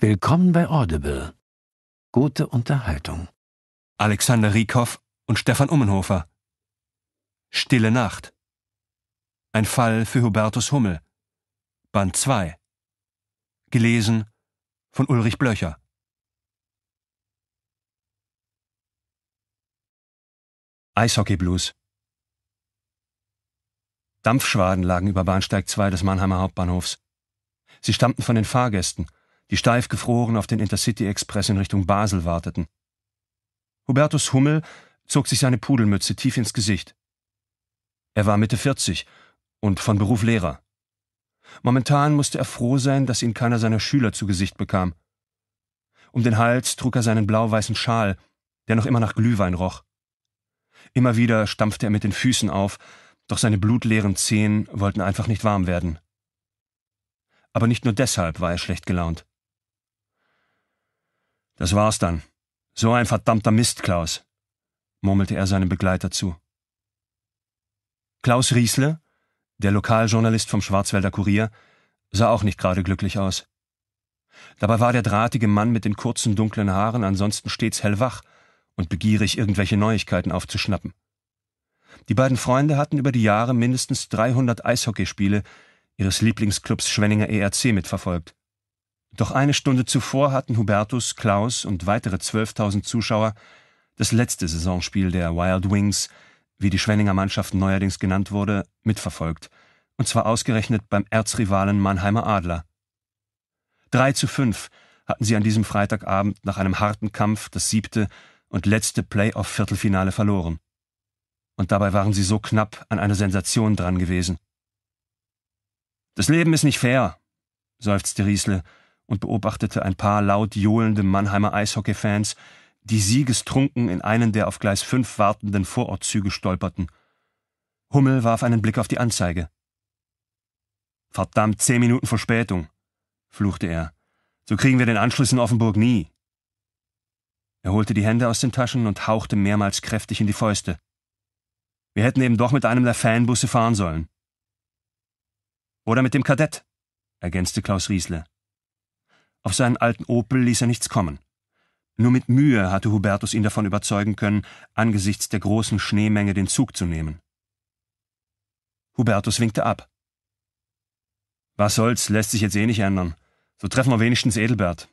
Willkommen bei Audible. Gute Unterhaltung. Alexander Rieckhoff und Stefan Ummenhofer. Stille Nacht. Ein Fall für Hubertus Hummel. Band 2. Gelesen von Ulrich Blöcher. Eishockey Blues. Dampfschwaden lagen über Bahnsteig 2 des Mannheimer Hauptbahnhofs. Sie stammten von den Fahrgästen – die steif gefroren auf den Intercity-Express in Richtung Basel warteten. Hubertus Hummel zog sich seine Pudelmütze tief ins Gesicht. Er war Mitte 40 und von Beruf Lehrer. Momentan musste er froh sein, dass ihn keiner seiner Schüler zu Gesicht bekam. Um den Hals trug er seinen blau-weißen Schal, der noch immer nach Glühwein roch. Immer wieder stampfte er mit den Füßen auf, doch seine blutleeren Zehen wollten einfach nicht warm werden. Aber nicht nur deshalb war er schlecht gelaunt. Das war's dann. So ein verdammter Mist, Klaus, murmelte er seinem Begleiter zu. Klaus Riesle, der Lokaljournalist vom Schwarzwälder Kurier, sah auch nicht gerade glücklich aus. Dabei war der drahtige Mann mit den kurzen dunklen Haaren ansonsten stets hellwach und begierig, irgendwelche Neuigkeiten aufzuschnappen. Die beiden Freunde hatten über die Jahre mindestens 300 Eishockeyspiele ihres Lieblingsclubs Schwenninger ERC mitverfolgt. Doch eine Stunde zuvor hatten Hubertus, Klaus und weitere 12.000 Zuschauer das letzte Saisonspiel der Wild Wings, wie die Schwenninger Mannschaft neuerdings genannt wurde, mitverfolgt. Und zwar ausgerechnet beim Erzrivalen Mannheimer Adler. 3 zu 5 hatten sie an diesem Freitagabend nach einem harten Kampf das siebte und letzte Playoff-Viertelfinale verloren. Und dabei waren sie so knapp an einer Sensation dran gewesen. Das Leben ist nicht fair, seufzte Riesle und beobachtete ein paar laut johlende Mannheimer Eishockeyfans, die siegestrunken in einen der auf Gleis 5 wartenden Vorortzüge stolperten. Hummel warf einen Blick auf die Anzeige. Verdammt, zehn Minuten Verspätung, fluchte er. So kriegen wir den Anschluss in Offenburg nie. Er holte die Hände aus den Taschen und hauchte mehrmals kräftig in die Fäuste. Wir hätten eben doch mit einem der Fanbusse fahren sollen. Oder mit dem Kadett, ergänzte Klaus Riesle. Auf seinen alten Opel ließ er nichts kommen. Nur mit Mühe hatte Hubertus ihn davon überzeugen können, angesichts der großen Schneemenge den Zug zu nehmen. Hubertus winkte ab. Was soll's, lässt sich jetzt eh nicht ändern. So treffen wir wenigstens Edelbert.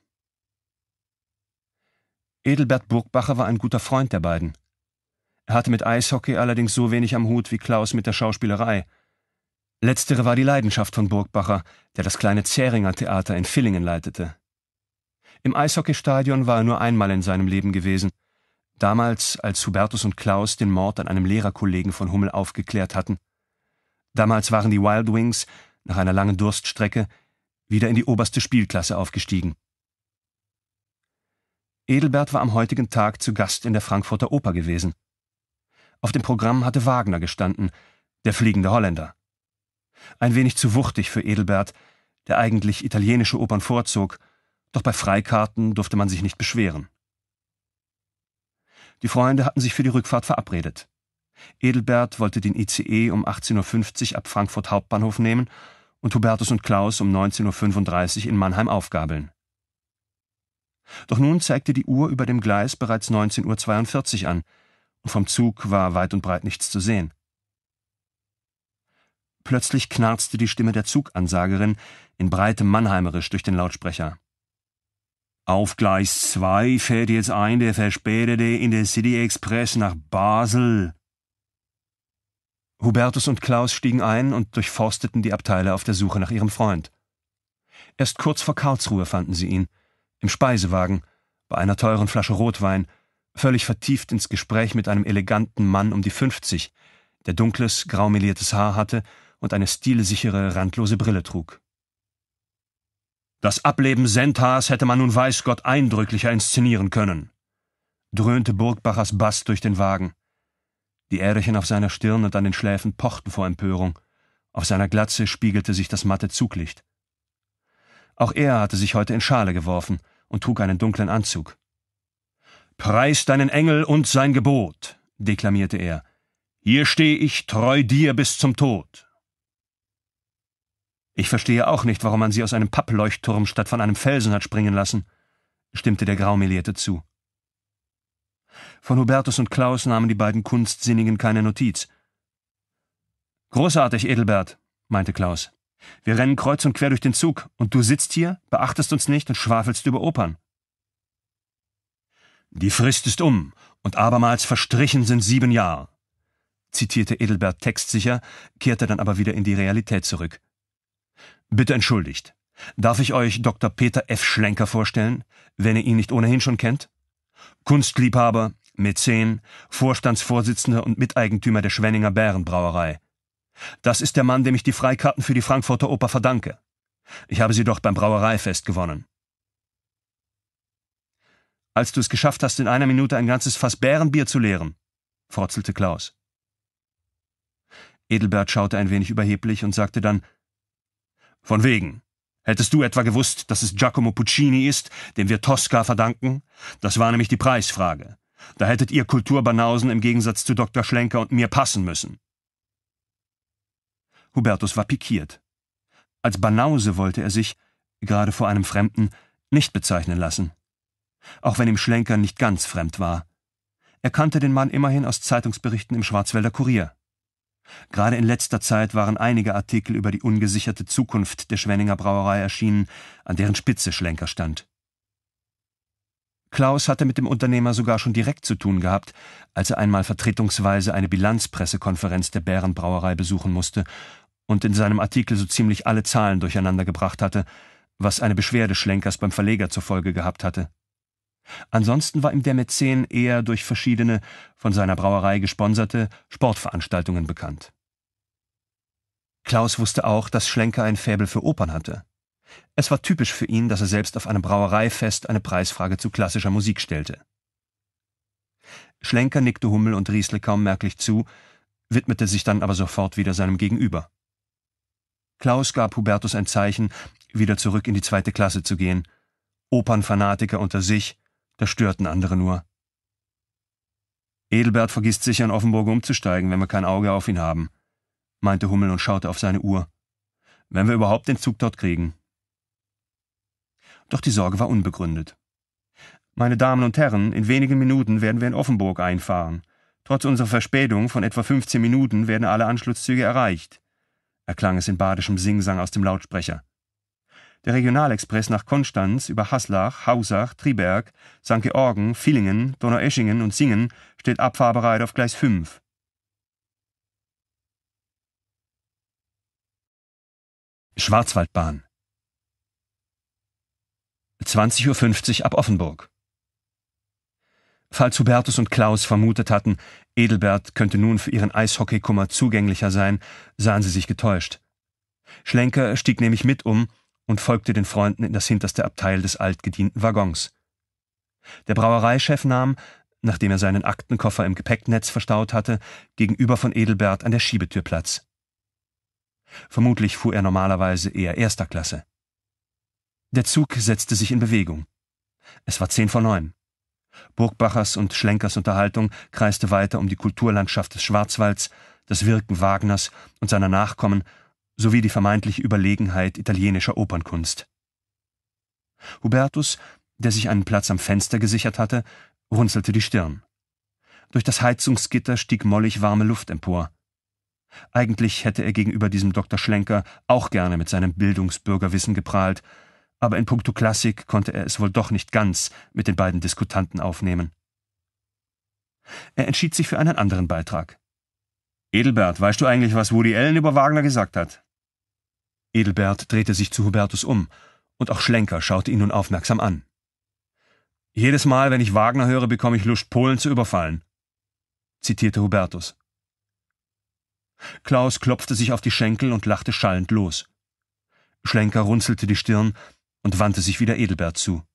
Edelbert Burgbacher war ein guter Freund der beiden. Er hatte mit Eishockey allerdings so wenig am Hut wie Klaus mit der Schauspielerei. Letztere war die Leidenschaft von Burgbacher, der das kleine Zähringer Theater in Villingen leitete. Im Eishockeystadion war er nur einmal in seinem Leben gewesen. Damals, als Hubertus und Klaus den Mord an einem Lehrerkollegen von Hummel aufgeklärt hatten. Damals waren die Wild Wings, nach einer langen Durststrecke, wieder in die oberste Spielklasse aufgestiegen. Edelbert war am heutigen Tag zu Gast in der Frankfurter Oper gewesen. Auf dem Programm hatte Wagner gestanden, der fliegende Holländer. Ein wenig zu wuchtig für Edelbert, der eigentlich italienische Opern vorzog doch bei Freikarten durfte man sich nicht beschweren. Die Freunde hatten sich für die Rückfahrt verabredet. Edelbert wollte den ICE um 18.50 Uhr ab Frankfurt Hauptbahnhof nehmen und Hubertus und Klaus um 19.35 Uhr in Mannheim aufgabeln. Doch nun zeigte die Uhr über dem Gleis bereits 19.42 Uhr an und vom Zug war weit und breit nichts zu sehen. Plötzlich knarzte die Stimme der Zugansagerin in breitem Mannheimerisch durch den Lautsprecher. Auf Gleis 2 fährt jetzt ein der verspätete in der City Express nach Basel. Hubertus und Klaus stiegen ein und durchforsteten die Abteile auf der Suche nach ihrem Freund. Erst kurz vor Karlsruhe fanden sie ihn, im Speisewagen, bei einer teuren Flasche Rotwein, völlig vertieft ins Gespräch mit einem eleganten Mann um die 50, der dunkles, graumeliertes Haar hatte und eine stilsichere, randlose Brille trug. Das Ableben Sentars hätte man nun weiß Gott eindrücklicher inszenieren können, dröhnte Burgbachers Bass durch den Wagen. Die Äderchen auf seiner Stirn und an den Schläfen pochten vor Empörung. Auf seiner Glatze spiegelte sich das matte Zuglicht. Auch er hatte sich heute in Schale geworfen und trug einen dunklen Anzug. Preis deinen Engel und sein Gebot, deklamierte er. Hier stehe ich treu dir bis zum Tod. Ich verstehe auch nicht, warum man sie aus einem Pappleuchtturm statt von einem Felsen hat springen lassen, stimmte der Graumelierte zu. Von Hubertus und Klaus nahmen die beiden Kunstsinnigen keine Notiz. Großartig, Edelbert, meinte Klaus. Wir rennen kreuz und quer durch den Zug, und du sitzt hier, beachtest uns nicht und schwafelst über Opern. Die Frist ist um, und abermals verstrichen sind sieben Jahre, zitierte Edelbert textsicher, kehrte dann aber wieder in die Realität zurück. Bitte entschuldigt. Darf ich euch Dr. Peter F. Schlenker vorstellen, wenn ihr ihn nicht ohnehin schon kennt? Kunstliebhaber, Mäzen, Vorstandsvorsitzender und Miteigentümer der Schwenninger Bärenbrauerei. Das ist der Mann, dem ich die Freikarten für die Frankfurter Oper verdanke. Ich habe sie doch beim Brauereifest gewonnen. Als du es geschafft hast, in einer Minute ein ganzes Fass Bärenbier zu leeren, frotzelte Klaus. Edelbert schaute ein wenig überheblich und sagte dann, von wegen. Hättest du etwa gewusst, dass es Giacomo Puccini ist, dem wir Tosca verdanken? Das war nämlich die Preisfrage. Da hättet ihr Kulturbanausen im Gegensatz zu Dr. Schlenker und mir passen müssen. Hubertus war pikiert. Als Banause wollte er sich, gerade vor einem Fremden, nicht bezeichnen lassen. Auch wenn ihm Schlenker nicht ganz fremd war. Er kannte den Mann immerhin aus Zeitungsberichten im Schwarzwälder Kurier. Gerade in letzter Zeit waren einige Artikel über die ungesicherte Zukunft der Schwenninger Brauerei erschienen, an deren Spitze Schlenker stand. Klaus hatte mit dem Unternehmer sogar schon direkt zu tun gehabt, als er einmal vertretungsweise eine Bilanzpressekonferenz der Bärenbrauerei besuchen musste und in seinem Artikel so ziemlich alle Zahlen durcheinander gebracht hatte, was eine Beschwerde Schlenkers beim Verleger zur Folge gehabt hatte. Ansonsten war ihm der Mäzen eher durch verschiedene, von seiner Brauerei gesponserte, Sportveranstaltungen bekannt. Klaus wusste auch, dass Schlenker ein Fäbel für Opern hatte. Es war typisch für ihn, dass er selbst auf einem Brauereifest eine Preisfrage zu klassischer Musik stellte. Schlenker nickte Hummel und Riesle kaum merklich zu, widmete sich dann aber sofort wieder seinem Gegenüber. Klaus gab Hubertus ein Zeichen, wieder zurück in die zweite Klasse zu gehen. Opernfanatiker unter sich, da störten andere nur. Edelbert vergisst sicher in Offenburg umzusteigen, wenn wir kein Auge auf ihn haben, meinte Hummel und schaute auf seine Uhr. Wenn wir überhaupt den Zug dort kriegen. Doch die Sorge war unbegründet. Meine Damen und Herren, in wenigen Minuten werden wir in Offenburg einfahren. Trotz unserer Verspätung von etwa 15 Minuten werden alle Anschlusszüge erreicht, erklang es in badischem Singsang aus dem Lautsprecher. Der Regionalexpress nach Konstanz über Haslach, Hausach, Triberg, St. Georgen, Villingen, Donaueschingen und Singen steht abfahrbereit auf Gleis 5. Schwarzwaldbahn 20.50 Uhr ab Offenburg. Falls Hubertus und Klaus vermutet hatten, Edelbert könnte nun für ihren Eishockeykummer zugänglicher sein, sahen sie sich getäuscht. Schlenker stieg nämlich mit um und folgte den Freunden in das hinterste Abteil des altgedienten Waggons. Der Brauereichef nahm, nachdem er seinen Aktenkoffer im Gepäcknetz verstaut hatte, gegenüber von Edelbert an der Schiebetür Platz. Vermutlich fuhr er normalerweise eher erster Klasse. Der Zug setzte sich in Bewegung. Es war zehn vor neun. Burgbachers und Schlenkers Unterhaltung kreiste weiter um die Kulturlandschaft des Schwarzwalds, das Wirken Wagners und seiner Nachkommen sowie die vermeintliche Überlegenheit italienischer Opernkunst. Hubertus, der sich einen Platz am Fenster gesichert hatte, runzelte die Stirn. Durch das Heizungsgitter stieg mollig warme Luft empor. Eigentlich hätte er gegenüber diesem Dr. Schlenker auch gerne mit seinem Bildungsbürgerwissen geprahlt, aber in puncto Klassik konnte er es wohl doch nicht ganz mit den beiden Diskutanten aufnehmen. Er entschied sich für einen anderen Beitrag. Edelbert, weißt du eigentlich, was Woody Allen über Wagner gesagt hat? Edelbert drehte sich zu Hubertus um, und auch Schlenker schaute ihn nun aufmerksam an. Jedes Mal, wenn ich Wagner höre, bekomme ich Lust, Polen zu überfallen, zitierte Hubertus. Klaus klopfte sich auf die Schenkel und lachte schallend los. Schlenker runzelte die Stirn und wandte sich wieder Edelbert zu.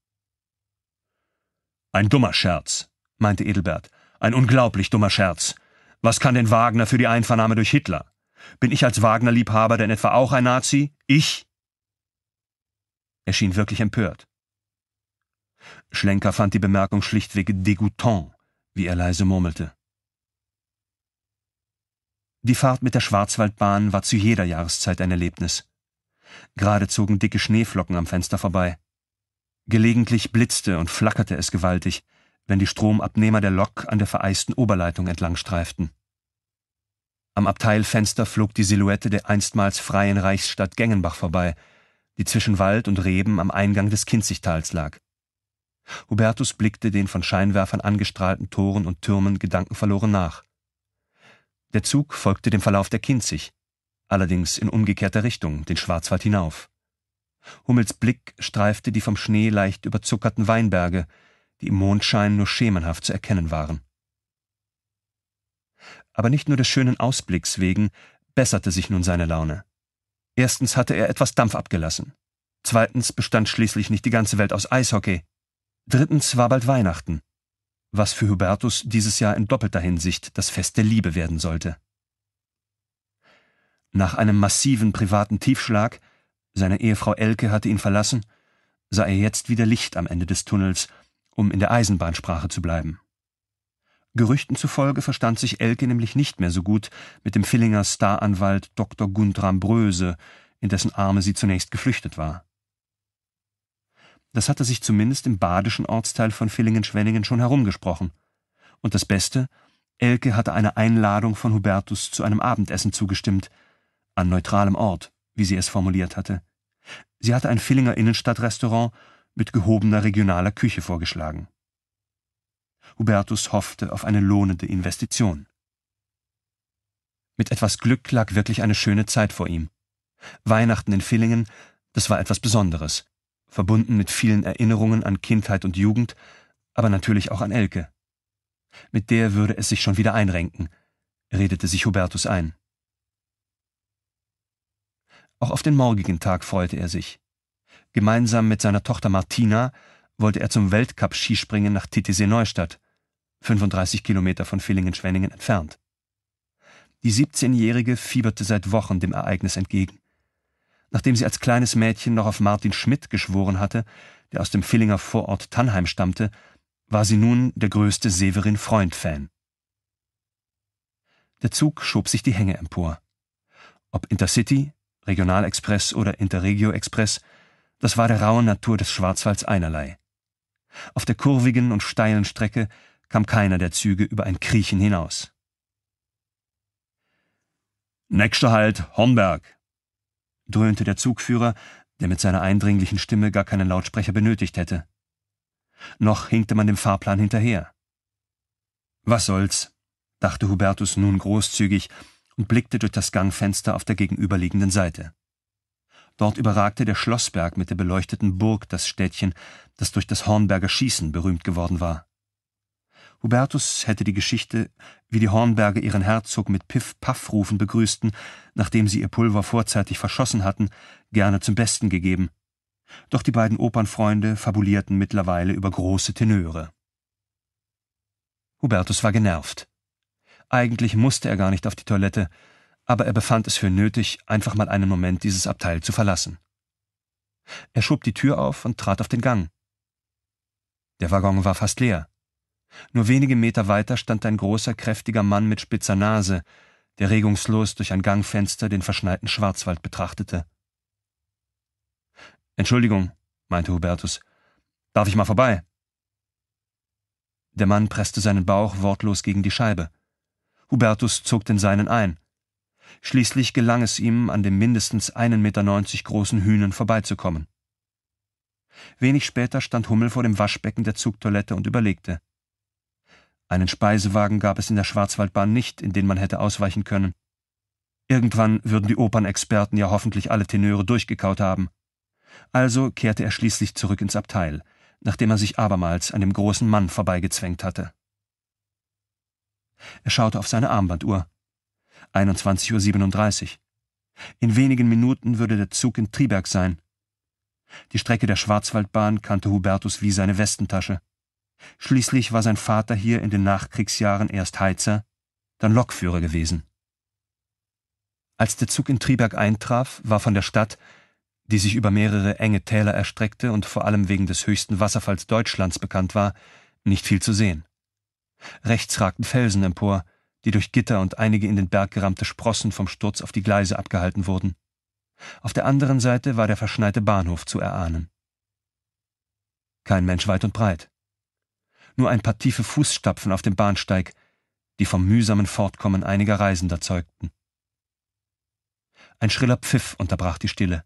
Ein dummer Scherz, meinte Edelbert, ein unglaublich dummer Scherz. Was kann denn Wagner für die Einvernahme durch Hitler? Bin ich als Wagner-Liebhaber denn etwa auch ein Nazi? Ich? Er schien wirklich empört. Schlenker fand die Bemerkung schlichtweg dégoûtant, wie er leise murmelte. Die Fahrt mit der Schwarzwaldbahn war zu jeder Jahreszeit ein Erlebnis. Gerade zogen dicke Schneeflocken am Fenster vorbei. Gelegentlich blitzte und flackerte es gewaltig, wenn die Stromabnehmer der Lok an der vereisten Oberleitung entlangstreiften. Am Abteilfenster flog die Silhouette der einstmals freien Reichsstadt Gengenbach vorbei, die zwischen Wald und Reben am Eingang des Kinzigtals lag. Hubertus blickte den von Scheinwerfern angestrahlten Toren und Türmen gedankenverloren nach. Der Zug folgte dem Verlauf der Kinzig, allerdings in umgekehrter Richtung, den Schwarzwald hinauf. Hummels Blick streifte die vom Schnee leicht überzuckerten Weinberge, die im Mondschein nur schemenhaft zu erkennen waren aber nicht nur des schönen Ausblicks wegen, besserte sich nun seine Laune. Erstens hatte er etwas Dampf abgelassen. Zweitens bestand schließlich nicht die ganze Welt aus Eishockey. Drittens war bald Weihnachten, was für Hubertus dieses Jahr in doppelter Hinsicht das Fest der Liebe werden sollte. Nach einem massiven privaten Tiefschlag, seine Ehefrau Elke hatte ihn verlassen, sah er jetzt wieder Licht am Ende des Tunnels, um in der Eisenbahnsprache zu bleiben. Gerüchten zufolge verstand sich Elke nämlich nicht mehr so gut mit dem Villinger Staranwalt Dr. Guntram Bröse, in dessen Arme sie zunächst geflüchtet war. Das hatte sich zumindest im badischen Ortsteil von Villingen-Schwenningen schon herumgesprochen. Und das Beste, Elke hatte einer Einladung von Hubertus zu einem Abendessen zugestimmt, an neutralem Ort, wie sie es formuliert hatte. Sie hatte ein Villinger Innenstadtrestaurant mit gehobener regionaler Küche vorgeschlagen. Hubertus hoffte auf eine lohnende Investition. Mit etwas Glück lag wirklich eine schöne Zeit vor ihm. Weihnachten in Villingen, das war etwas Besonderes, verbunden mit vielen Erinnerungen an Kindheit und Jugend, aber natürlich auch an Elke. Mit der würde es sich schon wieder einrenken, redete sich Hubertus ein. Auch auf den morgigen Tag freute er sich. Gemeinsam mit seiner Tochter Martina wollte er zum Weltcup-Skispringen nach Titisee Neustadt, 35 Kilometer von Villingen-Schwenningen entfernt. Die 17-Jährige fieberte seit Wochen dem Ereignis entgegen. Nachdem sie als kleines Mädchen noch auf Martin Schmidt geschworen hatte, der aus dem Villinger Vorort Tannheim stammte, war sie nun der größte Severin-Freund-Fan. Der Zug schob sich die Hänge empor. Ob Intercity, Regionalexpress oder Interregio-Express, das war der rauen Natur des Schwarzwalds einerlei. Auf der kurvigen und steilen Strecke kam keiner der Züge über ein Kriechen hinaus. Nächster Halt, Hornberg, dröhnte der Zugführer, der mit seiner eindringlichen Stimme gar keinen Lautsprecher benötigt hätte. Noch hinkte man dem Fahrplan hinterher. Was soll's, dachte Hubertus nun großzügig und blickte durch das Gangfenster auf der gegenüberliegenden Seite. Dort überragte der Schlossberg mit der beleuchteten Burg das Städtchen, das durch das Hornberger Schießen berühmt geworden war. Hubertus hätte die Geschichte, wie die Hornberger ihren Herzog mit Piff-Paff-Rufen begrüßten, nachdem sie ihr Pulver vorzeitig verschossen hatten, gerne zum Besten gegeben. Doch die beiden Opernfreunde fabulierten mittlerweile über große Tenöre. Hubertus war genervt. Eigentlich musste er gar nicht auf die Toilette, aber er befand es für nötig, einfach mal einen Moment dieses Abteil zu verlassen. Er schob die Tür auf und trat auf den Gang. Der Waggon war fast leer. Nur wenige Meter weiter stand ein großer, kräftiger Mann mit spitzer Nase, der regungslos durch ein Gangfenster den verschneiten Schwarzwald betrachtete. Entschuldigung, meinte Hubertus, darf ich mal vorbei? Der Mann presste seinen Bauch wortlos gegen die Scheibe. Hubertus zog den seinen ein. Schließlich gelang es ihm, an dem mindestens 1,90 Meter großen Hühnen vorbeizukommen. Wenig später stand Hummel vor dem Waschbecken der Zugtoilette und überlegte. Einen Speisewagen gab es in der Schwarzwaldbahn nicht, in den man hätte ausweichen können. Irgendwann würden die Opernexperten ja hoffentlich alle Tenöre durchgekaut haben. Also kehrte er schließlich zurück ins Abteil, nachdem er sich abermals an dem großen Mann vorbeigezwängt hatte. Er schaute auf seine Armbanduhr. 21.37 Uhr. In wenigen Minuten würde der Zug in Triberg sein. Die Strecke der Schwarzwaldbahn kannte Hubertus wie seine Westentasche. Schließlich war sein Vater hier in den Nachkriegsjahren erst Heizer, dann Lokführer gewesen. Als der Zug in Triberg eintraf, war von der Stadt, die sich über mehrere enge Täler erstreckte und vor allem wegen des höchsten Wasserfalls Deutschlands bekannt war, nicht viel zu sehen. Rechts ragten Felsen empor, die durch Gitter und einige in den Berg gerammte Sprossen vom Sturz auf die Gleise abgehalten wurden. Auf der anderen Seite war der verschneite Bahnhof zu erahnen. Kein Mensch weit und breit nur ein paar tiefe Fußstapfen auf dem Bahnsteig, die vom mühsamen Fortkommen einiger Reisender zeugten. Ein schriller Pfiff unterbrach die Stille.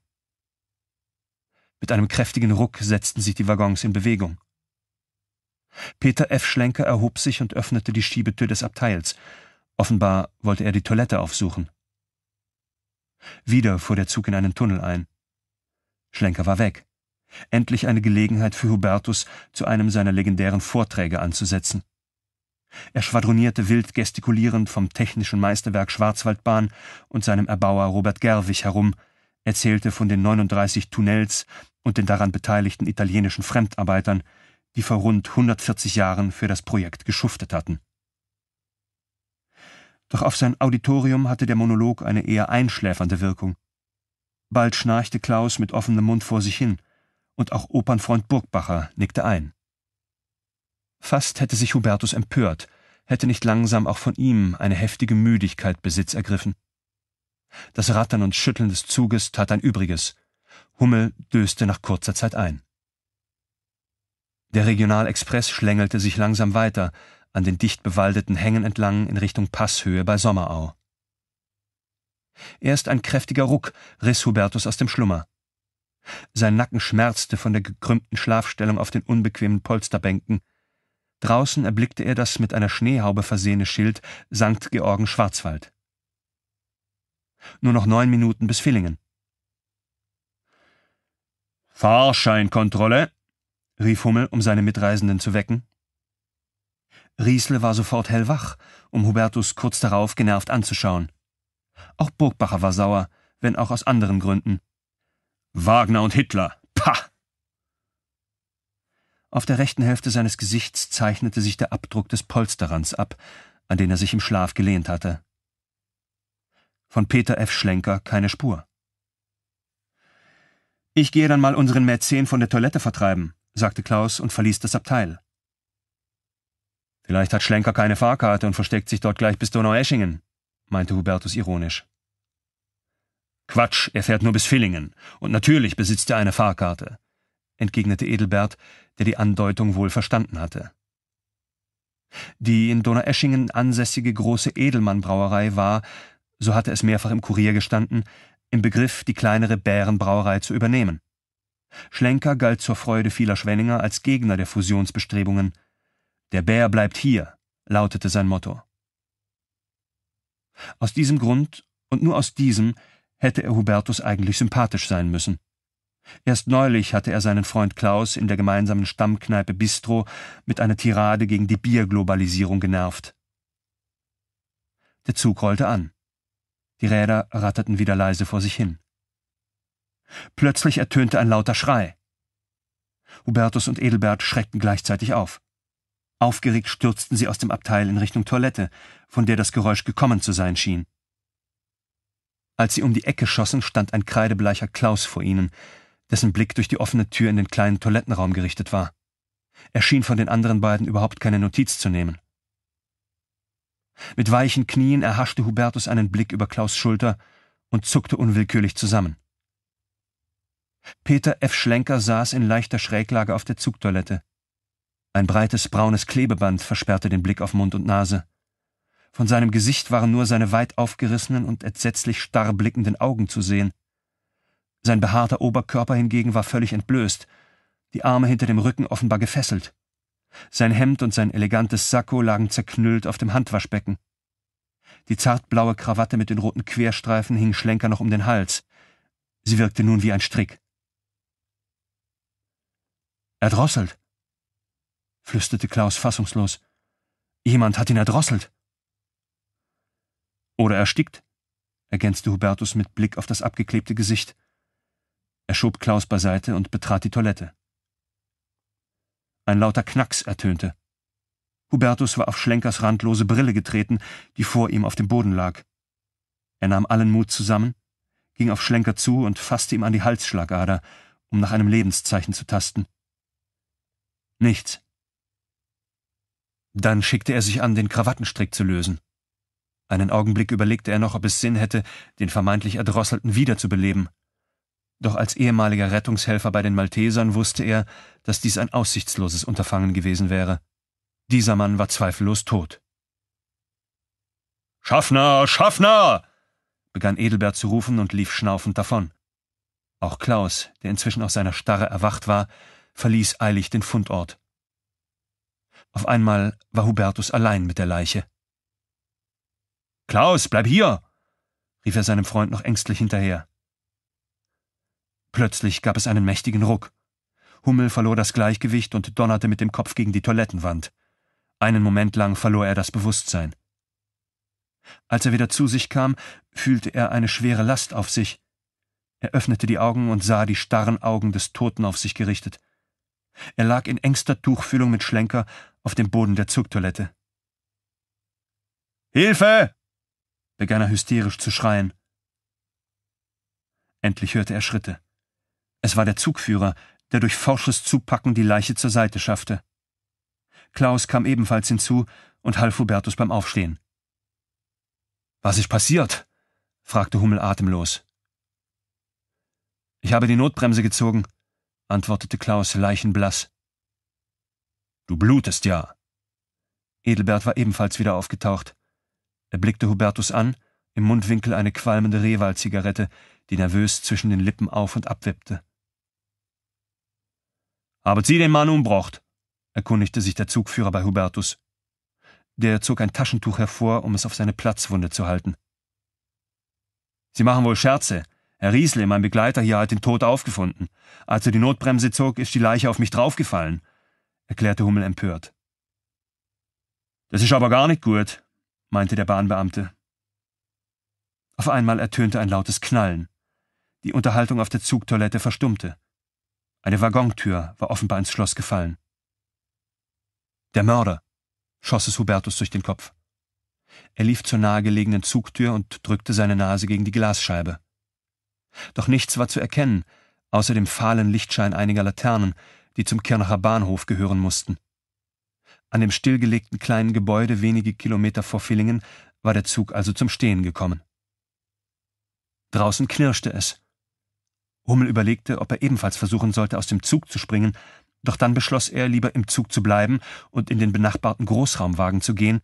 Mit einem kräftigen Ruck setzten sich die Waggons in Bewegung. Peter F. Schlenker erhob sich und öffnete die Schiebetür des Abteils. Offenbar wollte er die Toilette aufsuchen. Wieder fuhr der Zug in einen Tunnel ein. Schlenker war weg endlich eine Gelegenheit für Hubertus, zu einem seiner legendären Vorträge anzusetzen. Er schwadronierte wild gestikulierend vom technischen Meisterwerk Schwarzwaldbahn und seinem Erbauer Robert Gerwig herum, erzählte von den 39 Tunnels und den daran beteiligten italienischen Fremdarbeitern, die vor rund 140 Jahren für das Projekt geschuftet hatten. Doch auf sein Auditorium hatte der Monolog eine eher einschläfernde Wirkung. Bald schnarchte Klaus mit offenem Mund vor sich hin – und auch Opernfreund Burgbacher nickte ein. Fast hätte sich Hubertus empört, hätte nicht langsam auch von ihm eine heftige Müdigkeit Besitz ergriffen. Das Rattern und Schütteln des Zuges tat ein Übriges. Hummel döste nach kurzer Zeit ein. Der Regionalexpress schlängelte sich langsam weiter, an den dicht bewaldeten Hängen entlang in Richtung Passhöhe bei Sommerau. Erst ein kräftiger Ruck riss Hubertus aus dem Schlummer. Sein Nacken schmerzte von der gekrümmten Schlafstellung auf den unbequemen Polsterbänken. Draußen erblickte er das mit einer Schneehaube versehene Schild St. Georgen Schwarzwald. Nur noch neun Minuten bis Villingen. Fahrscheinkontrolle, rief Hummel, um seine Mitreisenden zu wecken. Riesle war sofort hellwach, um Hubertus kurz darauf genervt anzuschauen. Auch Burgbacher war sauer, wenn auch aus anderen Gründen. Wagner und Hitler. Pah! Auf der rechten Hälfte seines Gesichts zeichnete sich der Abdruck des Polsterrands ab, an den er sich im Schlaf gelehnt hatte. Von Peter F. Schlenker keine Spur. Ich gehe dann mal unseren Mäzen von der Toilette vertreiben, sagte Klaus und verließ das Abteil. Vielleicht hat Schlenker keine Fahrkarte und versteckt sich dort gleich bis Donaueschingen, meinte Hubertus ironisch. Quatsch, er fährt nur bis Villingen. Und natürlich besitzt er eine Fahrkarte, entgegnete Edelbert, der die Andeutung wohl verstanden hatte. Die in Donaueschingen ansässige große Edelmann-Brauerei war, so hatte es mehrfach im Kurier gestanden, im Begriff, die kleinere Bärenbrauerei zu übernehmen. Schlenker galt zur Freude vieler Schwenninger als Gegner der Fusionsbestrebungen. Der Bär bleibt hier, lautete sein Motto. Aus diesem Grund und nur aus diesem hätte er Hubertus eigentlich sympathisch sein müssen. Erst neulich hatte er seinen Freund Klaus in der gemeinsamen Stammkneipe Bistro mit einer Tirade gegen die Bierglobalisierung genervt. Der Zug rollte an. Die Räder ratterten wieder leise vor sich hin. Plötzlich ertönte ein lauter Schrei. Hubertus und Edelbert schreckten gleichzeitig auf. Aufgeregt stürzten sie aus dem Abteil in Richtung Toilette, von der das Geräusch gekommen zu sein schien. Als sie um die Ecke schossen, stand ein kreidebleicher Klaus vor ihnen, dessen Blick durch die offene Tür in den kleinen Toilettenraum gerichtet war. Er schien von den anderen beiden überhaupt keine Notiz zu nehmen. Mit weichen Knien erhaschte Hubertus einen Blick über Klaus Schulter und zuckte unwillkürlich zusammen. Peter F. Schlenker saß in leichter Schräglage auf der Zugtoilette. Ein breites braunes Klebeband versperrte den Blick auf Mund und Nase. Von seinem Gesicht waren nur seine weit aufgerissenen und entsetzlich starr blickenden Augen zu sehen. Sein behaarter Oberkörper hingegen war völlig entblößt, die Arme hinter dem Rücken offenbar gefesselt. Sein Hemd und sein elegantes Sakko lagen zerknüllt auf dem Handwaschbecken. Die zartblaue Krawatte mit den roten Querstreifen hing schlenker noch um den Hals. Sie wirkte nun wie ein Strick. Erdrosselt, flüsterte Klaus fassungslos. Jemand hat ihn erdrosselt. Oder erstickt, ergänzte Hubertus mit Blick auf das abgeklebte Gesicht. Er schob Klaus beiseite und betrat die Toilette. Ein lauter Knacks ertönte. Hubertus war auf Schlenkers randlose Brille getreten, die vor ihm auf dem Boden lag. Er nahm allen Mut zusammen, ging auf Schlenker zu und fasste ihm an die Halsschlagader, um nach einem Lebenszeichen zu tasten. Nichts. Dann schickte er sich an, den Krawattenstrick zu lösen. Einen Augenblick überlegte er noch, ob es Sinn hätte, den vermeintlich Erdrosselten wiederzubeleben. Doch als ehemaliger Rettungshelfer bei den Maltesern wusste er, dass dies ein aussichtsloses Unterfangen gewesen wäre. Dieser Mann war zweifellos tot. Schaffner, Schaffner! begann Edelbert zu rufen und lief schnaufend davon. Auch Klaus, der inzwischen aus seiner Starre erwacht war, verließ eilig den Fundort. Auf einmal war Hubertus allein mit der Leiche. Klaus, bleib hier! rief er seinem Freund noch ängstlich hinterher. Plötzlich gab es einen mächtigen Ruck. Hummel verlor das Gleichgewicht und donnerte mit dem Kopf gegen die Toilettenwand. Einen Moment lang verlor er das Bewusstsein. Als er wieder zu sich kam, fühlte er eine schwere Last auf sich. Er öffnete die Augen und sah die starren Augen des Toten auf sich gerichtet. Er lag in engster Tuchfühlung mit Schlenker auf dem Boden der Zugtoilette. Hilfe! begann er hysterisch zu schreien. Endlich hörte er Schritte. Es war der Zugführer, der durch forsches Zupacken die Leiche zur Seite schaffte. Klaus kam ebenfalls hinzu und half Hubertus beim Aufstehen. Was ist passiert? fragte Hummel atemlos. Ich habe die Notbremse gezogen, antwortete Klaus leichenblass. Du blutest ja. Edelbert war ebenfalls wieder aufgetaucht. Er blickte Hubertus an, im Mundwinkel eine qualmende Rehwald-Zigarette, die nervös zwischen den Lippen auf und abwippte. wippte. Haben Sie den Mann umbrocht? erkundigte sich der Zugführer bei Hubertus. Der zog ein Taschentuch hervor, um es auf seine Platzwunde zu halten. Sie machen wohl Scherze. Herr Riesle, mein Begleiter hier, hat den Tod aufgefunden. Als er die Notbremse zog, ist die Leiche auf mich draufgefallen, erklärte Hummel empört. Das ist aber gar nicht gut, meinte der Bahnbeamte. Auf einmal ertönte ein lautes Knallen. Die Unterhaltung auf der Zugtoilette verstummte. Eine Waggontür war offenbar ins Schloss gefallen. Der Mörder, schoss es Hubertus durch den Kopf. Er lief zur nahegelegenen Zugtür und drückte seine Nase gegen die Glasscheibe. Doch nichts war zu erkennen, außer dem fahlen Lichtschein einiger Laternen, die zum Kirnacher Bahnhof gehören mussten. An dem stillgelegten kleinen Gebäude wenige Kilometer vor Villingen war der Zug also zum Stehen gekommen. Draußen knirschte es. Hummel überlegte, ob er ebenfalls versuchen sollte, aus dem Zug zu springen, doch dann beschloss er, lieber im Zug zu bleiben und in den benachbarten Großraumwagen zu gehen,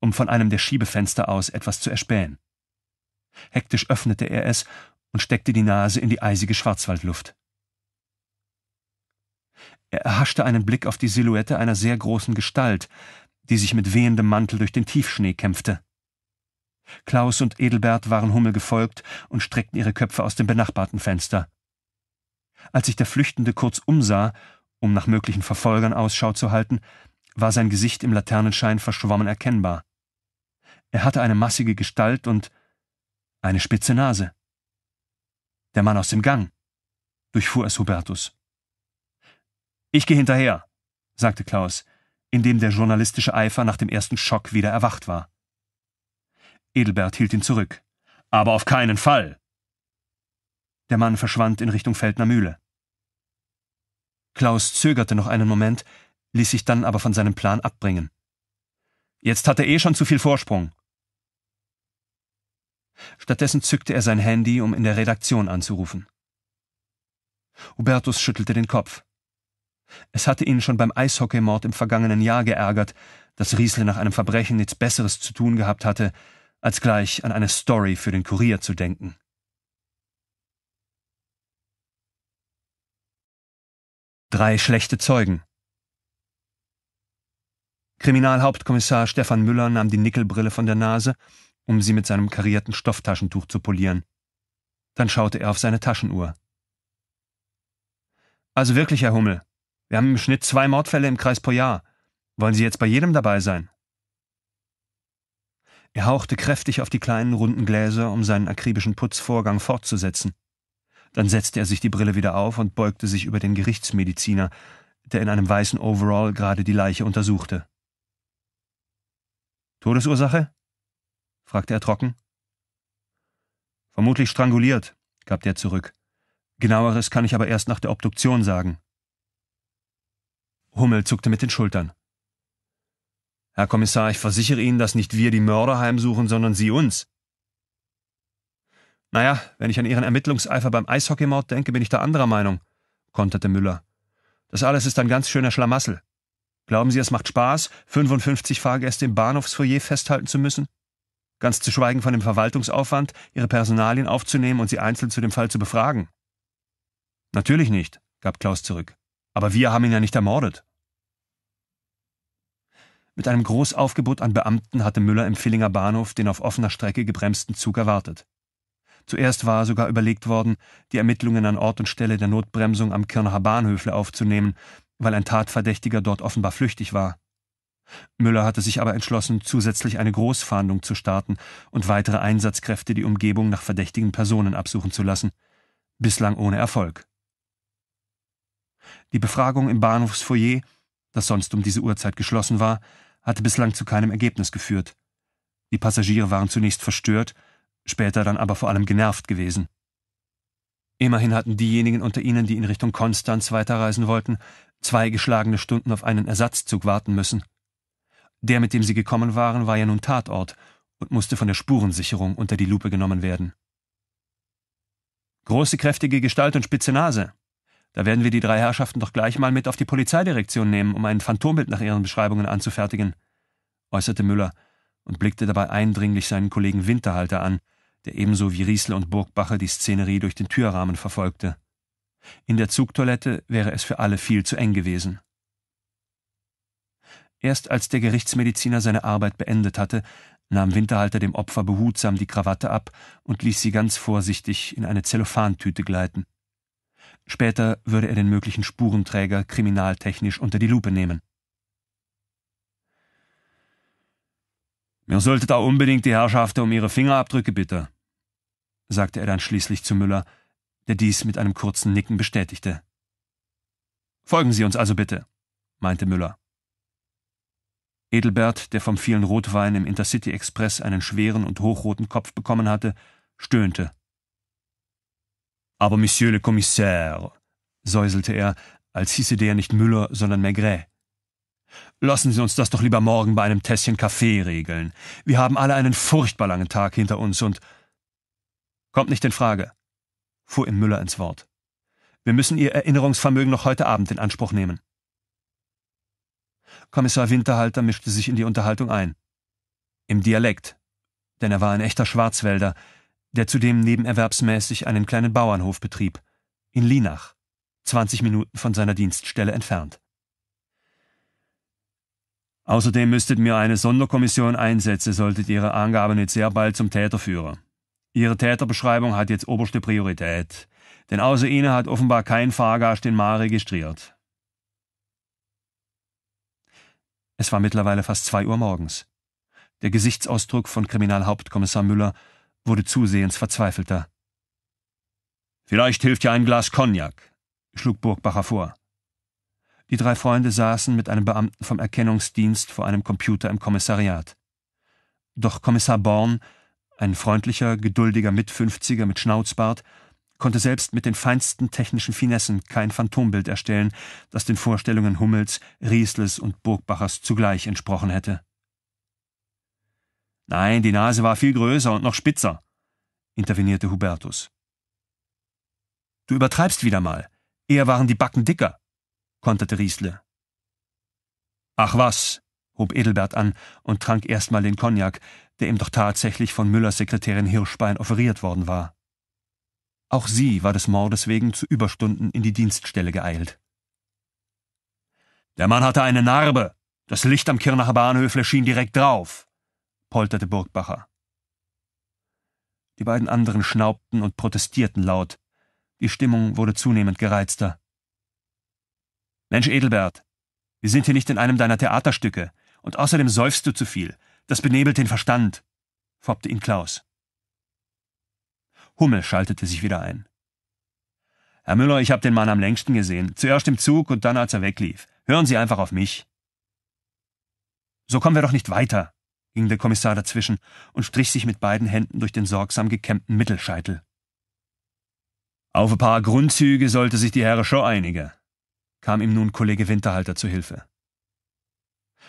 um von einem der Schiebefenster aus etwas zu erspähen. Hektisch öffnete er es und steckte die Nase in die eisige Schwarzwaldluft. Er erhaschte einen Blick auf die Silhouette einer sehr großen Gestalt, die sich mit wehendem Mantel durch den Tiefschnee kämpfte. Klaus und Edelbert waren Hummel gefolgt und streckten ihre Köpfe aus dem benachbarten Fenster. Als sich der Flüchtende kurz umsah, um nach möglichen Verfolgern Ausschau zu halten, war sein Gesicht im Laternenschein verschwommen erkennbar. Er hatte eine massige Gestalt und eine spitze Nase. Der Mann aus dem Gang, durchfuhr es Hubertus. Ich gehe hinterher, sagte Klaus, in dem der journalistische Eifer nach dem ersten Schock wieder erwacht war. Edelbert hielt ihn zurück. Aber auf keinen Fall! Der Mann verschwand in Richtung Feldner Mühle. Klaus zögerte noch einen Moment, ließ sich dann aber von seinem Plan abbringen. Jetzt hat er eh schon zu viel Vorsprung. Stattdessen zückte er sein Handy, um in der Redaktion anzurufen. Hubertus schüttelte den Kopf. Es hatte ihn schon beim Eishockeymord im vergangenen Jahr geärgert, dass Riesle nach einem Verbrechen nichts Besseres zu tun gehabt hatte, als gleich an eine Story für den Kurier zu denken. Drei schlechte Zeugen. Kriminalhauptkommissar Stefan Müller nahm die Nickelbrille von der Nase, um sie mit seinem karierten Stofftaschentuch zu polieren. Dann schaute er auf seine Taschenuhr. Also wirklich, Herr Hummel, wir haben im Schnitt zwei Mordfälle im Kreis pro Jahr. Wollen Sie jetzt bei jedem dabei sein? Er hauchte kräftig auf die kleinen runden Gläser, um seinen akribischen Putzvorgang fortzusetzen. Dann setzte er sich die Brille wieder auf und beugte sich über den Gerichtsmediziner, der in einem weißen Overall gerade die Leiche untersuchte. Todesursache? fragte er trocken. Vermutlich stranguliert, gab der zurück. Genaueres kann ich aber erst nach der Obduktion sagen. Hummel zuckte mit den Schultern. Herr Kommissar, ich versichere Ihnen, dass nicht wir die Mörder heimsuchen, sondern Sie uns. Naja, wenn ich an Ihren Ermittlungseifer beim Eishockeymord denke, bin ich da anderer Meinung, konterte Müller. Das alles ist ein ganz schöner Schlamassel. Glauben Sie, es macht Spaß, 55 Fahrgäste im Bahnhofsfoyer festhalten zu müssen? Ganz zu schweigen von dem Verwaltungsaufwand, Ihre Personalien aufzunehmen und Sie einzeln zu dem Fall zu befragen. Natürlich nicht, gab Klaus zurück. Aber wir haben ihn ja nicht ermordet. Mit einem Großaufgebot an Beamten hatte Müller im Villinger Bahnhof den auf offener Strecke gebremsten Zug erwartet. Zuerst war sogar überlegt worden, die Ermittlungen an Ort und Stelle der Notbremsung am Kirnacher Bahnhöfle aufzunehmen, weil ein Tatverdächtiger dort offenbar flüchtig war. Müller hatte sich aber entschlossen, zusätzlich eine Großfahndung zu starten und weitere Einsatzkräfte die Umgebung nach verdächtigen Personen absuchen zu lassen. Bislang ohne Erfolg. Die Befragung im Bahnhofsfoyer, das sonst um diese Uhrzeit geschlossen war, hatte bislang zu keinem Ergebnis geführt. Die Passagiere waren zunächst verstört, später dann aber vor allem genervt gewesen. Immerhin hatten diejenigen unter ihnen, die in Richtung Konstanz weiterreisen wollten, zwei geschlagene Stunden auf einen Ersatzzug warten müssen. Der, mit dem sie gekommen waren, war ja nun Tatort und musste von der Spurensicherung unter die Lupe genommen werden. Große, kräftige Gestalt und spitze Nase, da werden wir die drei Herrschaften doch gleich mal mit auf die Polizeidirektion nehmen, um ein Phantombild nach ihren Beschreibungen anzufertigen, äußerte Müller und blickte dabei eindringlich seinen Kollegen Winterhalter an, der ebenso wie Riesle und Burgbacher die Szenerie durch den Türrahmen verfolgte. In der Zugtoilette wäre es für alle viel zu eng gewesen. Erst als der Gerichtsmediziner seine Arbeit beendet hatte, nahm Winterhalter dem Opfer behutsam die Krawatte ab und ließ sie ganz vorsichtig in eine Zellophantüte gleiten. Später würde er den möglichen Spurenträger kriminaltechnisch unter die Lupe nehmen. Mir sollte da unbedingt die Herrschaften um ihre Fingerabdrücke bitte, sagte er dann schließlich zu Müller, der dies mit einem kurzen Nicken bestätigte. Folgen Sie uns also bitte, meinte Müller. Edelbert, der vom vielen Rotwein im Intercity Express einen schweren und hochroten Kopf bekommen hatte, stöhnte aber, Monsieur le Commissaire, säuselte er, als hieße der nicht Müller, sondern Maigret. Lassen Sie uns das doch lieber morgen bei einem Tässchen Kaffee regeln. Wir haben alle einen furchtbar langen Tag hinter uns und. Kommt nicht in Frage, fuhr ihm Müller ins Wort. Wir müssen Ihr Erinnerungsvermögen noch heute Abend in Anspruch nehmen. Kommissar Winterhalter mischte sich in die Unterhaltung ein. Im Dialekt, denn er war ein echter Schwarzwälder, der zudem nebenerwerbsmäßig einen kleinen Bauernhof betrieb, in Linach, 20 Minuten von seiner Dienststelle entfernt. Außerdem müsstet mir eine Sonderkommission einsetzen, solltet Ihre Angabe nicht sehr bald zum Täter führen. Ihre Täterbeschreibung hat jetzt oberste Priorität, denn außer Ihnen hat offenbar kein Fahrgast den Mar registriert. Es war mittlerweile fast zwei Uhr morgens. Der Gesichtsausdruck von Kriminalhauptkommissar Müller wurde zusehends verzweifelter. Vielleicht hilft ja ein Glas Cognac, schlug Burgbacher vor. Die drei Freunde saßen mit einem Beamten vom Erkennungsdienst vor einem Computer im Kommissariat. Doch Kommissar Born, ein freundlicher, geduldiger Mitfünfziger mit Schnauzbart, konnte selbst mit den feinsten technischen Finessen kein Phantombild erstellen, das den Vorstellungen Hummels, Riesles und Burgbachers zugleich entsprochen hätte. Nein, die Nase war viel größer und noch spitzer, intervenierte Hubertus. Du übertreibst wieder mal. Eher waren die Backen dicker, konterte Riesle. Ach was, hob Edelbert an und trank erstmal den Cognac, der ihm doch tatsächlich von Müllers Sekretärin Hirschbein offeriert worden war. Auch sie war des Mordes wegen zu Überstunden in die Dienststelle geeilt. Der Mann hatte eine Narbe. Das Licht am Kirnacher Bahnhöfle schien direkt drauf, polterte Burgbacher. Die beiden anderen schnaubten und protestierten laut. Die Stimmung wurde zunehmend gereizter. Mensch, Edelbert, wir sind hier nicht in einem deiner Theaterstücke, und außerdem säufst du zu viel. Das benebelt den Verstand, foppte ihn Klaus. Hummel schaltete sich wieder ein. Herr Müller, ich habe den Mann am längsten gesehen, zuerst im Zug und dann, als er weglief. Hören Sie einfach auf mich. So kommen wir doch nicht weiter, ging der Kommissar dazwischen und strich sich mit beiden Händen durch den sorgsam gekämmten Mittelscheitel. Auf ein paar Grundzüge sollte sich die Herre schon einigen, kam ihm nun Kollege Winterhalter zu Hilfe.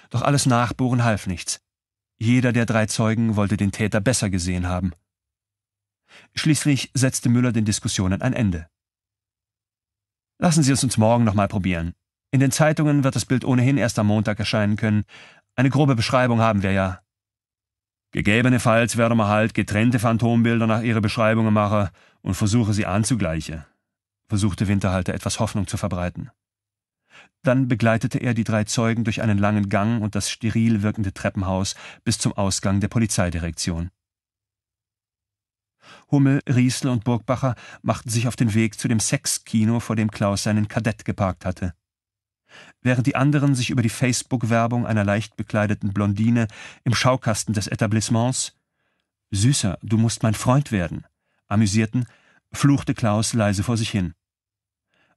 Doch alles Nachbohren half nichts. Jeder der drei Zeugen wollte den Täter besser gesehen haben. Schließlich setzte Müller den Diskussionen ein Ende. Lassen Sie es uns morgen nochmal probieren. In den Zeitungen wird das Bild ohnehin erst am Montag erscheinen können. Eine grobe Beschreibung haben wir ja. Gegebenenfalls werde man halt getrennte Phantombilder nach ihrer Beschreibung mache und versuche sie anzugleichen, versuchte Winterhalter etwas Hoffnung zu verbreiten. Dann begleitete er die drei Zeugen durch einen langen Gang und das steril wirkende Treppenhaus bis zum Ausgang der Polizeidirektion. Hummel, Riesel und Burgbacher machten sich auf den Weg zu dem Sexkino, vor dem Klaus seinen Kadett geparkt hatte während die anderen sich über die Facebook-Werbung einer leicht bekleideten Blondine im Schaukasten des Etablissements Süßer, du musst mein Freund werden amüsierten, fluchte Klaus leise vor sich hin.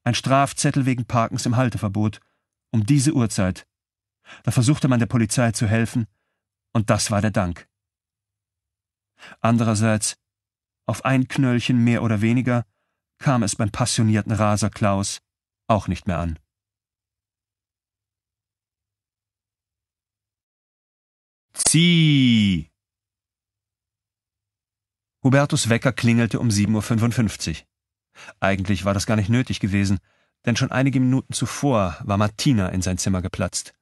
Ein Strafzettel wegen Parkens im Halteverbot, um diese Uhrzeit. Da versuchte man der Polizei zu helfen, und das war der Dank. Andererseits, auf ein Knöllchen mehr oder weniger, kam es beim passionierten Raser Klaus auch nicht mehr an. Zieh! Hubertus Wecker klingelte um 7.55 Uhr. Eigentlich war das gar nicht nötig gewesen, denn schon einige Minuten zuvor war Martina in sein Zimmer geplatzt.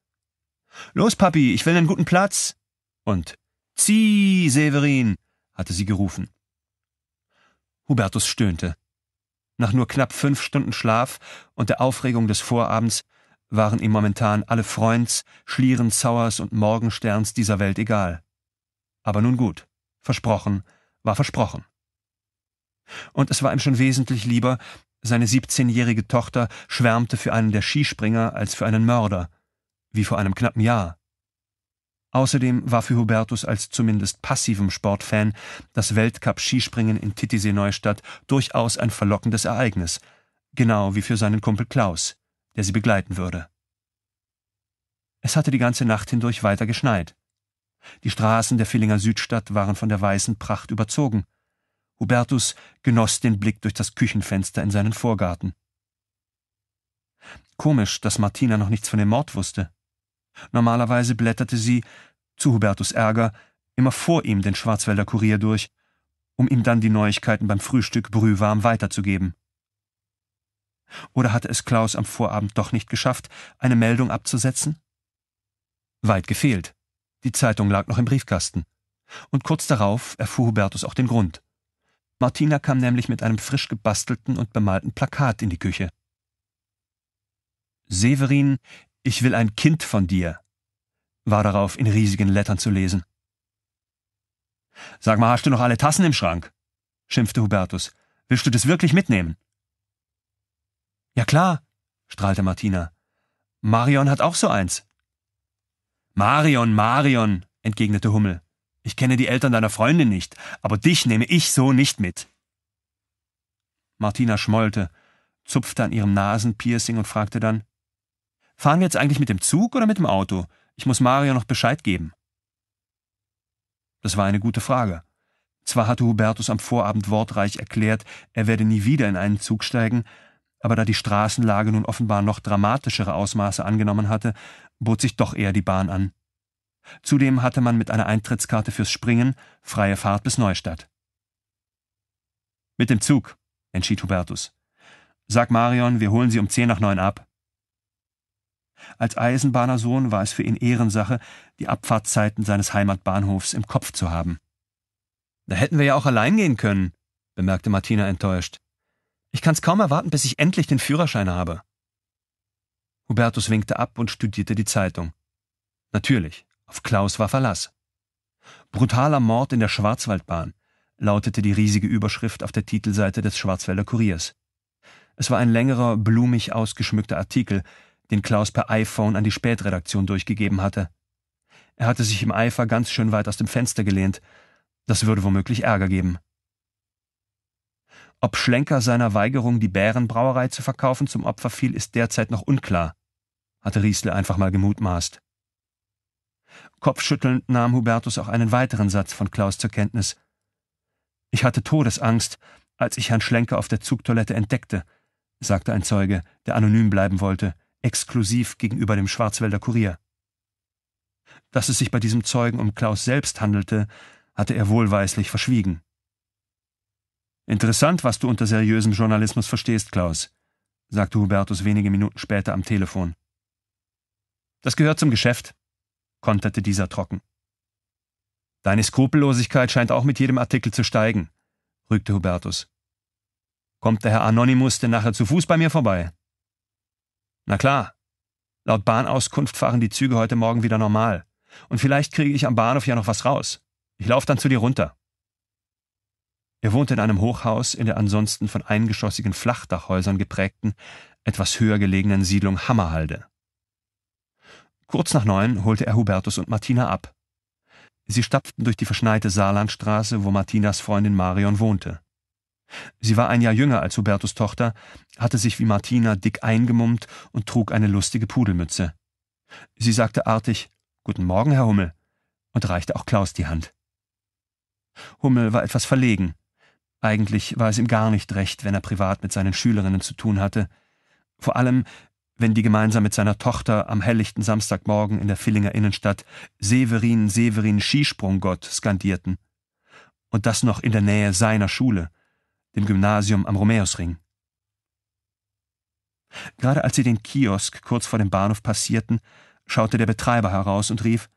Los, Papi, ich will einen guten Platz! Und Zieh, Severin! hatte sie gerufen. Hubertus stöhnte. Nach nur knapp fünf Stunden Schlaf und der Aufregung des Vorabends waren ihm momentan alle Freunds, Schlieren, Sauers und Morgensterns dieser Welt egal. Aber nun gut, versprochen war versprochen. Und es war ihm schon wesentlich lieber, seine 17-jährige Tochter schwärmte für einen der Skispringer als für einen Mörder, wie vor einem knappen Jahr. Außerdem war für Hubertus als zumindest passivem Sportfan das Weltcup-Skispringen in Titisee Neustadt durchaus ein verlockendes Ereignis, genau wie für seinen Kumpel Klaus der sie begleiten würde. Es hatte die ganze Nacht hindurch weiter geschneit. Die Straßen der Villinger Südstadt waren von der weißen Pracht überzogen. Hubertus genoss den Blick durch das Küchenfenster in seinen Vorgarten. Komisch, dass Martina noch nichts von dem Mord wusste. Normalerweise blätterte sie, zu Hubertus Ärger, immer vor ihm den Schwarzwälder Kurier durch, um ihm dann die Neuigkeiten beim Frühstück brühwarm weiterzugeben. Oder hatte es Klaus am Vorabend doch nicht geschafft, eine Meldung abzusetzen? Weit gefehlt. Die Zeitung lag noch im Briefkasten. Und kurz darauf erfuhr Hubertus auch den Grund. Martina kam nämlich mit einem frisch gebastelten und bemalten Plakat in die Küche. Severin, ich will ein Kind von dir, war darauf in riesigen Lettern zu lesen. Sag mal, hast du noch alle Tassen im Schrank? schimpfte Hubertus. Willst du das wirklich mitnehmen? Ja klar, strahlte Martina. Marion hat auch so eins. Marion, Marion, entgegnete Hummel. Ich kenne die Eltern deiner Freundin nicht, aber dich nehme ich so nicht mit. Martina schmollte, zupfte an ihrem Nasenpiercing und fragte dann Fahren wir jetzt eigentlich mit dem Zug oder mit dem Auto? Ich muss Marion noch Bescheid geben. Das war eine gute Frage. Zwar hatte Hubertus am Vorabend wortreich erklärt, er werde nie wieder in einen Zug steigen, aber da die Straßenlage nun offenbar noch dramatischere Ausmaße angenommen hatte, bot sich doch eher die Bahn an. Zudem hatte man mit einer Eintrittskarte fürs Springen freie Fahrt bis Neustadt. Mit dem Zug, entschied Hubertus. Sag Marion, wir holen sie um zehn nach neun ab. Als Eisenbahnersohn war es für ihn Ehrensache, die Abfahrtzeiten seines Heimatbahnhofs im Kopf zu haben. Da hätten wir ja auch allein gehen können, bemerkte Martina enttäuscht. Ich kann's kaum erwarten, bis ich endlich den Führerschein habe. Hubertus winkte ab und studierte die Zeitung. Natürlich, auf Klaus war Verlass. Brutaler Mord in der Schwarzwaldbahn lautete die riesige Überschrift auf der Titelseite des Schwarzwälder Kuriers. Es war ein längerer, blumig ausgeschmückter Artikel, den Klaus per iPhone an die Spätredaktion durchgegeben hatte. Er hatte sich im Eifer ganz schön weit aus dem Fenster gelehnt. Das würde womöglich Ärger geben. Ob Schlenker seiner Weigerung, die Bärenbrauerei zu verkaufen, zum Opfer fiel, ist derzeit noch unklar, hatte Riesle einfach mal gemutmaßt. Kopfschüttelnd nahm Hubertus auch einen weiteren Satz von Klaus zur Kenntnis. Ich hatte Todesangst, als ich Herrn Schlenker auf der Zugtoilette entdeckte, sagte ein Zeuge, der anonym bleiben wollte, exklusiv gegenüber dem Schwarzwälder Kurier. Dass es sich bei diesem Zeugen um Klaus selbst handelte, hatte er wohlweislich verschwiegen. Interessant, was du unter seriösem Journalismus verstehst, Klaus, sagte Hubertus wenige Minuten später am Telefon. Das gehört zum Geschäft, konterte dieser trocken. Deine Skrupellosigkeit scheint auch mit jedem Artikel zu steigen, rügte Hubertus. Kommt der Herr Anonymous denn nachher zu Fuß bei mir vorbei? Na klar. Laut Bahnauskunft fahren die Züge heute Morgen wieder normal. Und vielleicht kriege ich am Bahnhof ja noch was raus. Ich laufe dann zu dir runter. Er wohnte in einem Hochhaus in der ansonsten von eingeschossigen Flachdachhäusern geprägten, etwas höher gelegenen Siedlung Hammerhalde. Kurz nach neun holte er Hubertus und Martina ab. Sie stapften durch die verschneite Saarlandstraße, wo Martinas Freundin Marion wohnte. Sie war ein Jahr jünger als Hubertus Tochter, hatte sich wie Martina dick eingemummt und trug eine lustige Pudelmütze. Sie sagte artig Guten Morgen, Herr Hummel, und reichte auch Klaus die Hand. Hummel war etwas verlegen, eigentlich war es ihm gar nicht recht, wenn er privat mit seinen Schülerinnen zu tun hatte. Vor allem, wenn die gemeinsam mit seiner Tochter am helllichten Samstagmorgen in der Villinger Innenstadt Severin, Severin, Skisprunggott skandierten. Und das noch in der Nähe seiner Schule, dem Gymnasium am Romeusring. Gerade als sie den Kiosk kurz vor dem Bahnhof passierten, schaute der Betreiber heraus und rief: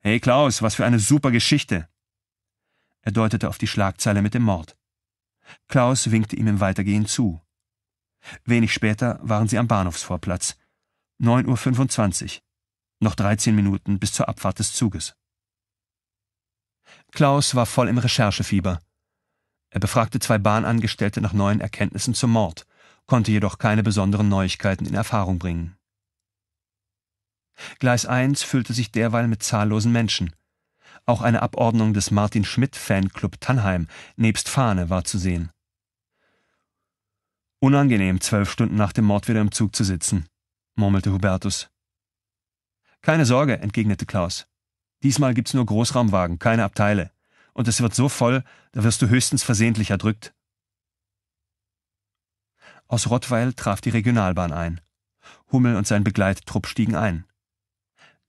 Hey Klaus, was für eine super Geschichte! Er deutete auf die Schlagzeile mit dem Mord. Klaus winkte ihm im Weitergehen zu. Wenig später waren sie am Bahnhofsvorplatz. 9.25 Uhr. Noch 13 Minuten bis zur Abfahrt des Zuges. Klaus war voll im Recherchefieber. Er befragte zwei Bahnangestellte nach neuen Erkenntnissen zum Mord, konnte jedoch keine besonderen Neuigkeiten in Erfahrung bringen. Gleis 1 füllte sich derweil mit zahllosen Menschen. Auch eine Abordnung des Martin Schmidt Fanclub Tannheim nebst Fahne war zu sehen. Unangenehm, zwölf Stunden nach dem Mord wieder im Zug zu sitzen, murmelte Hubertus. Keine Sorge, entgegnete Klaus. Diesmal gibt's nur Großraumwagen, keine Abteile. Und es wird so voll, da wirst du höchstens versehentlich erdrückt. Aus Rottweil traf die Regionalbahn ein. Hummel und sein Begleittrupp stiegen ein.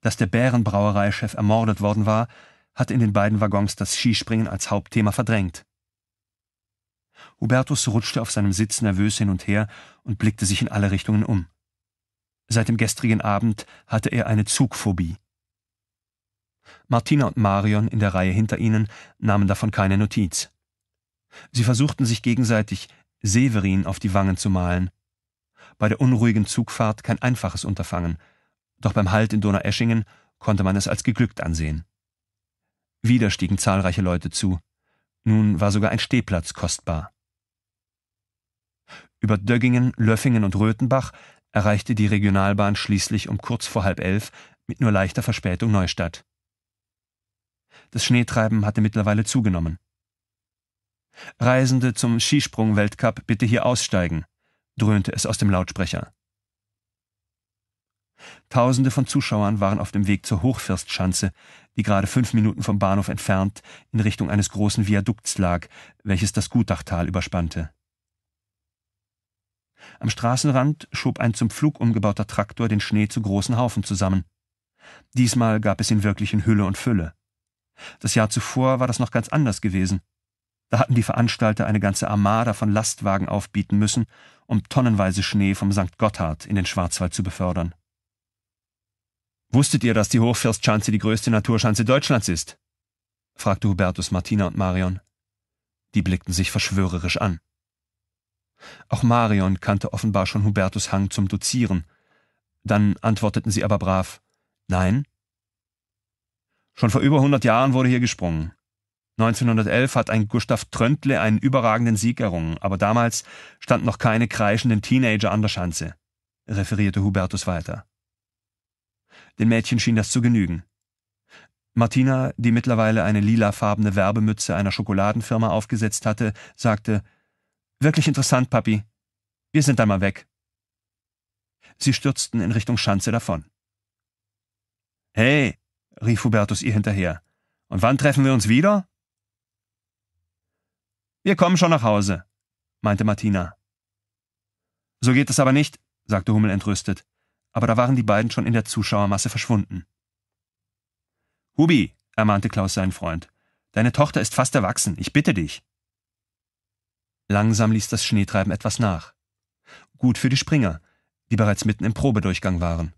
Dass der Bärenbrauereichef ermordet worden war, hat in den beiden Waggons das Skispringen als Hauptthema verdrängt. Hubertus rutschte auf seinem Sitz nervös hin und her und blickte sich in alle Richtungen um. Seit dem gestrigen Abend hatte er eine Zugphobie. Martina und Marion in der Reihe hinter ihnen nahmen davon keine Notiz. Sie versuchten sich gegenseitig Severin auf die Wangen zu malen. Bei der unruhigen Zugfahrt kein einfaches Unterfangen, doch beim Halt in Donaueschingen konnte man es als geglückt ansehen. Wieder stiegen zahlreiche Leute zu. Nun war sogar ein Stehplatz kostbar. Über Döggingen, Löffingen und Röthenbach erreichte die Regionalbahn schließlich um kurz vor halb elf mit nur leichter Verspätung Neustadt. Das Schneetreiben hatte mittlerweile zugenommen. Reisende zum Skisprung-Weltcup bitte hier aussteigen, dröhnte es aus dem Lautsprecher. Tausende von Zuschauern waren auf dem Weg zur Hochfirstschanze, die gerade fünf Minuten vom Bahnhof entfernt in Richtung eines großen Viadukts lag, welches das Gutachtal überspannte. Am Straßenrand schob ein zum Flug umgebauter Traktor den Schnee zu großen Haufen zusammen. Diesmal gab es ihn wirklich in Hülle und Fülle. Das Jahr zuvor war das noch ganz anders gewesen. Da hatten die Veranstalter eine ganze Armada von Lastwagen aufbieten müssen, um tonnenweise Schnee vom St. Gotthard in den Schwarzwald zu befördern. Wusstet ihr, dass die Hochfirstschanze die größte Naturschanze Deutschlands ist? fragte Hubertus Martina und Marion. Die blickten sich verschwörerisch an. Auch Marion kannte offenbar schon Hubertus Hang zum Dozieren. Dann antworteten sie aber brav: Nein. Schon vor über hundert Jahren wurde hier gesprungen. 1911 hat ein Gustav Tröntle einen überragenden Sieg errungen, aber damals standen noch keine kreischenden Teenager an der Schanze, referierte Hubertus weiter. Den Mädchen schien das zu genügen. Martina, die mittlerweile eine lilafarbene Werbemütze einer Schokoladenfirma aufgesetzt hatte, sagte Wirklich interessant, Papi. Wir sind einmal weg. Sie stürzten in Richtung Schanze davon. Hey, rief Hubertus ihr hinterher. Und wann treffen wir uns wieder? Wir kommen schon nach Hause, meinte Martina. So geht es aber nicht, sagte Hummel entrüstet aber da waren die beiden schon in der Zuschauermasse verschwunden. Hubi, ermahnte Klaus seinen Freund, deine Tochter ist fast erwachsen, ich bitte dich. Langsam ließ das Schneetreiben etwas nach. Gut für die Springer, die bereits mitten im Probedurchgang waren.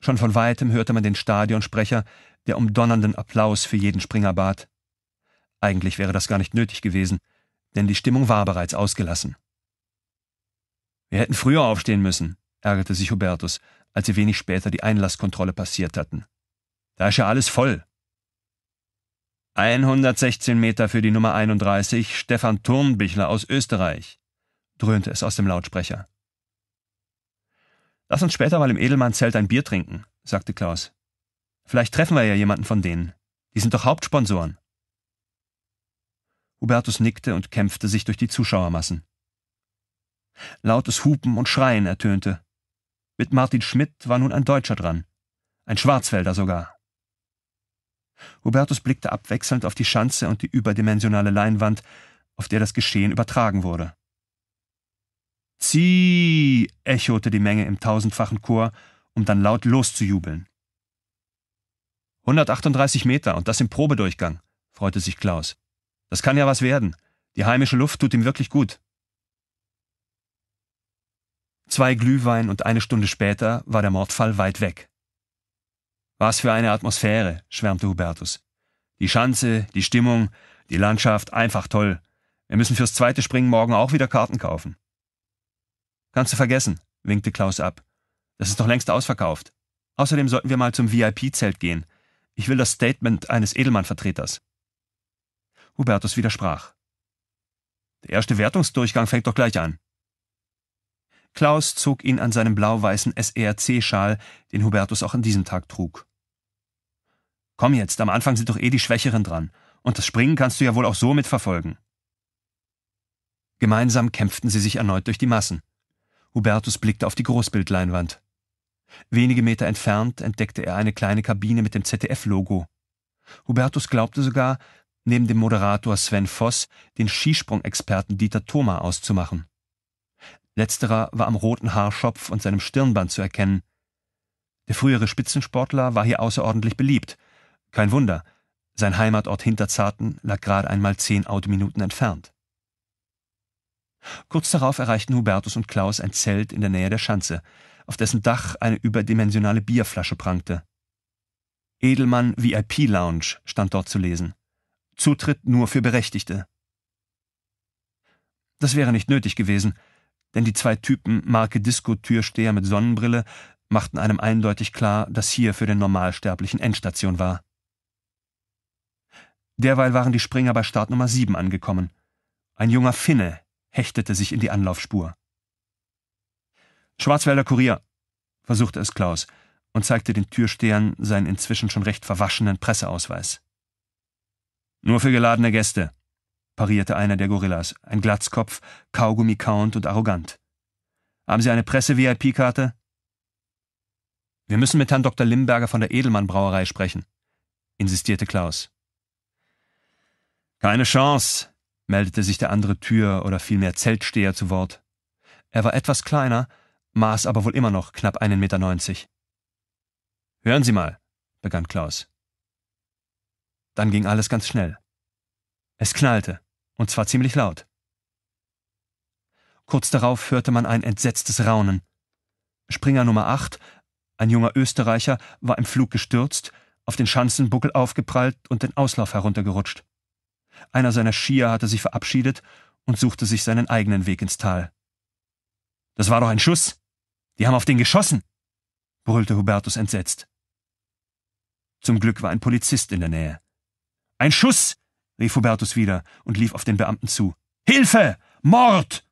Schon von weitem hörte man den Stadionsprecher, der um donnernden Applaus für jeden Springer bat. Eigentlich wäre das gar nicht nötig gewesen, denn die Stimmung war bereits ausgelassen. Wir hätten früher aufstehen müssen, ärgerte sich Hubertus, als sie wenig später die Einlasskontrolle passiert hatten. Da ist ja alles voll. 116 Meter für die Nummer 31, Stefan Thurnbichler aus Österreich, dröhnte es aus dem Lautsprecher. Lass uns später mal im Edelmann-Zelt ein Bier trinken, sagte Klaus. Vielleicht treffen wir ja jemanden von denen. Die sind doch Hauptsponsoren. Hubertus nickte und kämpfte sich durch die Zuschauermassen. Lautes Hupen und Schreien ertönte. Mit Martin Schmidt war nun ein Deutscher dran, ein Schwarzwälder sogar. Hubertus blickte abwechselnd auf die Schanze und die überdimensionale Leinwand, auf der das Geschehen übertragen wurde. Zieh! echote die Menge im tausendfachen Chor, um dann laut loszujubeln. 138 Meter und das im Probedurchgang, freute sich Klaus. Das kann ja was werden. Die heimische Luft tut ihm wirklich gut. Zwei Glühwein und eine Stunde später war der Mordfall weit weg. Was für eine Atmosphäre, schwärmte Hubertus. Die Schanze, die Stimmung, die Landschaft, einfach toll. Wir müssen fürs zweite Springen morgen auch wieder Karten kaufen. Kannst du vergessen, winkte Klaus ab. Das ist doch längst ausverkauft. Außerdem sollten wir mal zum VIP-Zelt gehen. Ich will das Statement eines Edelmann-Vertreters. Hubertus widersprach. Der erste Wertungsdurchgang fängt doch gleich an. Klaus zog ihn an seinem blau-weißen SERC-Schal, den Hubertus auch an diesem Tag trug. Komm jetzt, am Anfang sind doch eh die Schwächeren dran. Und das Springen kannst du ja wohl auch so mitverfolgen. Gemeinsam kämpften sie sich erneut durch die Massen. Hubertus blickte auf die Großbildleinwand. Wenige Meter entfernt entdeckte er eine kleine Kabine mit dem ZDF-Logo. Hubertus glaubte sogar, neben dem Moderator Sven Voss den Skisprung-Experten Dieter Thoma auszumachen. Letzterer war am roten Haarschopf und seinem Stirnband zu erkennen. Der frühere Spitzensportler war hier außerordentlich beliebt. Kein Wunder, sein Heimatort Hinterzarten lag gerade einmal zehn Autominuten entfernt. Kurz darauf erreichten Hubertus und Klaus ein Zelt in der Nähe der Schanze, auf dessen Dach eine überdimensionale Bierflasche prangte. Edelmann VIP Lounge stand dort zu lesen. Zutritt nur für Berechtigte. Das wäre nicht nötig gewesen, denn die zwei Typen, Marke Disco-Türsteher mit Sonnenbrille, machten einem eindeutig klar, dass hier für den Normalsterblichen Endstation war. Derweil waren die Springer bei Start Nummer 7 angekommen. Ein junger Finne hechtete sich in die Anlaufspur. Schwarzwälder Kurier, versuchte es Klaus und zeigte den Türstehern seinen inzwischen schon recht verwaschenen Presseausweis. Nur für geladene Gäste, parierte einer der Gorillas, ein Glatzkopf, Kaugummi kauend und arrogant. Haben Sie eine Presse-VIP-Karte? Wir müssen mit Herrn Dr. Limberger von der Edelmann Brauerei sprechen, insistierte Klaus. Keine Chance, meldete sich der andere Tür oder vielmehr Zeltsteher zu Wort. Er war etwas kleiner, maß aber wohl immer noch knapp einen Meter neunzig. Hören Sie mal, begann Klaus. Dann ging alles ganz schnell. Es knallte. Und zwar ziemlich laut. Kurz darauf hörte man ein entsetztes Raunen. Springer Nummer 8, ein junger Österreicher, war im Flug gestürzt, auf den Schanzenbuckel aufgeprallt und den Auslauf heruntergerutscht. Einer seiner Skier hatte sich verabschiedet und suchte sich seinen eigenen Weg ins Tal. Das war doch ein Schuss. Die haben auf den geschossen, brüllte Hubertus entsetzt. Zum Glück war ein Polizist in der Nähe. Ein Schuss, rief Hubertus wieder und lief auf den Beamten zu. Hilfe! Mord!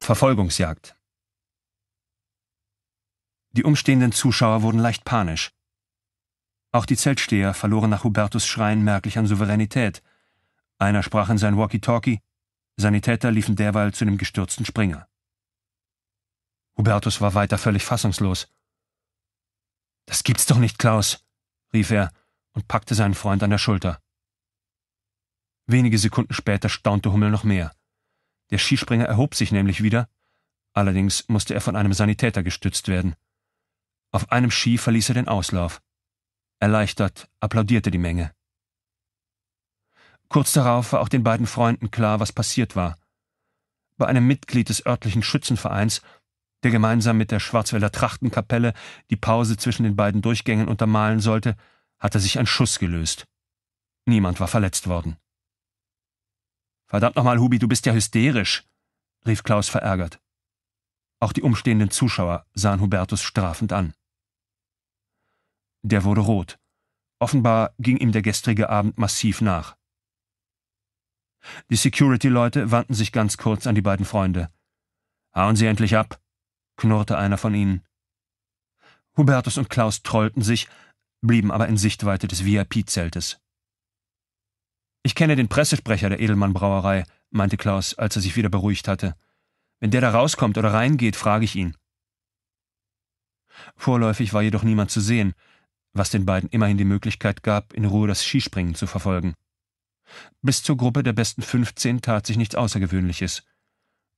Verfolgungsjagd. Die umstehenden Zuschauer wurden leicht panisch. Auch die Zeltsteher verloren nach Hubertus Schreien merklich an Souveränität. Einer sprach in sein Walkie-Talkie, Sanitäter liefen derweil zu dem gestürzten Springer. Hubertus war weiter völlig fassungslos. Das gibt's doch nicht, Klaus, rief er und packte seinen Freund an der Schulter. Wenige Sekunden später staunte Hummel noch mehr. Der Skispringer erhob sich nämlich wieder, allerdings musste er von einem Sanitäter gestützt werden. Auf einem Ski verließ er den Auslauf. Erleichtert applaudierte die Menge. Kurz darauf war auch den beiden Freunden klar, was passiert war. Bei einem Mitglied des örtlichen Schützenvereins der gemeinsam mit der Schwarzwälder Trachtenkapelle die Pause zwischen den beiden Durchgängen untermalen sollte, hatte sich ein Schuss gelöst. Niemand war verletzt worden. Verdammt nochmal, Hubi, du bist ja hysterisch, rief Klaus verärgert. Auch die umstehenden Zuschauer sahen Hubertus strafend an. Der wurde rot. Offenbar ging ihm der gestrige Abend massiv nach. Die Security-Leute wandten sich ganz kurz an die beiden Freunde. Hauen Sie endlich ab, knurrte einer von ihnen. Hubertus und Klaus trollten sich, blieben aber in Sichtweite des VIP-Zeltes. Ich kenne den Pressesprecher der Edelmann-Brauerei, meinte Klaus, als er sich wieder beruhigt hatte. Wenn der da rauskommt oder reingeht, frage ich ihn. Vorläufig war jedoch niemand zu sehen, was den beiden immerhin die Möglichkeit gab, in Ruhe das Skispringen zu verfolgen. Bis zur Gruppe der besten 15 tat sich nichts Außergewöhnliches.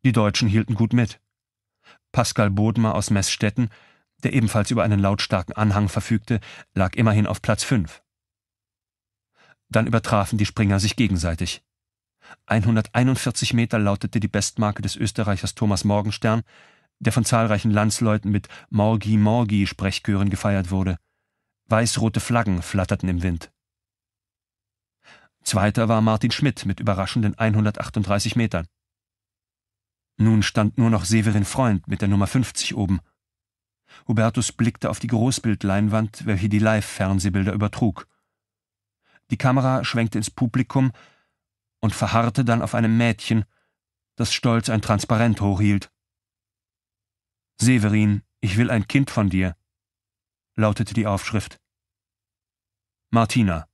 Die Deutschen hielten gut mit. Pascal Bodmer aus Meßstetten, der ebenfalls über einen lautstarken Anhang verfügte, lag immerhin auf Platz 5. Dann übertrafen die Springer sich gegenseitig. 141 Meter lautete die Bestmarke des Österreichers Thomas Morgenstern, der von zahlreichen Landsleuten mit Morgi Morgi Sprechchören gefeiert wurde. Weiß-rote Flaggen flatterten im Wind. Zweiter war Martin Schmidt mit überraschenden 138 Metern. Nun stand nur noch Severin Freund mit der Nummer 50 oben. Hubertus blickte auf die Großbildleinwand, welche die Live-Fernsehbilder übertrug. Die Kamera schwenkte ins Publikum und verharrte dann auf einem Mädchen, das stolz ein Transparent hochhielt. Severin, ich will ein Kind von dir, lautete die Aufschrift. Martina.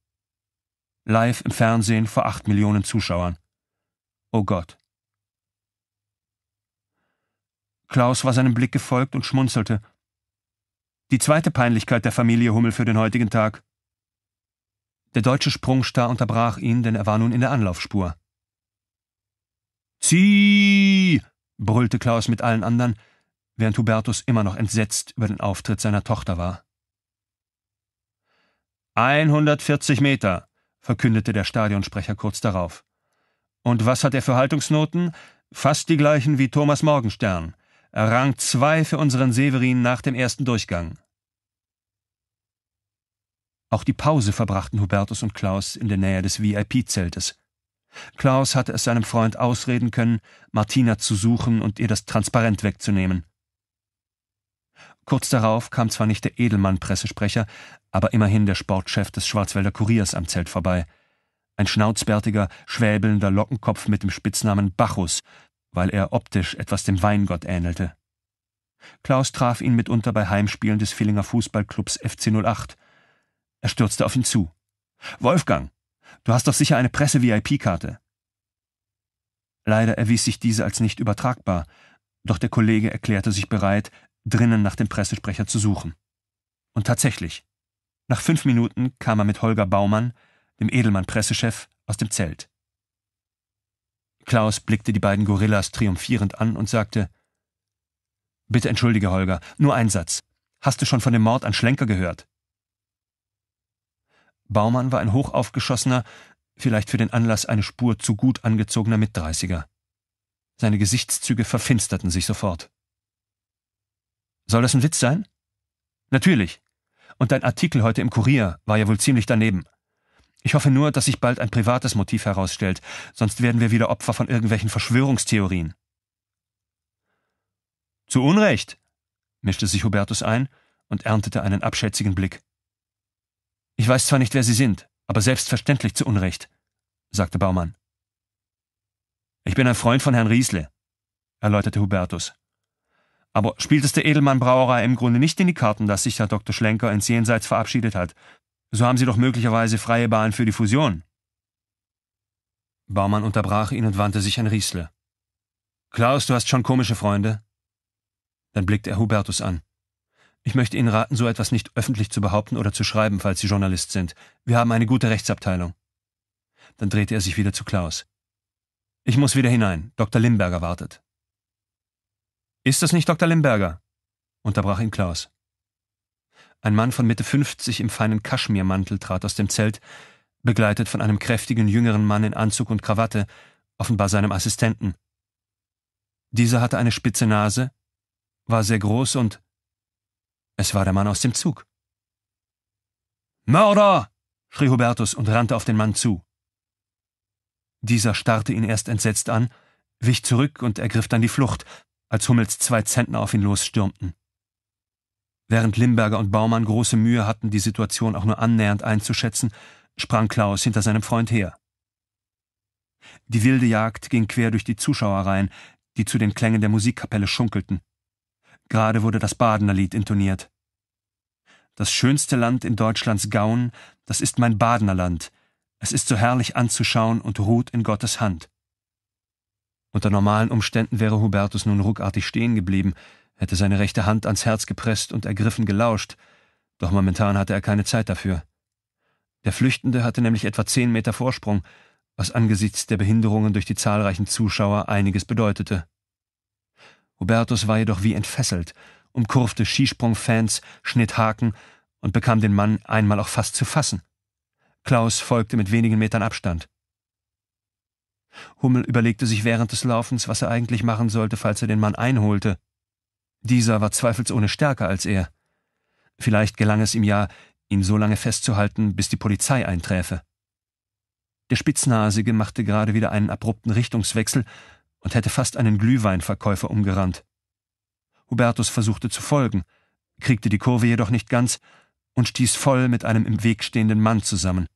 Live im Fernsehen vor acht Millionen Zuschauern. Oh Gott. Klaus war seinem Blick gefolgt und schmunzelte. Die zweite Peinlichkeit der Familie Hummel für den heutigen Tag. Der deutsche Sprungstar unterbrach ihn, denn er war nun in der Anlaufspur. Zieh! brüllte Klaus mit allen anderen, während Hubertus immer noch entsetzt über den Auftritt seiner Tochter war. 140 Meter, verkündete der Stadionsprecher kurz darauf. Und was hat er für Haltungsnoten? Fast die gleichen wie Thomas Morgenstern. Rang 2 für unseren Severin nach dem ersten Durchgang. Auch die Pause verbrachten Hubertus und Klaus in der Nähe des VIP-Zeltes. Klaus hatte es seinem Freund ausreden können, Martina zu suchen und ihr das Transparent wegzunehmen. Kurz darauf kam zwar nicht der Edelmann-Pressesprecher, aber immerhin der Sportchef des Schwarzwälder Kuriers am Zelt vorbei. Ein schnauzbärtiger, schwäbelnder Lockenkopf mit dem Spitznamen Bacchus, weil er optisch etwas dem Weingott ähnelte. Klaus traf ihn mitunter bei Heimspielen des Villinger Fußballclubs FC 08. Er stürzte auf ihn zu. Wolfgang, du hast doch sicher eine Presse-VIP-Karte. Leider erwies sich diese als nicht übertragbar, doch der Kollege erklärte sich bereit, drinnen nach dem Pressesprecher zu suchen. Und tatsächlich, nach fünf Minuten kam er mit Holger Baumann, dem Edelmann-Pressechef, aus dem Zelt. Klaus blickte die beiden Gorillas triumphierend an und sagte Bitte entschuldige, Holger, nur ein Satz. Hast du schon von dem Mord an Schlenker gehört? Baumann war ein hochaufgeschossener, vielleicht für den Anlass eine Spur zu gut angezogener Mitdreißiger. Seine Gesichtszüge verfinsterten sich sofort. Soll das ein Witz sein? Natürlich. Und dein Artikel heute im Kurier war ja wohl ziemlich daneben. Ich hoffe nur, dass sich bald ein privates Motiv herausstellt, sonst werden wir wieder Opfer von irgendwelchen Verschwörungstheorien. Zu Unrecht, mischte sich Hubertus ein und erntete einen abschätzigen Blick. Ich weiß zwar nicht, wer Sie sind, aber selbstverständlich zu Unrecht, sagte Baumann. Ich bin ein Freund von Herrn Riesle, erläuterte Hubertus. Aber spielt es der Edelmann Brauerei im Grunde nicht in die Karten, dass sich Herr Dr. Schlenker ins Jenseits verabschiedet hat, so haben Sie doch möglicherweise freie Bahn für die Fusion. Baumann unterbrach ihn und wandte sich an Riesle. Klaus, du hast schon komische Freunde. Dann blickte er Hubertus an. Ich möchte Ihnen raten, so etwas nicht öffentlich zu behaupten oder zu schreiben, falls Sie Journalist sind. Wir haben eine gute Rechtsabteilung. Dann drehte er sich wieder zu Klaus. Ich muss wieder hinein. Dr. Limberger wartet. Ist das nicht Dr. Limberger? unterbrach ihn Klaus. Ein Mann von Mitte 50 im feinen Kaschmirmantel trat aus dem Zelt, begleitet von einem kräftigen jüngeren Mann in Anzug und Krawatte, offenbar seinem Assistenten. Dieser hatte eine spitze Nase, war sehr groß und es war der Mann aus dem Zug. Mörder! schrie Hubertus und rannte auf den Mann zu. Dieser starrte ihn erst entsetzt an, wich zurück und ergriff dann die Flucht, als Hummels zwei Zentner auf ihn losstürmten. Während Limberger und Baumann große Mühe hatten, die Situation auch nur annähernd einzuschätzen, sprang Klaus hinter seinem Freund her. Die wilde Jagd ging quer durch die Zuschauerreihen, die zu den Klängen der Musikkapelle schunkelten. Gerade wurde das Badenerlied intoniert. Das schönste Land in Deutschlands Gaun, das ist mein Badenerland. Es ist so herrlich anzuschauen und ruht in Gottes Hand. Unter normalen Umständen wäre Hubertus nun ruckartig stehen geblieben, hätte seine rechte Hand ans Herz gepresst und ergriffen gelauscht, doch momentan hatte er keine Zeit dafür. Der Flüchtende hatte nämlich etwa zehn Meter Vorsprung, was angesichts der Behinderungen durch die zahlreichen Zuschauer einiges bedeutete. Hubertus war jedoch wie entfesselt, umkurfte Skisprungfans, schnitt Haken und bekam den Mann einmal auch fast zu fassen. Klaus folgte mit wenigen Metern Abstand. Hummel überlegte sich während des Laufens, was er eigentlich machen sollte, falls er den Mann einholte. Dieser war zweifelsohne stärker als er. Vielleicht gelang es ihm ja, ihn so lange festzuhalten, bis die Polizei einträfe. Der Spitznasige machte gerade wieder einen abrupten Richtungswechsel und hätte fast einen Glühweinverkäufer umgerannt. Hubertus versuchte zu folgen, kriegte die Kurve jedoch nicht ganz und stieß voll mit einem im Weg stehenden Mann zusammen.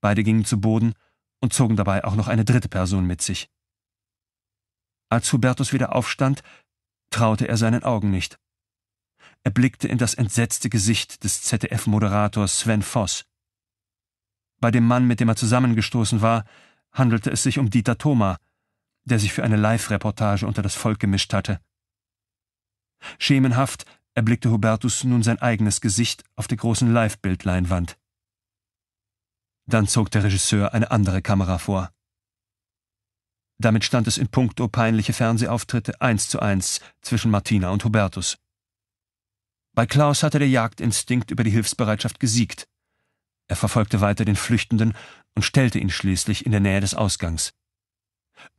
Beide gingen zu Boden und zogen dabei auch noch eine dritte Person mit sich. Als Hubertus wieder aufstand, traute er seinen Augen nicht. Er blickte in das entsetzte Gesicht des ZDF-Moderators Sven Voss. Bei dem Mann, mit dem er zusammengestoßen war, handelte es sich um Dieter Thoma, der sich für eine Live-Reportage unter das Volk gemischt hatte. Schemenhaft erblickte Hubertus nun sein eigenes Gesicht auf der großen Live-Bildleinwand. Dann zog der Regisseur eine andere Kamera vor. Damit stand es in puncto peinliche Fernsehauftritte eins zu eins zwischen Martina und Hubertus. Bei Klaus hatte der Jagdinstinkt über die Hilfsbereitschaft gesiegt. Er verfolgte weiter den Flüchtenden und stellte ihn schließlich in der Nähe des Ausgangs.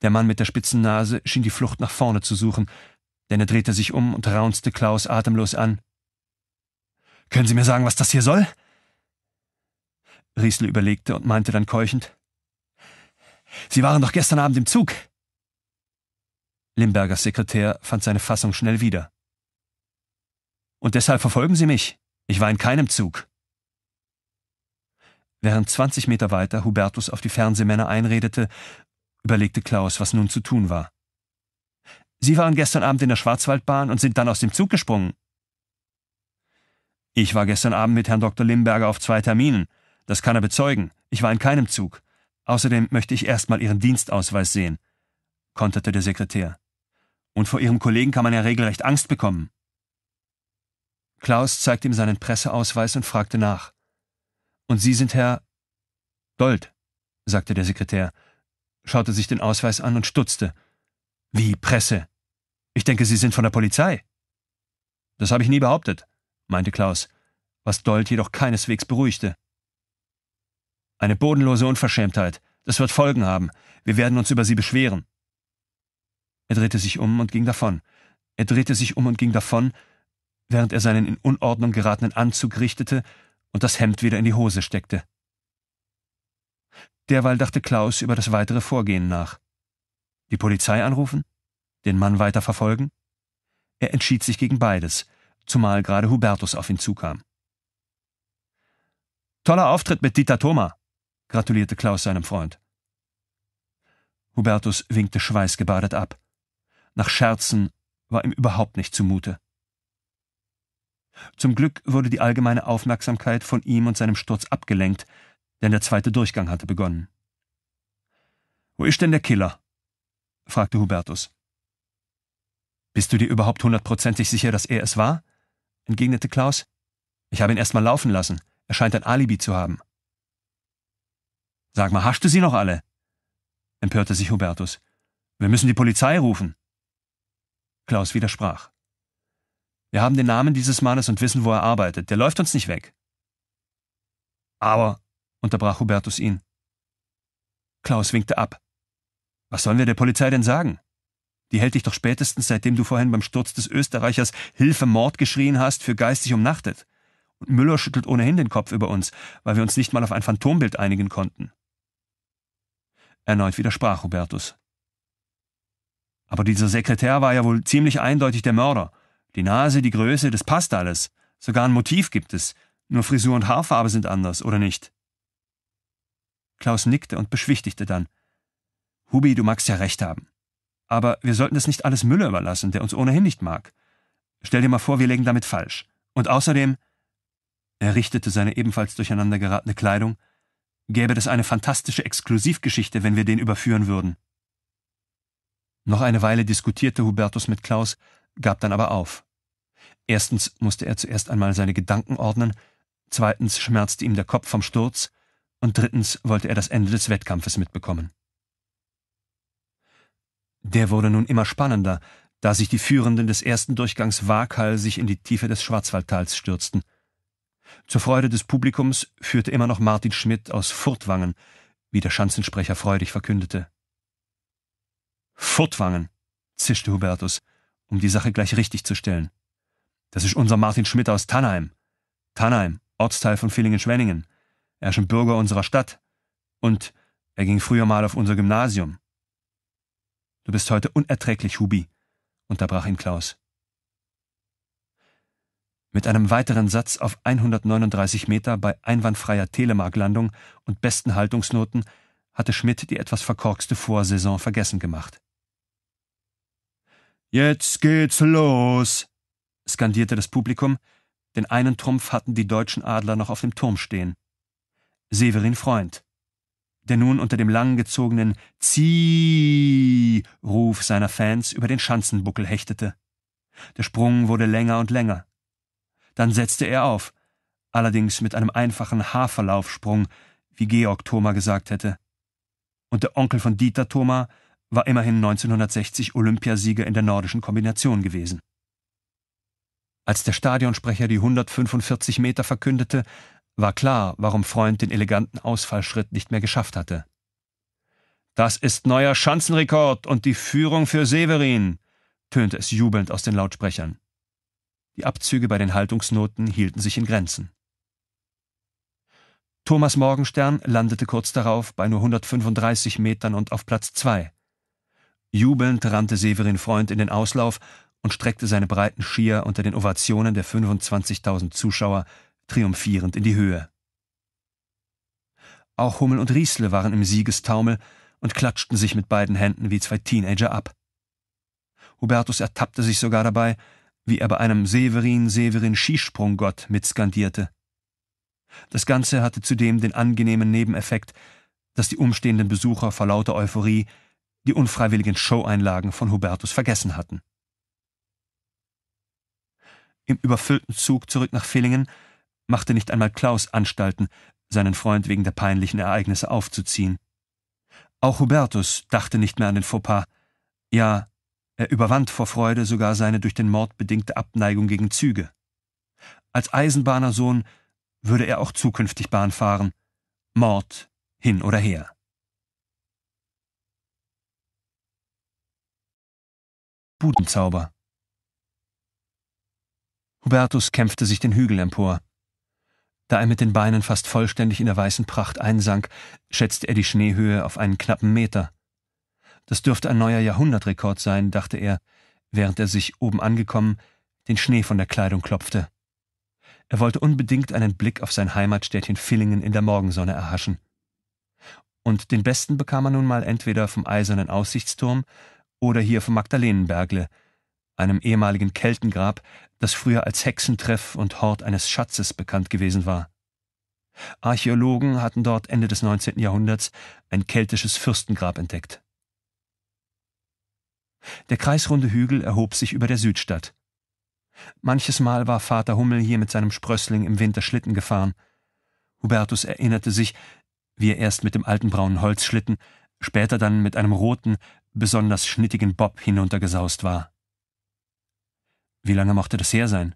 Der Mann mit der spitzen Nase schien die Flucht nach vorne zu suchen, denn er drehte sich um und raunzte Klaus atemlos an. Können Sie mir sagen, was das hier soll? Riesle überlegte und meinte dann keuchend, Sie waren doch gestern Abend im Zug. Limbergers Sekretär fand seine Fassung schnell wieder. Und deshalb verfolgen Sie mich. Ich war in keinem Zug. Während 20 Meter weiter Hubertus auf die Fernsehmänner einredete, überlegte Klaus, was nun zu tun war. Sie waren gestern Abend in der Schwarzwaldbahn und sind dann aus dem Zug gesprungen. Ich war gestern Abend mit Herrn Dr. Limberger auf zwei Terminen. Das kann er bezeugen. Ich war in keinem Zug. Außerdem möchte ich erstmal Ihren Dienstausweis sehen, konterte der Sekretär. Und vor Ihrem Kollegen kann man ja regelrecht Angst bekommen. Klaus zeigte ihm seinen Presseausweis und fragte nach. Und Sie sind Herr Dold, sagte der Sekretär, schaute sich den Ausweis an und stutzte. Wie Presse? Ich denke, Sie sind von der Polizei. Das habe ich nie behauptet, meinte Klaus, was Dold jedoch keineswegs beruhigte. Eine bodenlose Unverschämtheit. Das wird Folgen haben. Wir werden uns über sie beschweren. Er drehte sich um und ging davon. Er drehte sich um und ging davon, während er seinen in Unordnung geratenen Anzug richtete und das Hemd wieder in die Hose steckte. Derweil dachte Klaus über das weitere Vorgehen nach. Die Polizei anrufen? Den Mann weiter verfolgen? Er entschied sich gegen beides, zumal gerade Hubertus auf ihn zukam. Toller Auftritt mit Dieter Thoma, gratulierte Klaus seinem Freund. Hubertus winkte schweißgebadet ab. Nach Scherzen war ihm überhaupt nicht zumute. Zum Glück wurde die allgemeine Aufmerksamkeit von ihm und seinem Sturz abgelenkt, denn der zweite Durchgang hatte begonnen. Wo ist denn der Killer? fragte Hubertus. Bist du dir überhaupt hundertprozentig sicher, dass er es war? entgegnete Klaus. Ich habe ihn erstmal laufen lassen. Er scheint ein Alibi zu haben. Sag mal, hast du sie noch alle? empörte sich Hubertus. Wir müssen die Polizei rufen. Klaus widersprach. Wir haben den Namen dieses Mannes und wissen, wo er arbeitet. Der läuft uns nicht weg. Aber, unterbrach Hubertus ihn. Klaus winkte ab. Was sollen wir der Polizei denn sagen? Die hält dich doch spätestens, seitdem du vorhin beim Sturz des Österreichers Hilfe Mord geschrien hast, für geistig umnachtet. Und Müller schüttelt ohnehin den Kopf über uns, weil wir uns nicht mal auf ein Phantombild einigen konnten. Erneut widersprach Hubertus. Aber dieser Sekretär war ja wohl ziemlich eindeutig der Mörder. Die Nase, die Größe, das passt alles. Sogar ein Motiv gibt es. Nur Frisur und Haarfarbe sind anders, oder nicht? Klaus nickte und beschwichtigte dann. Hubi, du magst ja recht haben. Aber wir sollten das nicht alles Müller überlassen, der uns ohnehin nicht mag. Stell dir mal vor, wir legen damit falsch. Und außerdem. Er richtete seine ebenfalls durcheinander geratene Kleidung gäbe das eine fantastische Exklusivgeschichte, wenn wir den überführen würden. Noch eine Weile diskutierte Hubertus mit Klaus, gab dann aber auf. Erstens musste er zuerst einmal seine Gedanken ordnen, zweitens schmerzte ihm der Kopf vom Sturz, und drittens wollte er das Ende des Wettkampfes mitbekommen. Der wurde nun immer spannender, da sich die Führenden des ersten Durchgangs waghalsig in die Tiefe des Schwarzwaldtals stürzten – zur Freude des Publikums führte immer noch Martin Schmidt aus Furtwangen, wie der Schanzensprecher freudig verkündete. Furtwangen, zischte Hubertus, um die Sache gleich richtig zu stellen. Das ist unser Martin Schmidt aus Tannheim. Tannheim, Ortsteil von Villingen-Schwenningen. Er ist ein Bürger unserer Stadt. Und er ging früher mal auf unser Gymnasium. Du bist heute unerträglich, Hubi, unterbrach ihn Klaus. Mit einem weiteren Satz auf 139 Meter bei einwandfreier Telemarklandung und besten Haltungsnoten hatte Schmidt die etwas verkorkste Vorsaison vergessen gemacht. Jetzt geht's los! skandierte das Publikum, denn einen Trumpf hatten die deutschen Adler noch auf dem Turm stehen. Severin Freund, der nun unter dem langgezogenen Zieh-Ruf seiner Fans über den Schanzenbuckel hechtete. Der Sprung wurde länger und länger. Dann setzte er auf, allerdings mit einem einfachen Haarverlaufsprung, wie Georg Thoma gesagt hätte. Und der Onkel von Dieter Thoma war immerhin 1960 Olympiasieger in der nordischen Kombination gewesen. Als der Stadionsprecher die 145 Meter verkündete, war klar, warum Freund den eleganten Ausfallschritt nicht mehr geschafft hatte. Das ist neuer Schanzenrekord und die Führung für Severin, tönte es jubelnd aus den Lautsprechern. Die Abzüge bei den Haltungsnoten hielten sich in Grenzen. Thomas Morgenstern landete kurz darauf bei nur 135 Metern und auf Platz 2. Jubelnd rannte Severin Freund in den Auslauf und streckte seine breiten Skier unter den Ovationen der 25.000 Zuschauer triumphierend in die Höhe. Auch Hummel und Riesle waren im Siegestaumel und klatschten sich mit beiden Händen wie zwei Teenager ab. Hubertus ertappte sich sogar dabei, wie er bei einem Severin Severin Skisprunggott mitskandierte. Das Ganze hatte zudem den angenehmen Nebeneffekt, dass die umstehenden Besucher vor lauter Euphorie die unfreiwilligen Show-Einlagen von Hubertus vergessen hatten. Im überfüllten Zug zurück nach Villingen machte nicht einmal Klaus Anstalten, seinen Freund wegen der peinlichen Ereignisse aufzuziehen. Auch Hubertus dachte nicht mehr an den Fauxpas. Ja, er überwand vor Freude sogar seine durch den Mord bedingte Abneigung gegen Züge. Als Eisenbahnersohn würde er auch zukünftig Bahn fahren, Mord hin oder her. Budenzauber. Hubertus kämpfte sich den Hügel empor. Da er mit den Beinen fast vollständig in der weißen Pracht einsank, schätzte er die Schneehöhe auf einen knappen Meter. Das dürfte ein neuer Jahrhundertrekord sein, dachte er, während er sich, oben angekommen, den Schnee von der Kleidung klopfte. Er wollte unbedingt einen Blick auf sein Heimatstädtchen Villingen in der Morgensonne erhaschen. Und den besten bekam er nun mal entweder vom eisernen Aussichtsturm oder hier vom Magdalenenbergle, einem ehemaligen Keltengrab, das früher als Hexentreff und Hort eines Schatzes bekannt gewesen war. Archäologen hatten dort Ende des 19. Jahrhunderts ein keltisches Fürstengrab entdeckt. Der kreisrunde Hügel erhob sich über der Südstadt. Manches Mal war Vater Hummel hier mit seinem Sprössling im Winter Schlitten gefahren. Hubertus erinnerte sich, wie er erst mit dem alten braunen Holzschlitten, später dann mit einem roten, besonders schnittigen Bob hinuntergesaust war. Wie lange mochte das her sein?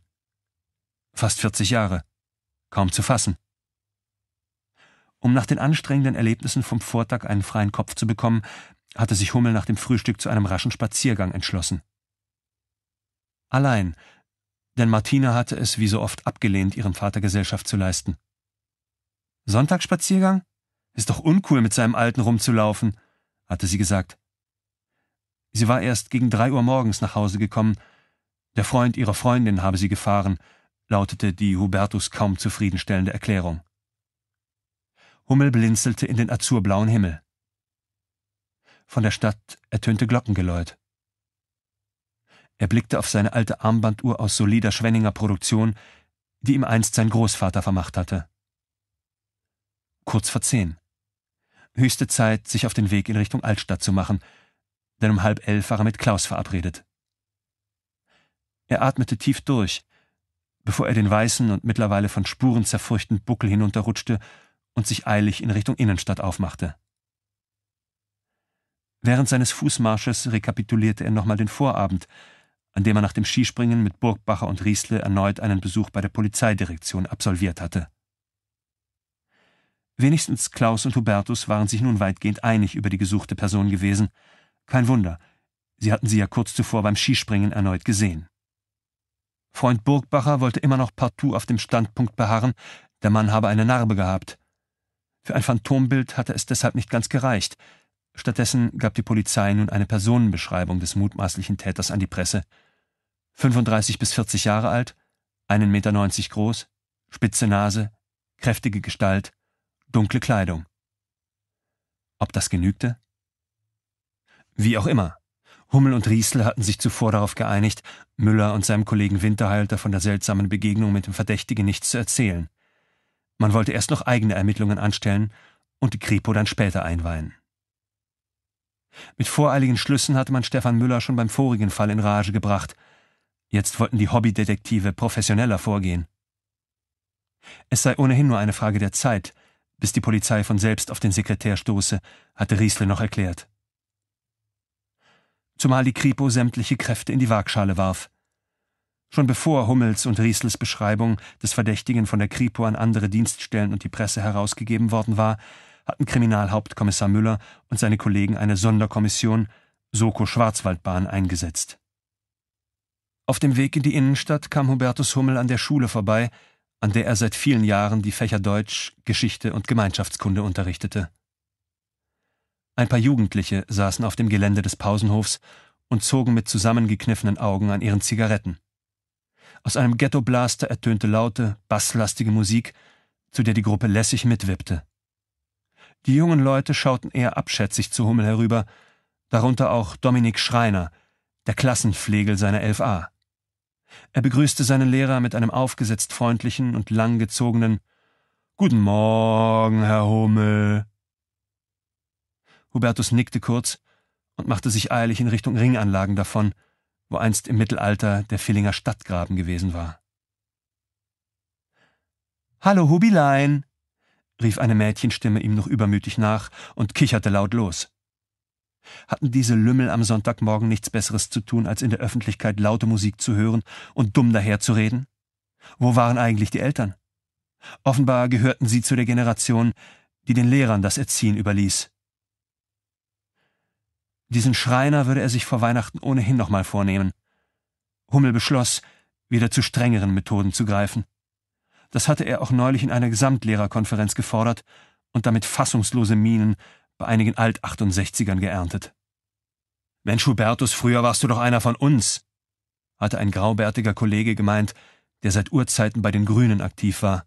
Fast vierzig Jahre. Kaum zu fassen. Um nach den anstrengenden Erlebnissen vom Vortag einen freien Kopf zu bekommen, hatte sich Hummel nach dem Frühstück zu einem raschen Spaziergang entschlossen. Allein, denn Martina hatte es wie so oft abgelehnt, ihrem Vater Gesellschaft zu leisten. Sonntagsspaziergang? Ist doch uncool, mit seinem Alten rumzulaufen, hatte sie gesagt. Sie war erst gegen drei Uhr morgens nach Hause gekommen. Der Freund ihrer Freundin habe sie gefahren, lautete die Hubertus kaum zufriedenstellende Erklärung. Hummel blinzelte in den azurblauen Himmel. Von der Stadt ertönte Glockengeläut. Er blickte auf seine alte Armbanduhr aus solider Schwenninger Produktion, die ihm einst sein Großvater vermacht hatte. Kurz vor zehn. Höchste Zeit, sich auf den Weg in Richtung Altstadt zu machen, denn um halb elf war er mit Klaus verabredet. Er atmete tief durch, bevor er den weißen und mittlerweile von Spuren zerfurchten Buckel hinunterrutschte und sich eilig in Richtung Innenstadt aufmachte. Während seines Fußmarsches rekapitulierte er nochmal den Vorabend, an dem er nach dem Skispringen mit Burgbacher und Riesle erneut einen Besuch bei der Polizeidirektion absolviert hatte. Wenigstens Klaus und Hubertus waren sich nun weitgehend einig über die gesuchte Person gewesen. Kein Wunder, sie hatten sie ja kurz zuvor beim Skispringen erneut gesehen. Freund Burgbacher wollte immer noch partout auf dem Standpunkt beharren, der Mann habe eine Narbe gehabt. Für ein Phantombild hatte es deshalb nicht ganz gereicht, Stattdessen gab die Polizei nun eine Personenbeschreibung des mutmaßlichen Täters an die Presse: 35 bis 40 Jahre alt, 1,90 Meter groß, spitze Nase, kräftige Gestalt, dunkle Kleidung. Ob das genügte? Wie auch immer, Hummel und Riesel hatten sich zuvor darauf geeinigt, Müller und seinem Kollegen Winterhalter von der seltsamen Begegnung mit dem Verdächtigen nichts zu erzählen. Man wollte erst noch eigene Ermittlungen anstellen und die Kripo dann später einweihen. Mit voreiligen Schlüssen hatte man Stefan Müller schon beim vorigen Fall in Rage gebracht. Jetzt wollten die Hobbydetektive professioneller vorgehen. Es sei ohnehin nur eine Frage der Zeit, bis die Polizei von selbst auf den Sekretär stoße, hatte Riesle noch erklärt. Zumal die Kripo sämtliche Kräfte in die Waagschale warf. Schon bevor Hummels und Riesles Beschreibung des Verdächtigen von der Kripo an andere Dienststellen und die Presse herausgegeben worden war, hatten Kriminalhauptkommissar Müller und seine Kollegen eine Sonderkommission Soko Schwarzwaldbahn eingesetzt. Auf dem Weg in die Innenstadt kam Hubertus Hummel an der Schule vorbei, an der er seit vielen Jahren die Fächer Deutsch, Geschichte und Gemeinschaftskunde unterrichtete. Ein paar Jugendliche saßen auf dem Gelände des Pausenhofs und zogen mit zusammengekniffenen Augen an ihren Zigaretten. Aus einem Ghettoblaster ertönte laute, basslastige Musik, zu der die Gruppe lässig mitwippte. Die jungen Leute schauten eher abschätzig zu Hummel herüber, darunter auch Dominik Schreiner, der Klassenflegel seiner 11a. Er begrüßte seinen Lehrer mit einem aufgesetzt freundlichen und langgezogenen Guten Morgen, Herr Hummel. Hubertus nickte kurz und machte sich eilig in Richtung Ringanlagen davon, wo einst im Mittelalter der Villinger Stadtgraben gewesen war. Hallo, Hubilein, rief eine Mädchenstimme ihm noch übermütig nach und kicherte laut los. Hatten diese Lümmel am Sonntagmorgen nichts Besseres zu tun, als in der Öffentlichkeit laute Musik zu hören und dumm daherzureden? Wo waren eigentlich die Eltern? Offenbar gehörten sie zu der Generation, die den Lehrern das Erziehen überließ. Diesen Schreiner würde er sich vor Weihnachten ohnehin nochmal vornehmen. Hummel beschloss, wieder zu strengeren Methoden zu greifen. Das hatte er auch neulich in einer Gesamtlehrerkonferenz gefordert und damit fassungslose Minen bei einigen Alt-68ern geerntet. Mensch, Hubertus, früher warst du doch einer von uns, hatte ein graubärtiger Kollege gemeint, der seit Urzeiten bei den Grünen aktiv war.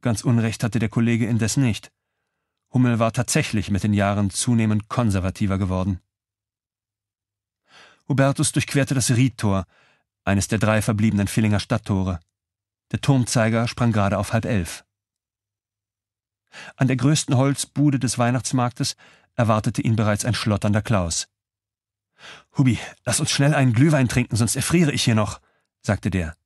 Ganz Unrecht hatte der Kollege indes nicht. Hummel war tatsächlich mit den Jahren zunehmend konservativer geworden. Hubertus durchquerte das Riedtor, eines der drei verbliebenen Villinger Stadttore. Der Turmzeiger sprang gerade auf halb elf. An der größten Holzbude des Weihnachtsmarktes erwartete ihn bereits ein schlotternder Klaus. Hubi, lass uns schnell einen Glühwein trinken, sonst erfriere ich hier noch, sagte der.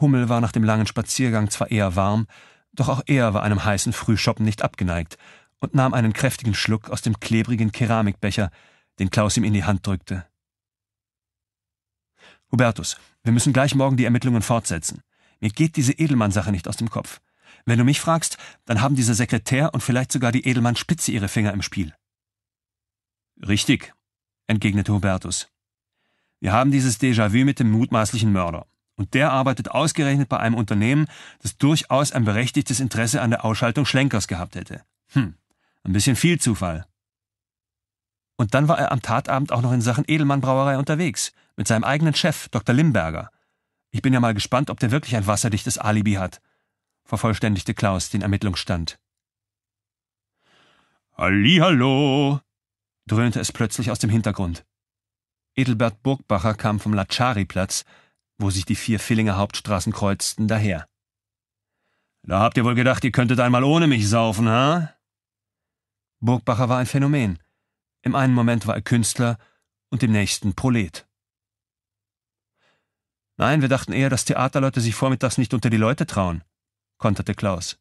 Hummel war nach dem langen Spaziergang zwar eher warm, doch auch er war einem heißen Frühschoppen nicht abgeneigt und nahm einen kräftigen Schluck aus dem klebrigen Keramikbecher, den Klaus ihm in die Hand drückte. Hubertus, wir müssen gleich morgen die Ermittlungen fortsetzen. Mir geht diese Edelmann-Sache nicht aus dem Kopf. Wenn du mich fragst, dann haben dieser Sekretär und vielleicht sogar die Edelmann-Spitze ihre Finger im Spiel. Richtig, entgegnete Hubertus. Wir haben dieses Déjà-vu mit dem mutmaßlichen Mörder. Und der arbeitet ausgerechnet bei einem Unternehmen, das durchaus ein berechtigtes Interesse an der Ausschaltung Schlenkers gehabt hätte. Hm, ein bisschen viel Zufall. Und dann war er am Tatabend auch noch in Sachen Edelmann-Brauerei unterwegs, mit seinem eigenen Chef, Dr. Limberger. Ich bin ja mal gespannt, ob der wirklich ein wasserdichtes Alibi hat, vervollständigte Klaus den Ermittlungsstand. Hallihallo, dröhnte es plötzlich aus dem Hintergrund. Edelbert Burgbacher kam vom Latschari-Platz, wo sich die vier Villinger Hauptstraßen kreuzten, daher. Da habt ihr wohl gedacht, ihr könntet einmal ohne mich saufen, ha? Burgbacher war ein Phänomen. Im einen Moment war er Künstler und im nächsten Prolet. Nein, wir dachten eher, dass Theaterleute sich vormittags nicht unter die Leute trauen, konterte Klaus.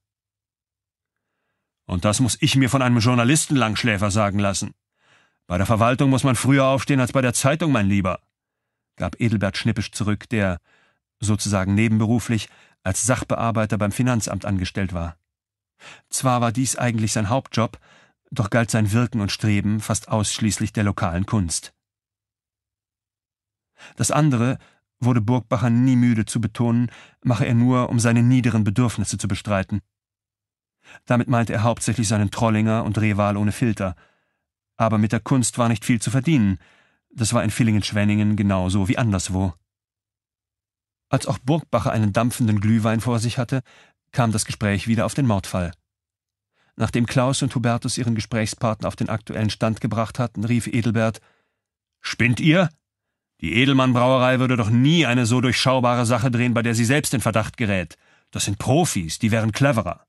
Und das muss ich mir von einem Journalistenlangschläfer sagen lassen. Bei der Verwaltung muss man früher aufstehen als bei der Zeitung, mein Lieber, gab Edelbert schnippisch zurück, der, sozusagen nebenberuflich, als Sachbearbeiter beim Finanzamt angestellt war. Zwar war dies eigentlich sein Hauptjob, doch galt sein Wirken und Streben fast ausschließlich der lokalen Kunst. Das andere, wurde Burgbacher nie müde zu betonen, mache er nur, um seine niederen Bedürfnisse zu bestreiten. Damit meinte er hauptsächlich seinen Trollinger und Reval ohne Filter. Aber mit der Kunst war nicht viel zu verdienen. Das war in Villingen-Schwenningen genauso wie anderswo. Als auch Burgbacher einen dampfenden Glühwein vor sich hatte, kam das Gespräch wieder auf den Mordfall. Nachdem Klaus und Hubertus ihren Gesprächspartner auf den aktuellen Stand gebracht hatten, rief Edelbert Spinnt ihr? Die Edelmann Brauerei würde doch nie eine so durchschaubare Sache drehen, bei der sie selbst in Verdacht gerät. Das sind Profis, die wären cleverer.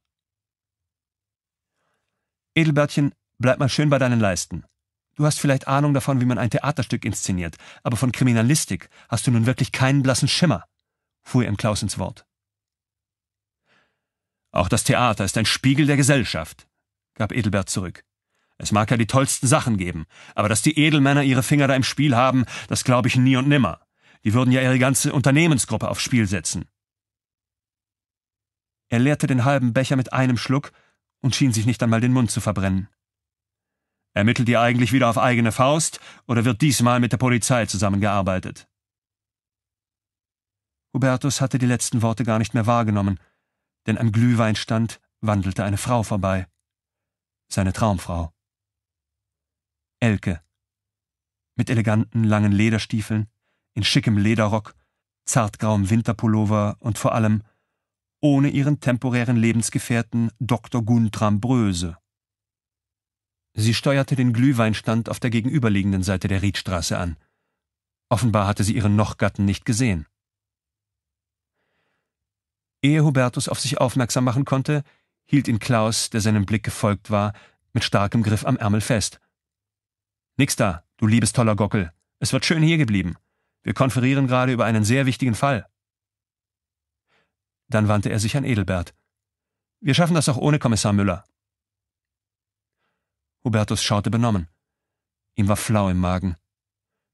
Edelbertchen, bleib mal schön bei deinen Leisten. Du hast vielleicht Ahnung davon, wie man ein Theaterstück inszeniert, aber von Kriminalistik hast du nun wirklich keinen blassen Schimmer, fuhr ihm Klaus ins Wort. Auch das Theater ist ein Spiegel der Gesellschaft, gab Edelbert zurück. Es mag ja die tollsten Sachen geben, aber dass die Edelmänner ihre Finger da im Spiel haben, das glaube ich nie und nimmer. Die würden ja ihre ganze Unternehmensgruppe aufs Spiel setzen. Er leerte den halben Becher mit einem Schluck und schien sich nicht einmal den Mund zu verbrennen. Ermittelt ihr eigentlich wieder auf eigene Faust oder wird diesmal mit der Polizei zusammengearbeitet? Hubertus hatte die letzten Worte gar nicht mehr wahrgenommen denn am Glühweinstand wandelte eine Frau vorbei. Seine Traumfrau. Elke. Mit eleganten, langen Lederstiefeln, in schickem Lederrock, zartgrauem Winterpullover und vor allem ohne ihren temporären Lebensgefährten Dr. Guntram Bröse. Sie steuerte den Glühweinstand auf der gegenüberliegenden Seite der Riedstraße an. Offenbar hatte sie ihren Nochgatten nicht gesehen. Ehe Hubertus auf sich aufmerksam machen konnte, hielt ihn Klaus, der seinem Blick gefolgt war, mit starkem Griff am Ärmel fest. Nix da, du liebes toller Gockel. Es wird schön hier geblieben. Wir konferieren gerade über einen sehr wichtigen Fall. Dann wandte er sich an Edelbert. Wir schaffen das auch ohne Kommissar Müller. Hubertus schaute benommen. Ihm war flau im Magen.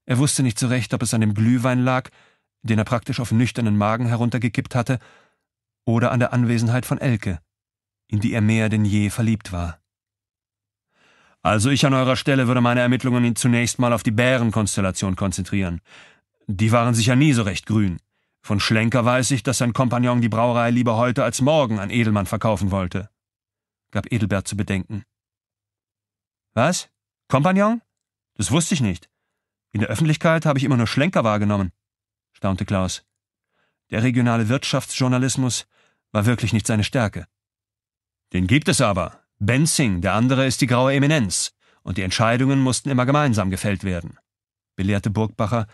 Er wusste nicht so recht, ob es an dem Glühwein lag, den er praktisch auf nüchternen Magen heruntergekippt hatte, oder an der Anwesenheit von Elke, in die er mehr denn je verliebt war. Also ich an eurer Stelle würde meine Ermittlungen zunächst mal auf die Bärenkonstellation konzentrieren. Die waren sicher nie so recht grün. Von Schlenker weiß ich, dass sein Kompagnon die Brauerei lieber heute als morgen an Edelmann verkaufen wollte, gab Edelbert zu bedenken. Was? Kompagnon? Das wusste ich nicht. In der Öffentlichkeit habe ich immer nur Schlenker wahrgenommen, staunte Klaus. Der regionale Wirtschaftsjournalismus war wirklich nicht seine Stärke. Den gibt es aber. Benzing, der andere ist die graue Eminenz, und die Entscheidungen mussten immer gemeinsam gefällt werden, belehrte Burgbacher,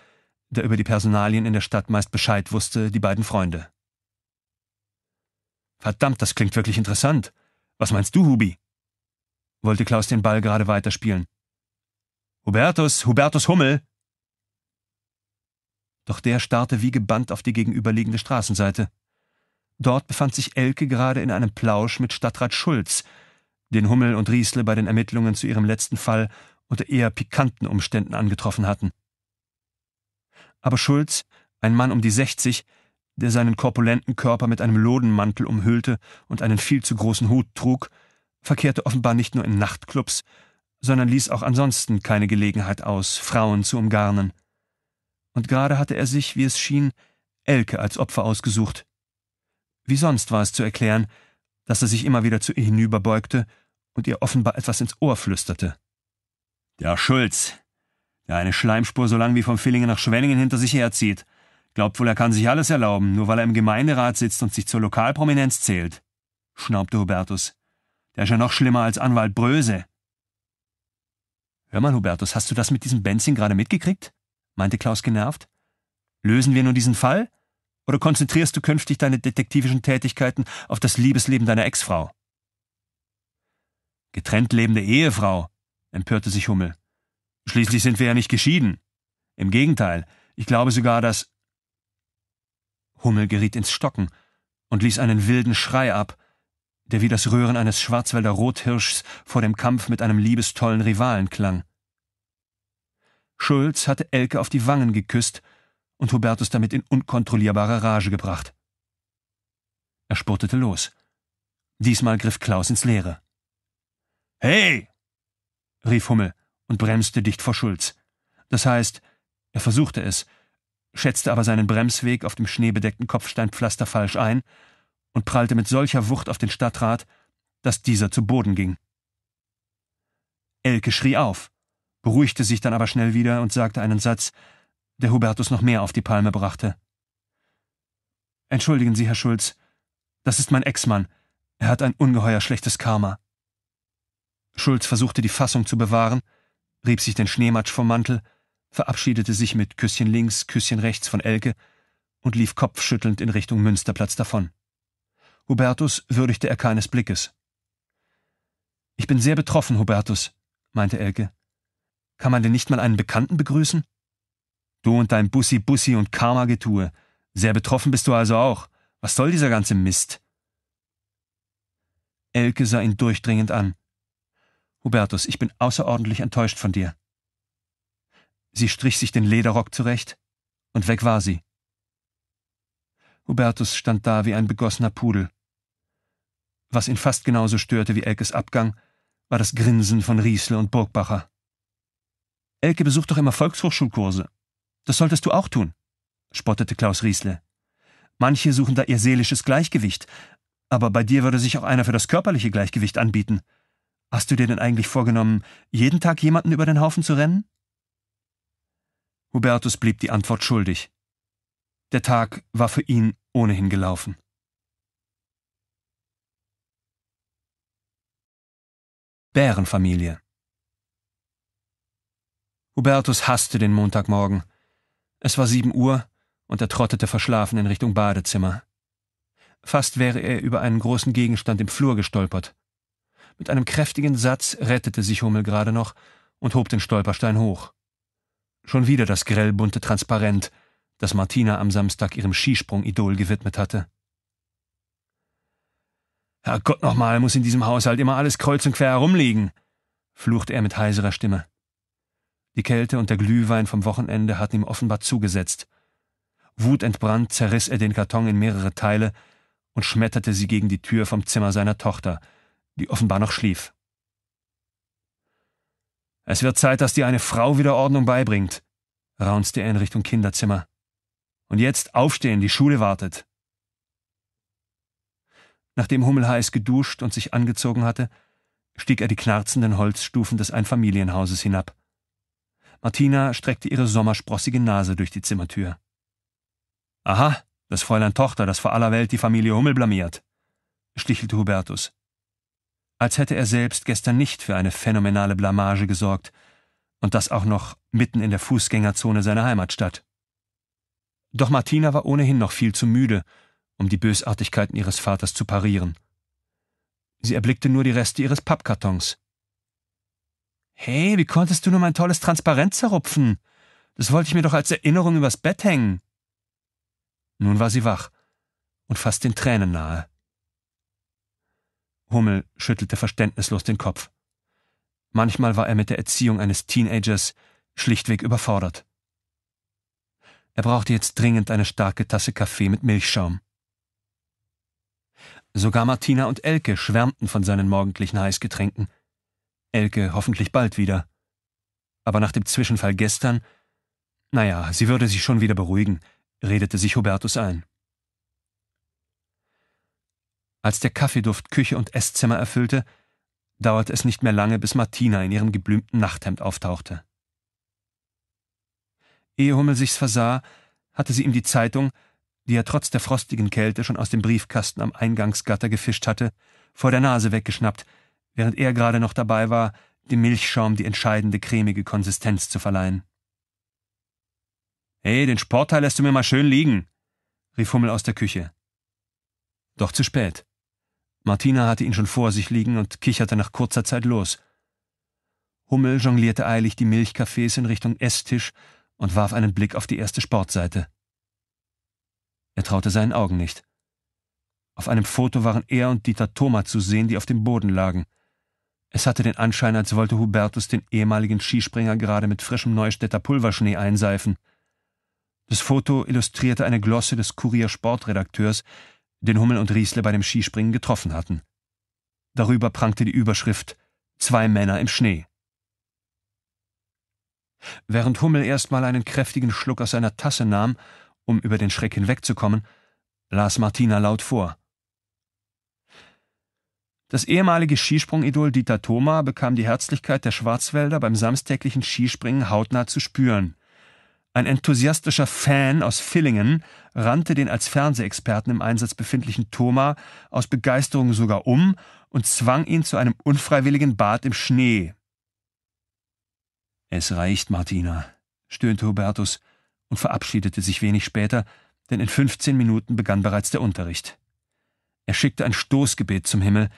der über die Personalien in der Stadt meist Bescheid wusste, die beiden Freunde. Verdammt, das klingt wirklich interessant. Was meinst du, Hubi? wollte Klaus den Ball gerade weiterspielen. Hubertus, Hubertus Hummel, doch der starrte wie gebannt auf die gegenüberliegende Straßenseite. Dort befand sich Elke gerade in einem Plausch mit Stadtrat Schulz, den Hummel und Riesle bei den Ermittlungen zu ihrem letzten Fall unter eher pikanten Umständen angetroffen hatten. Aber Schulz, ein Mann um die 60, der seinen korpulenten Körper mit einem Lodenmantel umhüllte und einen viel zu großen Hut trug, verkehrte offenbar nicht nur in Nachtclubs, sondern ließ auch ansonsten keine Gelegenheit aus, Frauen zu umgarnen und gerade hatte er sich, wie es schien, Elke als Opfer ausgesucht. Wie sonst war es zu erklären, dass er sich immer wieder zu ihr hinüberbeugte und ihr offenbar etwas ins Ohr flüsterte. Der Schulz, der eine Schleimspur so lang wie vom Villingen nach Schwenningen hinter sich herzieht, glaubt wohl, er kann sich alles erlauben, nur weil er im Gemeinderat sitzt und sich zur Lokalprominenz zählt, schnaubte Hubertus. Der ist ja noch schlimmer als Anwalt Bröse. Hör mal, Hubertus, hast du das mit diesem Benzin gerade mitgekriegt? meinte Klaus genervt. Lösen wir nun diesen Fall? Oder konzentrierst du künftig deine detektivischen Tätigkeiten auf das Liebesleben deiner Ex-Frau? Getrennt lebende Ehefrau, empörte sich Hummel. Schließlich sind wir ja nicht geschieden. Im Gegenteil, ich glaube sogar, dass. Hummel geriet ins Stocken und ließ einen wilden Schrei ab, der wie das Röhren eines Schwarzwälder Rothirschs vor dem Kampf mit einem liebestollen Rivalen klang. Schulz hatte Elke auf die Wangen geküsst und Hubertus damit in unkontrollierbare Rage gebracht. Er spurtete los. Diesmal griff Klaus ins Leere. Hey! rief Hummel und bremste dicht vor Schulz. Das heißt, er versuchte es, schätzte aber seinen Bremsweg auf dem schneebedeckten Kopfsteinpflaster falsch ein und prallte mit solcher Wucht auf den Stadtrat, dass dieser zu Boden ging. Elke schrie auf beruhigte sich dann aber schnell wieder und sagte einen Satz, der Hubertus noch mehr auf die Palme brachte. Entschuldigen Sie, Herr Schulz, das ist mein Ex-Mann. Er hat ein ungeheuer schlechtes Karma. Schulz versuchte die Fassung zu bewahren, rieb sich den Schneematsch vom Mantel, verabschiedete sich mit Küsschen links, Küsschen rechts von Elke und lief kopfschüttelnd in Richtung Münsterplatz davon. Hubertus würdigte er keines Blickes. Ich bin sehr betroffen, Hubertus, meinte Elke. Kann man denn nicht mal einen Bekannten begrüßen? Du und dein Bussi-Bussi und Karma-Getue. Sehr betroffen bist du also auch. Was soll dieser ganze Mist? Elke sah ihn durchdringend an. Hubertus, ich bin außerordentlich enttäuscht von dir. Sie strich sich den Lederrock zurecht, und weg war sie. Hubertus stand da wie ein begossener Pudel. Was ihn fast genauso störte wie Elkes Abgang, war das Grinsen von Riesel und Burgbacher. Elke besucht doch immer Volkshochschulkurse. Das solltest du auch tun, spottete Klaus Riesle. Manche suchen da ihr seelisches Gleichgewicht, aber bei dir würde sich auch einer für das körperliche Gleichgewicht anbieten. Hast du dir denn eigentlich vorgenommen, jeden Tag jemanden über den Haufen zu rennen? Hubertus blieb die Antwort schuldig. Der Tag war für ihn ohnehin gelaufen. Bärenfamilie Hubertus hasste den Montagmorgen. Es war sieben Uhr und er trottete verschlafen in Richtung Badezimmer. Fast wäre er über einen großen Gegenstand im Flur gestolpert. Mit einem kräftigen Satz rettete sich Hummel gerade noch und hob den Stolperstein hoch. Schon wieder das grellbunte Transparent, das Martina am Samstag ihrem Skisprung-Idol gewidmet hatte. Herrgott nochmal, muss in diesem Haushalt immer alles kreuz und quer herumliegen, fluchte er mit heiserer Stimme. Die Kälte und der Glühwein vom Wochenende hatten ihm offenbar zugesetzt. Wutentbrannt zerriss er den Karton in mehrere Teile und schmetterte sie gegen die Tür vom Zimmer seiner Tochter, die offenbar noch schlief. Es wird Zeit, dass dir eine Frau wieder Ordnung beibringt, raunzte er in Richtung Kinderzimmer. Und jetzt aufstehen, die Schule wartet. Nachdem Hummelheiß geduscht und sich angezogen hatte, stieg er die knarzenden Holzstufen des Einfamilienhauses hinab. Martina streckte ihre sommersprossige Nase durch die Zimmertür. Aha, das Fräulein Tochter, das vor aller Welt die Familie Hummel blamiert, stichelte Hubertus. Als hätte er selbst gestern nicht für eine phänomenale Blamage gesorgt, und das auch noch mitten in der Fußgängerzone seiner Heimatstadt. Doch Martina war ohnehin noch viel zu müde, um die Bösartigkeiten ihres Vaters zu parieren. Sie erblickte nur die Reste ihres Pappkartons, Hey, wie konntest du nur mein tolles Transparent zerrupfen? Das wollte ich mir doch als Erinnerung übers Bett hängen. Nun war sie wach und fast den Tränen nahe. Hummel schüttelte verständnislos den Kopf. Manchmal war er mit der Erziehung eines Teenagers schlichtweg überfordert. Er brauchte jetzt dringend eine starke Tasse Kaffee mit Milchschaum. Sogar Martina und Elke schwärmten von seinen morgendlichen Heißgetränken – Elke hoffentlich bald wieder. Aber nach dem Zwischenfall gestern, naja, sie würde sich schon wieder beruhigen, redete sich Hubertus ein. Als der Kaffeeduft Küche und Esszimmer erfüllte, dauerte es nicht mehr lange, bis Martina in ihrem geblümten Nachthemd auftauchte. Ehe Hummel sich's versah, hatte sie ihm die Zeitung, die er trotz der frostigen Kälte schon aus dem Briefkasten am Eingangsgatter gefischt hatte, vor der Nase weggeschnappt während er gerade noch dabei war, dem Milchschaum die entscheidende cremige Konsistenz zu verleihen. Hey, den Sportteil lässt du mir mal schön liegen, rief Hummel aus der Küche. Doch zu spät. Martina hatte ihn schon vor sich liegen und kicherte nach kurzer Zeit los. Hummel jonglierte eilig die Milchcafés in Richtung Esstisch und warf einen Blick auf die erste Sportseite. Er traute seinen Augen nicht. Auf einem Foto waren er und Dieter Thoma zu sehen, die auf dem Boden lagen. Es hatte den Anschein, als wollte Hubertus den ehemaligen Skispringer gerade mit frischem Neustädter Pulverschnee einseifen. Das Foto illustrierte eine Glosse des Kurier-Sportredakteurs, den Hummel und Riesle bei dem Skispringen getroffen hatten. Darüber prangte die Überschrift Zwei Männer im Schnee. Während Hummel erstmal einen kräftigen Schluck aus seiner Tasse nahm, um über den Schreck hinwegzukommen, las Martina laut vor. Das ehemalige Skisprungidol Dieter Thoma bekam die Herzlichkeit der Schwarzwälder beim samstäglichen Skispringen hautnah zu spüren. Ein enthusiastischer Fan aus Villingen rannte den als Fernsehexperten im Einsatz befindlichen Thoma aus Begeisterung sogar um und zwang ihn zu einem unfreiwilligen Bad im Schnee. Es reicht, Martina, stöhnte Hubertus und verabschiedete sich wenig später, denn in 15 Minuten begann bereits der Unterricht. Er schickte ein Stoßgebet zum Himmel,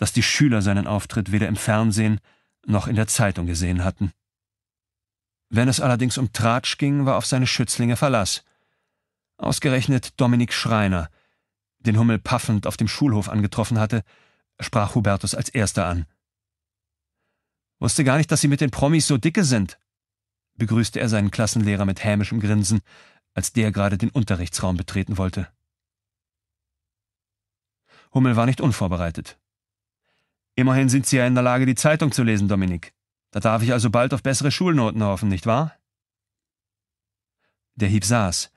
dass die Schüler seinen Auftritt weder im Fernsehen noch in der Zeitung gesehen hatten. Wenn es allerdings um Tratsch ging, war auf seine Schützlinge Verlass. Ausgerechnet Dominik Schreiner, den Hummel paffend auf dem Schulhof angetroffen hatte, sprach Hubertus als erster an. Wusste gar nicht, dass Sie mit den Promis so dicke sind, begrüßte er seinen Klassenlehrer mit hämischem Grinsen, als der gerade den Unterrichtsraum betreten wollte. Hummel war nicht unvorbereitet. Immerhin sind Sie ja in der Lage, die Zeitung zu lesen, Dominik. Da darf ich also bald auf bessere Schulnoten hoffen, nicht wahr? Der Hieb saß,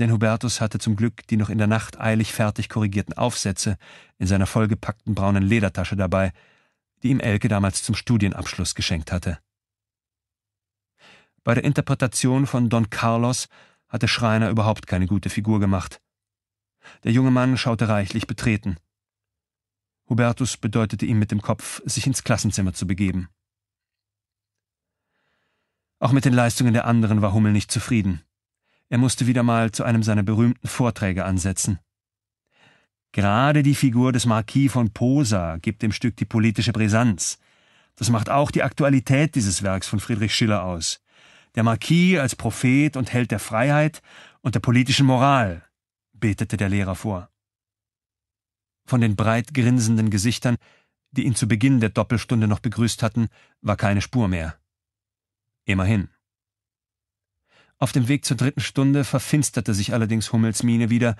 denn Hubertus hatte zum Glück die noch in der Nacht eilig fertig korrigierten Aufsätze in seiner vollgepackten braunen Ledertasche dabei, die ihm Elke damals zum Studienabschluss geschenkt hatte. Bei der Interpretation von Don Carlos hatte Schreiner überhaupt keine gute Figur gemacht. Der junge Mann schaute reichlich betreten. Hubertus bedeutete ihm mit dem Kopf, sich ins Klassenzimmer zu begeben. Auch mit den Leistungen der anderen war Hummel nicht zufrieden. Er musste wieder mal zu einem seiner berühmten Vorträge ansetzen. Gerade die Figur des Marquis von Posa gibt dem Stück die politische Brisanz. Das macht auch die Aktualität dieses Werks von Friedrich Schiller aus. Der Marquis als Prophet und Held der Freiheit und der politischen Moral, betete der Lehrer vor. Von den breit grinsenden Gesichtern, die ihn zu Beginn der Doppelstunde noch begrüßt hatten, war keine Spur mehr. Immerhin. Auf dem Weg zur dritten Stunde verfinsterte sich allerdings Hummels Miene wieder,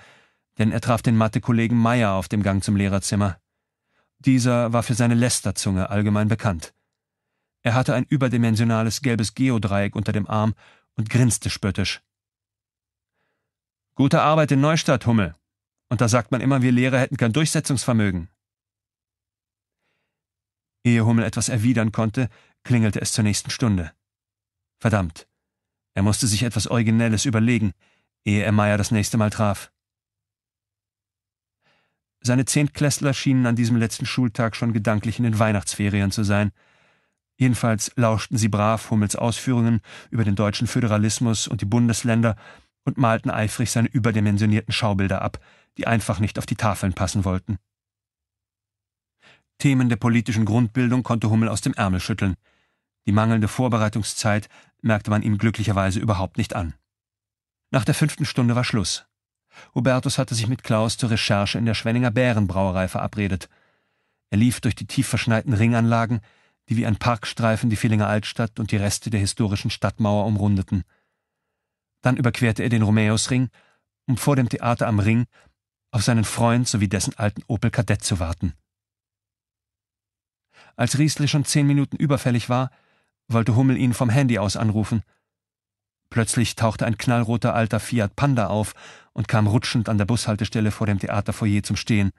denn er traf den Mathekollegen Meier auf dem Gang zum Lehrerzimmer. Dieser war für seine Lästerzunge allgemein bekannt. Er hatte ein überdimensionales gelbes Geodreieck unter dem Arm und grinste spöttisch. Gute Arbeit in Neustadt, Hummel, und da sagt man immer, wir Lehrer hätten kein Durchsetzungsvermögen. Ehe Hummel etwas erwidern konnte, klingelte es zur nächsten Stunde. Verdammt. Er musste sich etwas Originelles überlegen, ehe er Meier das nächste Mal traf. Seine Zehntklässler schienen an diesem letzten Schultag schon gedanklich in den Weihnachtsferien zu sein. Jedenfalls lauschten sie brav Hummels Ausführungen über den deutschen Föderalismus und die Bundesländer und malten eifrig seine überdimensionierten Schaubilder ab, die einfach nicht auf die Tafeln passen wollten. Themen der politischen Grundbildung konnte Hummel aus dem Ärmel schütteln. Die mangelnde Vorbereitungszeit merkte man ihm glücklicherweise überhaupt nicht an. Nach der fünften Stunde war Schluss. Hubertus hatte sich mit Klaus zur Recherche in der Schwenninger Bärenbrauerei verabredet. Er lief durch die tief verschneiten Ringanlagen, die wie ein Parkstreifen die Villinger Altstadt und die Reste der historischen Stadtmauer umrundeten. Dann überquerte er den Rumäusring, um vor dem Theater am Ring auf seinen Freund sowie dessen alten Opel Kadett zu warten. Als Riesle schon zehn Minuten überfällig war, wollte Hummel ihn vom Handy aus anrufen. Plötzlich tauchte ein knallroter alter Fiat Panda auf und kam rutschend an der Bushaltestelle vor dem Theaterfoyer zum Stehen.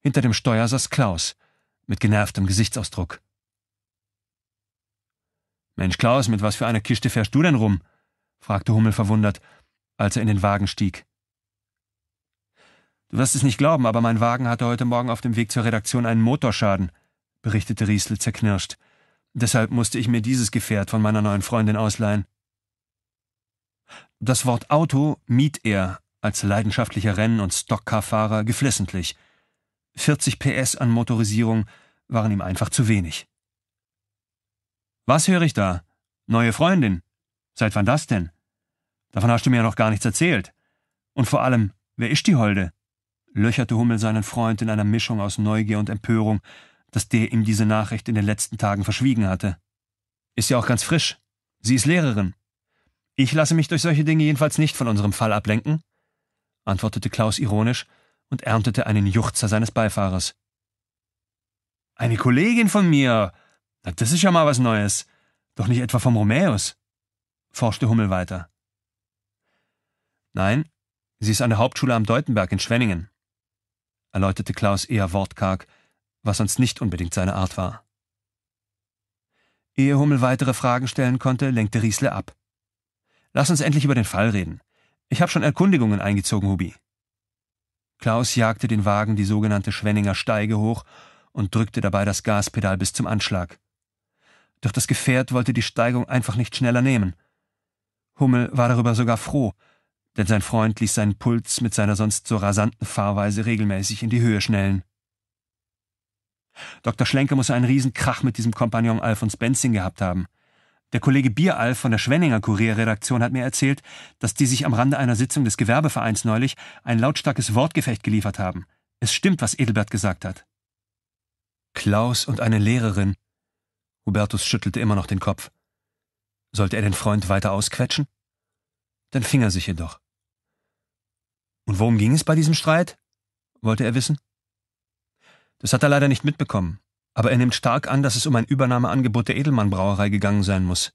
Hinter dem Steuer saß Klaus, mit genervtem Gesichtsausdruck. Mensch, Klaus, mit was für einer Kiste fährst du denn rum? fragte Hummel verwundert, als er in den Wagen stieg. Du wirst es nicht glauben, aber mein Wagen hatte heute Morgen auf dem Weg zur Redaktion einen Motorschaden, berichtete Riesle zerknirscht. Deshalb musste ich mir dieses Gefährt von meiner neuen Freundin ausleihen. Das Wort Auto mied er als leidenschaftlicher Renn- und Stockcar-Fahrer geflissentlich. 40 PS an Motorisierung waren ihm einfach zu wenig. Was höre ich da? Neue Freundin? Seit wann das denn? Davon hast du mir ja noch gar nichts erzählt. Und vor allem, wer ist die Holde? löcherte Hummel seinen Freund in einer Mischung aus Neugier und Empörung, dass der ihm diese Nachricht in den letzten Tagen verschwiegen hatte. Ist ja auch ganz frisch. Sie ist Lehrerin. Ich lasse mich durch solche Dinge jedenfalls nicht von unserem Fall ablenken, antwortete Klaus ironisch und erntete einen Juchzer seines Beifahrers. Eine Kollegin von mir. Na, das ist ja mal was Neues. Doch nicht etwa vom Romäus, forschte Hummel weiter. Nein, sie ist an der Hauptschule am Deutenberg in Schwenningen, erläuterte Klaus eher wortkarg, was sonst nicht unbedingt seine Art war. Ehe Hummel weitere Fragen stellen konnte, lenkte Riesle ab. Lass uns endlich über den Fall reden. Ich habe schon Erkundigungen eingezogen, Hubi. Klaus jagte den Wagen die sogenannte Schwenninger Steige hoch und drückte dabei das Gaspedal bis zum Anschlag. Doch das Gefährt wollte die Steigung einfach nicht schneller nehmen. Hummel war darüber sogar froh, denn sein Freund ließ seinen Puls mit seiner sonst so rasanten Fahrweise regelmäßig in die Höhe schnellen. Dr. Schlenke muss einen Riesenkrach mit diesem Kompagnon Alfons Benzing gehabt haben. Der Kollege Bieralf von der Schwenninger Kurierredaktion hat mir erzählt, dass die sich am Rande einer Sitzung des Gewerbevereins neulich ein lautstarkes Wortgefecht geliefert haben. Es stimmt, was Edelbert gesagt hat. Klaus und eine Lehrerin. Hubertus schüttelte immer noch den Kopf. Sollte er den Freund weiter ausquetschen? Dann fing er sich jedoch. Und worum ging es bei diesem Streit? wollte er wissen. Das hat er leider nicht mitbekommen, aber er nimmt stark an, dass es um ein Übernahmeangebot der Edelmann Brauerei gegangen sein muss.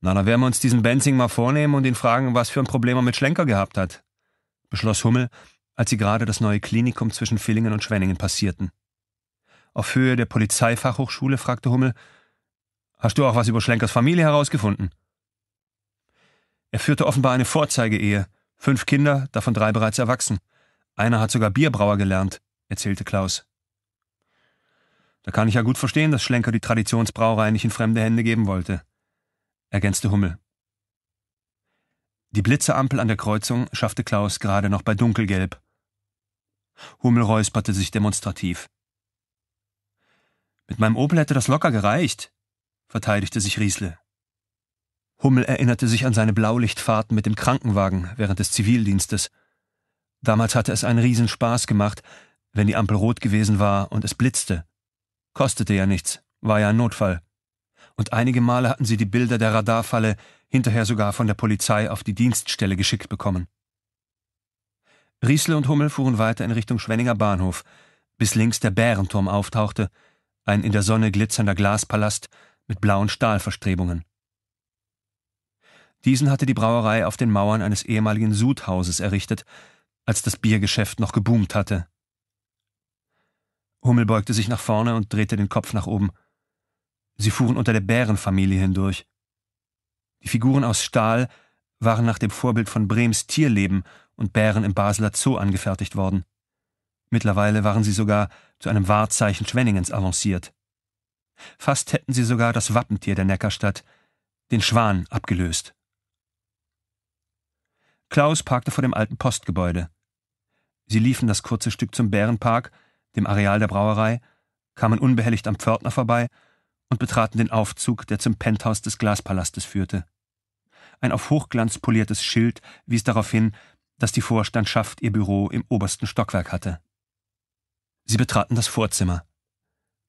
Na, da werden wir uns diesen Benzing mal vornehmen und ihn fragen, was für ein Problem er mit Schlenker gehabt hat, beschloss Hummel, als sie gerade das neue Klinikum zwischen Villingen und Schwenningen passierten. Auf Höhe der Polizeifachhochschule fragte Hummel, Hast du auch was über Schlenkers Familie herausgefunden? Er führte offenbar eine Vorzeigeehe. Fünf Kinder, davon drei bereits erwachsen. Einer hat sogar Bierbrauer gelernt, erzählte Klaus. Da kann ich ja gut verstehen, dass Schlenker die Traditionsbrauerei nicht in fremde Hände geben wollte, ergänzte Hummel. Die Blitzerampel an der Kreuzung schaffte Klaus gerade noch bei Dunkelgelb. Hummel räusperte sich demonstrativ. Mit meinem Opel hätte das locker gereicht, verteidigte sich Riesle. Hummel erinnerte sich an seine Blaulichtfahrten mit dem Krankenwagen während des Zivildienstes. Damals hatte es einen Riesenspaß gemacht, wenn die Ampel rot gewesen war und es blitzte. Kostete ja nichts, war ja ein Notfall. Und einige Male hatten sie die Bilder der Radarfalle hinterher sogar von der Polizei auf die Dienststelle geschickt bekommen. Riesle und Hummel fuhren weiter in Richtung Schwenninger Bahnhof, bis links der Bärenturm auftauchte, ein in der Sonne glitzernder Glaspalast mit blauen Stahlverstrebungen. Diesen hatte die Brauerei auf den Mauern eines ehemaligen Sudhauses errichtet, als das Biergeschäft noch geboomt hatte. Hummel beugte sich nach vorne und drehte den Kopf nach oben. Sie fuhren unter der Bärenfamilie hindurch. Die Figuren aus Stahl waren nach dem Vorbild von Brems Tierleben und Bären im Basler Zoo angefertigt worden. Mittlerweile waren sie sogar zu einem Wahrzeichen Schwenningens avanciert. Fast hätten sie sogar das Wappentier der Neckarstadt, den Schwan, abgelöst. Klaus parkte vor dem alten Postgebäude. Sie liefen das kurze Stück zum Bärenpark, dem Areal der Brauerei, kamen unbehelligt am Pförtner vorbei und betraten den Aufzug, der zum Penthouse des Glaspalastes führte. Ein auf Hochglanz poliertes Schild wies darauf hin, dass die Vorstandschaft ihr Büro im obersten Stockwerk hatte. Sie betraten das Vorzimmer.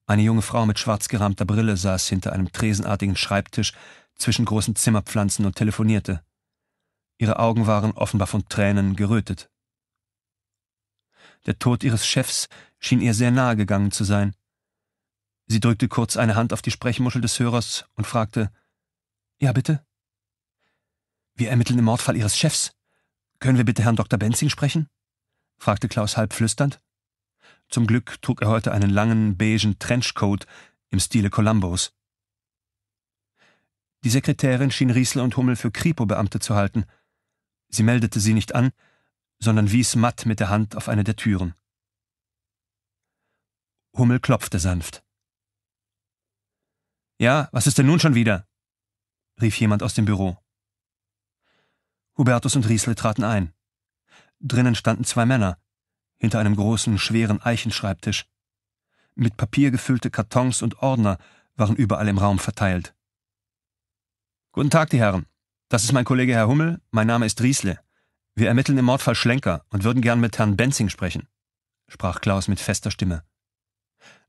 Eine junge Frau mit schwarz gerahmter Brille saß hinter einem tresenartigen Schreibtisch zwischen großen Zimmerpflanzen und telefonierte. Ihre Augen waren offenbar von Tränen gerötet. Der Tod ihres Chefs schien ihr sehr nahe gegangen zu sein. Sie drückte kurz eine Hand auf die Sprechmuschel des Hörers und fragte Ja, bitte? Wir ermitteln im Mordfall Ihres Chefs. Können wir bitte Herrn Dr. Benzing sprechen? fragte Klaus halb flüsternd. Zum Glück trug er heute einen langen beigen Trenchcoat im Stile Columbos. Die Sekretärin schien Riesel und Hummel für Kripo-Beamte zu halten – Sie meldete sie nicht an, sondern wies matt mit der Hand auf eine der Türen. Hummel klopfte sanft. Ja, was ist denn nun schon wieder? rief jemand aus dem Büro. Hubertus und Riesle traten ein. Drinnen standen zwei Männer, hinter einem großen, schweren Eichenschreibtisch. Mit Papier gefüllte Kartons und Ordner waren überall im Raum verteilt. Guten Tag, die Herren, das ist mein Kollege Herr Hummel, mein Name ist Riesle. Wir ermitteln im Mordfall Schlenker und würden gern mit Herrn Benzing sprechen, sprach Klaus mit fester Stimme.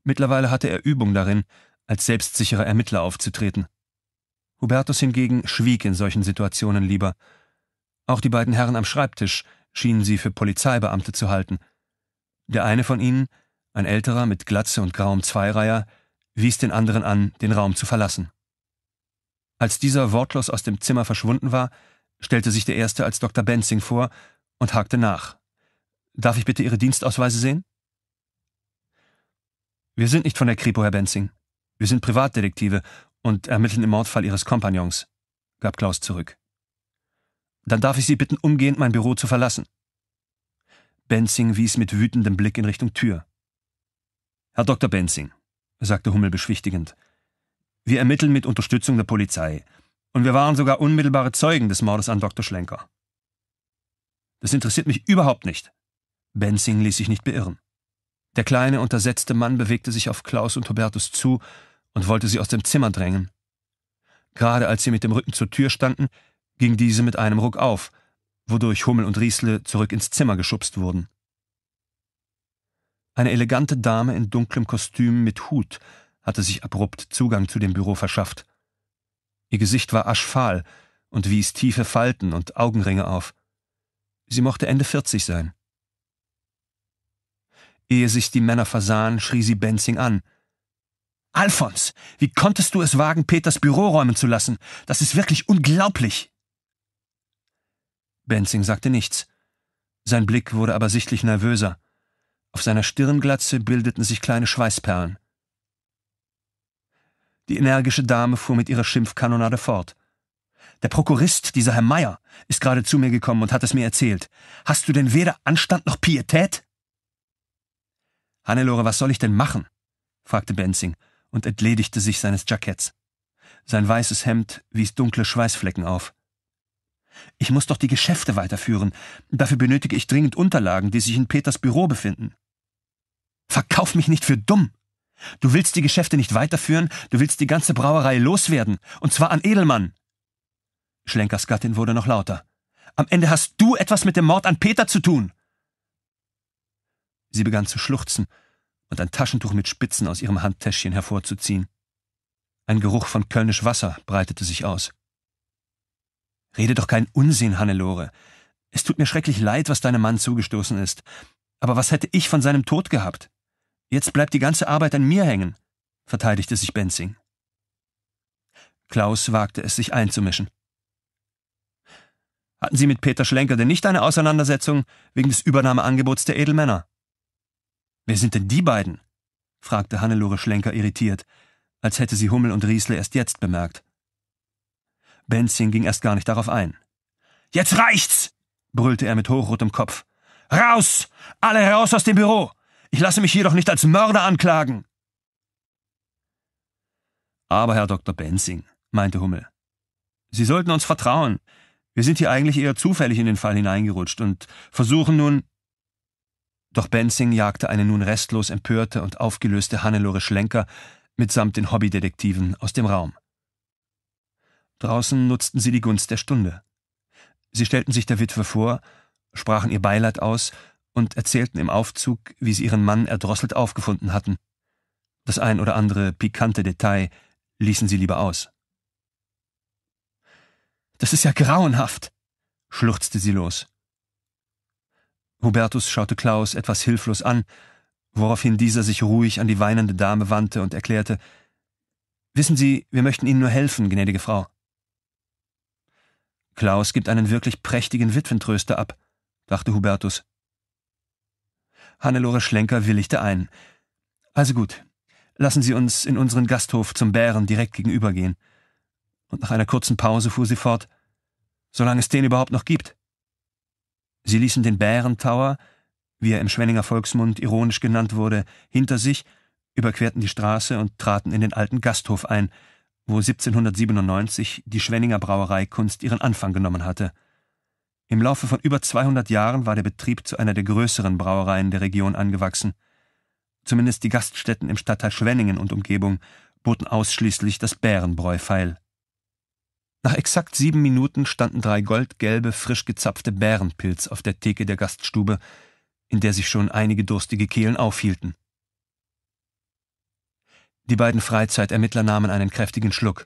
Mittlerweile hatte er Übung darin, als selbstsicherer Ermittler aufzutreten. Hubertus hingegen schwieg in solchen Situationen lieber. Auch die beiden Herren am Schreibtisch schienen sie für Polizeibeamte zu halten. Der eine von ihnen, ein älterer mit Glatze und grauem Zweireiher, wies den anderen an, den Raum zu verlassen. Als dieser wortlos aus dem Zimmer verschwunden war, stellte sich der Erste als Dr. Benzing vor und hakte nach. Darf ich bitte Ihre Dienstausweise sehen? Wir sind nicht von der Kripo, Herr Benzing. Wir sind Privatdetektive und ermitteln im Mordfall Ihres Kompagnons, gab Klaus zurück. Dann darf ich Sie bitten, umgehend mein Büro zu verlassen. Benzing wies mit wütendem Blick in Richtung Tür. Herr Dr. Benzing, sagte Hummel beschwichtigend, wir ermitteln mit Unterstützung der Polizei. Und wir waren sogar unmittelbare Zeugen des Mordes an Dr. Schlenker. Das interessiert mich überhaupt nicht. Benzing ließ sich nicht beirren. Der kleine, untersetzte Mann bewegte sich auf Klaus und Hubertus zu und wollte sie aus dem Zimmer drängen. Gerade als sie mit dem Rücken zur Tür standen, ging diese mit einem Ruck auf, wodurch Hummel und Riesle zurück ins Zimmer geschubst wurden. Eine elegante Dame in dunklem Kostüm mit Hut hatte sich abrupt Zugang zu dem Büro verschafft. Ihr Gesicht war aschfahl und wies tiefe Falten und Augenringe auf. Sie mochte Ende 40 sein. Ehe sich die Männer versahen, schrie sie Benzing an. Alfons, wie konntest du es wagen, Peters Büro räumen zu lassen? Das ist wirklich unglaublich! Benzing sagte nichts. Sein Blick wurde aber sichtlich nervöser. Auf seiner Stirnglatze bildeten sich kleine Schweißperlen. Die energische Dame fuhr mit ihrer Schimpfkanonade fort. Der Prokurist, dieser Herr Meier, ist gerade zu mir gekommen und hat es mir erzählt. Hast du denn weder Anstand noch Pietät? Hannelore, was soll ich denn machen? fragte Benzing und entledigte sich seines Jacketts. Sein weißes Hemd wies dunkle Schweißflecken auf. Ich muss doch die Geschäfte weiterführen. Dafür benötige ich dringend Unterlagen, die sich in Peters Büro befinden. Verkauf mich nicht für dumm, Du willst die Geschäfte nicht weiterführen, du willst die ganze Brauerei loswerden, und zwar an Edelmann. Schlenkers Gattin wurde noch lauter. Am Ende hast du etwas mit dem Mord an Peter zu tun. Sie begann zu schluchzen und ein Taschentuch mit Spitzen aus ihrem Handtäschchen hervorzuziehen. Ein Geruch von Kölnisch Wasser breitete sich aus. Rede doch keinen Unsinn, Hannelore. Es tut mir schrecklich leid, was deinem Mann zugestoßen ist. Aber was hätte ich von seinem Tod gehabt? Jetzt bleibt die ganze Arbeit an mir hängen, verteidigte sich Benzing. Klaus wagte es, sich einzumischen. Hatten Sie mit Peter Schlenker denn nicht eine Auseinandersetzung wegen des Übernahmeangebots der Edelmänner? Wer sind denn die beiden? fragte Hannelore Schlenker irritiert, als hätte sie Hummel und Riesle erst jetzt bemerkt. Benzing ging erst gar nicht darauf ein. Jetzt reicht's! brüllte er mit hochrotem Kopf. Raus! Alle raus aus dem Büro! Ich lasse mich jedoch nicht als Mörder anklagen. Aber Herr Dr. Benzing, meinte Hummel, Sie sollten uns vertrauen. Wir sind hier eigentlich eher zufällig in den Fall hineingerutscht und versuchen nun. Doch Benzing jagte eine nun restlos empörte und aufgelöste Hannelore Schlenker mitsamt den Hobbydetektiven aus dem Raum. Draußen nutzten sie die Gunst der Stunde. Sie stellten sich der Witwe vor, sprachen ihr Beileid aus und erzählten im Aufzug, wie sie ihren Mann erdrosselt aufgefunden hatten. Das ein oder andere pikante Detail ließen sie lieber aus. Das ist ja grauenhaft, schluchzte sie los. Hubertus schaute Klaus etwas hilflos an, woraufhin dieser sich ruhig an die weinende Dame wandte und erklärte Wissen Sie, wir möchten Ihnen nur helfen, gnädige Frau. Klaus gibt einen wirklich prächtigen Witwentröster ab, dachte Hubertus. Hannelore Schlenker willigte ein. Also gut, lassen Sie uns in unseren Gasthof zum Bären direkt gegenübergehen. Und nach einer kurzen Pause fuhr sie fort, solange es den überhaupt noch gibt. Sie ließen den Bärentower, wie er im Schwenninger Volksmund ironisch genannt wurde, hinter sich, überquerten die Straße und traten in den alten Gasthof ein, wo 1797 die Schwenninger Brauerei Kunst ihren Anfang genommen hatte. Im Laufe von über 200 Jahren war der Betrieb zu einer der größeren Brauereien der Region angewachsen. Zumindest die Gaststätten im Stadtteil Schwenningen und Umgebung boten ausschließlich das Bärenbräu feil. Nach exakt sieben Minuten standen drei goldgelbe, frisch gezapfte Bärenpilz auf der Theke der Gaststube, in der sich schon einige durstige Kehlen aufhielten. Die beiden Freizeitermittler nahmen einen kräftigen Schluck.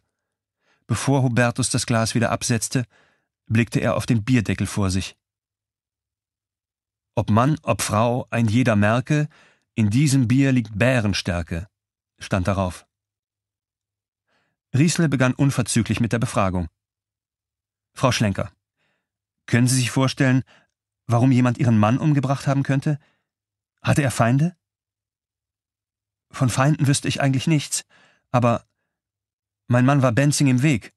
Bevor Hubertus das Glas wieder absetzte, blickte er auf den Bierdeckel vor sich. Ob Mann, ob Frau, ein jeder merke, in diesem Bier liegt Bärenstärke, stand darauf. Riesle begann unverzüglich mit der Befragung. Frau Schlenker, können Sie sich vorstellen, warum jemand Ihren Mann umgebracht haben könnte? Hatte er Feinde? Von Feinden wüsste ich eigentlich nichts, aber mein Mann war Benzing im Weg,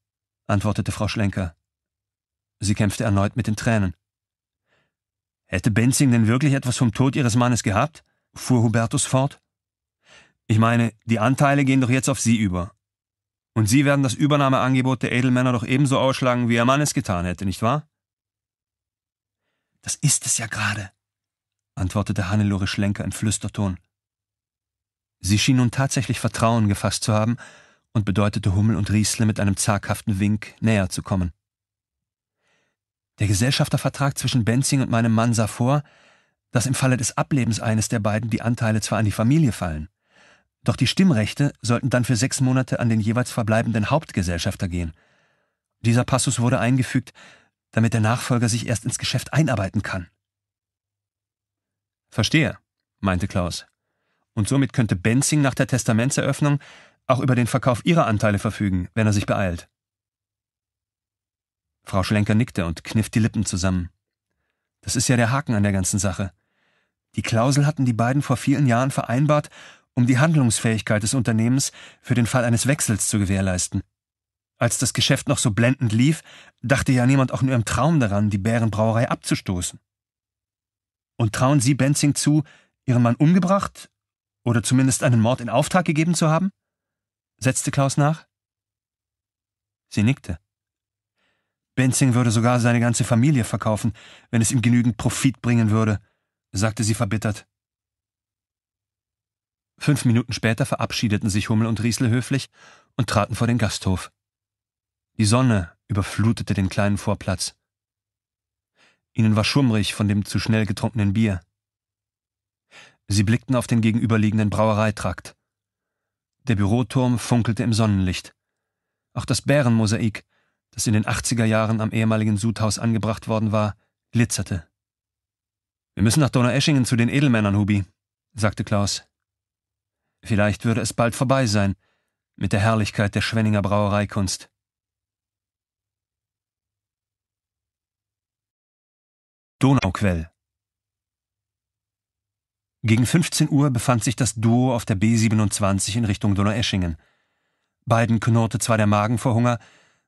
antwortete Frau Schlenker. Sie kämpfte erneut mit den Tränen. Hätte Benzing denn wirklich etwas vom Tod ihres Mannes gehabt? fuhr Hubertus fort. Ich meine, die Anteile gehen doch jetzt auf Sie über. Und Sie werden das Übernahmeangebot der Edelmänner doch ebenso ausschlagen, wie Ihr Mann es getan hätte, nicht wahr? Das ist es ja gerade, antwortete Hannelore Schlenker in Flüsterton. Sie schien nun tatsächlich Vertrauen gefasst zu haben und bedeutete Hummel und Riesle mit einem zaghaften Wink näher zu kommen. Der Gesellschaftervertrag zwischen Benzing und meinem Mann sah vor, dass im Falle des Ablebens eines der beiden die Anteile zwar an die Familie fallen, doch die Stimmrechte sollten dann für sechs Monate an den jeweils verbleibenden Hauptgesellschafter gehen. Dieser Passus wurde eingefügt, damit der Nachfolger sich erst ins Geschäft einarbeiten kann. Verstehe, meinte Klaus. Und somit könnte Benzing nach der Testamentseröffnung auch über den Verkauf ihrer Anteile verfügen, wenn er sich beeilt. Frau Schlenker nickte und kniff die Lippen zusammen. Das ist ja der Haken an der ganzen Sache. Die Klausel hatten die beiden vor vielen Jahren vereinbart, um die Handlungsfähigkeit des Unternehmens für den Fall eines Wechsels zu gewährleisten. Als das Geschäft noch so blendend lief, dachte ja niemand auch nur im Traum daran, die Bärenbrauerei abzustoßen. Und trauen Sie Benzing zu, Ihren Mann umgebracht oder zumindest einen Mord in Auftrag gegeben zu haben? setzte Klaus nach. Sie nickte. Benzing würde sogar seine ganze Familie verkaufen, wenn es ihm genügend Profit bringen würde, sagte sie verbittert. Fünf Minuten später verabschiedeten sich Hummel und Riesle höflich und traten vor den Gasthof. Die Sonne überflutete den kleinen Vorplatz. Ihnen war schummrig von dem zu schnell getrunkenen Bier. Sie blickten auf den gegenüberliegenden Brauereitrakt. Der Büroturm funkelte im Sonnenlicht. Auch das Bärenmosaik, das in den 80er Jahren am ehemaligen Sudhaus angebracht worden war, glitzerte. Wir müssen nach Donaueschingen zu den Edelmännern, Hubi, sagte Klaus. Vielleicht würde es bald vorbei sein mit der Herrlichkeit der Schwenninger Brauereikunst. Donauquell Gegen 15 Uhr befand sich das Duo auf der B27 in Richtung Donaueschingen. Beiden knurrte zwar der Magen vor Hunger,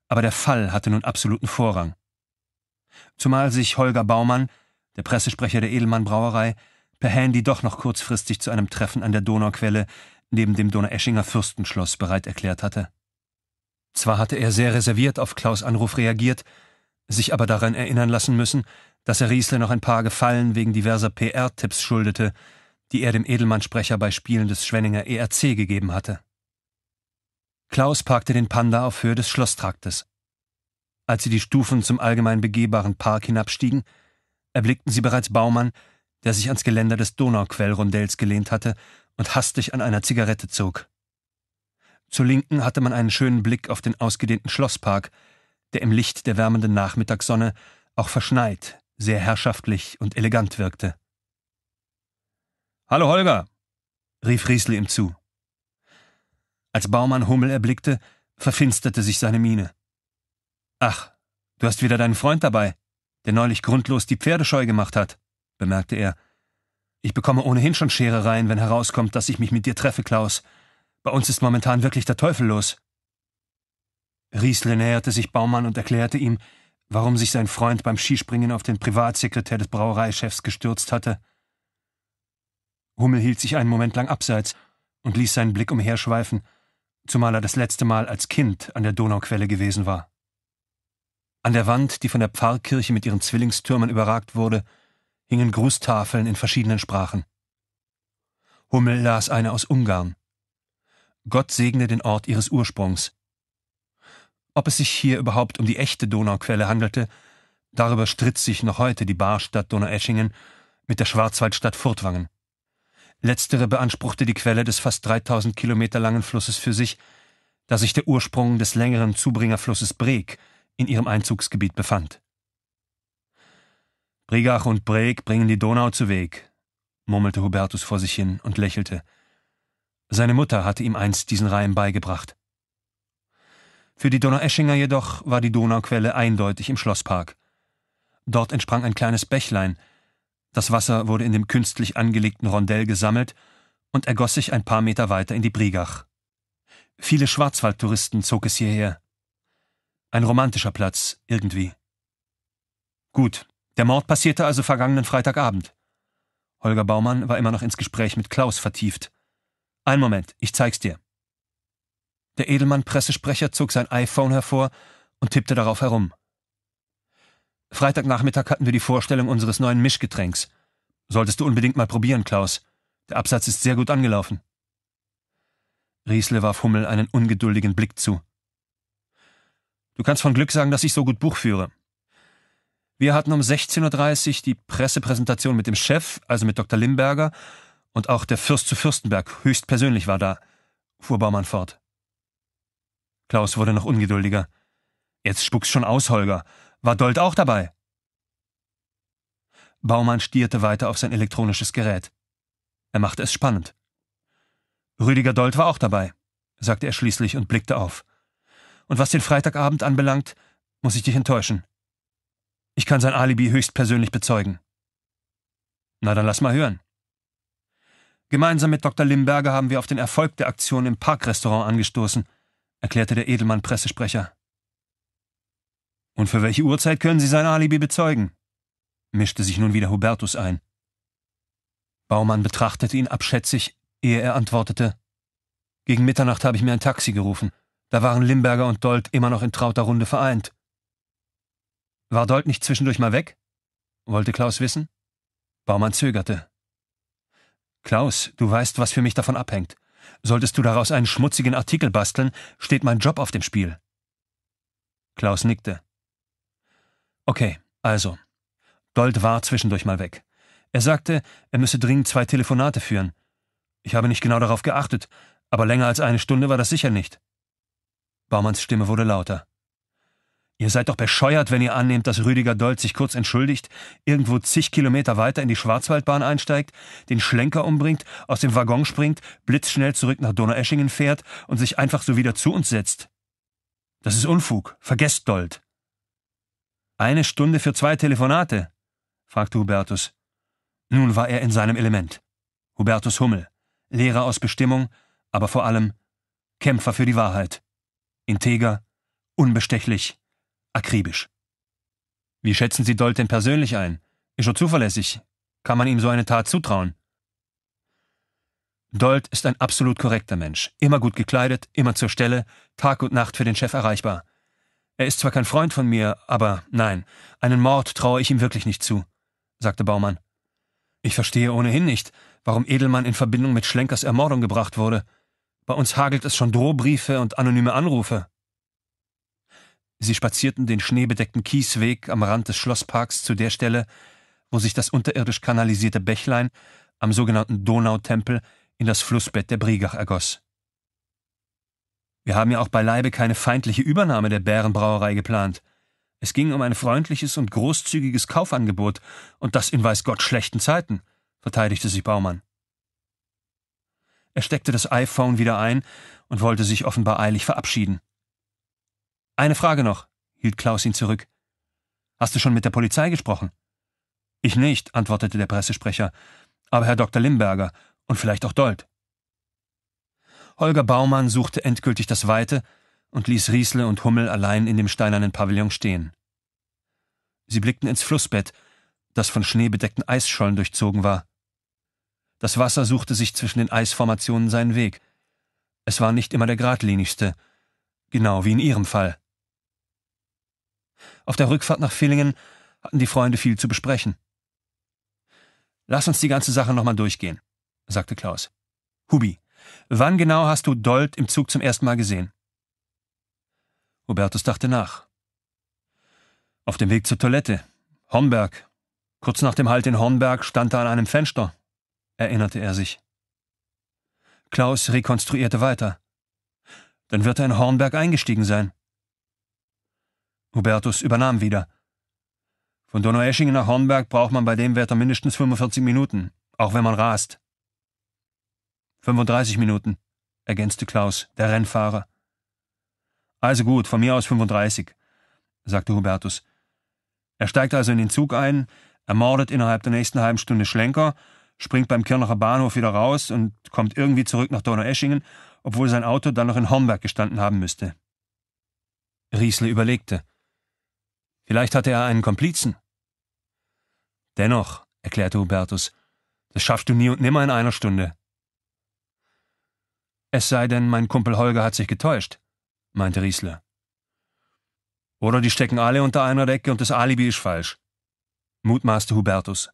aber der Fall hatte nun absoluten Vorrang. Zumal sich Holger Baumann, der Pressesprecher der Edelmann Brauerei, per Handy doch noch kurzfristig zu einem Treffen an der Donauquelle neben dem Donaueschinger Fürstenschloss bereit erklärt hatte. Zwar hatte er sehr reserviert auf Klaus Anruf reagiert, sich aber daran erinnern lassen müssen, dass er Riesle noch ein paar Gefallen wegen diverser PR-Tipps schuldete, die er dem Edelmannsprecher bei Spielen des Schwenninger ERC gegeben hatte. Klaus parkte den Panda auf Höhe des Schlosstraktes. Als sie die Stufen zum allgemein begehbaren Park hinabstiegen, erblickten sie bereits Baumann, der sich ans Geländer des Donauquellrondells gelehnt hatte und hastig an einer Zigarette zog. Zur Linken hatte man einen schönen Blick auf den ausgedehnten Schlosspark, der im Licht der wärmenden Nachmittagssonne auch verschneit, sehr herrschaftlich und elegant wirkte. Hallo Holger, rief Riesli ihm zu. Als Baumann Hummel erblickte, verfinsterte sich seine Miene. Ach, du hast wieder deinen Freund dabei, der neulich grundlos die Pferde scheu gemacht hat, bemerkte er. Ich bekomme ohnehin schon Scherereien, wenn herauskommt, dass ich mich mit dir treffe, Klaus. Bei uns ist momentan wirklich der Teufel los. Riesle näherte sich Baumann und erklärte ihm, warum sich sein Freund beim Skispringen auf den Privatsekretär des Brauereichefs gestürzt hatte. Hummel hielt sich einen Moment lang abseits und ließ seinen Blick umherschweifen, zumal er das letzte Mal als Kind an der Donauquelle gewesen war. An der Wand, die von der Pfarrkirche mit ihren Zwillingstürmen überragt wurde, hingen Grußtafeln in verschiedenen Sprachen. Hummel las eine aus Ungarn. Gott segne den Ort ihres Ursprungs. Ob es sich hier überhaupt um die echte Donauquelle handelte, darüber stritt sich noch heute die Barstadt Donaueschingen mit der Schwarzwaldstadt Furtwangen. Letztere beanspruchte die Quelle des fast 3000 Kilometer langen Flusses für sich, da sich der Ursprung des längeren Zubringerflusses Breg in ihrem Einzugsgebiet befand. Brigach und Breg bringen die Donau zu Weg, murmelte Hubertus vor sich hin und lächelte. Seine Mutter hatte ihm einst diesen Reim beigebracht. Für die Donaueschinger jedoch war die Donauquelle eindeutig im Schlosspark. Dort entsprang ein kleines Bächlein, das Wasser wurde in dem künstlich angelegten Rondell gesammelt und ergoss sich ein paar Meter weiter in die Brigach. Viele Schwarzwaldtouristen zog es hierher. Ein romantischer Platz, irgendwie. Gut, der Mord passierte also vergangenen Freitagabend. Holger Baumann war immer noch ins Gespräch mit Klaus vertieft. Ein Moment, ich zeig's dir. Der Edelmann-Pressesprecher zog sein iPhone hervor und tippte darauf herum. Freitagnachmittag hatten wir die Vorstellung unseres neuen Mischgetränks. Solltest du unbedingt mal probieren, Klaus. Der Absatz ist sehr gut angelaufen. Riesle warf Hummel einen ungeduldigen Blick zu. Du kannst von Glück sagen, dass ich so gut Buch führe. Wir hatten um 16.30 Uhr die Pressepräsentation mit dem Chef, also mit Dr. Limberger, und auch der Fürst zu Fürstenberg höchstpersönlich war da, fuhr Baumann fort. Klaus wurde noch ungeduldiger. Jetzt spuck's schon aus, Holger. War Dold auch dabei? Baumann stierte weiter auf sein elektronisches Gerät. Er machte es spannend. Rüdiger Dold war auch dabei, sagte er schließlich und blickte auf. Und was den Freitagabend anbelangt, muss ich dich enttäuschen. Ich kann sein Alibi höchstpersönlich bezeugen. Na, dann lass mal hören. Gemeinsam mit Dr. Limberger haben wir auf den Erfolg der Aktion im Parkrestaurant angestoßen, erklärte der Edelmann-Pressesprecher. Und für welche Uhrzeit können Sie sein Alibi bezeugen? mischte sich nun wieder Hubertus ein. Baumann betrachtete ihn abschätzig, ehe er antwortete. Gegen Mitternacht habe ich mir ein Taxi gerufen. Da waren Limberger und Dold immer noch in trauter Runde vereint. War Dold nicht zwischendurch mal weg? wollte Klaus wissen. Baumann zögerte. Klaus, du weißt, was für mich davon abhängt. Solltest du daraus einen schmutzigen Artikel basteln, steht mein Job auf dem Spiel. Klaus nickte. Okay, also. Gold war zwischendurch mal weg. Er sagte, er müsse dringend zwei Telefonate führen. Ich habe nicht genau darauf geachtet, aber länger als eine Stunde war das sicher nicht. Baumanns Stimme wurde lauter. Ihr seid doch bescheuert, wenn ihr annehmt, dass Rüdiger Dold sich kurz entschuldigt, irgendwo zig Kilometer weiter in die Schwarzwaldbahn einsteigt, den Schlenker umbringt, aus dem Waggon springt, blitzschnell zurück nach Donaueschingen fährt und sich einfach so wieder zu uns setzt. Das ist Unfug. Vergesst Dold. Eine Stunde für zwei Telefonate? fragte Hubertus. Nun war er in seinem Element. Hubertus Hummel, Lehrer aus Bestimmung, aber vor allem Kämpfer für die Wahrheit. Integer, unbestechlich, akribisch. Wie schätzen Sie Dolt denn persönlich ein? Ist er zuverlässig? Kann man ihm so eine Tat zutrauen? Dolt ist ein absolut korrekter Mensch, immer gut gekleidet, immer zur Stelle, Tag und Nacht für den Chef erreichbar. Er ist zwar kein Freund von mir, aber nein, einen Mord traue ich ihm wirklich nicht zu, sagte Baumann. Ich verstehe ohnehin nicht, warum Edelmann in Verbindung mit Schlenkers Ermordung gebracht wurde. Bei uns hagelt es schon Drohbriefe und anonyme Anrufe. Sie spazierten den schneebedeckten Kiesweg am Rand des Schlossparks zu der Stelle, wo sich das unterirdisch kanalisierte Bächlein am sogenannten Donautempel in das Flussbett der Brigach ergoss. Wir haben ja auch beileibe keine feindliche Übernahme der Bärenbrauerei geplant. Es ging um ein freundliches und großzügiges Kaufangebot, und das in weiß Gott schlechten Zeiten, verteidigte sich Baumann. Er steckte das iPhone wieder ein und wollte sich offenbar eilig verabschieden. Eine Frage noch, hielt Klaus ihn zurück. Hast du schon mit der Polizei gesprochen? Ich nicht, antwortete der Pressesprecher, aber Herr Dr. Limberger und vielleicht auch Dold. Holger Baumann suchte endgültig das Weite und ließ Riesle und Hummel allein in dem steinernen Pavillon stehen. Sie blickten ins Flussbett, das von schneebedeckten Eisschollen durchzogen war. Das Wasser suchte sich zwischen den Eisformationen seinen Weg. Es war nicht immer der geradlinigste, genau wie in ihrem Fall. Auf der Rückfahrt nach Villingen hatten die Freunde viel zu besprechen. Lass uns die ganze Sache nochmal durchgehen, sagte Klaus. Hubi, Wann genau hast du Dold im Zug zum ersten Mal gesehen? Hubertus dachte nach. Auf dem Weg zur Toilette. Hornberg. Kurz nach dem Halt in Hornberg stand er an einem Fenster, erinnerte er sich. Klaus rekonstruierte weiter. Dann wird er in Hornberg eingestiegen sein. Hubertus übernahm wieder. Von Donaueschingen nach Hornberg braucht man bei dem Wetter mindestens 45 Minuten, auch wenn man rast. 35 Minuten, ergänzte Klaus, der Rennfahrer. Also gut, von mir aus 35, sagte Hubertus. Er steigt also in den Zug ein, ermordet innerhalb der nächsten halben Stunde Schlenker, springt beim Kirnacher Bahnhof wieder raus und kommt irgendwie zurück nach Donaueschingen, obwohl sein Auto dann noch in Homberg gestanden haben müsste. Riesle überlegte. Vielleicht hatte er einen Komplizen. Dennoch, erklärte Hubertus, das schaffst du nie und nimmer in einer Stunde. Es sei denn, mein Kumpel Holger hat sich getäuscht, meinte Riesler. Oder die stecken alle unter einer Decke und das Alibi ist falsch, mutmaßte Hubertus.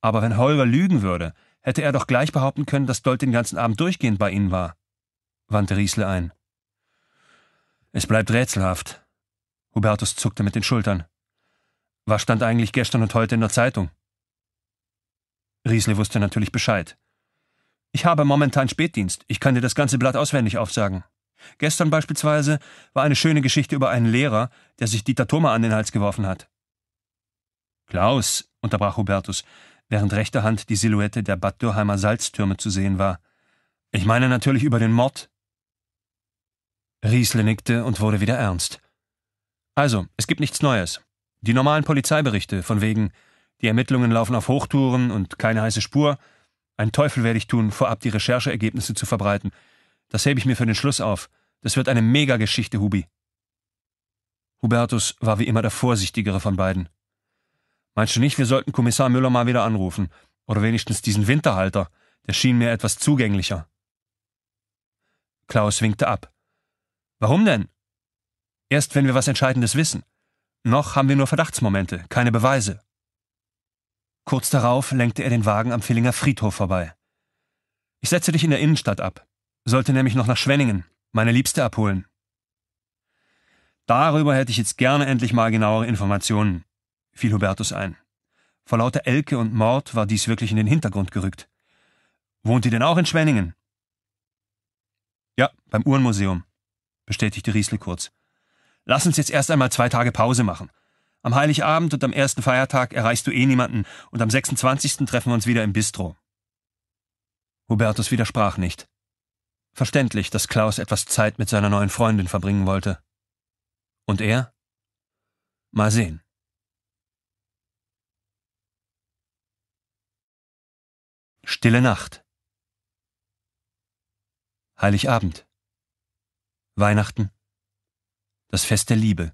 Aber wenn Holger lügen würde, hätte er doch gleich behaupten können, dass Dolt den ganzen Abend durchgehend bei ihnen war, wandte Riesle ein. Es bleibt rätselhaft. Hubertus zuckte mit den Schultern. Was stand eigentlich gestern und heute in der Zeitung? Riesle wusste natürlich Bescheid. Ich habe momentan Spätdienst. Ich kann dir das ganze Blatt auswendig aufsagen. Gestern beispielsweise war eine schöne Geschichte über einen Lehrer, der sich Dieter Thoma an den Hals geworfen hat. Klaus, unterbrach Hubertus, während rechter Hand die Silhouette der Bad Dürheimer Salztürme zu sehen war. Ich meine natürlich über den Mord. Riesle nickte und wurde wieder ernst. Also, es gibt nichts Neues. Die normalen Polizeiberichte von wegen, die Ermittlungen laufen auf Hochtouren und keine heiße Spur, ein Teufel werde ich tun, vorab die Rechercheergebnisse zu verbreiten. Das hebe ich mir für den Schluss auf. Das wird eine Megageschichte, Hubi. Hubertus war wie immer der Vorsichtigere von beiden. Meinst du nicht, wir sollten Kommissar Müller mal wieder anrufen? Oder wenigstens diesen Winterhalter? Der schien mir etwas zugänglicher. Klaus winkte ab. Warum denn? Erst wenn wir was Entscheidendes wissen. Noch haben wir nur Verdachtsmomente, keine Beweise. Kurz darauf lenkte er den Wagen am Villinger Friedhof vorbei. Ich setze dich in der Innenstadt ab. Sollte nämlich noch nach Schwenningen, meine Liebste abholen. Darüber hätte ich jetzt gerne endlich mal genauere Informationen, fiel Hubertus ein. Vor lauter Elke und Mord war dies wirklich in den Hintergrund gerückt. Wohnt ihr denn auch in Schwenningen? Ja, beim Uhrenmuseum, bestätigte Riesle kurz. Lass uns jetzt erst einmal zwei Tage Pause machen. Am Heiligabend und am ersten Feiertag erreichst du eh niemanden und am 26. treffen wir uns wieder im Bistro. Hubertus widersprach nicht. Verständlich, dass Klaus etwas Zeit mit seiner neuen Freundin verbringen wollte. Und er? Mal sehen. Stille Nacht. Heiligabend. Weihnachten. Das Fest der Liebe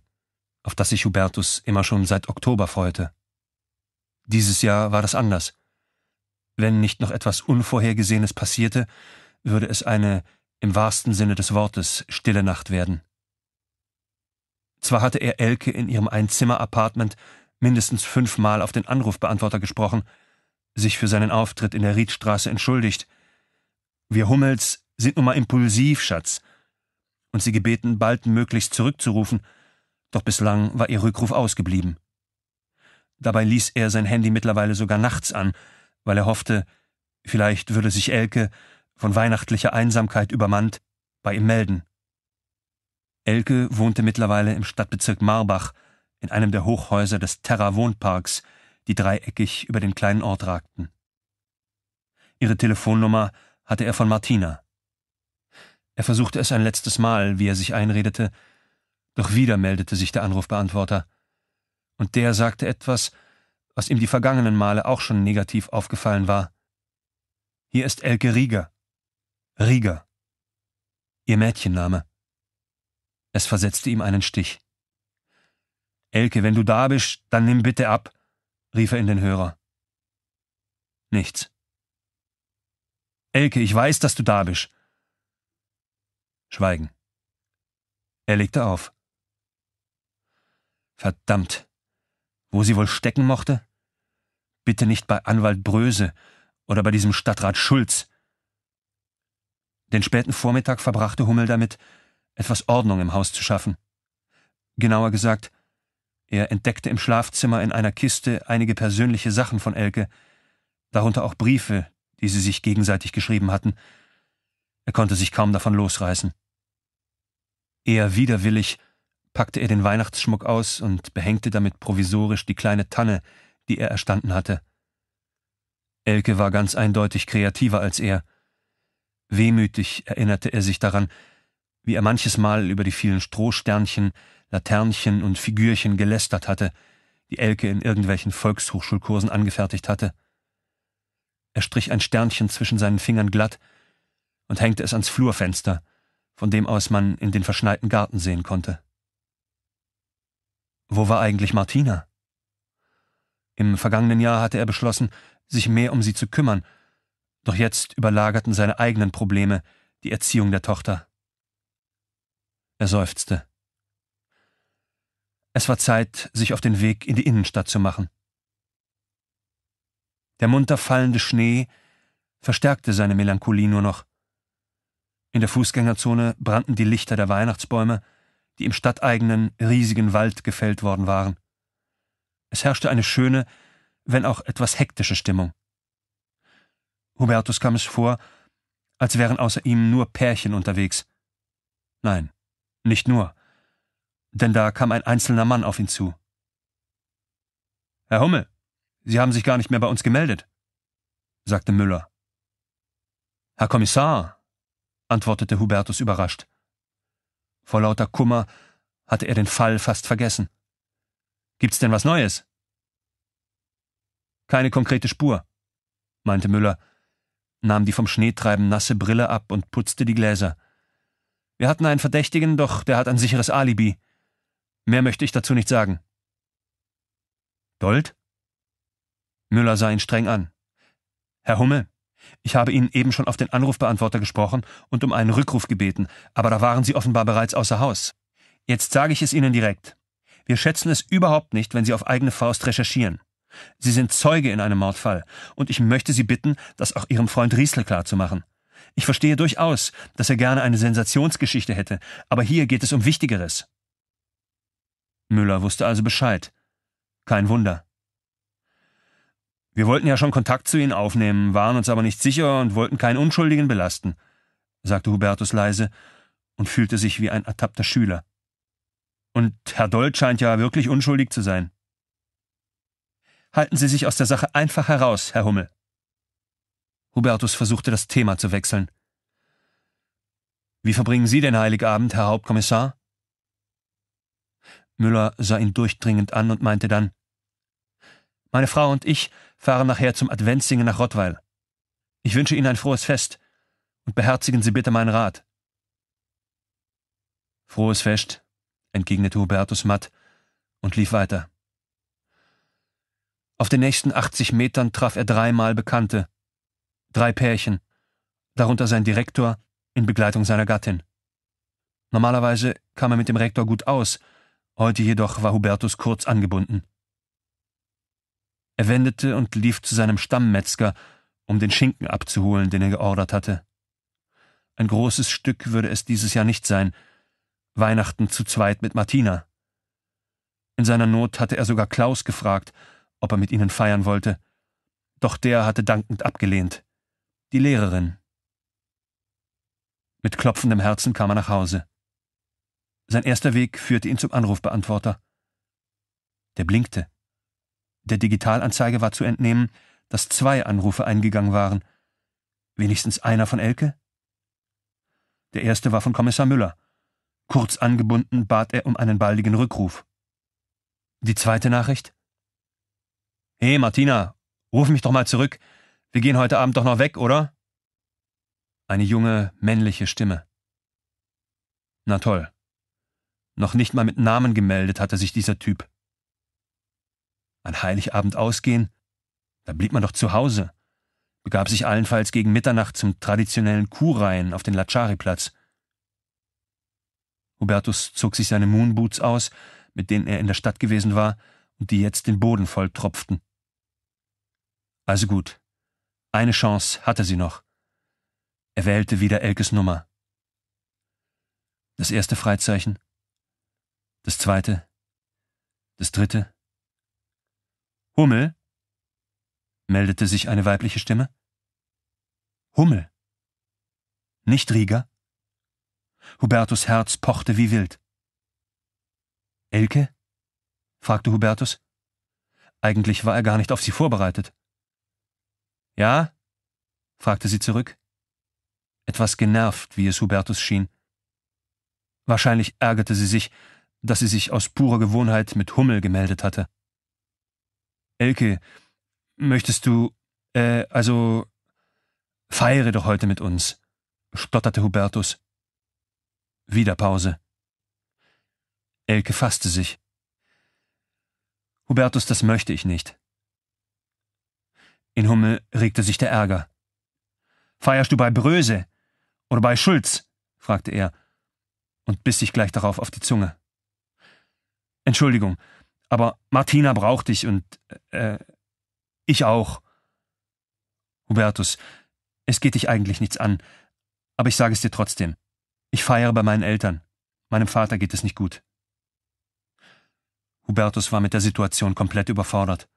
auf das sich Hubertus immer schon seit Oktober freute. Dieses Jahr war das anders. Wenn nicht noch etwas Unvorhergesehenes passierte, würde es eine im wahrsten Sinne des Wortes stille Nacht werden. Zwar hatte er Elke in ihrem Einzimmer-Apartment mindestens fünfmal auf den Anrufbeantworter gesprochen, sich für seinen Auftritt in der Riedstraße entschuldigt. Wir Hummels sind nun mal impulsiv, Schatz, und sie gebeten, baldmöglichst zurückzurufen – doch bislang war ihr Rückruf ausgeblieben. Dabei ließ er sein Handy mittlerweile sogar nachts an, weil er hoffte, vielleicht würde sich Elke, von weihnachtlicher Einsamkeit übermannt, bei ihm melden. Elke wohnte mittlerweile im Stadtbezirk Marbach, in einem der Hochhäuser des Terra Wohnparks, die dreieckig über den kleinen Ort ragten. Ihre Telefonnummer hatte er von Martina. Er versuchte es ein letztes Mal, wie er sich einredete, doch wieder meldete sich der Anrufbeantworter. Und der sagte etwas, was ihm die vergangenen Male auch schon negativ aufgefallen war. Hier ist Elke Rieger. Rieger. Ihr Mädchenname. Es versetzte ihm einen Stich. Elke, wenn du da bist, dann nimm bitte ab, rief er in den Hörer. Nichts. Elke, ich weiß, dass du da bist. Schweigen. Er legte auf. Verdammt. Wo sie wohl stecken mochte? Bitte nicht bei Anwalt Bröse oder bei diesem Stadtrat Schulz. Den späten Vormittag verbrachte Hummel damit, etwas Ordnung im Haus zu schaffen. Genauer gesagt, er entdeckte im Schlafzimmer in einer Kiste einige persönliche Sachen von Elke, darunter auch Briefe, die sie sich gegenseitig geschrieben hatten. Er konnte sich kaum davon losreißen. Eher widerwillig packte er den Weihnachtsschmuck aus und behängte damit provisorisch die kleine Tanne, die er erstanden hatte. Elke war ganz eindeutig kreativer als er. Wehmütig erinnerte er sich daran, wie er manches Mal über die vielen Strohsternchen, Laternchen und Figürchen gelästert hatte, die Elke in irgendwelchen Volkshochschulkursen angefertigt hatte. Er strich ein Sternchen zwischen seinen Fingern glatt und hängte es ans Flurfenster, von dem aus man in den verschneiten Garten sehen konnte. Wo war eigentlich Martina? Im vergangenen Jahr hatte er beschlossen, sich mehr um sie zu kümmern, doch jetzt überlagerten seine eigenen Probleme die Erziehung der Tochter. Er seufzte. Es war Zeit, sich auf den Weg in die Innenstadt zu machen. Der munter fallende Schnee verstärkte seine Melancholie nur noch. In der Fußgängerzone brannten die Lichter der Weihnachtsbäume, die im stadteigenen, riesigen Wald gefällt worden waren. Es herrschte eine schöne, wenn auch etwas hektische Stimmung. Hubertus kam es vor, als wären außer ihm nur Pärchen unterwegs. Nein, nicht nur, denn da kam ein einzelner Mann auf ihn zu. Herr Hummel, Sie haben sich gar nicht mehr bei uns gemeldet, sagte Müller. Herr Kommissar, antwortete Hubertus überrascht. Vor lauter Kummer hatte er den Fall fast vergessen. Gibt's denn was Neues? Keine konkrete Spur, meinte Müller, nahm die vom Schneetreiben nasse Brille ab und putzte die Gläser. Wir hatten einen Verdächtigen, doch der hat ein sicheres Alibi. Mehr möchte ich dazu nicht sagen. Dold? Müller sah ihn streng an. Herr Hummel, ich habe Ihnen eben schon auf den Anrufbeantworter gesprochen und um einen Rückruf gebeten, aber da waren Sie offenbar bereits außer Haus. Jetzt sage ich es Ihnen direkt. Wir schätzen es überhaupt nicht, wenn Sie auf eigene Faust recherchieren. Sie sind Zeuge in einem Mordfall, und ich möchte Sie bitten, das auch Ihrem Freund Riesel klarzumachen. Ich verstehe durchaus, dass er gerne eine Sensationsgeschichte hätte, aber hier geht es um Wichtigeres. Müller wusste also Bescheid. Kein Wunder. Wir wollten ja schon Kontakt zu Ihnen aufnehmen, waren uns aber nicht sicher und wollten keinen Unschuldigen belasten, sagte Hubertus leise und fühlte sich wie ein ertappter Schüler. Und Herr Dold scheint ja wirklich unschuldig zu sein. Halten Sie sich aus der Sache einfach heraus, Herr Hummel. Hubertus versuchte das Thema zu wechseln. Wie verbringen Sie den Heiligabend, Herr Hauptkommissar? Müller sah ihn durchdringend an und meinte dann Meine Frau und ich fahren nachher zum Adventsingen nach Rottweil. Ich wünsche Ihnen ein frohes Fest und beherzigen Sie bitte meinen Rat. Frohes Fest, entgegnete Hubertus matt und lief weiter. Auf den nächsten 80 Metern traf er dreimal Bekannte, drei Pärchen, darunter sein Direktor in Begleitung seiner Gattin. Normalerweise kam er mit dem Rektor gut aus, heute jedoch war Hubertus kurz angebunden. Er wendete und lief zu seinem Stammmetzger, um den Schinken abzuholen, den er geordert hatte. Ein großes Stück würde es dieses Jahr nicht sein. Weihnachten zu zweit mit Martina. In seiner Not hatte er sogar Klaus gefragt, ob er mit ihnen feiern wollte. Doch der hatte dankend abgelehnt. Die Lehrerin. Mit klopfendem Herzen kam er nach Hause. Sein erster Weg führte ihn zum Anrufbeantworter. Der blinkte. Der Digitalanzeige war zu entnehmen, dass zwei Anrufe eingegangen waren. Wenigstens einer von Elke? Der erste war von Kommissar Müller. Kurz angebunden bat er um einen baldigen Rückruf. Die zweite Nachricht? Hey, Martina, ruf mich doch mal zurück. Wir gehen heute Abend doch noch weg, oder? Eine junge, männliche Stimme. Na toll. Noch nicht mal mit Namen gemeldet hatte sich dieser Typ an Heiligabend ausgehen? Da blieb man doch zu Hause, begab sich allenfalls gegen Mitternacht zum traditionellen Kuhreihen auf den Lacari-Platz. Hubertus zog sich seine Moonboots aus, mit denen er in der Stadt gewesen war und die jetzt den Boden voll tropften. Also gut. Eine Chance hatte sie noch. Er wählte wieder Elkes Nummer. Das erste Freizeichen. Das zweite. Das dritte. Hummel? meldete sich eine weibliche Stimme. Hummel. Nicht Rieger? Hubertus Herz pochte wie wild. Elke? fragte Hubertus. Eigentlich war er gar nicht auf sie vorbereitet. Ja? fragte sie zurück. Etwas genervt, wie es Hubertus schien. Wahrscheinlich ärgerte sie sich, dass sie sich aus purer Gewohnheit mit Hummel gemeldet hatte. Elke, möchtest du, äh, also, feiere doch heute mit uns, stotterte Hubertus. Wieder Pause. Elke fasste sich. Hubertus, das möchte ich nicht. In Hummel regte sich der Ärger. Feierst du bei Bröse oder bei Schulz? fragte er und biss sich gleich darauf auf die Zunge. Entschuldigung, aber Martina braucht dich und äh, ich auch. Hubertus, es geht dich eigentlich nichts an, aber ich sage es dir trotzdem. Ich feiere bei meinen Eltern. Meinem Vater geht es nicht gut. Hubertus war mit der Situation komplett überfordert.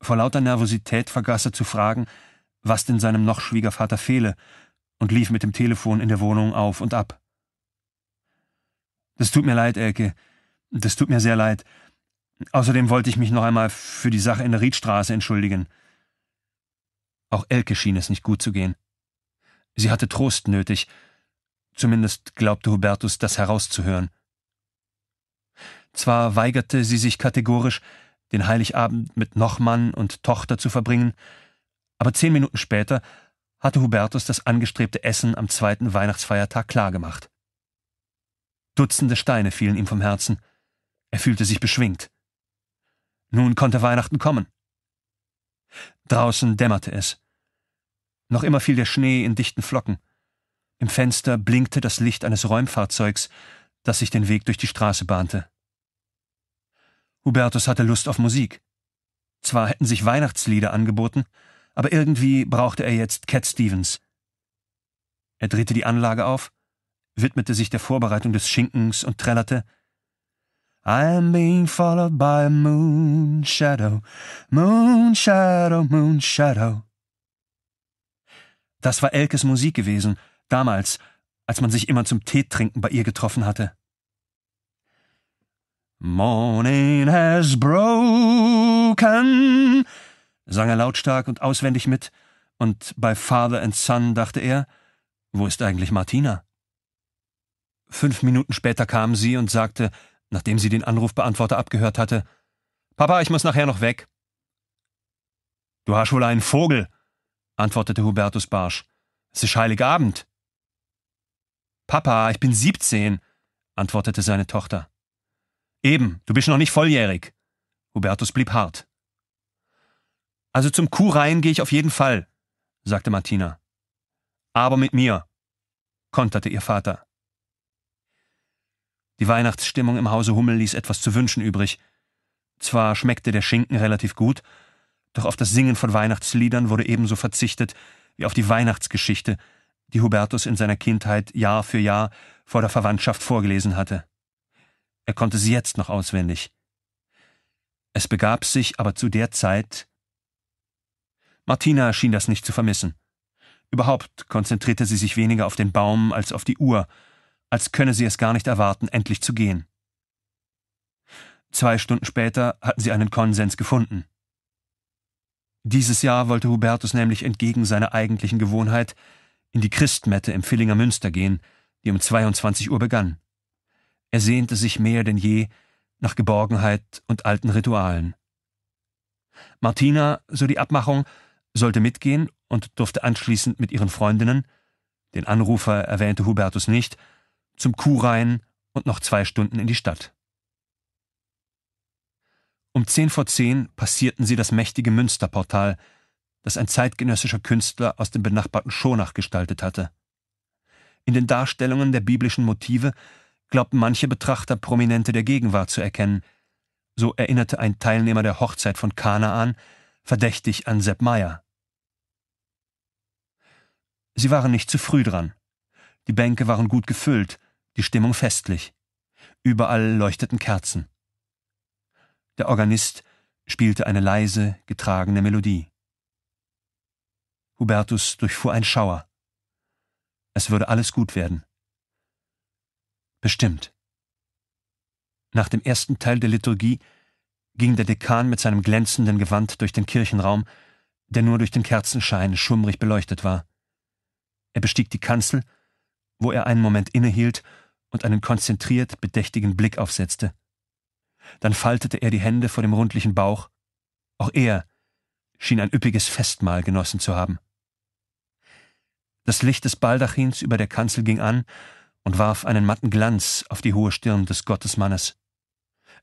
Vor lauter Nervosität vergaß er zu fragen, was denn seinem noch Schwiegervater fehle, und lief mit dem Telefon in der Wohnung auf und ab. Das tut mir leid, Elke. Das tut mir sehr leid. Außerdem wollte ich mich noch einmal für die Sache in der Riedstraße entschuldigen. Auch Elke schien es nicht gut zu gehen. Sie hatte Trost nötig. Zumindest glaubte Hubertus, das herauszuhören. Zwar weigerte sie sich kategorisch, den Heiligabend mit Nochmann und Tochter zu verbringen, aber zehn Minuten später hatte Hubertus das angestrebte Essen am zweiten Weihnachtsfeiertag klargemacht. Dutzende Steine fielen ihm vom Herzen. Er fühlte sich beschwingt. Nun konnte Weihnachten kommen. Draußen dämmerte es. Noch immer fiel der Schnee in dichten Flocken. Im Fenster blinkte das Licht eines Räumfahrzeugs, das sich den Weg durch die Straße bahnte. Hubertus hatte Lust auf Musik. Zwar hätten sich Weihnachtslieder angeboten, aber irgendwie brauchte er jetzt Cat Stevens. Er drehte die Anlage auf, widmete sich der Vorbereitung des Schinkens und trällerte I am being followed by a moon shadow, moon shadow, moon shadow. Das war Elkes Musik gewesen, damals, als man sich immer zum Teetrinken bei ihr getroffen hatte. Morning has broken, sang er lautstark und auswendig mit, und bei Father and Son dachte er, wo ist eigentlich Martina? Fünf Minuten später kam sie und sagte, nachdem sie den Anrufbeantworter abgehört hatte. Papa, ich muss nachher noch weg. Du hast wohl einen Vogel, antwortete Hubertus barsch. Es ist Heiligabend. Papa, ich bin siebzehn, antwortete seine Tochter. Eben, du bist noch nicht volljährig. Hubertus blieb hart. Also zum Kuhreihen gehe ich auf jeden Fall, sagte Martina. Aber mit mir, konterte ihr Vater. Die Weihnachtsstimmung im Hause Hummel ließ etwas zu wünschen übrig. Zwar schmeckte der Schinken relativ gut, doch auf das Singen von Weihnachtsliedern wurde ebenso verzichtet wie auf die Weihnachtsgeschichte, die Hubertus in seiner Kindheit Jahr für Jahr vor der Verwandtschaft vorgelesen hatte. Er konnte sie jetzt noch auswendig. Es begab sich aber zu der Zeit. Martina schien das nicht zu vermissen. Überhaupt konzentrierte sie sich weniger auf den Baum als auf die Uhr, als könne sie es gar nicht erwarten, endlich zu gehen. Zwei Stunden später hatten sie einen Konsens gefunden. Dieses Jahr wollte Hubertus nämlich entgegen seiner eigentlichen Gewohnheit in die Christmette im Villinger Münster gehen, die um 22 Uhr begann. Er sehnte sich mehr denn je nach Geborgenheit und alten Ritualen. Martina, so die Abmachung, sollte mitgehen und durfte anschließend mit ihren Freundinnen, den Anrufer erwähnte Hubertus nicht, zum Kuhrein und noch zwei Stunden in die Stadt. Um zehn vor zehn passierten sie das mächtige Münsterportal, das ein zeitgenössischer Künstler aus dem benachbarten Schonach gestaltet hatte. In den Darstellungen der biblischen Motive glaubten manche Betrachter Prominente der Gegenwart zu erkennen. So erinnerte ein Teilnehmer der Hochzeit von Kanaan verdächtig an Sepp Meyer. Sie waren nicht zu früh dran. Die Bänke waren gut gefüllt, die Stimmung festlich. Überall leuchteten Kerzen. Der Organist spielte eine leise, getragene Melodie. Hubertus durchfuhr ein Schauer. Es würde alles gut werden. Bestimmt. Nach dem ersten Teil der Liturgie ging der Dekan mit seinem glänzenden Gewand durch den Kirchenraum, der nur durch den Kerzenschein schummrig beleuchtet war. Er bestieg die Kanzel wo er einen Moment innehielt und einen konzentriert bedächtigen Blick aufsetzte. Dann faltete er die Hände vor dem rundlichen Bauch. Auch er schien ein üppiges Festmahl genossen zu haben. Das Licht des Baldachins über der Kanzel ging an und warf einen matten Glanz auf die hohe Stirn des Gottesmannes.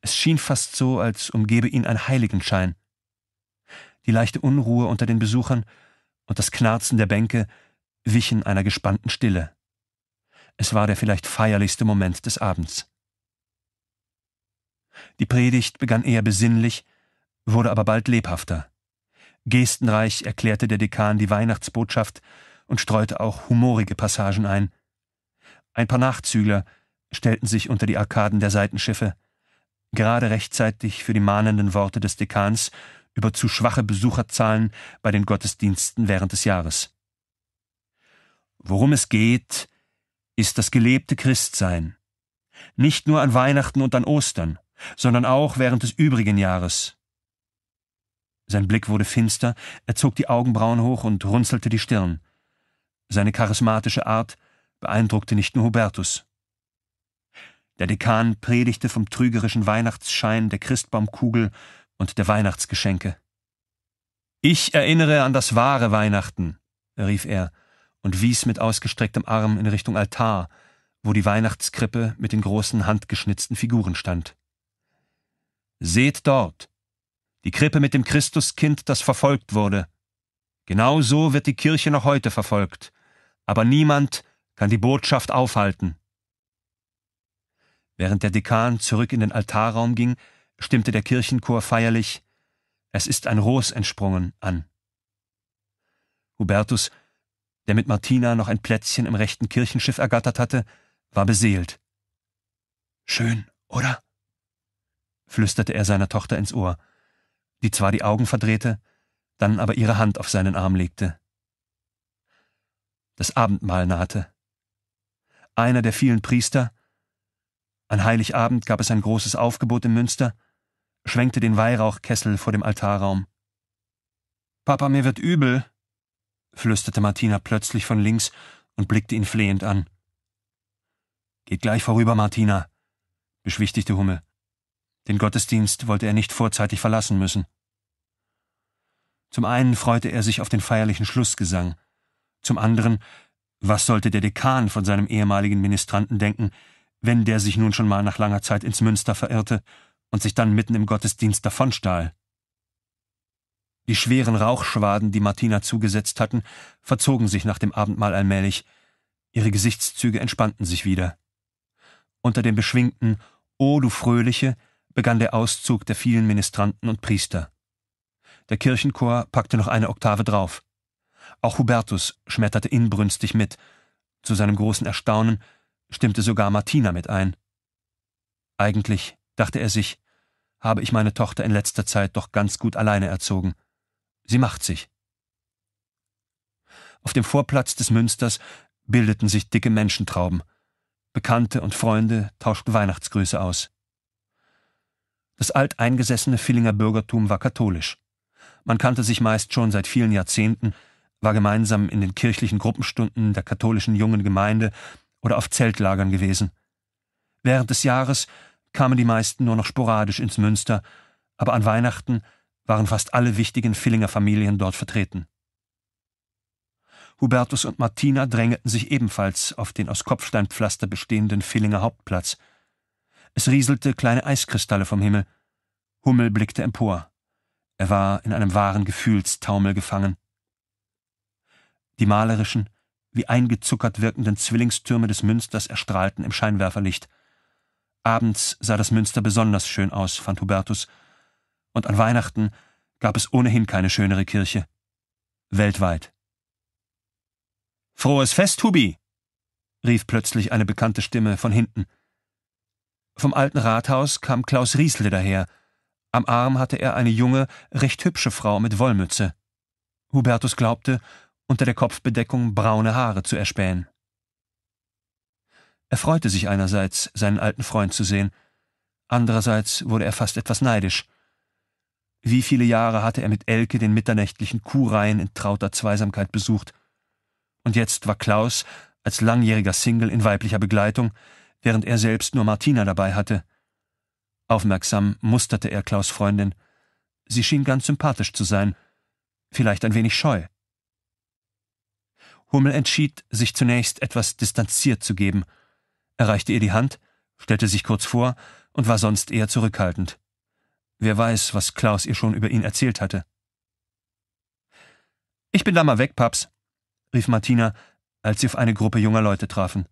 Es schien fast so, als umgebe ihn ein Heiligenschein. Die leichte Unruhe unter den Besuchern und das Knarzen der Bänke wichen einer gespannten Stille. Es war der vielleicht feierlichste Moment des Abends. Die Predigt begann eher besinnlich, wurde aber bald lebhafter. Gestenreich erklärte der Dekan die Weihnachtsbotschaft und streute auch humorige Passagen ein. Ein paar Nachzügler stellten sich unter die Arkaden der Seitenschiffe, gerade rechtzeitig für die mahnenden Worte des Dekans über zu schwache Besucherzahlen bei den Gottesdiensten während des Jahres. Worum es geht, ist das gelebte Christsein. Nicht nur an Weihnachten und an Ostern, sondern auch während des übrigen Jahres. Sein Blick wurde finster, er zog die Augenbrauen hoch und runzelte die Stirn. Seine charismatische Art beeindruckte nicht nur Hubertus. Der Dekan predigte vom trügerischen Weihnachtsschein der Christbaumkugel und der Weihnachtsgeschenke. Ich erinnere an das wahre Weihnachten, rief er und wies mit ausgestrecktem Arm in Richtung Altar, wo die Weihnachtskrippe mit den großen handgeschnitzten Figuren stand. Seht dort, die Krippe mit dem Christuskind, das verfolgt wurde. Genau so wird die Kirche noch heute verfolgt, aber niemand kann die Botschaft aufhalten. Während der Dekan zurück in den Altarraum ging, stimmte der Kirchenchor feierlich Es ist ein Ros entsprungen an. Hubertus der mit Martina noch ein Plätzchen im rechten Kirchenschiff ergattert hatte, war beseelt. Schön, oder? flüsterte er seiner Tochter ins Ohr, die zwar die Augen verdrehte, dann aber ihre Hand auf seinen Arm legte. Das Abendmahl nahte. Einer der vielen Priester, an Heiligabend gab es ein großes Aufgebot im Münster, schwenkte den Weihrauchkessel vor dem Altarraum. Papa, mir wird übel, flüsterte Martina plötzlich von links und blickte ihn flehend an. Geht gleich vorüber, Martina, beschwichtigte Hummel. Den Gottesdienst wollte er nicht vorzeitig verlassen müssen. Zum einen freute er sich auf den feierlichen Schlussgesang, zum anderen, was sollte der Dekan von seinem ehemaligen Ministranten denken, wenn der sich nun schon mal nach langer Zeit ins Münster verirrte und sich dann mitten im Gottesdienst davonstahl? Die schweren Rauchschwaden, die Martina zugesetzt hatten, verzogen sich nach dem Abendmahl allmählich. Ihre Gesichtszüge entspannten sich wieder. Unter dem beschwingten O du Fröhliche begann der Auszug der vielen Ministranten und Priester. Der Kirchenchor packte noch eine Oktave drauf. Auch Hubertus schmetterte inbrünstig mit. Zu seinem großen Erstaunen stimmte sogar Martina mit ein. Eigentlich, dachte er sich, habe ich meine Tochter in letzter Zeit doch ganz gut alleine erzogen. Sie macht sich. Auf dem Vorplatz des Münsters bildeten sich dicke Menschentrauben. Bekannte und Freunde tauschten Weihnachtsgrüße aus. Das alteingesessene Villinger Bürgertum war katholisch. Man kannte sich meist schon seit vielen Jahrzehnten, war gemeinsam in den kirchlichen Gruppenstunden der katholischen jungen Gemeinde oder auf Zeltlagern gewesen. Während des Jahres kamen die meisten nur noch sporadisch ins Münster, aber an Weihnachten waren fast alle wichtigen Villinger Familien dort vertreten. Hubertus und Martina drängeten sich ebenfalls auf den aus Kopfsteinpflaster bestehenden Villinger Hauptplatz. Es rieselte kleine Eiskristalle vom Himmel. Hummel blickte empor. Er war in einem wahren Gefühlstaumel gefangen. Die malerischen, wie eingezuckert wirkenden Zwillingstürme des Münsters erstrahlten im Scheinwerferlicht. Abends sah das Münster besonders schön aus, fand Hubertus, und an Weihnachten gab es ohnehin keine schönere Kirche. Weltweit. Frohes Fest, Hubi! rief plötzlich eine bekannte Stimme von hinten. Vom alten Rathaus kam Klaus Riesle daher. Am Arm hatte er eine junge, recht hübsche Frau mit Wollmütze. Hubertus glaubte, unter der Kopfbedeckung braune Haare zu erspähen. Er freute sich einerseits, seinen alten Freund zu sehen, andererseits wurde er fast etwas neidisch – wie viele Jahre hatte er mit Elke den mitternächtlichen Kuhreihen in trauter Zweisamkeit besucht. Und jetzt war Klaus als langjähriger Single in weiblicher Begleitung, während er selbst nur Martina dabei hatte. Aufmerksam musterte er Klaus Freundin. Sie schien ganz sympathisch zu sein, vielleicht ein wenig scheu. Hummel entschied, sich zunächst etwas distanziert zu geben, erreichte ihr die Hand, stellte sich kurz vor und war sonst eher zurückhaltend. Wer weiß, was Klaus ihr schon über ihn erzählt hatte. Ich bin da mal weg, Paps, rief Martina, als sie auf eine Gruppe junger Leute trafen.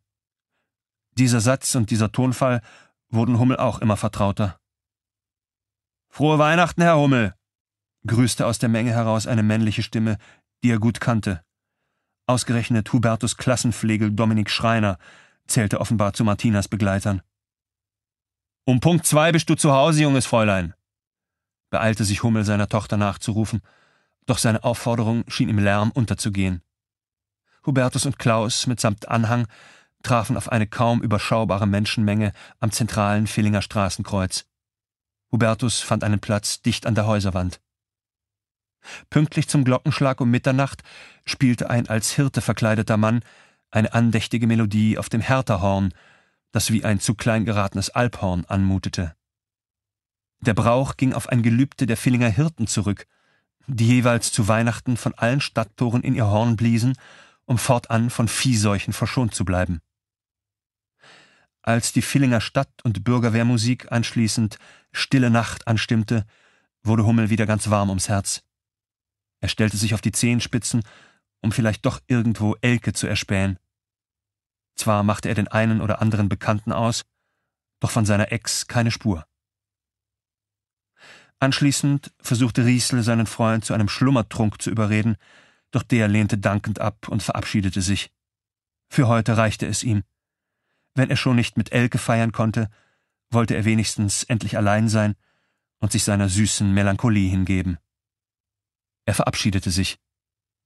Dieser Satz und dieser Tonfall wurden Hummel auch immer vertrauter. Frohe Weihnachten, Herr Hummel, grüßte aus der Menge heraus eine männliche Stimme, die er gut kannte. Ausgerechnet Hubertus Klassenpflegel Dominik Schreiner zählte offenbar zu Martinas Begleitern. Um Punkt zwei bist du zu Hause, junges Fräulein, beeilte sich Hummel seiner Tochter nachzurufen, doch seine Aufforderung schien im Lärm unterzugehen. Hubertus und Klaus mitsamt Anhang trafen auf eine kaum überschaubare Menschenmenge am zentralen Villinger Straßenkreuz. Hubertus fand einen Platz dicht an der Häuserwand. Pünktlich zum Glockenschlag um Mitternacht spielte ein als Hirte verkleideter Mann eine andächtige Melodie auf dem Härterhorn, das wie ein zu klein geratenes Alphorn anmutete. Der Brauch ging auf ein Gelübde der Villinger Hirten zurück, die jeweils zu Weihnachten von allen Stadttoren in ihr Horn bliesen, um fortan von Viehseuchen verschont zu bleiben. Als die Villinger Stadt- und Bürgerwehrmusik anschließend Stille Nacht anstimmte, wurde Hummel wieder ganz warm ums Herz. Er stellte sich auf die Zehenspitzen, um vielleicht doch irgendwo Elke zu erspähen. Zwar machte er den einen oder anderen Bekannten aus, doch von seiner Ex keine Spur. Anschließend versuchte Riesel seinen Freund zu einem Schlummertrunk zu überreden, doch der lehnte dankend ab und verabschiedete sich. Für heute reichte es ihm. Wenn er schon nicht mit Elke feiern konnte, wollte er wenigstens endlich allein sein und sich seiner süßen Melancholie hingeben. Er verabschiedete sich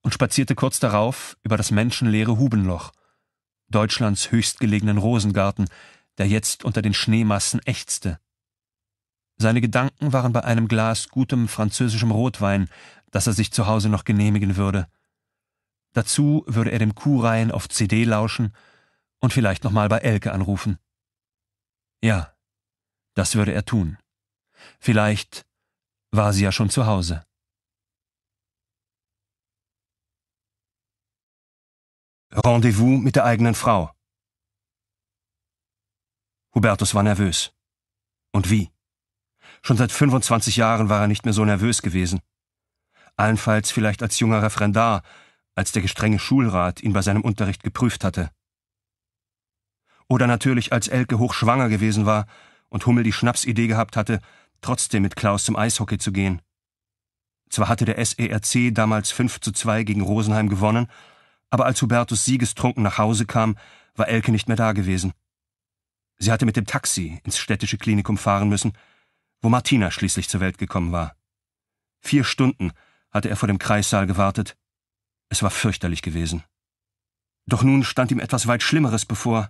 und spazierte kurz darauf über das menschenleere Hubenloch, Deutschlands höchstgelegenen Rosengarten, der jetzt unter den Schneemassen ächzte seine Gedanken waren bei einem Glas gutem französischem Rotwein, das er sich zu Hause noch genehmigen würde. Dazu würde er dem Kuhreihen auf CD lauschen und vielleicht nochmal bei Elke anrufen. Ja, das würde er tun. Vielleicht war sie ja schon zu Hause. Rendezvous mit der eigenen Frau. Hubertus war nervös. Und wie? Schon seit 25 Jahren war er nicht mehr so nervös gewesen. Allenfalls vielleicht als junger Referendar, als der gestrenge Schulrat ihn bei seinem Unterricht geprüft hatte. Oder natürlich, als Elke hochschwanger gewesen war und Hummel die Schnapsidee gehabt hatte, trotzdem mit Klaus zum Eishockey zu gehen. Zwar hatte der SERC damals 5 zu 2 gegen Rosenheim gewonnen, aber als Hubertus siegestrunken nach Hause kam, war Elke nicht mehr da gewesen. Sie hatte mit dem Taxi ins städtische Klinikum fahren müssen – wo Martina schließlich zur Welt gekommen war. Vier Stunden hatte er vor dem Kreissaal gewartet. Es war fürchterlich gewesen. Doch nun stand ihm etwas weit Schlimmeres bevor.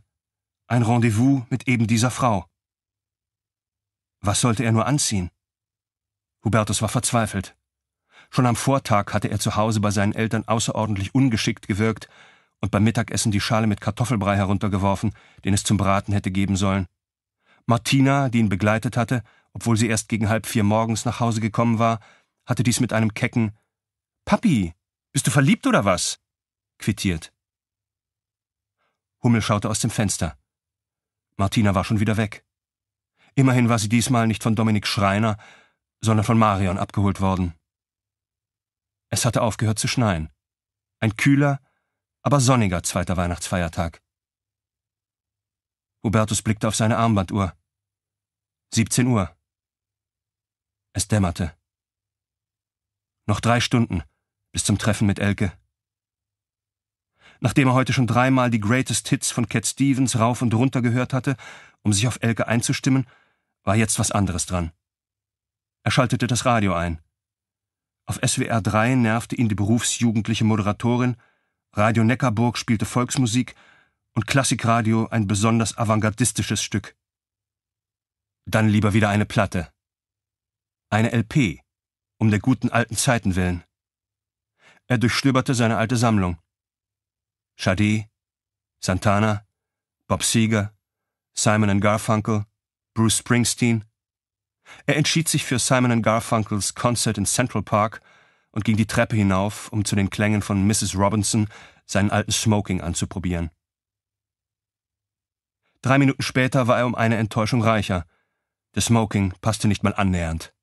Ein Rendezvous mit eben dieser Frau. Was sollte er nur anziehen? Hubertus war verzweifelt. Schon am Vortag hatte er zu Hause bei seinen Eltern außerordentlich ungeschickt gewirkt und beim Mittagessen die Schale mit Kartoffelbrei heruntergeworfen, den es zum Braten hätte geben sollen. Martina, die ihn begleitet hatte, obwohl sie erst gegen halb vier morgens nach Hause gekommen war, hatte dies mit einem kecken Papi, bist du verliebt oder was? quittiert. Hummel schaute aus dem Fenster. Martina war schon wieder weg. Immerhin war sie diesmal nicht von Dominik Schreiner, sondern von Marion abgeholt worden. Es hatte aufgehört zu schneien. Ein kühler, aber sonniger zweiter Weihnachtsfeiertag. Hubertus blickte auf seine Armbanduhr. 17 Uhr. Es dämmerte. Noch drei Stunden bis zum Treffen mit Elke. Nachdem er heute schon dreimal die Greatest Hits von Cat Stevens rauf und runter gehört hatte, um sich auf Elke einzustimmen, war jetzt was anderes dran. Er schaltete das Radio ein. Auf SWR 3 nervte ihn die berufsjugendliche Moderatorin, Radio Neckarburg spielte Volksmusik und Klassikradio ein besonders avantgardistisches Stück. Dann lieber wieder eine Platte, eine LP, um der guten alten Zeiten willen. Er durchstöberte seine alte Sammlung. Sade, Santana, Bob Seger, Simon Garfunkel, Bruce Springsteen. Er entschied sich für Simon Garfunkels Konzert in Central Park und ging die Treppe hinauf, um zu den Klängen von Mrs. Robinson seinen alten Smoking anzuprobieren. Drei Minuten später war er um eine Enttäuschung reicher. Der Smoking passte nicht mal annähernd.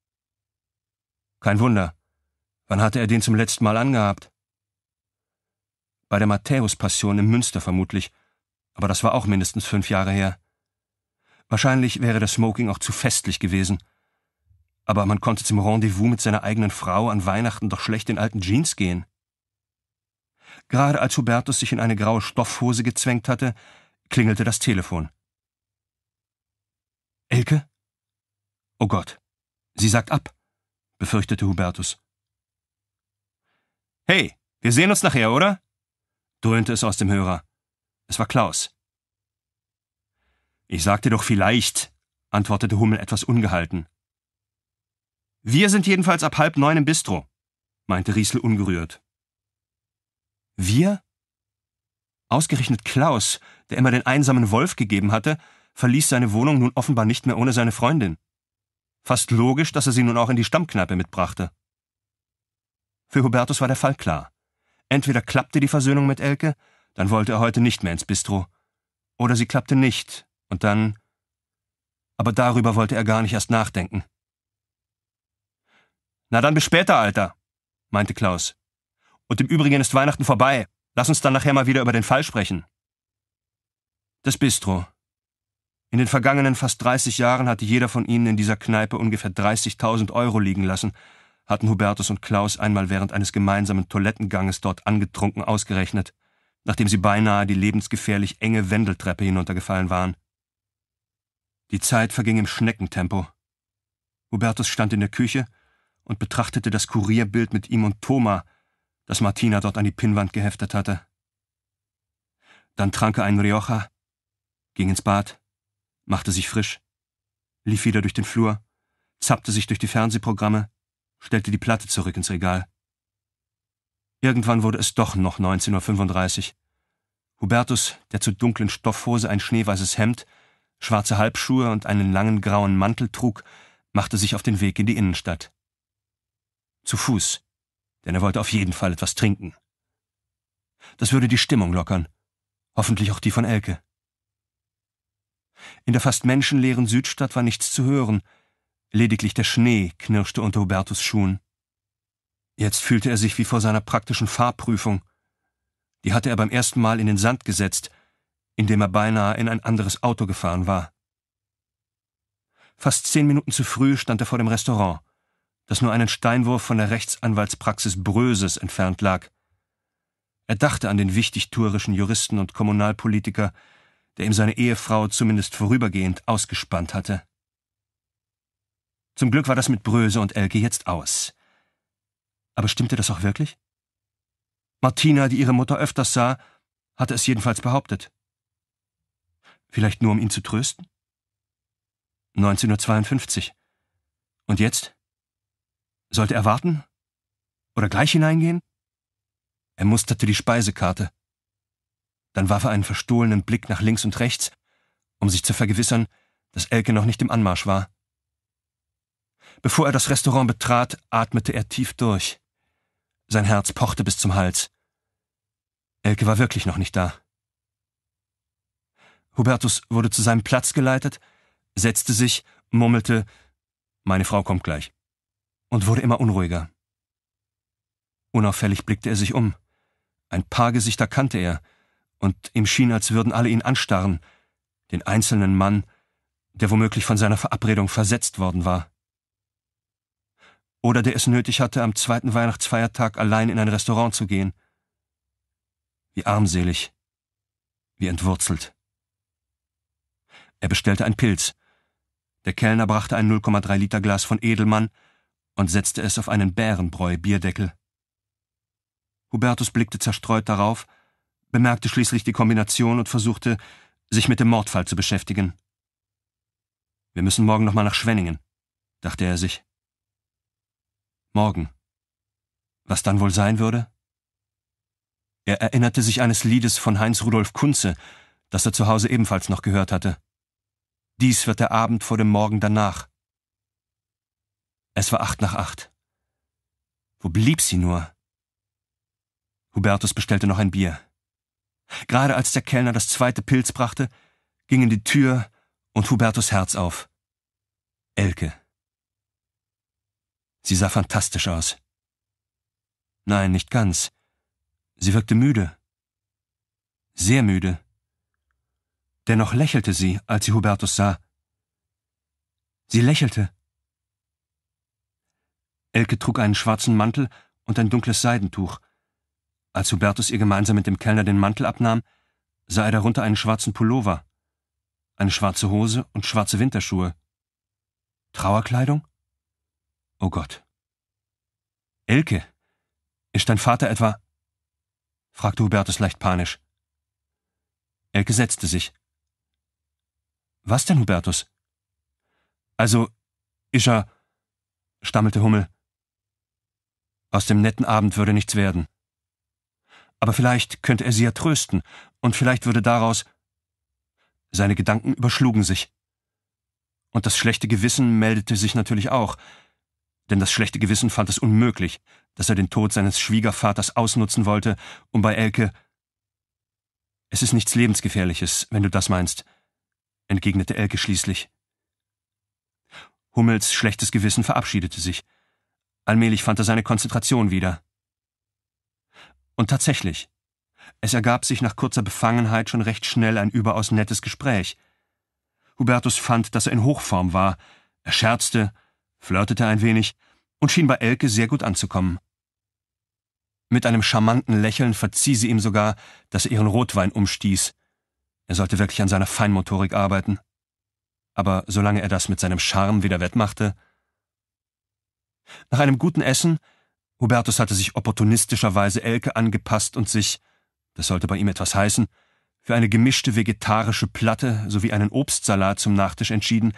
Kein Wunder. Wann hatte er den zum letzten Mal angehabt? Bei der Matthäus-Passion im Münster vermutlich, aber das war auch mindestens fünf Jahre her. Wahrscheinlich wäre das Smoking auch zu festlich gewesen. Aber man konnte zum Rendezvous mit seiner eigenen Frau an Weihnachten doch schlecht in alten Jeans gehen. Gerade als Hubertus sich in eine graue Stoffhose gezwängt hatte, klingelte das Telefon. Elke? Oh Gott, sie sagt ab befürchtete Hubertus. Hey, wir sehen uns nachher, oder? dröhnte es aus dem Hörer. Es war Klaus. Ich sagte doch vielleicht, antwortete Hummel etwas ungehalten. Wir sind jedenfalls ab halb neun im Bistro, meinte Riesel ungerührt. Wir? Ausgerechnet Klaus, der immer den einsamen Wolf gegeben hatte, verließ seine Wohnung nun offenbar nicht mehr ohne seine Freundin. Fast logisch, dass er sie nun auch in die Stammkneipe mitbrachte. Für Hubertus war der Fall klar. Entweder klappte die Versöhnung mit Elke, dann wollte er heute nicht mehr ins Bistro. Oder sie klappte nicht, und dann. Aber darüber wollte er gar nicht erst nachdenken. Na dann bis später, Alter, meinte Klaus. Und im Übrigen ist Weihnachten vorbei. Lass uns dann nachher mal wieder über den Fall sprechen. Das Bistro. In den vergangenen fast 30 Jahren hatte jeder von ihnen in dieser Kneipe ungefähr 30.000 Euro liegen lassen, hatten Hubertus und Klaus einmal während eines gemeinsamen Toilettenganges dort angetrunken ausgerechnet, nachdem sie beinahe die lebensgefährlich enge Wendeltreppe hinuntergefallen waren. Die Zeit verging im Schneckentempo. Hubertus stand in der Küche und betrachtete das Kurierbild mit ihm und Thoma, das Martina dort an die Pinnwand geheftet hatte. Dann trank er einen Rioja, ging ins Bad machte sich frisch, lief wieder durch den Flur, zappte sich durch die Fernsehprogramme, stellte die Platte zurück ins Regal. Irgendwann wurde es doch noch 19.35 Uhr. Hubertus, der zur dunklen Stoffhose ein schneeweißes Hemd, schwarze Halbschuhe und einen langen grauen Mantel trug, machte sich auf den Weg in die Innenstadt. Zu Fuß, denn er wollte auf jeden Fall etwas trinken. Das würde die Stimmung lockern, hoffentlich auch die von Elke. In der fast menschenleeren Südstadt war nichts zu hören. Lediglich der Schnee knirschte unter Hubertus Schuhen. Jetzt fühlte er sich wie vor seiner praktischen Fahrprüfung. Die hatte er beim ersten Mal in den Sand gesetzt, indem er beinahe in ein anderes Auto gefahren war. Fast zehn Minuten zu früh stand er vor dem Restaurant, das nur einen Steinwurf von der Rechtsanwaltspraxis Bröses entfernt lag. Er dachte an den wichtigtuerischen Juristen und Kommunalpolitiker, der ihm seine Ehefrau zumindest vorübergehend ausgespannt hatte. Zum Glück war das mit Bröse und Elke jetzt aus. Aber stimmte das auch wirklich? Martina, die ihre Mutter öfters sah, hatte es jedenfalls behauptet. Vielleicht nur, um ihn zu trösten? 19.52 Uhr. Und jetzt? Sollte er warten? Oder gleich hineingehen? Er musterte die Speisekarte. Dann warf er einen verstohlenen Blick nach links und rechts, um sich zu vergewissern, dass Elke noch nicht im Anmarsch war. Bevor er das Restaurant betrat, atmete er tief durch. Sein Herz pochte bis zum Hals. Elke war wirklich noch nicht da. Hubertus wurde zu seinem Platz geleitet, setzte sich, murmelte Meine Frau kommt gleich und wurde immer unruhiger. Unauffällig blickte er sich um. Ein paar Gesichter kannte er, und ihm schien, als würden alle ihn anstarren, den einzelnen Mann, der womöglich von seiner Verabredung versetzt worden war. Oder der es nötig hatte, am zweiten Weihnachtsfeiertag allein in ein Restaurant zu gehen. Wie armselig, wie entwurzelt. Er bestellte ein Pilz. Der Kellner brachte ein 0,3 Liter Glas von Edelmann und setzte es auf einen Bärenbräu-Bierdeckel. Hubertus blickte zerstreut darauf bemerkte schließlich die Kombination und versuchte, sich mit dem Mordfall zu beschäftigen. Wir müssen morgen nochmal nach Schwenningen, dachte er sich. Morgen. Was dann wohl sein würde? Er erinnerte sich eines Liedes von Heinz Rudolf Kunze, das er zu Hause ebenfalls noch gehört hatte. Dies wird der Abend vor dem Morgen danach. Es war acht nach acht. Wo blieb sie nur? Hubertus bestellte noch ein Bier. Gerade als der Kellner das zweite Pilz brachte, gingen die Tür und Hubertus Herz auf. Elke. Sie sah fantastisch aus. Nein, nicht ganz. Sie wirkte müde. Sehr müde. Dennoch lächelte sie, als sie Hubertus sah. Sie lächelte. Elke trug einen schwarzen Mantel und ein dunkles Seidentuch. Als Hubertus ihr gemeinsam mit dem Kellner den Mantel abnahm, sah er darunter einen schwarzen Pullover, eine schwarze Hose und schwarze Winterschuhe. Trauerkleidung? Oh Gott. Elke, ist dein Vater etwa? fragte Hubertus leicht panisch. Elke setzte sich. Was denn, Hubertus? Also, ist er, stammelte Hummel. Aus dem netten Abend würde nichts werden. Aber vielleicht könnte er sie ja trösten, und vielleicht würde daraus. Seine Gedanken überschlugen sich. Und das schlechte Gewissen meldete sich natürlich auch, denn das schlechte Gewissen fand es unmöglich, dass er den Tod seines Schwiegervaters ausnutzen wollte, um bei Elke. Es ist nichts Lebensgefährliches, wenn du das meinst, entgegnete Elke schließlich. Hummels schlechtes Gewissen verabschiedete sich. Allmählich fand er seine Konzentration wieder. Und tatsächlich, es ergab sich nach kurzer Befangenheit schon recht schnell ein überaus nettes Gespräch. Hubertus fand, dass er in Hochform war, er scherzte, flirtete ein wenig und schien bei Elke sehr gut anzukommen. Mit einem charmanten Lächeln verzieh sie ihm sogar, dass er ihren Rotwein umstieß. Er sollte wirklich an seiner Feinmotorik arbeiten. Aber solange er das mit seinem Charme wieder wettmachte. Nach einem guten Essen Hubertus hatte sich opportunistischerweise Elke angepasst und sich, das sollte bei ihm etwas heißen, für eine gemischte vegetarische Platte sowie einen Obstsalat zum Nachtisch entschieden,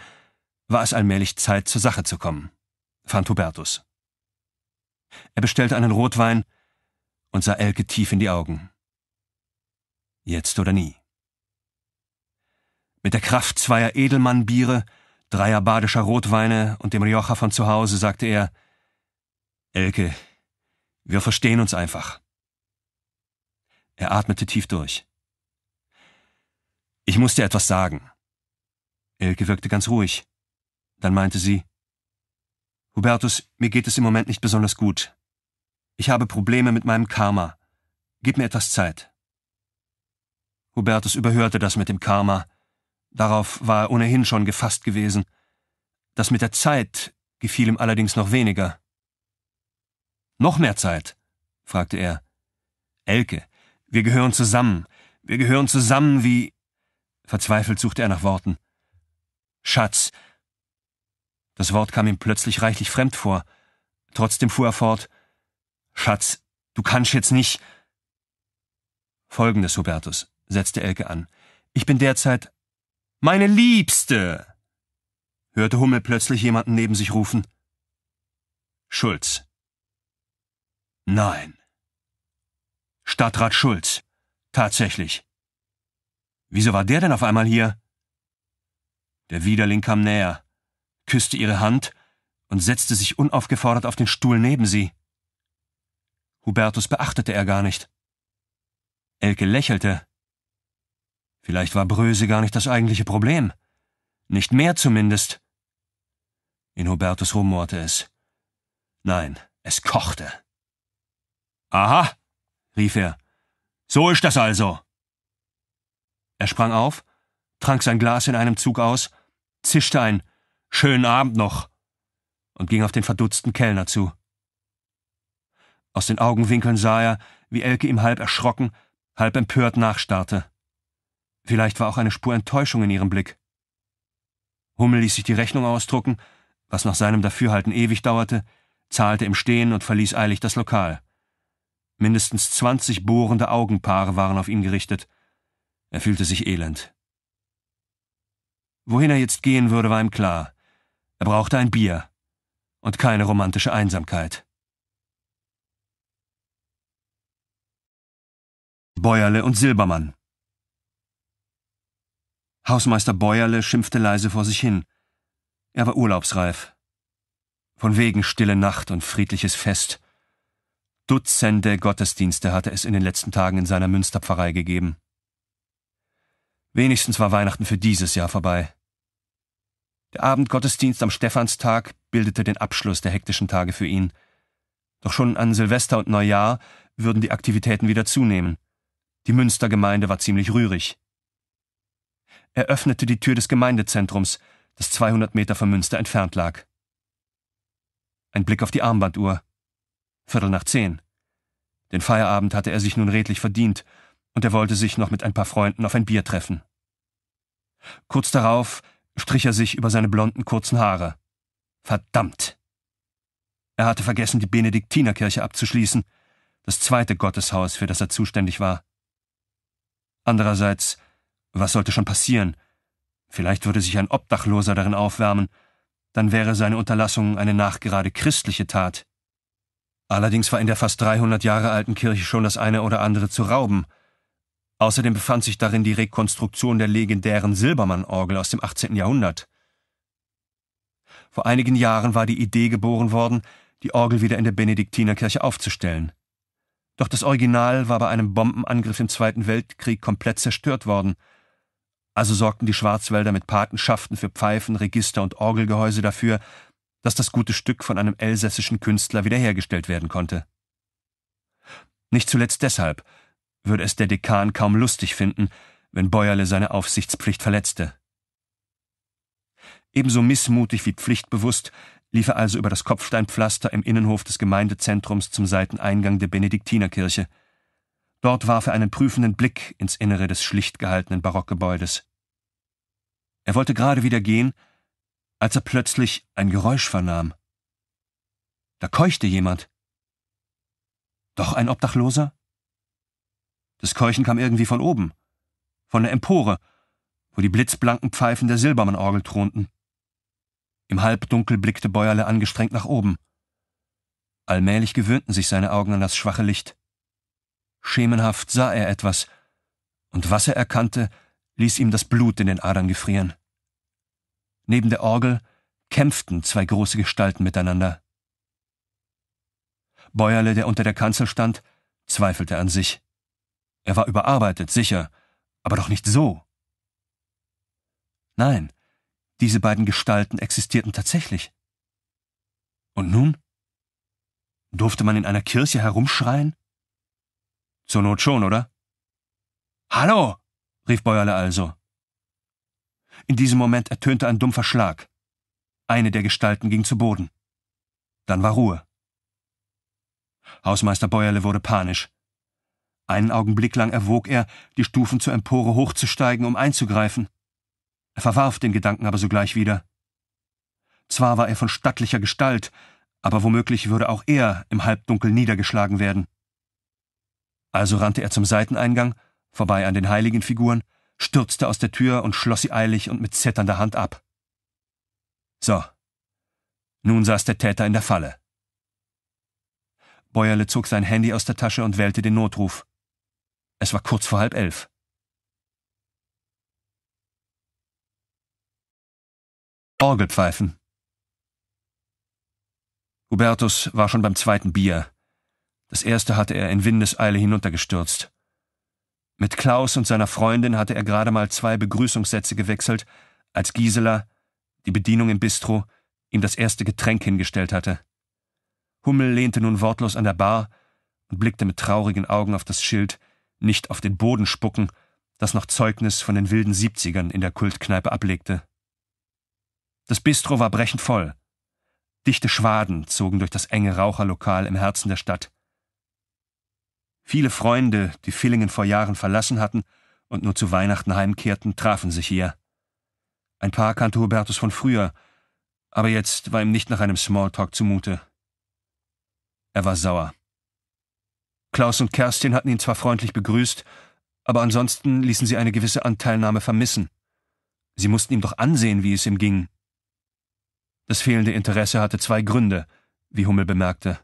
war es allmählich Zeit, zur Sache zu kommen, fand Hubertus. Er bestellte einen Rotwein und sah Elke tief in die Augen. Jetzt oder nie. Mit der Kraft zweier Edelmann-Biere, dreier badischer Rotweine und dem Rioja von zu Hause sagte er, Elke, wir verstehen uns einfach. Er atmete tief durch. Ich muss dir etwas sagen. Elke wirkte ganz ruhig. Dann meinte sie, Hubertus, mir geht es im Moment nicht besonders gut. Ich habe Probleme mit meinem Karma. Gib mir etwas Zeit. Hubertus überhörte das mit dem Karma. Darauf war er ohnehin schon gefasst gewesen. Das mit der Zeit gefiel ihm allerdings noch weniger. Noch mehr Zeit? fragte er. Elke, wir gehören zusammen. Wir gehören zusammen wie. Verzweifelt suchte er nach Worten. Schatz. Das Wort kam ihm plötzlich reichlich fremd vor. Trotzdem fuhr er fort. Schatz, du kannst jetzt nicht. Folgendes, Hubertus, setzte Elke an. Ich bin derzeit. Meine Liebste! hörte Hummel plötzlich jemanden neben sich rufen. Schulz. Nein. Stadtrat Schulz. Tatsächlich. Wieso war der denn auf einmal hier? Der Widerling kam näher, küsste ihre Hand und setzte sich unaufgefordert auf den Stuhl neben sie. Hubertus beachtete er gar nicht. Elke lächelte. Vielleicht war Bröse gar nicht das eigentliche Problem. Nicht mehr zumindest. In Hubertus rumorte es. Nein, es kochte. Aha, rief er. So ist das also. Er sprang auf, trank sein Glas in einem Zug aus, zischte ein Schönen Abend noch und ging auf den verdutzten Kellner zu. Aus den Augenwinkeln sah er, wie Elke ihm halb erschrocken, halb empört nachstarrte. Vielleicht war auch eine Spur Enttäuschung in ihrem Blick. Hummel ließ sich die Rechnung ausdrucken, was nach seinem Dafürhalten ewig dauerte, zahlte im Stehen und verließ eilig das Lokal. Mindestens zwanzig bohrende Augenpaare waren auf ihn gerichtet. Er fühlte sich elend. Wohin er jetzt gehen würde, war ihm klar. Er brauchte ein Bier und keine romantische Einsamkeit. Bäuerle und Silbermann Hausmeister Bäuerle schimpfte leise vor sich hin. Er war urlaubsreif. Von wegen stille Nacht und friedliches Fest. Dutzende Gottesdienste hatte es in den letzten Tagen in seiner Münsterpfarrei gegeben. Wenigstens war Weihnachten für dieses Jahr vorbei. Der Abendgottesdienst am Stephanstag bildete den Abschluss der hektischen Tage für ihn. Doch schon an Silvester und Neujahr würden die Aktivitäten wieder zunehmen. Die Münstergemeinde war ziemlich rührig. Er öffnete die Tür des Gemeindezentrums, das 200 Meter von Münster entfernt lag. Ein Blick auf die Armbanduhr. Viertel nach zehn. Den Feierabend hatte er sich nun redlich verdient, und er wollte sich noch mit ein paar Freunden auf ein Bier treffen. Kurz darauf strich er sich über seine blonden kurzen Haare. Verdammt! Er hatte vergessen, die Benediktinerkirche abzuschließen, das zweite Gotteshaus, für das er zuständig war. Andererseits, was sollte schon passieren? Vielleicht würde sich ein Obdachloser darin aufwärmen, dann wäre seine Unterlassung eine nachgerade christliche Tat. Allerdings war in der fast 300 Jahre alten Kirche schon das eine oder andere zu rauben. Außerdem befand sich darin die Rekonstruktion der legendären Silbermann-Orgel aus dem 18. Jahrhundert. Vor einigen Jahren war die Idee geboren worden, die Orgel wieder in der Benediktinerkirche aufzustellen. Doch das Original war bei einem Bombenangriff im Zweiten Weltkrieg komplett zerstört worden. Also sorgten die Schwarzwälder mit Patenschaften für Pfeifen, Register und Orgelgehäuse dafür, dass das gute Stück von einem elsässischen Künstler wiederhergestellt werden konnte. Nicht zuletzt deshalb würde es der Dekan kaum lustig finden, wenn Bäuerle seine Aufsichtspflicht verletzte. Ebenso missmutig wie pflichtbewusst lief er also über das Kopfsteinpflaster im Innenhof des Gemeindezentrums zum Seiteneingang der Benediktinerkirche. Dort warf er einen prüfenden Blick ins Innere des schlicht gehaltenen Barockgebäudes. Er wollte gerade wieder gehen, als er plötzlich ein Geräusch vernahm. Da keuchte jemand. Doch ein Obdachloser? Das Keuchen kam irgendwie von oben, von der Empore, wo die blitzblanken Pfeifen der Silbermann-Orgel thronten. Im Halbdunkel blickte Bäuerle angestrengt nach oben. Allmählich gewöhnten sich seine Augen an das schwache Licht. Schemenhaft sah er etwas, und was er erkannte, ließ ihm das Blut in den Adern gefrieren. Neben der Orgel kämpften zwei große Gestalten miteinander. Bäuerle, der unter der Kanzel stand, zweifelte an sich. Er war überarbeitet, sicher, aber doch nicht so. Nein, diese beiden Gestalten existierten tatsächlich. Und nun? Durfte man in einer Kirche herumschreien? Zur Not schon, oder? Hallo! rief Bäuerle also. In diesem Moment ertönte ein dumpfer Schlag. Eine der Gestalten ging zu Boden. Dann war Ruhe. Hausmeister Bäuerle wurde panisch. Einen Augenblick lang erwog er, die Stufen zur Empore hochzusteigen, um einzugreifen. Er verwarf den Gedanken aber sogleich wieder. Zwar war er von stattlicher Gestalt, aber womöglich würde auch er im Halbdunkel niedergeschlagen werden. Also rannte er zum Seiteneingang, vorbei an den heiligen Figuren, stürzte aus der Tür und schloss sie eilig und mit zitternder Hand ab. So. Nun saß der Täter in der Falle. Bäuerle zog sein Handy aus der Tasche und wählte den Notruf. Es war kurz vor halb elf. Orgelpfeifen. Hubertus war schon beim zweiten Bier. Das erste hatte er in Windeseile hinuntergestürzt. Mit Klaus und seiner Freundin hatte er gerade mal zwei Begrüßungssätze gewechselt, als Gisela, die Bedienung im Bistro, ihm das erste Getränk hingestellt hatte. Hummel lehnte nun wortlos an der Bar und blickte mit traurigen Augen auf das Schild, nicht auf den Boden spucken, das noch Zeugnis von den wilden Siebzigern in der Kultkneipe ablegte. Das Bistro war brechend voll. Dichte Schwaden zogen durch das enge Raucherlokal im Herzen der Stadt. Viele Freunde, die Villingen vor Jahren verlassen hatten und nur zu Weihnachten heimkehrten, trafen sich hier. Ein paar kannte Hubertus von früher, aber jetzt war ihm nicht nach einem Smalltalk zumute. Er war sauer. Klaus und Kerstin hatten ihn zwar freundlich begrüßt, aber ansonsten ließen sie eine gewisse Anteilnahme vermissen. Sie mussten ihm doch ansehen, wie es ihm ging. Das fehlende Interesse hatte zwei Gründe, wie Hummel bemerkte.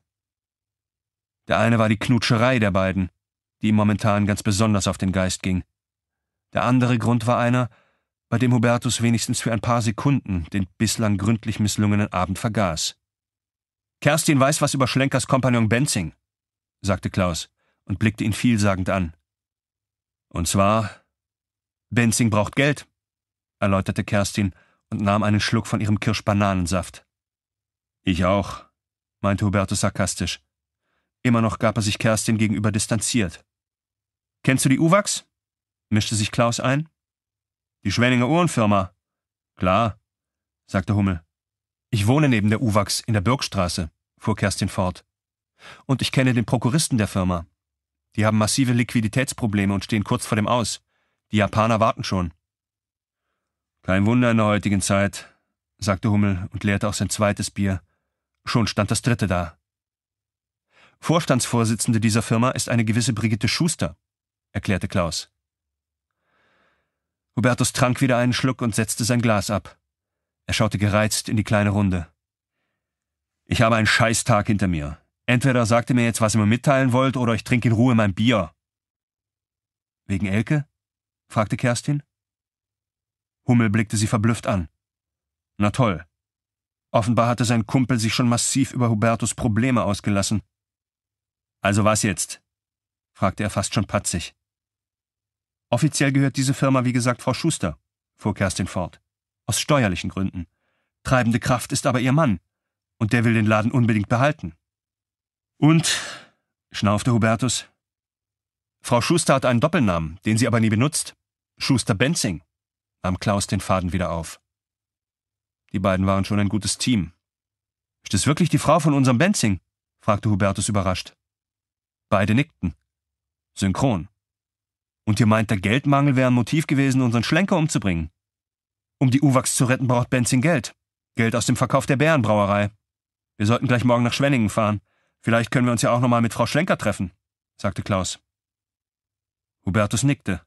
Der eine war die Knutscherei der beiden, die ihm momentan ganz besonders auf den Geist ging. Der andere Grund war einer, bei dem Hubertus wenigstens für ein paar Sekunden den bislang gründlich misslungenen Abend vergaß. Kerstin weiß was über Schlenkers Kompagnon Benzing, sagte Klaus und blickte ihn vielsagend an. Und zwar, Benzing braucht Geld, erläuterte Kerstin und nahm einen Schluck von ihrem Kirschbananensaft. Ich auch, meinte Hubertus sarkastisch. Immer noch gab er sich Kerstin gegenüber distanziert. Kennst du die Uwachs? mischte sich Klaus ein. Die Schwenninger Uhrenfirma. Klar, sagte Hummel. Ich wohne neben der Uwachs in der Bürgstraße, fuhr Kerstin fort. Und ich kenne den Prokuristen der Firma. Die haben massive Liquiditätsprobleme und stehen kurz vor dem Aus. Die Japaner warten schon. Kein Wunder in der heutigen Zeit, sagte Hummel und leerte auch sein zweites Bier. Schon stand das dritte da. Vorstandsvorsitzende dieser Firma ist eine gewisse Brigitte Schuster, erklärte Klaus. Hubertus trank wieder einen Schluck und setzte sein Glas ab. Er schaute gereizt in die kleine Runde. Ich habe einen Scheißtag hinter mir. Entweder sagt ihr mir jetzt, was ihr mir mitteilen wollt, oder ich trinke in Ruhe mein Bier. Wegen Elke? fragte Kerstin. Hummel blickte sie verblüfft an. Na toll. Offenbar hatte sein Kumpel sich schon massiv über Hubertus Probleme ausgelassen. Also was jetzt? fragte er fast schon patzig. Offiziell gehört diese Firma, wie gesagt, Frau Schuster, fuhr Kerstin fort. Aus steuerlichen Gründen. Treibende Kraft ist aber ihr Mann. Und der will den Laden unbedingt behalten. Und, schnaufte Hubertus, Frau Schuster hat einen Doppelnamen, den sie aber nie benutzt. Schuster Benzing, nahm Klaus den Faden wieder auf. Die beiden waren schon ein gutes Team. Ist es wirklich die Frau von unserem Benzing? fragte Hubertus überrascht. Beide nickten. Synchron. Und ihr meint, der Geldmangel wäre ein Motiv gewesen, unseren Schlenker umzubringen? Um die Uwachs zu retten, braucht Benzin Geld. Geld aus dem Verkauf der Bärenbrauerei. Wir sollten gleich morgen nach Schwenningen fahren. Vielleicht können wir uns ja auch nochmal mit Frau Schlenker treffen, sagte Klaus. Hubertus nickte.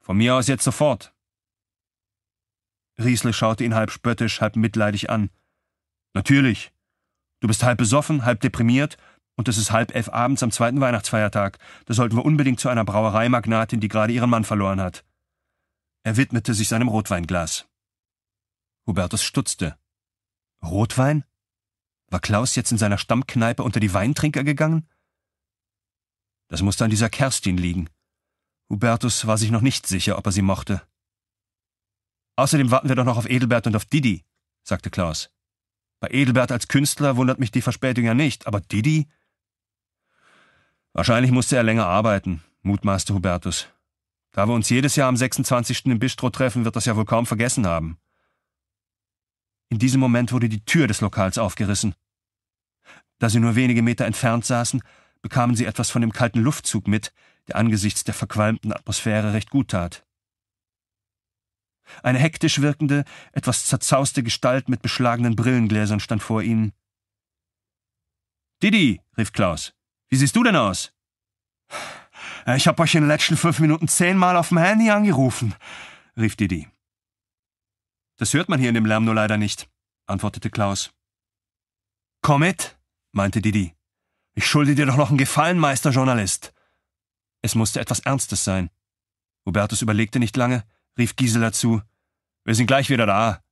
Von mir aus jetzt sofort. Riesle schaute ihn halb spöttisch, halb mitleidig an. Natürlich. Du bist halb besoffen, halb deprimiert und es ist halb elf abends am zweiten Weihnachtsfeiertag. Da sollten wir unbedingt zu einer Brauereimagnatin, die gerade ihren Mann verloren hat. Er widmete sich seinem Rotweinglas. Hubertus stutzte. Rotwein? War Klaus jetzt in seiner Stammkneipe unter die Weintrinker gegangen? Das musste an dieser Kerstin liegen. Hubertus war sich noch nicht sicher, ob er sie mochte. Außerdem warten wir doch noch auf Edelbert und auf Didi, sagte Klaus. Bei Edelbert als Künstler wundert mich die Verspätung ja nicht, aber Didi? Wahrscheinlich musste er länger arbeiten, mutmaßte Hubertus. Da wir uns jedes Jahr am 26. im Bistro treffen, wird das ja wohl kaum vergessen haben. In diesem Moment wurde die Tür des Lokals aufgerissen. Da sie nur wenige Meter entfernt saßen, bekamen sie etwas von dem kalten Luftzug mit, der angesichts der verqualmten Atmosphäre recht gut tat. Eine hektisch wirkende, etwas zerzauste Gestalt mit beschlagenen Brillengläsern stand vor ihnen. Didi, rief Klaus. Wie siehst du denn aus? Äh, ich habe euch in den letzten fünf Minuten zehnmal auf dem Handy angerufen, rief Didi. Das hört man hier in dem Lärm nur leider nicht, antwortete Klaus. Komm mit, meinte Didi. Ich schulde dir doch noch einen Gefallen, Meisterjournalist. Es musste etwas Ernstes sein. Hubertus überlegte nicht lange, rief Gisela zu. Wir sind gleich wieder da.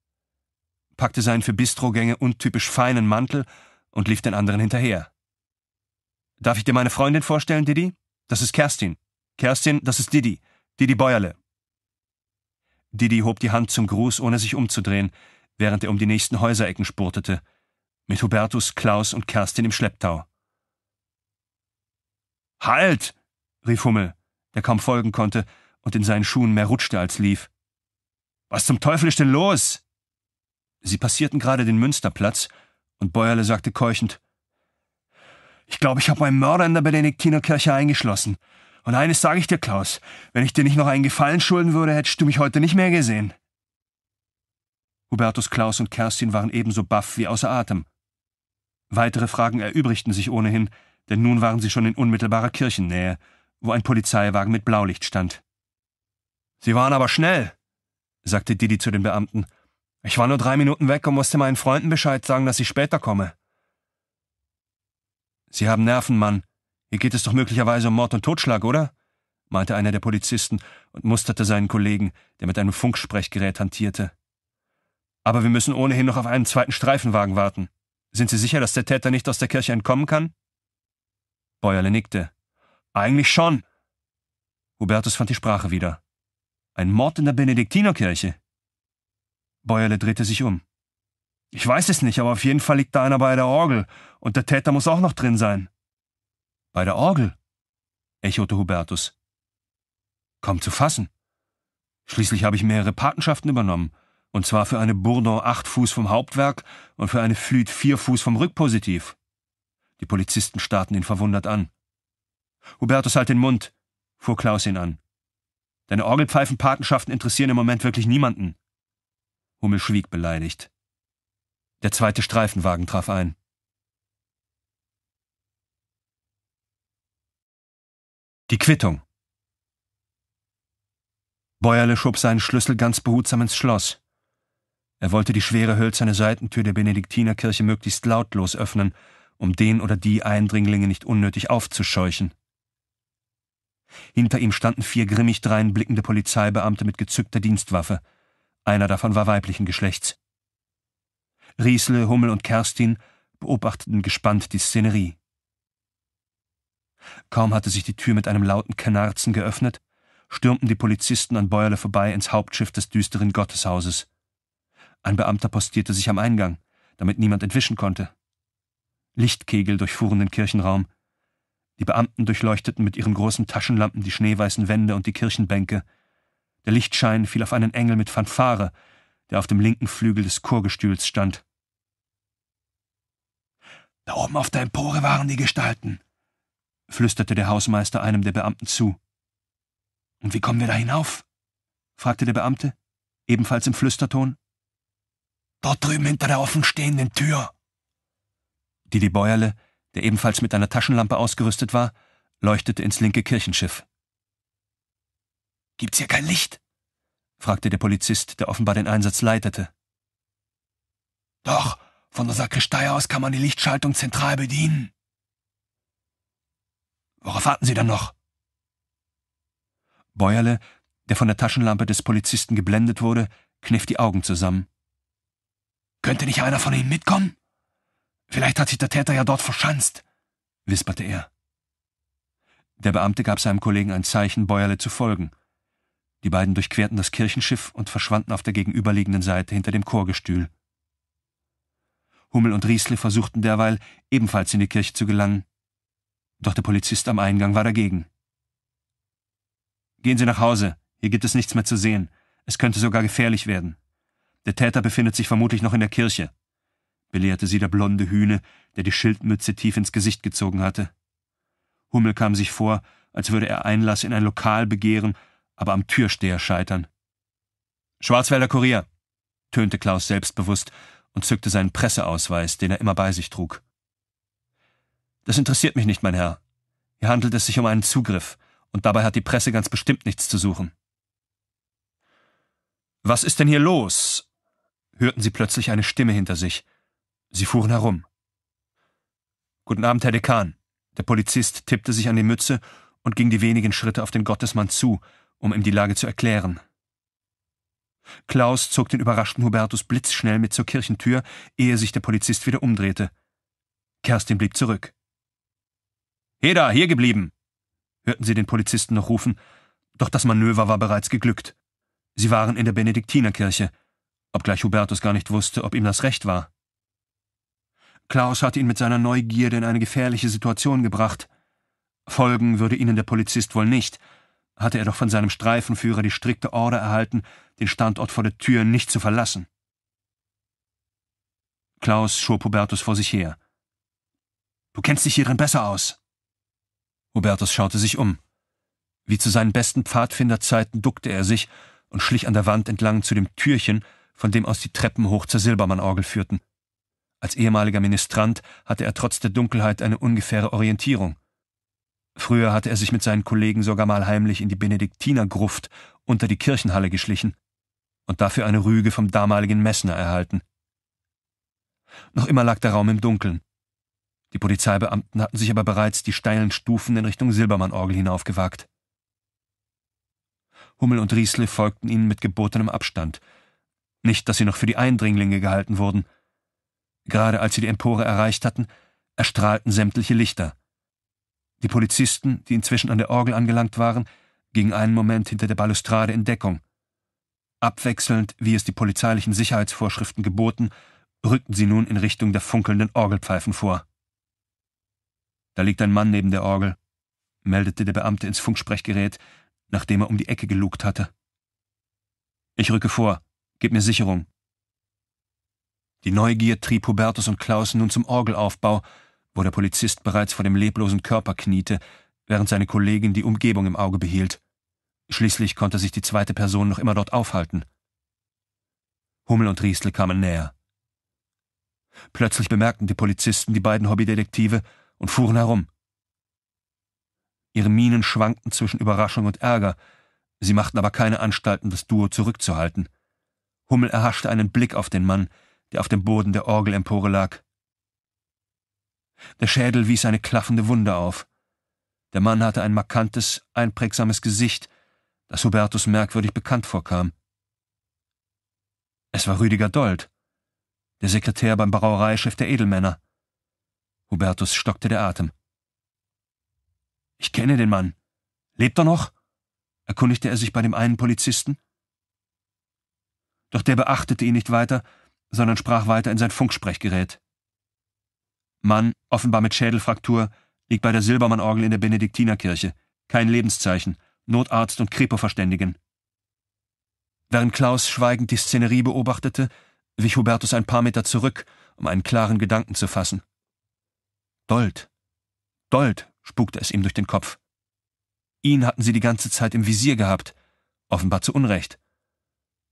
Packte seinen für Bistrogänge untypisch feinen Mantel und lief den anderen hinterher. Darf ich dir meine Freundin vorstellen, Didi? Das ist Kerstin. Kerstin, das ist Didi. Didi Bäuerle. Didi hob die Hand zum Gruß, ohne sich umzudrehen, während er um die nächsten Häuserecken spurtete. Mit Hubertus, Klaus und Kerstin im Schlepptau. Halt! rief Hummel, der kaum folgen konnte und in seinen Schuhen mehr rutschte als lief. Was zum Teufel ist denn los? Sie passierten gerade den Münsterplatz, und Bäuerle sagte keuchend, ich glaube, ich habe meinen Mörder in der Benediktiner Kirche eingeschlossen. Und eines sage ich dir, Klaus, wenn ich dir nicht noch einen Gefallen schulden würde, hättest du mich heute nicht mehr gesehen. Hubertus Klaus und Kerstin waren ebenso baff wie außer Atem. Weitere Fragen erübrigten sich ohnehin, denn nun waren sie schon in unmittelbarer Kirchennähe, wo ein Polizeiwagen mit Blaulicht stand. Sie waren aber schnell, sagte Didi zu den Beamten. Ich war nur drei Minuten weg und musste meinen Freunden Bescheid sagen, dass ich später komme. Sie haben Nerven, Mann. Hier geht es doch möglicherweise um Mord und Totschlag, oder? meinte einer der Polizisten und musterte seinen Kollegen, der mit einem Funksprechgerät hantierte. Aber wir müssen ohnehin noch auf einen zweiten Streifenwagen warten. Sind Sie sicher, dass der Täter nicht aus der Kirche entkommen kann? Bäuerle nickte. Eigentlich schon. Hubertus fand die Sprache wieder. Ein Mord in der Benediktinerkirche. Bäuerle drehte sich um. Ich weiß es nicht, aber auf jeden Fall liegt da einer bei der Orgel und der Täter muss auch noch drin sein. Bei der Orgel, echote Hubertus. Kaum zu fassen. Schließlich habe ich mehrere Patenschaften übernommen, und zwar für eine Bourdon acht Fuß vom Hauptwerk und für eine Flüt vier Fuß vom Rückpositiv. Die Polizisten starrten ihn verwundert an. Hubertus, halt den Mund, fuhr Klaus ihn an. Deine Orgelpfeifenpatenschaften interessieren im Moment wirklich niemanden. Hummel schwieg beleidigt. Der zweite Streifenwagen traf ein. Die Quittung. Bäuerle schob seinen Schlüssel ganz behutsam ins Schloss. Er wollte die schwere hölzerne Seitentür der Benediktinerkirche möglichst lautlos öffnen, um den oder die Eindringlinge nicht unnötig aufzuscheuchen. Hinter ihm standen vier grimmig dreinblickende Polizeibeamte mit gezückter Dienstwaffe. Einer davon war weiblichen Geschlechts. Riesle, Hummel und Kerstin beobachteten gespannt die Szenerie. Kaum hatte sich die Tür mit einem lauten Knarzen geöffnet, stürmten die Polizisten an Bäuerle vorbei ins Hauptschiff des düsteren Gotteshauses. Ein Beamter postierte sich am Eingang, damit niemand entwischen konnte. Lichtkegel durchfuhren den Kirchenraum. Die Beamten durchleuchteten mit ihren großen Taschenlampen die schneeweißen Wände und die Kirchenbänke. Der Lichtschein fiel auf einen Engel mit Fanfare, der auf dem linken Flügel des Chorgestühls stand. Da oben auf der Empore waren die Gestalten, flüsterte der Hausmeister einem der Beamten zu. Und wie kommen wir da hinauf? fragte der Beamte, ebenfalls im Flüsterton. Dort drüben hinter der offenstehenden Tür. Didi Bäuerle, der ebenfalls mit einer Taschenlampe ausgerüstet war, leuchtete ins linke Kirchenschiff. Gibt's hier kein Licht? fragte der Polizist, der offenbar den Einsatz leitete. Doch, von der Sakristei aus kann man die Lichtschaltung zentral bedienen. Worauf warten Sie dann noch? Bäuerle, der von der Taschenlampe des Polizisten geblendet wurde, kniff die Augen zusammen. Könnte nicht einer von Ihnen mitkommen? Vielleicht hat sich der Täter ja dort verschanzt, wisperte er. Der Beamte gab seinem Kollegen ein Zeichen, Bäuerle zu folgen. Die beiden durchquerten das Kirchenschiff und verschwanden auf der gegenüberliegenden Seite hinter dem Chorgestühl. Hummel und Riesle versuchten derweil, ebenfalls in die Kirche zu gelangen. Doch der Polizist am Eingang war dagegen. Gehen Sie nach Hause, hier gibt es nichts mehr zu sehen, es könnte sogar gefährlich werden. Der Täter befindet sich vermutlich noch in der Kirche, belehrte sie der blonde Hühne, der die Schildmütze tief ins Gesicht gezogen hatte. Hummel kam sich vor, als würde er Einlass in ein Lokal begehren, aber am Türsteher scheitern. Schwarzwälder Kurier, tönte Klaus selbstbewusst und zückte seinen Presseausweis, den er immer bei sich trug. Das interessiert mich nicht, mein Herr. Hier handelt es sich um einen Zugriff, und dabei hat die Presse ganz bestimmt nichts zu suchen. Was ist denn hier los? hörten sie plötzlich eine Stimme hinter sich. Sie fuhren herum. Guten Abend, Herr Dekan. Der Polizist tippte sich an die Mütze und ging die wenigen Schritte auf den Gottesmann zu, um ihm die Lage zu erklären. Klaus zog den überraschten Hubertus blitzschnell mit zur Kirchentür, ehe sich der Polizist wieder umdrehte. Kerstin blieb zurück. Heda, hier geblieben! hörten sie den Polizisten noch rufen, doch das Manöver war bereits geglückt. Sie waren in der Benediktinerkirche, obgleich Hubertus gar nicht wusste, ob ihm das recht war. Klaus hatte ihn mit seiner Neugierde in eine gefährliche Situation gebracht. Folgen würde ihnen der Polizist wohl nicht, hatte er doch von seinem Streifenführer die strikte Order erhalten, den Standort vor der Tür nicht zu verlassen. Klaus schob Hubertus vor sich her. Du kennst dich hierin besser aus, Hubertus schaute sich um. Wie zu seinen besten Pfadfinderzeiten duckte er sich und schlich an der Wand entlang zu dem Türchen, von dem aus die Treppen hoch zur Silbermannorgel führten. Als ehemaliger Ministrant hatte er trotz der Dunkelheit eine ungefähre Orientierung. Früher hatte er sich mit seinen Kollegen sogar mal heimlich in die Benediktinergruft unter die Kirchenhalle geschlichen und dafür eine Rüge vom damaligen Messner erhalten. Noch immer lag der Raum im Dunkeln. Die Polizeibeamten hatten sich aber bereits die steilen Stufen in Richtung Silbermann-Orgel hinaufgewagt. Hummel und Riesle folgten ihnen mit gebotenem Abstand. Nicht, dass sie noch für die Eindringlinge gehalten wurden. Gerade als sie die Empore erreicht hatten, erstrahlten sämtliche Lichter. Die Polizisten, die inzwischen an der Orgel angelangt waren, gingen einen Moment hinter der Balustrade in Deckung. Abwechselnd, wie es die polizeilichen Sicherheitsvorschriften geboten, rückten sie nun in Richtung der funkelnden Orgelpfeifen vor. Da liegt ein Mann neben der Orgel, meldete der Beamte ins Funksprechgerät, nachdem er um die Ecke gelugt hatte. Ich rücke vor, gib mir Sicherung. Die Neugier trieb Hubertus und Klaus nun zum Orgelaufbau, wo der Polizist bereits vor dem leblosen Körper kniete, während seine Kollegin die Umgebung im Auge behielt. Schließlich konnte sich die zweite Person noch immer dort aufhalten. Hummel und Riesel kamen näher. Plötzlich bemerkten die Polizisten die beiden Hobbydetektive und fuhren herum. Ihre Mienen schwankten zwischen Überraschung und Ärger, sie machten aber keine Anstalten, das Duo zurückzuhalten. Hummel erhaschte einen Blick auf den Mann, der auf dem Boden der Orgelempore lag. Der Schädel wies eine klaffende Wunde auf. Der Mann hatte ein markantes, einprägsames Gesicht, das Hubertus merkwürdig bekannt vorkam. Es war Rüdiger Dold, der Sekretär beim Brauereichef der Edelmänner. Hubertus stockte der Atem. Ich kenne den Mann. Lebt er noch? erkundigte er sich bei dem einen Polizisten. Doch der beachtete ihn nicht weiter, sondern sprach weiter in sein Funksprechgerät. Mann, offenbar mit Schädelfraktur, liegt bei der Silbermann-Orgel in der Benediktinerkirche. Kein Lebenszeichen. Notarzt und Kripo verständigen. Während Klaus schweigend die Szenerie beobachtete, wich Hubertus ein paar Meter zurück, um einen klaren Gedanken zu fassen. Dold. Dold, spukte es ihm durch den Kopf. Ihn hatten sie die ganze Zeit im Visier gehabt, offenbar zu Unrecht.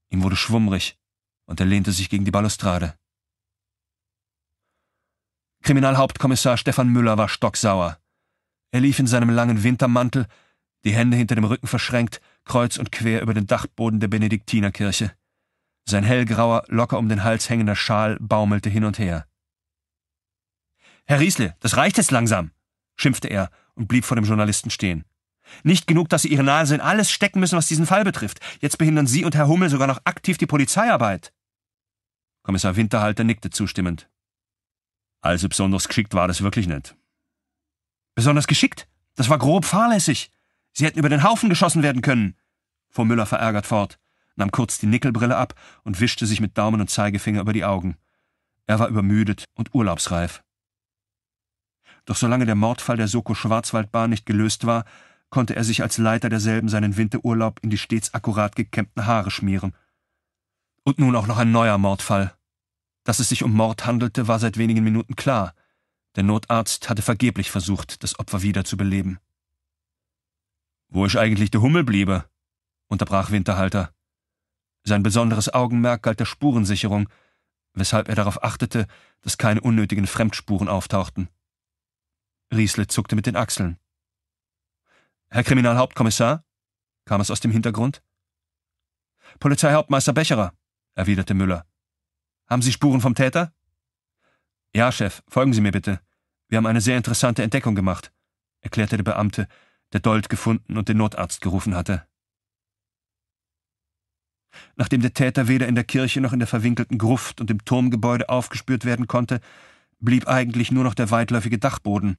Ihm wurde schwummrig, und er lehnte sich gegen die Balustrade. Kriminalhauptkommissar Stefan Müller war stocksauer. Er lief in seinem langen Wintermantel, die Hände hinter dem Rücken verschränkt, kreuz und quer über den Dachboden der Benediktinerkirche. Sein hellgrauer, locker um den Hals hängender Schal baumelte hin und her. Herr Riesle, das reicht jetzt langsam, schimpfte er und blieb vor dem Journalisten stehen. Nicht genug, dass Sie Ihre Nase in alles stecken müssen, was diesen Fall betrifft. Jetzt behindern Sie und Herr Hummel sogar noch aktiv die Polizeiarbeit. Kommissar Winterhalter nickte zustimmend. Also besonders geschickt war das wirklich nicht. Besonders geschickt? Das war grob fahrlässig. Sie hätten über den Haufen geschossen werden können, fuhr Müller verärgert fort, nahm kurz die Nickelbrille ab und wischte sich mit Daumen und Zeigefinger über die Augen. Er war übermüdet und urlaubsreif. Doch solange der Mordfall der Soko-Schwarzwaldbahn nicht gelöst war, konnte er sich als Leiter derselben seinen Winterurlaub in die stets akkurat gekämmten Haare schmieren. Und nun auch noch ein neuer Mordfall. Dass es sich um Mord handelte, war seit wenigen Minuten klar. Der Notarzt hatte vergeblich versucht, das Opfer wiederzubeleben. Wo ich eigentlich der Hummel bliebe, unterbrach Winterhalter. Sein besonderes Augenmerk galt der Spurensicherung, weshalb er darauf achtete, dass keine unnötigen Fremdspuren auftauchten. Riesle zuckte mit den Achseln. Herr Kriminalhauptkommissar? kam es aus dem Hintergrund. Polizeihauptmeister Becherer, erwiderte Müller. Haben Sie Spuren vom Täter? Ja, Chef, folgen Sie mir bitte. Wir haben eine sehr interessante Entdeckung gemacht, erklärte der Beamte, der Dold gefunden und den Notarzt gerufen hatte. Nachdem der Täter weder in der Kirche noch in der verwinkelten Gruft und im Turmgebäude aufgespürt werden konnte, blieb eigentlich nur noch der weitläufige Dachboden,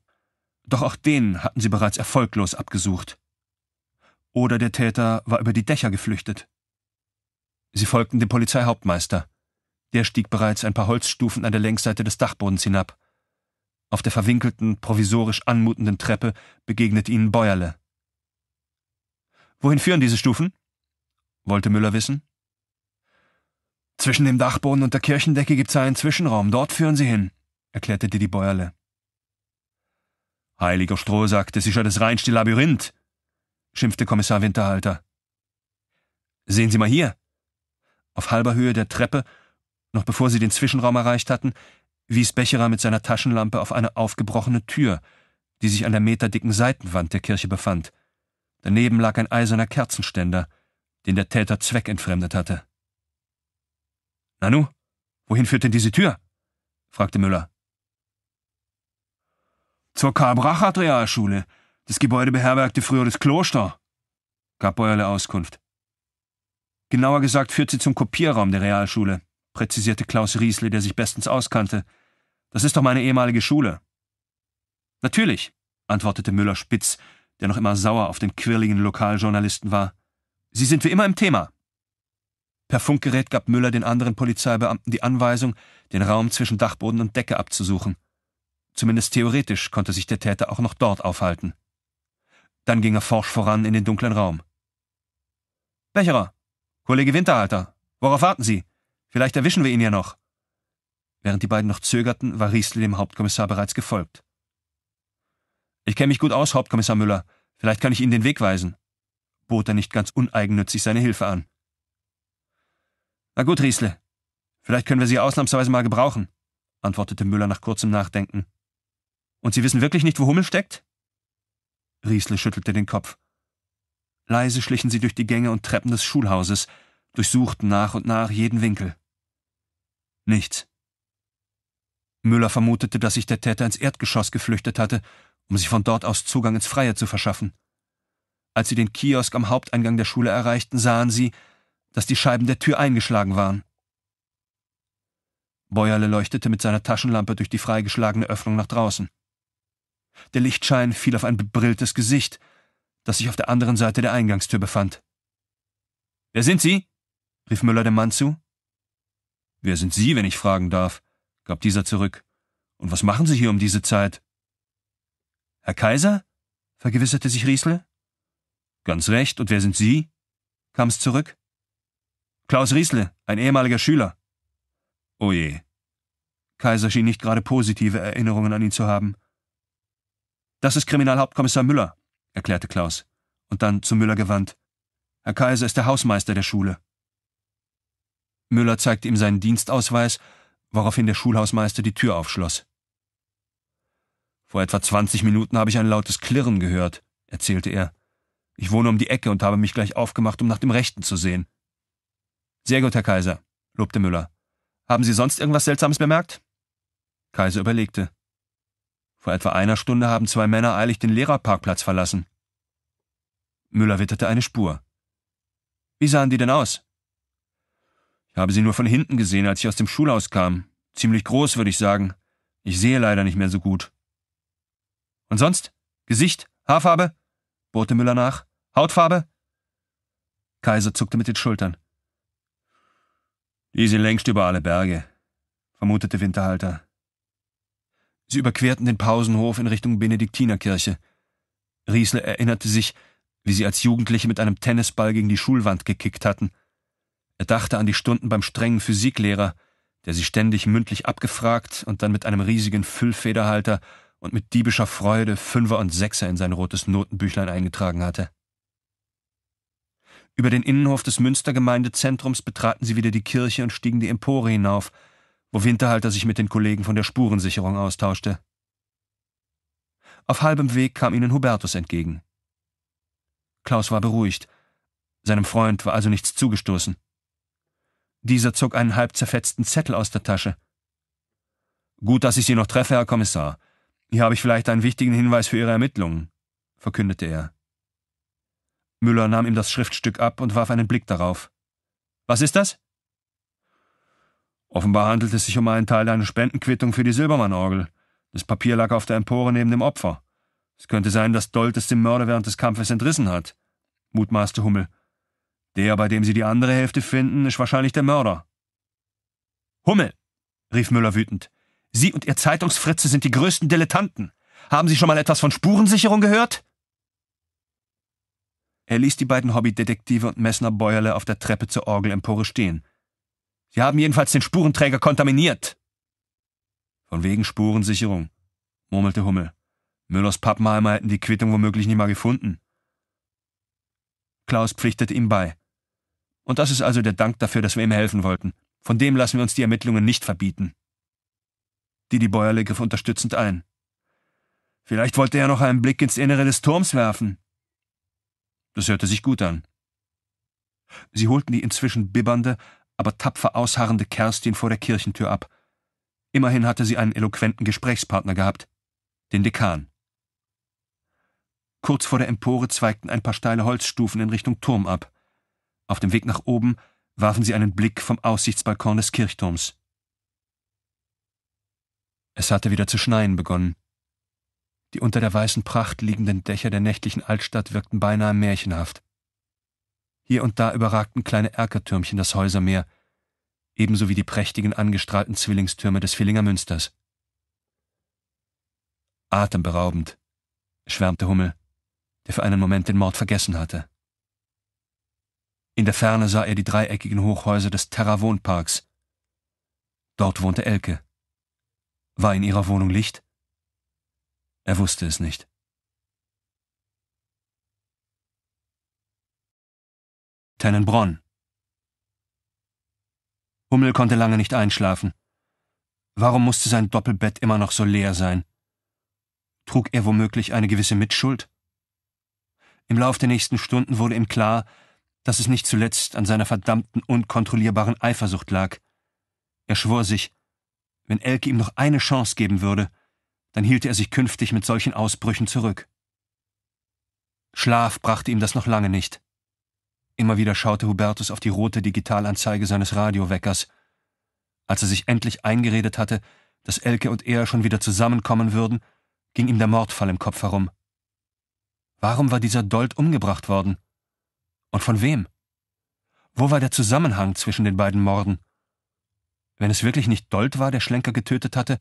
doch auch den hatten sie bereits erfolglos abgesucht. Oder der Täter war über die Dächer geflüchtet. Sie folgten dem Polizeihauptmeister. Der stieg bereits ein paar Holzstufen an der Längsseite des Dachbodens hinab. Auf der verwinkelten, provisorisch anmutenden Treppe begegnete ihnen Bäuerle. Wohin führen diese Stufen? wollte Müller wissen. Zwischen dem Dachboden und der Kirchendecke gibt's einen Zwischenraum, dort führen sie hin, erklärte Didi Bäuerle. Heiliger Strohsack, das ist ja das reinste Labyrinth, schimpfte Kommissar Winterhalter. Sehen Sie mal hier. Auf halber Höhe der Treppe, noch bevor sie den Zwischenraum erreicht hatten, wies Becherer mit seiner Taschenlampe auf eine aufgebrochene Tür, die sich an der meterdicken Seitenwand der Kirche befand. Daneben lag ein eiserner Kerzenständer, den der Täter zweckentfremdet hatte. Nanu, wohin führt denn diese Tür? fragte Müller. Zur Karl-Brachat-Realschule. Das Gebäude beherbergte früher das Kloster, gab Bäuerle Auskunft. Genauer gesagt führt sie zum Kopierraum der Realschule, präzisierte Klaus Riesle, der sich bestens auskannte. Das ist doch meine ehemalige Schule. Natürlich, antwortete Müller spitz, der noch immer sauer auf den quirligen Lokaljournalisten war. Sie sind wie immer im Thema. Per Funkgerät gab Müller den anderen Polizeibeamten die Anweisung, den Raum zwischen Dachboden und Decke abzusuchen. Zumindest theoretisch konnte sich der Täter auch noch dort aufhalten. Dann ging er forsch voran in den dunklen Raum. Becherer, Kollege Winterhalter, worauf warten Sie? Vielleicht erwischen wir ihn ja noch. Während die beiden noch zögerten, war Riesel dem Hauptkommissar bereits gefolgt. Ich kenne mich gut aus, Hauptkommissar Müller. Vielleicht kann ich Ihnen den Weg weisen, bot er nicht ganz uneigennützig seine Hilfe an. Na gut, Riesle. Vielleicht können wir Sie ausnahmsweise mal gebrauchen, antwortete Müller nach kurzem Nachdenken. Und Sie wissen wirklich nicht, wo Hummel steckt? Riesle schüttelte den Kopf. Leise schlichen sie durch die Gänge und Treppen des Schulhauses, durchsuchten nach und nach jeden Winkel. Nichts. Müller vermutete, dass sich der Täter ins Erdgeschoss geflüchtet hatte, um sich von dort aus Zugang ins Freie zu verschaffen. Als sie den Kiosk am Haupteingang der Schule erreichten, sahen sie, dass die Scheiben der Tür eingeschlagen waren. Bäuerle leuchtete mit seiner Taschenlampe durch die freigeschlagene Öffnung nach draußen. Der Lichtschein fiel auf ein bebrilltes Gesicht, das sich auf der anderen Seite der Eingangstür befand. Wer sind Sie? rief Müller dem Mann zu. Wer sind Sie, wenn ich fragen darf? gab dieser zurück. Und was machen Sie hier um diese Zeit? Herr Kaiser? vergewisserte sich Riesle. Ganz recht, und wer sind Sie? kam es zurück. Klaus Riesle, ein ehemaliger Schüler. Oje. Oh Kaiser schien nicht gerade positive Erinnerungen an ihn zu haben. Das ist Kriminalhauptkommissar Müller, erklärte Klaus und dann zu Müller gewandt. Herr Kaiser ist der Hausmeister der Schule. Müller zeigte ihm seinen Dienstausweis, woraufhin der Schulhausmeister die Tür aufschloss. Vor etwa 20 Minuten habe ich ein lautes Klirren gehört, erzählte er. Ich wohne um die Ecke und habe mich gleich aufgemacht, um nach dem Rechten zu sehen. Sehr gut, Herr Kaiser, lobte Müller. Haben Sie sonst irgendwas Seltsames bemerkt? Kaiser überlegte. Vor etwa einer Stunde haben zwei Männer eilig den Lehrerparkplatz verlassen. Müller witterte eine Spur. Wie sahen die denn aus? Ich habe sie nur von hinten gesehen, als ich aus dem Schulhaus kam. Ziemlich groß, würde ich sagen. Ich sehe leider nicht mehr so gut. Und sonst? Gesicht? Haarfarbe? bohrte Müller nach. Hautfarbe? Kaiser zuckte mit den Schultern. Die sind längst über alle Berge, vermutete Winterhalter. Sie überquerten den Pausenhof in Richtung Benediktinerkirche. Riesle erinnerte sich, wie sie als Jugendliche mit einem Tennisball gegen die Schulwand gekickt hatten. Er dachte an die Stunden beim strengen Physiklehrer, der sie ständig mündlich abgefragt und dann mit einem riesigen Füllfederhalter und mit diebischer Freude Fünfer und Sechser in sein rotes Notenbüchlein eingetragen hatte. Über den Innenhof des Münstergemeindezentrums betraten sie wieder die Kirche und stiegen die Empore hinauf – wo Winterhalter sich mit den Kollegen von der Spurensicherung austauschte. Auf halbem Weg kam ihnen Hubertus entgegen. Klaus war beruhigt. Seinem Freund war also nichts zugestoßen. Dieser zog einen halb zerfetzten Zettel aus der Tasche. Gut, dass ich Sie noch treffe, Herr Kommissar. Hier habe ich vielleicht einen wichtigen Hinweis für Ihre Ermittlungen, verkündete er. Müller nahm ihm das Schriftstück ab und warf einen Blick darauf. Was ist das? Offenbar handelt es sich um einen Teil einer Spendenquittung für die Silbermann-Orgel. Das Papier lag auf der Empore neben dem Opfer. Es könnte sein, dass Dolt es dem Mörder während des Kampfes entrissen hat, mutmaßte Hummel. Der, bei dem sie die andere Hälfte finden, ist wahrscheinlich der Mörder. Hummel, rief Müller wütend, Sie und Ihr Zeitungsfritze sind die größten Dilettanten. Haben Sie schon mal etwas von Spurensicherung gehört? Er ließ die beiden Hobbydetektive und Messner Bäuerle auf der Treppe zur Orgelempore stehen. Sie haben jedenfalls den Spurenträger kontaminiert. Von wegen Spurensicherung, murmelte Hummel. Müllers Pappenheimer hätten die Quittung womöglich nicht mal gefunden. Klaus pflichtete ihm bei. Und das ist also der Dank dafür, dass wir ihm helfen wollten. Von dem lassen wir uns die Ermittlungen nicht verbieten. Die die Bäuerle griff unterstützend ein. Vielleicht wollte er noch einen Blick ins Innere des Turms werfen. Das hörte sich gut an. Sie holten die inzwischen bibbernde, aber tapfer ausharrende Kerstin vor der Kirchentür ab. Immerhin hatte sie einen eloquenten Gesprächspartner gehabt, den Dekan. Kurz vor der Empore zweigten ein paar steile Holzstufen in Richtung Turm ab. Auf dem Weg nach oben warfen sie einen Blick vom Aussichtsbalkon des Kirchturms. Es hatte wieder zu schneien begonnen. Die unter der weißen Pracht liegenden Dächer der nächtlichen Altstadt wirkten beinahe märchenhaft. Hier und da überragten kleine Erkertürmchen das Häusermeer, ebenso wie die prächtigen angestrahlten Zwillingstürme des Villinger Münsters. Atemberaubend, schwärmte Hummel, der für einen Moment den Mord vergessen hatte. In der Ferne sah er die dreieckigen Hochhäuser des Terra-Wohnparks. Dort wohnte Elke. War in ihrer Wohnung Licht? Er wusste es nicht. Tennenbronn. Hummel konnte lange nicht einschlafen. Warum musste sein Doppelbett immer noch so leer sein? Trug er womöglich eine gewisse Mitschuld? Im Lauf der nächsten Stunden wurde ihm klar, dass es nicht zuletzt an seiner verdammten unkontrollierbaren Eifersucht lag. Er schwor sich, wenn Elke ihm noch eine Chance geben würde, dann hielte er sich künftig mit solchen Ausbrüchen zurück. Schlaf brachte ihm das noch lange nicht. Immer wieder schaute Hubertus auf die rote Digitalanzeige seines Radioweckers. Als er sich endlich eingeredet hatte, dass Elke und er schon wieder zusammenkommen würden, ging ihm der Mordfall im Kopf herum. Warum war dieser Dold umgebracht worden? Und von wem? Wo war der Zusammenhang zwischen den beiden Morden? Wenn es wirklich nicht Dold war, der Schlenker getötet hatte,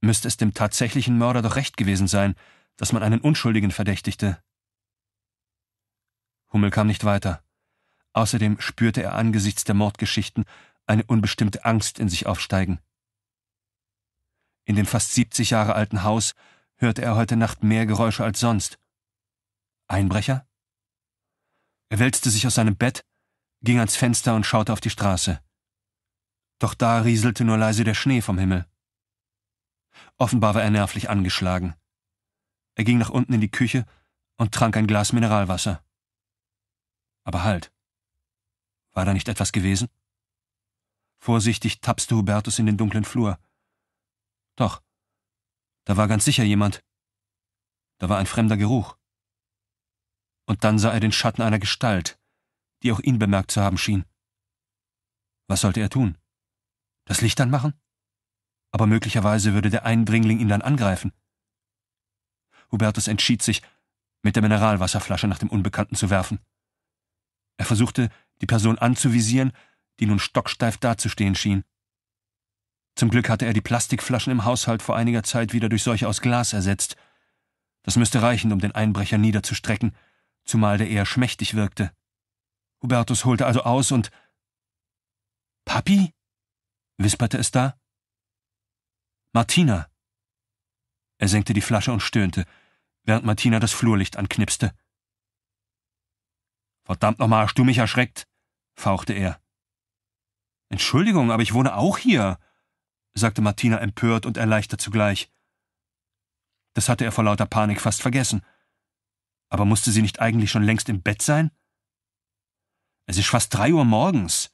müsste es dem tatsächlichen Mörder doch recht gewesen sein, dass man einen Unschuldigen verdächtigte. Hummel kam nicht weiter. Außerdem spürte er angesichts der Mordgeschichten eine unbestimmte Angst in sich aufsteigen. In dem fast 70 Jahre alten Haus hörte er heute Nacht mehr Geräusche als sonst. Einbrecher? Er wälzte sich aus seinem Bett, ging ans Fenster und schaute auf die Straße. Doch da rieselte nur leise der Schnee vom Himmel. Offenbar war er nervlich angeschlagen. Er ging nach unten in die Küche und trank ein Glas Mineralwasser. Aber halt. War da nicht etwas gewesen? Vorsichtig tapste Hubertus in den dunklen Flur. Doch, da war ganz sicher jemand. Da war ein fremder Geruch. Und dann sah er den Schatten einer Gestalt, die auch ihn bemerkt zu haben schien. Was sollte er tun? Das Licht anmachen? Aber möglicherweise würde der Eindringling ihn dann angreifen. Hubertus entschied sich, mit der Mineralwasserflasche nach dem Unbekannten zu werfen. Er versuchte, die Person anzuvisieren, die nun stocksteif dazustehen schien. Zum Glück hatte er die Plastikflaschen im Haushalt vor einiger Zeit wieder durch solche aus Glas ersetzt. Das müsste reichen, um den Einbrecher niederzustrecken, zumal der eher schmächtig wirkte. Hubertus holte also aus und Papi? wisperte es da. Martina. Er senkte die Flasche und stöhnte, während Martina das Flurlicht anknipste. Verdammt nochmal, hast du mich erschreckt? fauchte er. Entschuldigung, aber ich wohne auch hier, sagte Martina empört und erleichtert zugleich. Das hatte er vor lauter Panik fast vergessen. Aber musste sie nicht eigentlich schon längst im Bett sein? Es ist fast drei Uhr morgens,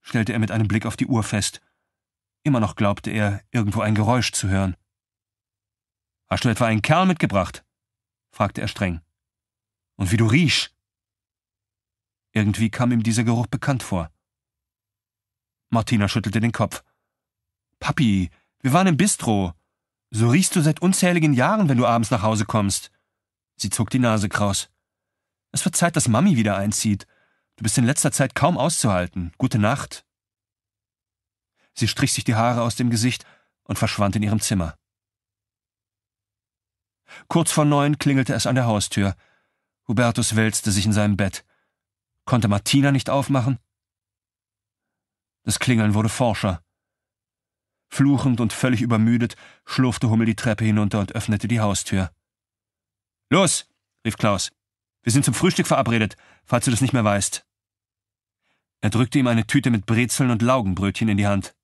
stellte er mit einem Blick auf die Uhr fest. Immer noch glaubte er, irgendwo ein Geräusch zu hören. Hast du etwa einen Kerl mitgebracht? fragte er streng. Und wie du riechst. Irgendwie kam ihm dieser Geruch bekannt vor. Martina schüttelte den Kopf. Papi, wir waren im Bistro. So riechst du seit unzähligen Jahren, wenn du abends nach Hause kommst. Sie zog die Nase kraus. Es wird Zeit, dass Mami wieder einzieht. Du bist in letzter Zeit kaum auszuhalten. Gute Nacht. Sie strich sich die Haare aus dem Gesicht und verschwand in ihrem Zimmer. Kurz vor neun klingelte es an der Haustür. Hubertus wälzte sich in seinem Bett. Konnte Martina nicht aufmachen? Das Klingeln wurde forscher. Fluchend und völlig übermüdet schlurfte Hummel die Treppe hinunter und öffnete die Haustür. Los, rief Klaus. Wir sind zum Frühstück verabredet, falls du das nicht mehr weißt. Er drückte ihm eine Tüte mit Brezeln und Laugenbrötchen in die Hand.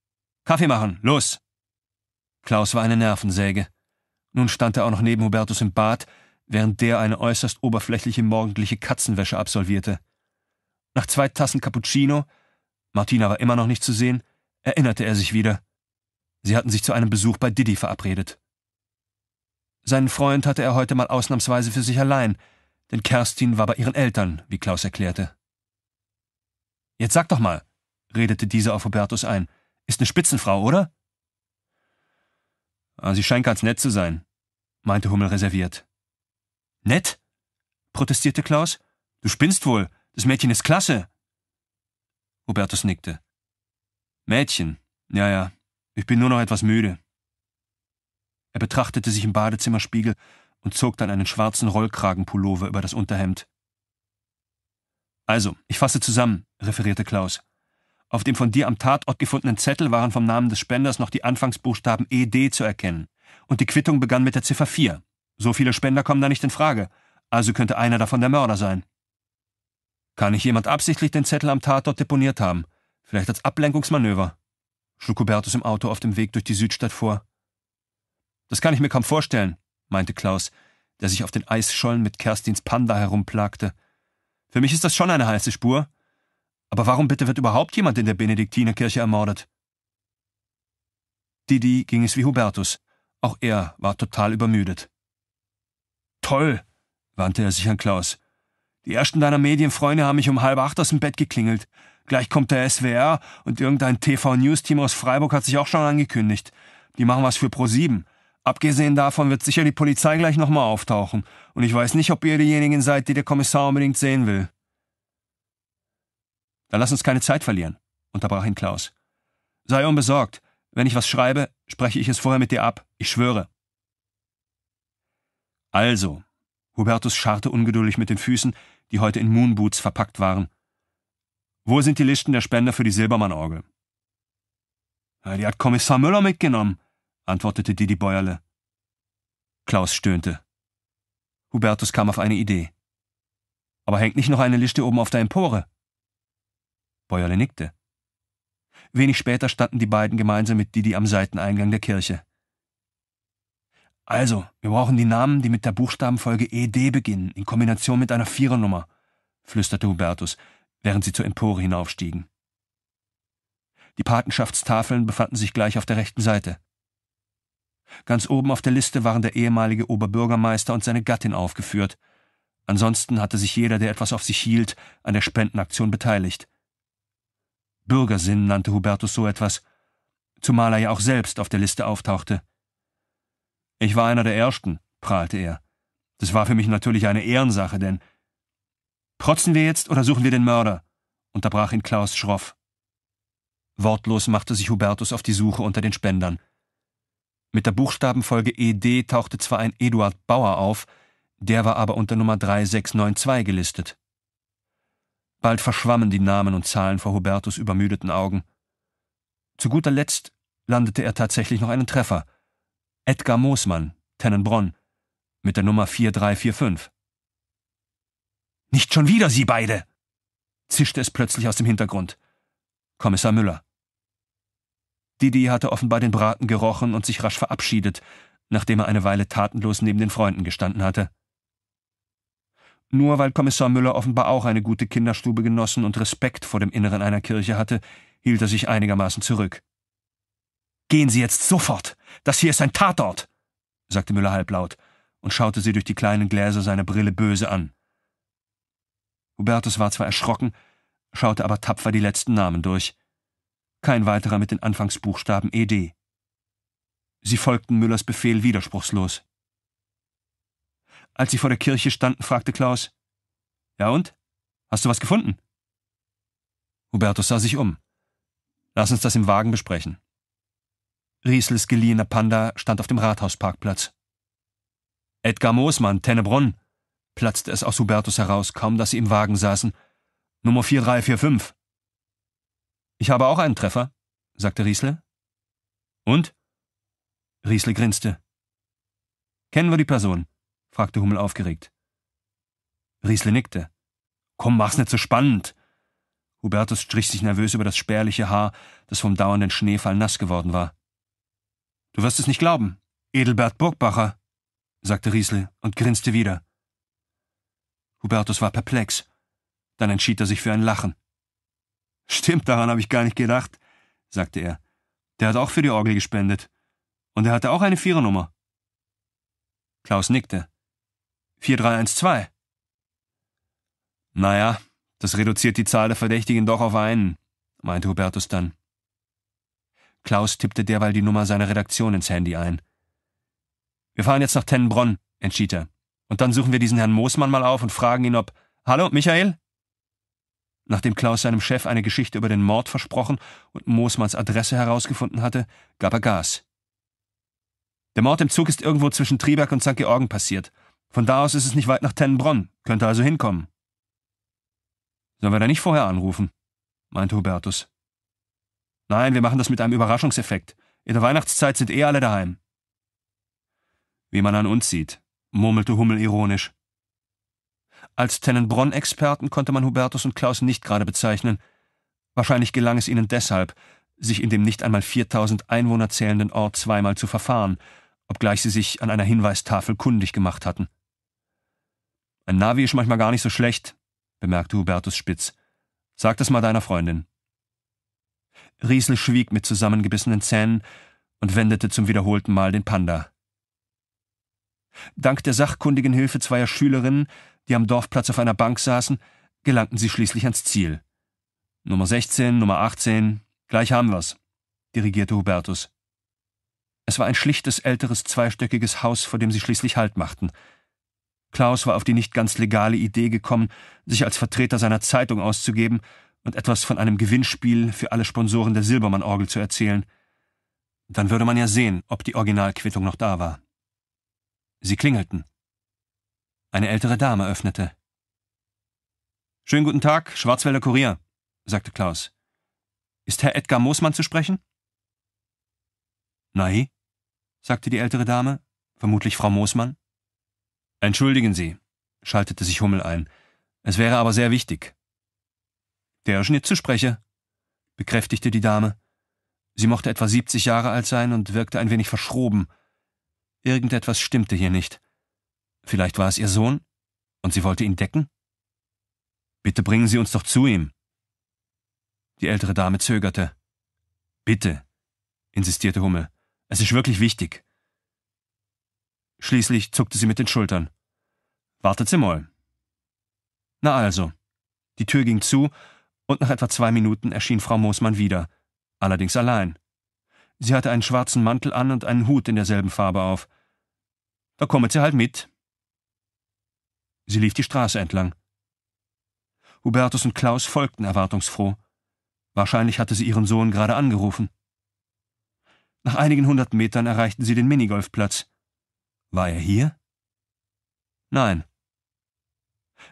Kaffee machen, los! Klaus war eine Nervensäge. Nun stand er auch noch neben Hubertus im Bad, während der eine äußerst oberflächliche morgendliche Katzenwäsche absolvierte. Nach zwei Tassen Cappuccino, Martina war immer noch nicht zu sehen, erinnerte er sich wieder. Sie hatten sich zu einem Besuch bei Didi verabredet. Seinen Freund hatte er heute mal ausnahmsweise für sich allein, denn Kerstin war bei ihren Eltern, wie Klaus erklärte. Jetzt sag doch mal, redete dieser auf Hubertus ein. Ist eine Spitzenfrau, oder? Ah, sie scheint ganz nett zu sein, meinte Hummel reserviert. Nett? protestierte Klaus. Du spinnst wohl. Das Mädchen ist klasse. Hubertus nickte. Mädchen, ja, ja, ich bin nur noch etwas müde. Er betrachtete sich im Badezimmerspiegel und zog dann einen schwarzen Rollkragenpullover über das Unterhemd. Also, ich fasse zusammen, referierte Klaus. Auf dem von dir am Tatort gefundenen Zettel waren vom Namen des Spenders noch die Anfangsbuchstaben ED zu erkennen. Und die Quittung begann mit der Ziffer 4. So viele Spender kommen da nicht in Frage. Also könnte einer davon der Mörder sein. Kann nicht jemand absichtlich den Zettel am Tatort deponiert haben? Vielleicht als Ablenkungsmanöver? schlug Hubertus im Auto auf dem Weg durch die Südstadt vor. Das kann ich mir kaum vorstellen, meinte Klaus, der sich auf den Eisschollen mit Kerstins Panda herumplagte. Für mich ist das schon eine heiße Spur. Aber warum bitte wird überhaupt jemand in der Benediktinerkirche ermordet? Didi ging es wie Hubertus. Auch er war total übermüdet. Toll, wandte er sich an Klaus. Die ersten deiner Medienfreunde haben mich um halb acht aus dem Bett geklingelt. Gleich kommt der SWR und irgendein TV-News-Team aus Freiburg hat sich auch schon angekündigt. Die machen was für Pro7. Abgesehen davon wird sicher die Polizei gleich nochmal auftauchen. Und ich weiß nicht, ob ihr diejenigen seid, die der Kommissar unbedingt sehen will. Dann lass uns keine Zeit verlieren, unterbrach ihn Klaus. Sei unbesorgt. Wenn ich was schreibe, spreche ich es vorher mit dir ab. Ich schwöre. Also, Hubertus scharrte ungeduldig mit den Füßen, die heute in Moonboots verpackt waren. Wo sind die Listen der Spender für die Silbermann-Orgel? Die hat Kommissar Müller mitgenommen, antwortete Didi Bäuerle. Klaus stöhnte. Hubertus kam auf eine Idee. Aber hängt nicht noch eine Liste oben auf der Empore? Bäuerle nickte. Wenig später standen die beiden gemeinsam mit Didi am Seiteneingang der Kirche. Also, wir brauchen die Namen, die mit der Buchstabenfolge ED beginnen, in Kombination mit einer Vierernummer, flüsterte Hubertus, während sie zur Empore hinaufstiegen. Die Patenschaftstafeln befanden sich gleich auf der rechten Seite. Ganz oben auf der Liste waren der ehemalige Oberbürgermeister und seine Gattin aufgeführt. Ansonsten hatte sich jeder, der etwas auf sich hielt, an der Spendenaktion beteiligt. Bürgersinn nannte Hubertus so etwas, zumal er ja auch selbst auf der Liste auftauchte. Ich war einer der Ersten, prahlte er. Das war für mich natürlich eine Ehrensache, denn Protzen wir jetzt oder suchen wir den Mörder? unterbrach ihn Klaus schroff. Wortlos machte sich Hubertus auf die Suche unter den Spendern. Mit der Buchstabenfolge ED tauchte zwar ein Eduard Bauer auf, der war aber unter Nummer 3692 gelistet. Bald verschwammen die Namen und Zahlen vor Hubertus übermüdeten Augen. Zu guter Letzt landete er tatsächlich noch einen Treffer – Edgar Moosmann, Tennenbronn, mit der Nummer 4345. Nicht schon wieder Sie beide! zischte es plötzlich aus dem Hintergrund. Kommissar Müller. Didi hatte offenbar den Braten gerochen und sich rasch verabschiedet, nachdem er eine Weile tatenlos neben den Freunden gestanden hatte. Nur weil Kommissar Müller offenbar auch eine gute Kinderstube genossen und Respekt vor dem Inneren einer Kirche hatte, hielt er sich einigermaßen zurück. Gehen Sie jetzt sofort. Das hier ist ein Tatort, sagte Müller halblaut und schaute sie durch die kleinen Gläser seiner Brille böse an. Hubertus war zwar erschrocken, schaute aber tapfer die letzten Namen durch. Kein weiterer mit den Anfangsbuchstaben ED. Sie folgten Müllers Befehl widerspruchslos. Als sie vor der Kirche standen, fragte Klaus: Ja und? Hast du was gefunden? Hubertus sah sich um. Lass uns das im Wagen besprechen. Riesels geliehener Panda stand auf dem Rathausparkplatz. Edgar Moosmann, Tennebrunn, platzte es aus Hubertus heraus, kaum dass sie im Wagen saßen. Nummer 4345. Ich habe auch einen Treffer, sagte Riesle. Und? Riesle grinste. Kennen wir die Person? fragte Hummel aufgeregt. Riesle nickte. Komm, mach's nicht so spannend. Hubertus strich sich nervös über das spärliche Haar, das vom dauernden Schneefall nass geworden war. Du wirst es nicht glauben. Edelbert Burgbacher, sagte Riesle und grinste wieder. Hubertus war perplex. Dann entschied er sich für ein Lachen. Stimmt, daran habe ich gar nicht gedacht, sagte er. Der hat auch für die Orgel gespendet. Und er hatte auch eine Vierernummer. Klaus nickte. 4312. Naja, das reduziert die Zahl der Verdächtigen doch auf einen, meinte Hubertus dann. Klaus tippte derweil die Nummer seiner Redaktion ins Handy ein. Wir fahren jetzt nach Tennenbronn, entschied er. Und dann suchen wir diesen Herrn Moosmann mal auf und fragen ihn, ob. Hallo, Michael? Nachdem Klaus seinem Chef eine Geschichte über den Mord versprochen und Moosmanns Adresse herausgefunden hatte, gab er Gas. Der Mord im Zug ist irgendwo zwischen Triberg und St. Georgen passiert. Von da aus ist es nicht weit nach Tennenbronn, könnte also hinkommen. Sollen wir da nicht vorher anrufen? meinte Hubertus. Nein, wir machen das mit einem Überraschungseffekt. In der Weihnachtszeit sind eh alle daheim. Wie man an uns sieht, murmelte Hummel ironisch. Als Tennenbronn-Experten konnte man Hubertus und Klaus nicht gerade bezeichnen. Wahrscheinlich gelang es ihnen deshalb, sich in dem nicht einmal 4000 Einwohner zählenden Ort zweimal zu verfahren, obgleich sie sich an einer Hinweistafel kundig gemacht hatten. Ein Navi ist manchmal gar nicht so schlecht, bemerkte Hubertus spitz. Sag das mal deiner Freundin. Riesel schwieg mit zusammengebissenen Zähnen und wendete zum wiederholten Mal den Panda. Dank der sachkundigen Hilfe zweier Schülerinnen, die am Dorfplatz auf einer Bank saßen, gelangten sie schließlich ans Ziel. Nummer 16, Nummer 18, gleich haben wir's, dirigierte Hubertus. Es war ein schlichtes älteres zweistöckiges Haus, vor dem sie schließlich Halt machten. Klaus war auf die nicht ganz legale Idee gekommen, sich als Vertreter seiner Zeitung auszugeben und etwas von einem Gewinnspiel für alle Sponsoren der Silbermann-Orgel zu erzählen. Dann würde man ja sehen, ob die Originalquittung noch da war. Sie klingelten. Eine ältere Dame öffnete. Schönen guten Tag, Schwarzwälder Kurier, sagte Klaus. Ist Herr Edgar Moosmann zu sprechen? Nein, sagte die ältere Dame, vermutlich Frau Moosmann. Entschuldigen Sie, schaltete sich Hummel ein. Es wäre aber sehr wichtig. Der Schnitzesprecher, bekräftigte die Dame. Sie mochte etwa 70 Jahre alt sein und wirkte ein wenig verschroben. Irgendetwas stimmte hier nicht. Vielleicht war es ihr Sohn und sie wollte ihn decken? Bitte bringen Sie uns doch zu ihm. Die ältere Dame zögerte. Bitte, insistierte Hummel. Es ist wirklich wichtig. Schließlich zuckte sie mit den Schultern. Wartet Sie mal. Na also. Die Tür ging zu und nach etwa zwei Minuten erschien Frau Moosmann wieder, allerdings allein. Sie hatte einen schwarzen Mantel an und einen Hut in derselben Farbe auf. Da kommen Sie halt mit. Sie lief die Straße entlang. Hubertus und Klaus folgten erwartungsfroh. Wahrscheinlich hatte sie ihren Sohn gerade angerufen. Nach einigen hundert Metern erreichten sie den Minigolfplatz. War er hier? Nein,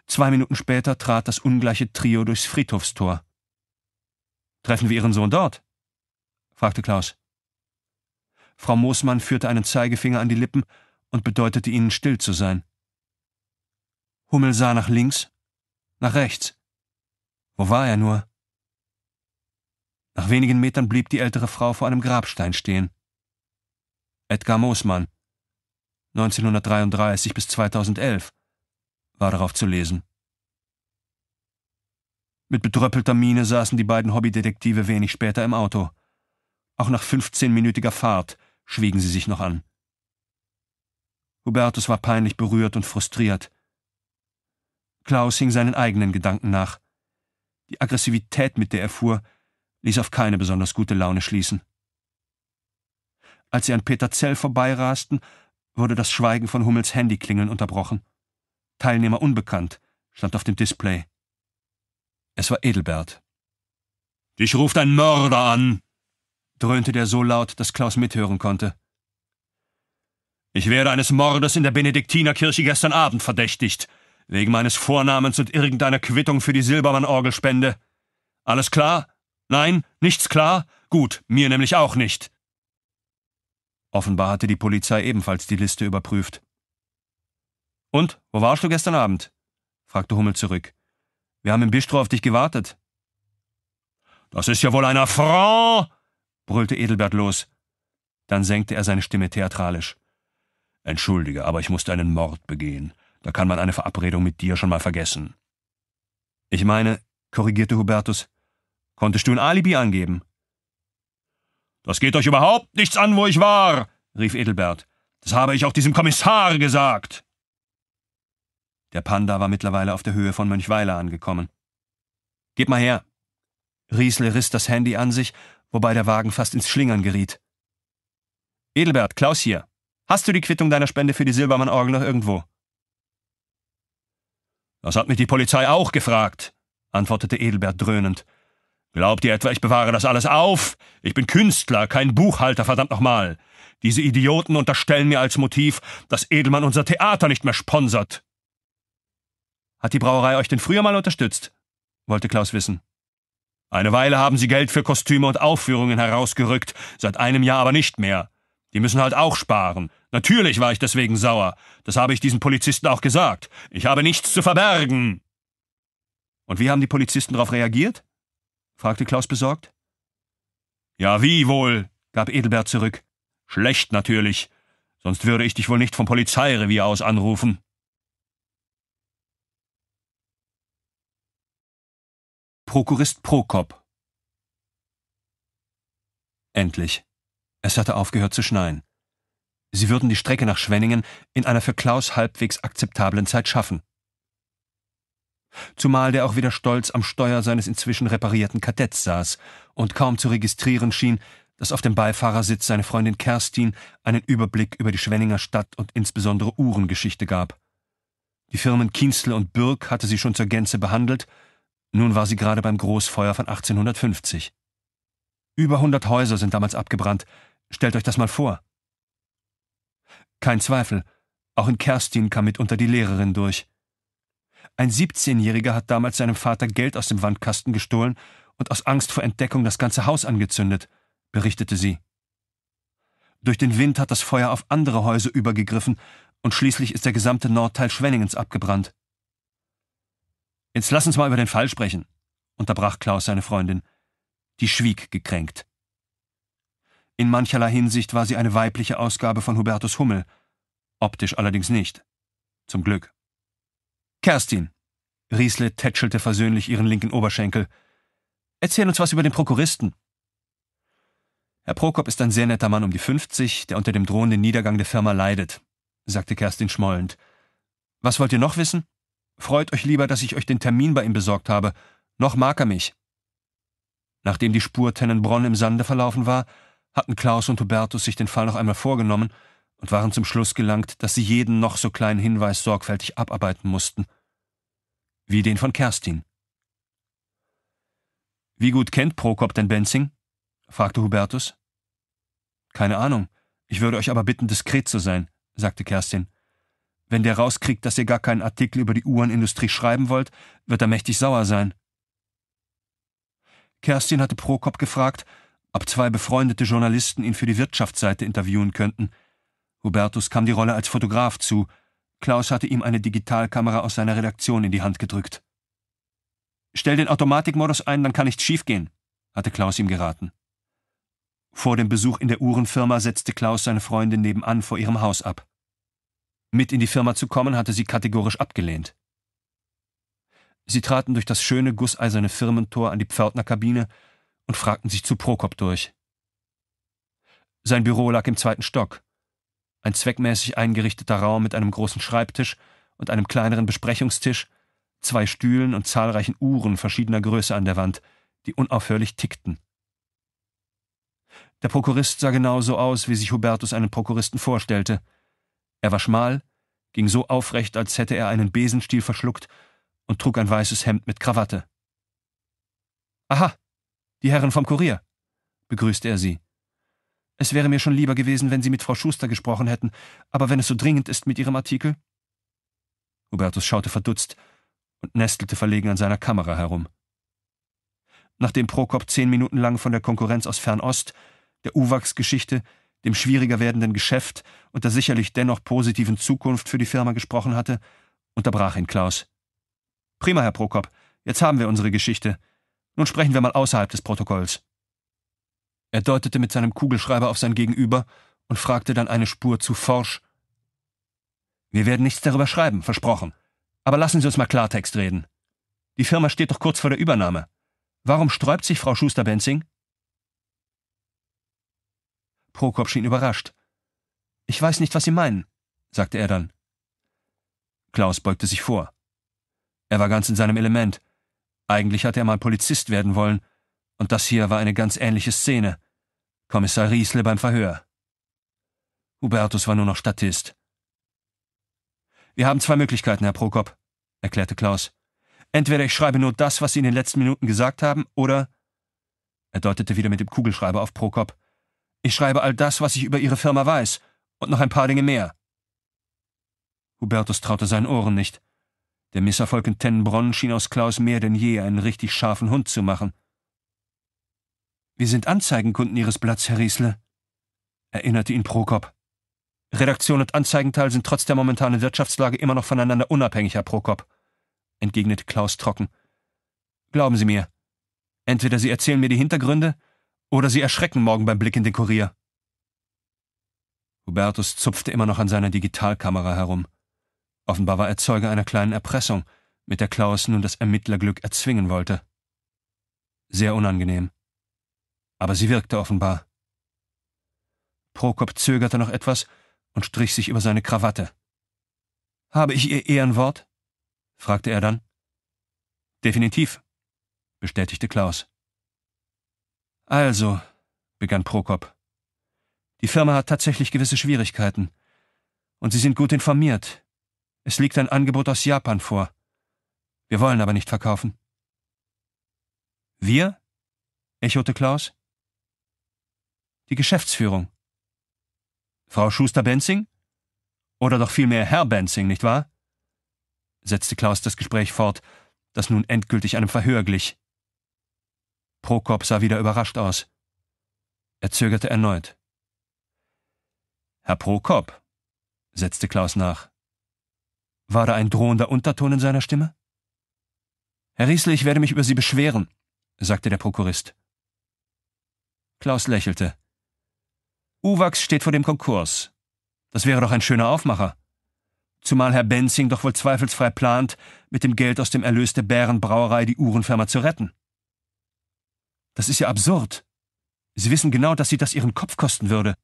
Zwei Minuten später trat das ungleiche Trio durchs Friedhofstor. Treffen wir Ihren Sohn dort? fragte Klaus. Frau Moosmann führte einen Zeigefinger an die Lippen und bedeutete ihnen, still zu sein. Hummel sah nach links, nach rechts. Wo war er nur? Nach wenigen Metern blieb die ältere Frau vor einem Grabstein stehen. Edgar Moosmann, 1933 bis 2011, war darauf zu lesen. Mit betröppelter Miene saßen die beiden Hobbydetektive wenig später im Auto. Auch nach 15-minütiger Fahrt schwiegen sie sich noch an. Hubertus war peinlich berührt und frustriert. Klaus hing seinen eigenen Gedanken nach. Die Aggressivität, mit der er fuhr, ließ auf keine besonders gute Laune schließen. Als sie an Peter Peterzell vorbeirasten, wurde das Schweigen von Hummels Handyklingeln unterbrochen. Teilnehmer unbekannt, stand auf dem Display. Es war Edelbert. Dich ruft ein Mörder an, dröhnte der so laut, dass Klaus mithören konnte. Ich werde eines Mordes in der Benediktinerkirche gestern Abend verdächtigt, wegen meines Vornamens und irgendeiner Quittung für die Silbermann-Orgelspende. Alles klar? Nein, nichts klar? Gut, mir nämlich auch nicht. Offenbar hatte die Polizei ebenfalls die Liste überprüft. Und, wo warst du gestern Abend? fragte Hummel zurück. Wir haben im Bistro auf dich gewartet. Das ist ja wohl einer Frau! brüllte Edelbert los. Dann senkte er seine Stimme theatralisch. Entschuldige, aber ich musste einen Mord begehen. Da kann man eine Verabredung mit dir schon mal vergessen. Ich meine, korrigierte Hubertus, konntest du ein Alibi angeben? Das geht euch überhaupt nichts an, wo ich war, rief Edelbert. Das habe ich auch diesem Kommissar gesagt. Der Panda war mittlerweile auf der Höhe von Mönchweiler angekommen. Gib mal her! Riesle riss das Handy an sich, wobei der Wagen fast ins Schlingern geriet. Edelbert, Klaus hier. Hast du die Quittung deiner Spende für die Silbermann-Orgel noch irgendwo? Das hat mich die Polizei auch gefragt, antwortete Edelbert dröhnend. Glaubt ihr etwa, ich bewahre das alles auf? Ich bin Künstler, kein Buchhalter, verdammt nochmal. Diese Idioten unterstellen mir als Motiv, dass Edelmann unser Theater nicht mehr sponsert. Hat die Brauerei euch denn früher mal unterstützt? wollte Klaus wissen. Eine Weile haben sie Geld für Kostüme und Aufführungen herausgerückt, seit einem Jahr aber nicht mehr. Die müssen halt auch sparen. Natürlich war ich deswegen sauer. Das habe ich diesen Polizisten auch gesagt. Ich habe nichts zu verbergen. Und wie haben die Polizisten darauf reagiert? fragte Klaus besorgt. Ja, wie wohl, gab Edelbert zurück. Schlecht natürlich. Sonst würde ich dich wohl nicht vom Polizeirevier aus anrufen. Prokurist Prokop. Endlich. Es hatte aufgehört zu schneien. Sie würden die Strecke nach Schwenningen in einer für Klaus halbwegs akzeptablen Zeit schaffen. Zumal der auch wieder stolz am Steuer seines inzwischen reparierten Kadetts saß und kaum zu registrieren schien, dass auf dem Beifahrersitz seine Freundin Kerstin einen Überblick über die Schwenninger Stadt und insbesondere Uhrengeschichte gab. Die Firmen Kienzle und Bürg hatte sie schon zur Gänze behandelt nun war sie gerade beim Großfeuer von 1850. Über 100 Häuser sind damals abgebrannt. Stellt euch das mal vor. Kein Zweifel, auch in Kerstin kam mitunter die Lehrerin durch. Ein 17-Jähriger hat damals seinem Vater Geld aus dem Wandkasten gestohlen und aus Angst vor Entdeckung das ganze Haus angezündet, berichtete sie. Durch den Wind hat das Feuer auf andere Häuser übergegriffen und schließlich ist der gesamte Nordteil Schwenningens abgebrannt. Jetzt lass uns mal über den Fall sprechen, unterbrach Klaus seine Freundin. Die schwieg gekränkt. In mancherlei Hinsicht war sie eine weibliche Ausgabe von Hubertus Hummel, optisch allerdings nicht. Zum Glück. Kerstin, Riesle tätschelte versöhnlich ihren linken Oberschenkel. Erzähl uns was über den Prokuristen. Herr Prokop ist ein sehr netter Mann um die 50, der unter dem drohenden Niedergang der Firma leidet, sagte Kerstin schmollend. Was wollt ihr noch wissen? Freut euch lieber, dass ich euch den Termin bei ihm besorgt habe. Noch mag er mich. Nachdem die Spur Tennenbronn im Sande verlaufen war, hatten Klaus und Hubertus sich den Fall noch einmal vorgenommen und waren zum Schluss gelangt, dass sie jeden noch so kleinen Hinweis sorgfältig abarbeiten mussten. Wie den von Kerstin. Wie gut kennt Prokop denn Benzing? fragte Hubertus. Keine Ahnung. Ich würde euch aber bitten, diskret zu sein, sagte Kerstin. Wenn der rauskriegt, dass ihr gar keinen Artikel über die Uhrenindustrie schreiben wollt, wird er mächtig sauer sein. Kerstin hatte Prokop gefragt, ob zwei befreundete Journalisten ihn für die Wirtschaftsseite interviewen könnten. Hubertus kam die Rolle als Fotograf zu. Klaus hatte ihm eine Digitalkamera aus seiner Redaktion in die Hand gedrückt. Stell den Automatikmodus ein, dann kann nichts schiefgehen, hatte Klaus ihm geraten. Vor dem Besuch in der Uhrenfirma setzte Klaus seine Freundin nebenan vor ihrem Haus ab. Mit in die Firma zu kommen, hatte sie kategorisch abgelehnt. Sie traten durch das schöne gusseiserne Firmentor an die Pförtnerkabine und fragten sich zu Prokop durch. Sein Büro lag im zweiten Stock. Ein zweckmäßig eingerichteter Raum mit einem großen Schreibtisch und einem kleineren Besprechungstisch, zwei Stühlen und zahlreichen Uhren verschiedener Größe an der Wand, die unaufhörlich tickten. Der Prokurist sah genauso aus, wie sich Hubertus einen Prokuristen vorstellte – er war schmal, ging so aufrecht, als hätte er einen Besenstiel verschluckt und trug ein weißes Hemd mit Krawatte. Aha, die Herren vom Kurier, begrüßte er sie. Es wäre mir schon lieber gewesen, wenn Sie mit Frau Schuster gesprochen hätten, aber wenn es so dringend ist mit Ihrem Artikel? Hubertus schaute verdutzt und nestelte verlegen an seiner Kamera herum. Nachdem Prokop zehn Minuten lang von der Konkurrenz aus Fernost, der Uwachs-Geschichte, dem schwieriger werdenden Geschäft und der sicherlich dennoch positiven Zukunft für die Firma gesprochen hatte, unterbrach ihn Klaus. Prima, Herr Prokop, jetzt haben wir unsere Geschichte. Nun sprechen wir mal außerhalb des Protokolls. Er deutete mit seinem Kugelschreiber auf sein Gegenüber und fragte dann eine Spur zu forsch. Wir werden nichts darüber schreiben, versprochen. Aber lassen Sie uns mal Klartext reden. Die Firma steht doch kurz vor der Übernahme. Warum sträubt sich Frau Schuster-Benzing? Prokop schien überrascht. Ich weiß nicht, was Sie meinen, sagte er dann. Klaus beugte sich vor. Er war ganz in seinem Element. Eigentlich hatte er mal Polizist werden wollen, und das hier war eine ganz ähnliche Szene. Kommissar Riesle beim Verhör. Hubertus war nur noch Statist. Wir haben zwei Möglichkeiten, Herr Prokop, erklärte Klaus. Entweder ich schreibe nur das, was Sie in den letzten Minuten gesagt haben, oder. Er deutete wieder mit dem Kugelschreiber auf Prokop. Ich schreibe all das, was ich über Ihre Firma weiß, und noch ein paar Dinge mehr. Hubertus traute seinen Ohren nicht. Der Misserfolg in Tennenbronn schien aus Klaus mehr denn je einen richtig scharfen Hund zu machen. Wir sind Anzeigenkunden Ihres Blatts, Herr Riesle, erinnerte ihn Prokop. Redaktion und Anzeigenteil sind trotz der momentanen Wirtschaftslage immer noch voneinander unabhängig, Herr Prokop, entgegnete Klaus trocken. Glauben Sie mir, entweder Sie erzählen mir die Hintergründe oder Sie erschrecken morgen beim Blick in den Kurier. Hubertus zupfte immer noch an seiner Digitalkamera herum. Offenbar war er Zeuge einer kleinen Erpressung, mit der Klaus nun das Ermittlerglück erzwingen wollte. Sehr unangenehm. Aber sie wirkte offenbar. Prokop zögerte noch etwas und strich sich über seine Krawatte. Habe ich Ihr Ehrenwort? fragte er dann. Definitiv, bestätigte Klaus. Also, begann Prokop, die Firma hat tatsächlich gewisse Schwierigkeiten. Und Sie sind gut informiert. Es liegt ein Angebot aus Japan vor. Wir wollen aber nicht verkaufen. Wir? echote Klaus. Die Geschäftsführung. Frau Schuster-Benzing? Oder doch vielmehr Herr Benzing, nicht wahr? setzte Klaus das Gespräch fort, das nun endgültig einem Verhör glich. Prokop sah wieder überrascht aus. Er zögerte erneut. Herr Prokop, setzte Klaus nach. War da ein drohender Unterton in seiner Stimme? Herr Riesle, ich werde mich über Sie beschweren, sagte der Prokurist. Klaus lächelte. Uwax steht vor dem Konkurs. Das wäre doch ein schöner Aufmacher. Zumal Herr Benzing doch wohl zweifelsfrei plant, mit dem Geld aus dem Erlös der Bärenbrauerei die Uhrenfirma zu retten. Das ist ja absurd. Sie wissen genau, dass Sie das Ihren Kopf kosten würde,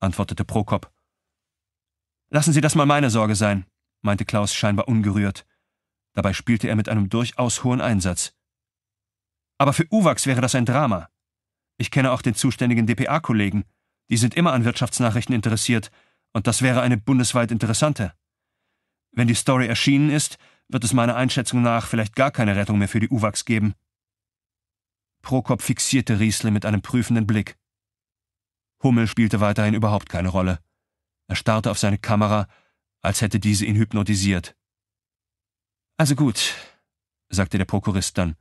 antwortete Prokop. Lassen Sie das mal meine Sorge sein, meinte Klaus scheinbar ungerührt. Dabei spielte er mit einem durchaus hohen Einsatz. Aber für Uwax wäre das ein Drama. Ich kenne auch den zuständigen DPA-Kollegen. Die sind immer an Wirtschaftsnachrichten interessiert, und das wäre eine bundesweit interessante. Wenn die Story erschienen ist, wird es meiner Einschätzung nach vielleicht gar keine Rettung mehr für die Uwax geben. Prokop fixierte Riesle mit einem prüfenden Blick. Hummel spielte weiterhin überhaupt keine Rolle. Er starrte auf seine Kamera, als hätte diese ihn hypnotisiert. Also gut, sagte der Prokurist dann.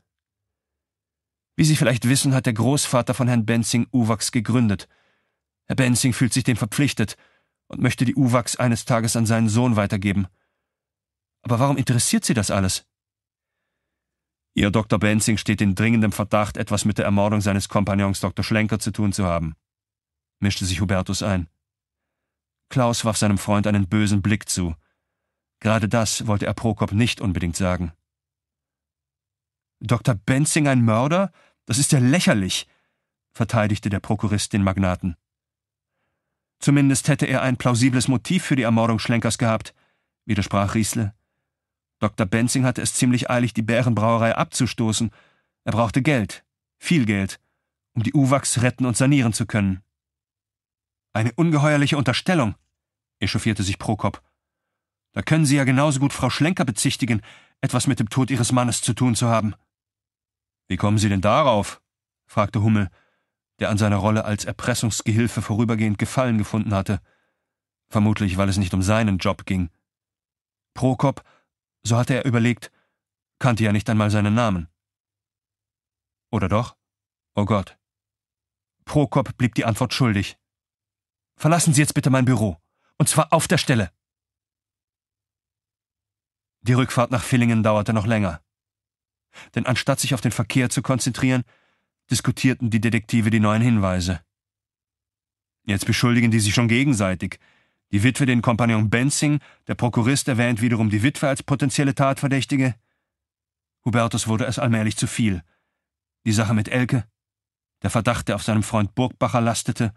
Wie Sie vielleicht wissen, hat der Großvater von Herrn Benzing Uwachs gegründet. Herr Benzing fühlt sich dem verpflichtet und möchte die Uwachs eines Tages an seinen Sohn weitergeben. Aber warum interessiert Sie das alles? Ihr Dr. Benzing steht in dringendem Verdacht, etwas mit der Ermordung seines Kompagnons Dr. Schlenker zu tun zu haben, mischte sich Hubertus ein. Klaus warf seinem Freund einen bösen Blick zu. Gerade das wollte er Prokop nicht unbedingt sagen. Dr. Benzing ein Mörder? Das ist ja lächerlich, verteidigte der Prokurist den Magnaten. Zumindest hätte er ein plausibles Motiv für die Ermordung Schlenkers gehabt, widersprach Riesle. Dr. Benzing hatte es ziemlich eilig, die Bärenbrauerei abzustoßen. Er brauchte Geld, viel Geld, um die Uwachs retten und sanieren zu können. Eine ungeheuerliche Unterstellung, echauffierte sich Prokop. Da können Sie ja genauso gut Frau Schlenker bezichtigen, etwas mit dem Tod Ihres Mannes zu tun zu haben. Wie kommen Sie denn darauf? fragte Hummel, der an seiner Rolle als Erpressungsgehilfe vorübergehend Gefallen gefunden hatte. Vermutlich, weil es nicht um seinen Job ging. Prokop so hatte er überlegt, kannte ja nicht einmal seinen Namen. Oder doch? Oh Gott. Prokop blieb die Antwort schuldig. Verlassen Sie jetzt bitte mein Büro. Und zwar auf der Stelle. Die Rückfahrt nach Villingen dauerte noch länger. Denn anstatt sich auf den Verkehr zu konzentrieren, diskutierten die Detektive die neuen Hinweise. Jetzt beschuldigen die sich schon gegenseitig, die Witwe den Kompagnon Benzing, der Prokurist erwähnt wiederum die Witwe als potenzielle Tatverdächtige. Hubertus wurde es allmählich zu viel. Die Sache mit Elke, der Verdacht, der auf seinem Freund Burgbacher lastete,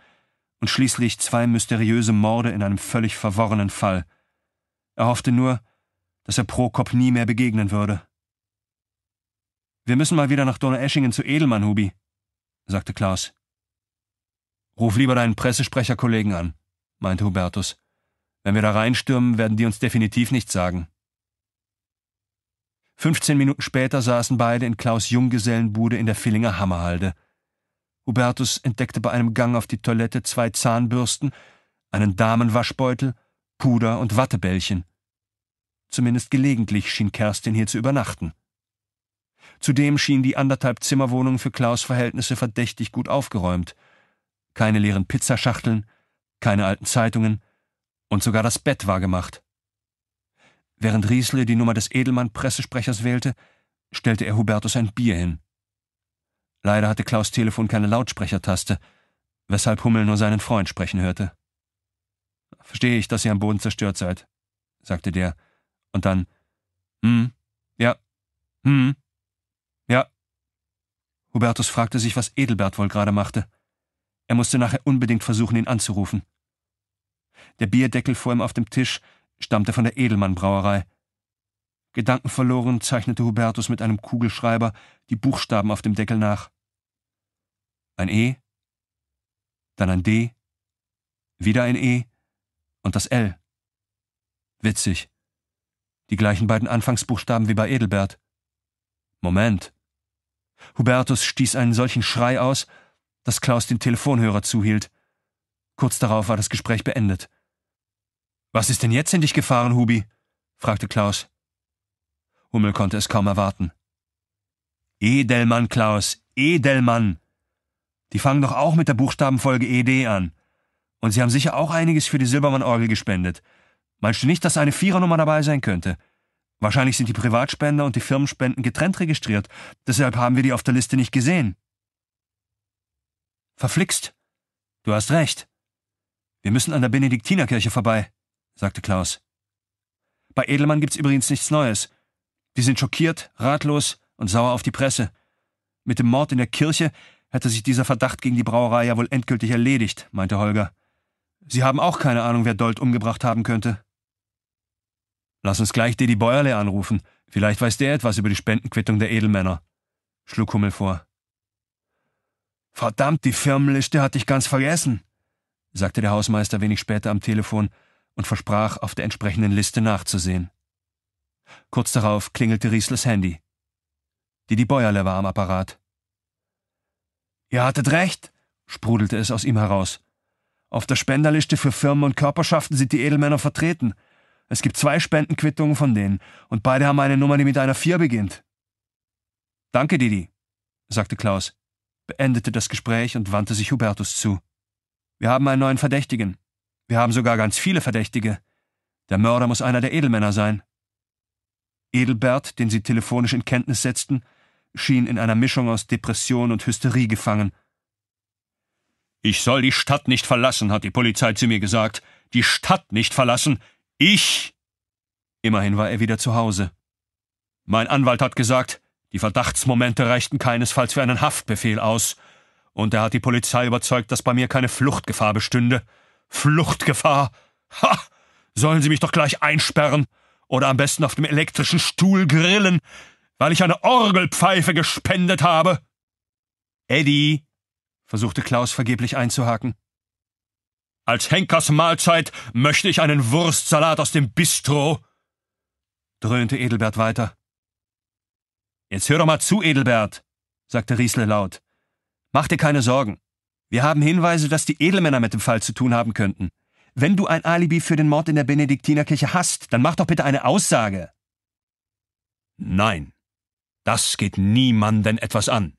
und schließlich zwei mysteriöse Morde in einem völlig verworrenen Fall. Er hoffte nur, dass er Prokop nie mehr begegnen würde. Wir müssen mal wieder nach Donaueschingen zu Edelmann, Hubi, sagte Klaus. Ruf lieber deinen Pressesprecherkollegen an, meinte Hubertus. Wenn wir da reinstürmen, werden die uns definitiv nichts sagen. 15 Minuten später saßen beide in Klaus Junggesellenbude in der Villinger Hammerhalde. Hubertus entdeckte bei einem Gang auf die Toilette zwei Zahnbürsten, einen Damenwaschbeutel, Puder und Wattebällchen. Zumindest gelegentlich schien Kerstin hier zu übernachten. Zudem schien die anderthalb Zimmerwohnung für Klaus Verhältnisse verdächtig gut aufgeräumt. Keine leeren Pizzaschachteln, keine alten Zeitungen, und sogar das Bett war gemacht. Während Riesle die Nummer des Edelmann-Pressesprechers wählte, stellte er Hubertus ein Bier hin. Leider hatte Klaus Telefon keine Lautsprechertaste, weshalb Hummel nur seinen Freund sprechen hörte. Verstehe ich, dass ihr am Boden zerstört seid, sagte der, und dann Hm, ja, hm, ja. Hubertus fragte sich, was Edelbert wohl gerade machte. Er musste nachher unbedingt versuchen, ihn anzurufen der Bierdeckel vor ihm auf dem Tisch stammte von der Edelmann-Brauerei. Gedankenverloren zeichnete Hubertus mit einem Kugelschreiber die Buchstaben auf dem Deckel nach. Ein E, dann ein D, wieder ein E und das L. Witzig. Die gleichen beiden Anfangsbuchstaben wie bei Edelbert. Moment. Hubertus stieß einen solchen Schrei aus, dass Klaus den Telefonhörer zuhielt. Kurz darauf war das Gespräch beendet. Was ist denn jetzt in dich gefahren, Hubi? fragte Klaus. Hummel konnte es kaum erwarten. Edelmann, Klaus, Edelmann. Die fangen doch auch mit der Buchstabenfolge ED an. Und sie haben sicher auch einiges für die Silbermann-Orgel gespendet. Meinst du nicht, dass eine Vierernummer dabei sein könnte? Wahrscheinlich sind die Privatspender und die Firmenspenden getrennt registriert. Deshalb haben wir die auf der Liste nicht gesehen. Verflixt. Du hast recht. Wir müssen an der Benediktinerkirche vorbei sagte Klaus. Bei Edelmann gibt's übrigens nichts Neues. Die sind schockiert, ratlos und sauer auf die Presse. Mit dem Mord in der Kirche hätte sich dieser Verdacht gegen die Brauerei ja wohl endgültig erledigt, meinte Holger. Sie haben auch keine Ahnung, wer Dold umgebracht haben könnte. Lass uns gleich Didi Bäuerle anrufen. Vielleicht weiß der etwas über die Spendenquittung der Edelmänner, schlug Hummel vor. Verdammt, die Firmenliste hatte ich ganz vergessen, sagte der Hausmeister wenig später am Telefon und versprach, auf der entsprechenden Liste nachzusehen. Kurz darauf klingelte Riesles Handy. Didi Bäuerle war am Apparat. Ihr hattet recht, sprudelte es aus ihm heraus. Auf der Spenderliste für Firmen und Körperschaften sind die Edelmänner vertreten. Es gibt zwei Spendenquittungen von denen, und beide haben eine Nummer, die mit einer Vier beginnt. Danke, Didi, sagte Klaus, beendete das Gespräch und wandte sich Hubertus zu. Wir haben einen neuen Verdächtigen. Wir haben sogar ganz viele Verdächtige. Der Mörder muss einer der Edelmänner sein. Edelbert, den sie telefonisch in Kenntnis setzten, schien in einer Mischung aus Depression und Hysterie gefangen. Ich soll die Stadt nicht verlassen, hat die Polizei zu mir gesagt. Die Stadt nicht verlassen. Ich. Immerhin war er wieder zu Hause. Mein Anwalt hat gesagt, die Verdachtsmomente reichten keinesfalls für einen Haftbefehl aus, und er hat die Polizei überzeugt, dass bei mir keine Fluchtgefahr bestünde. Fluchtgefahr. Ha! Sollen Sie mich doch gleich einsperren oder am besten auf dem elektrischen Stuhl grillen, weil ich eine Orgelpfeife gespendet habe. Eddie, versuchte Klaus vergeblich einzuhaken. Als Henkers Mahlzeit möchte ich einen Wurstsalat aus dem Bistro, dröhnte Edelbert weiter. Jetzt hör doch mal zu, Edelbert, sagte Riesle laut. Mach dir keine Sorgen. Wir haben Hinweise, dass die Edelmänner mit dem Fall zu tun haben könnten. Wenn du ein Alibi für den Mord in der Benediktinerkirche hast, dann mach doch bitte eine Aussage. Nein, das geht niemanden etwas an,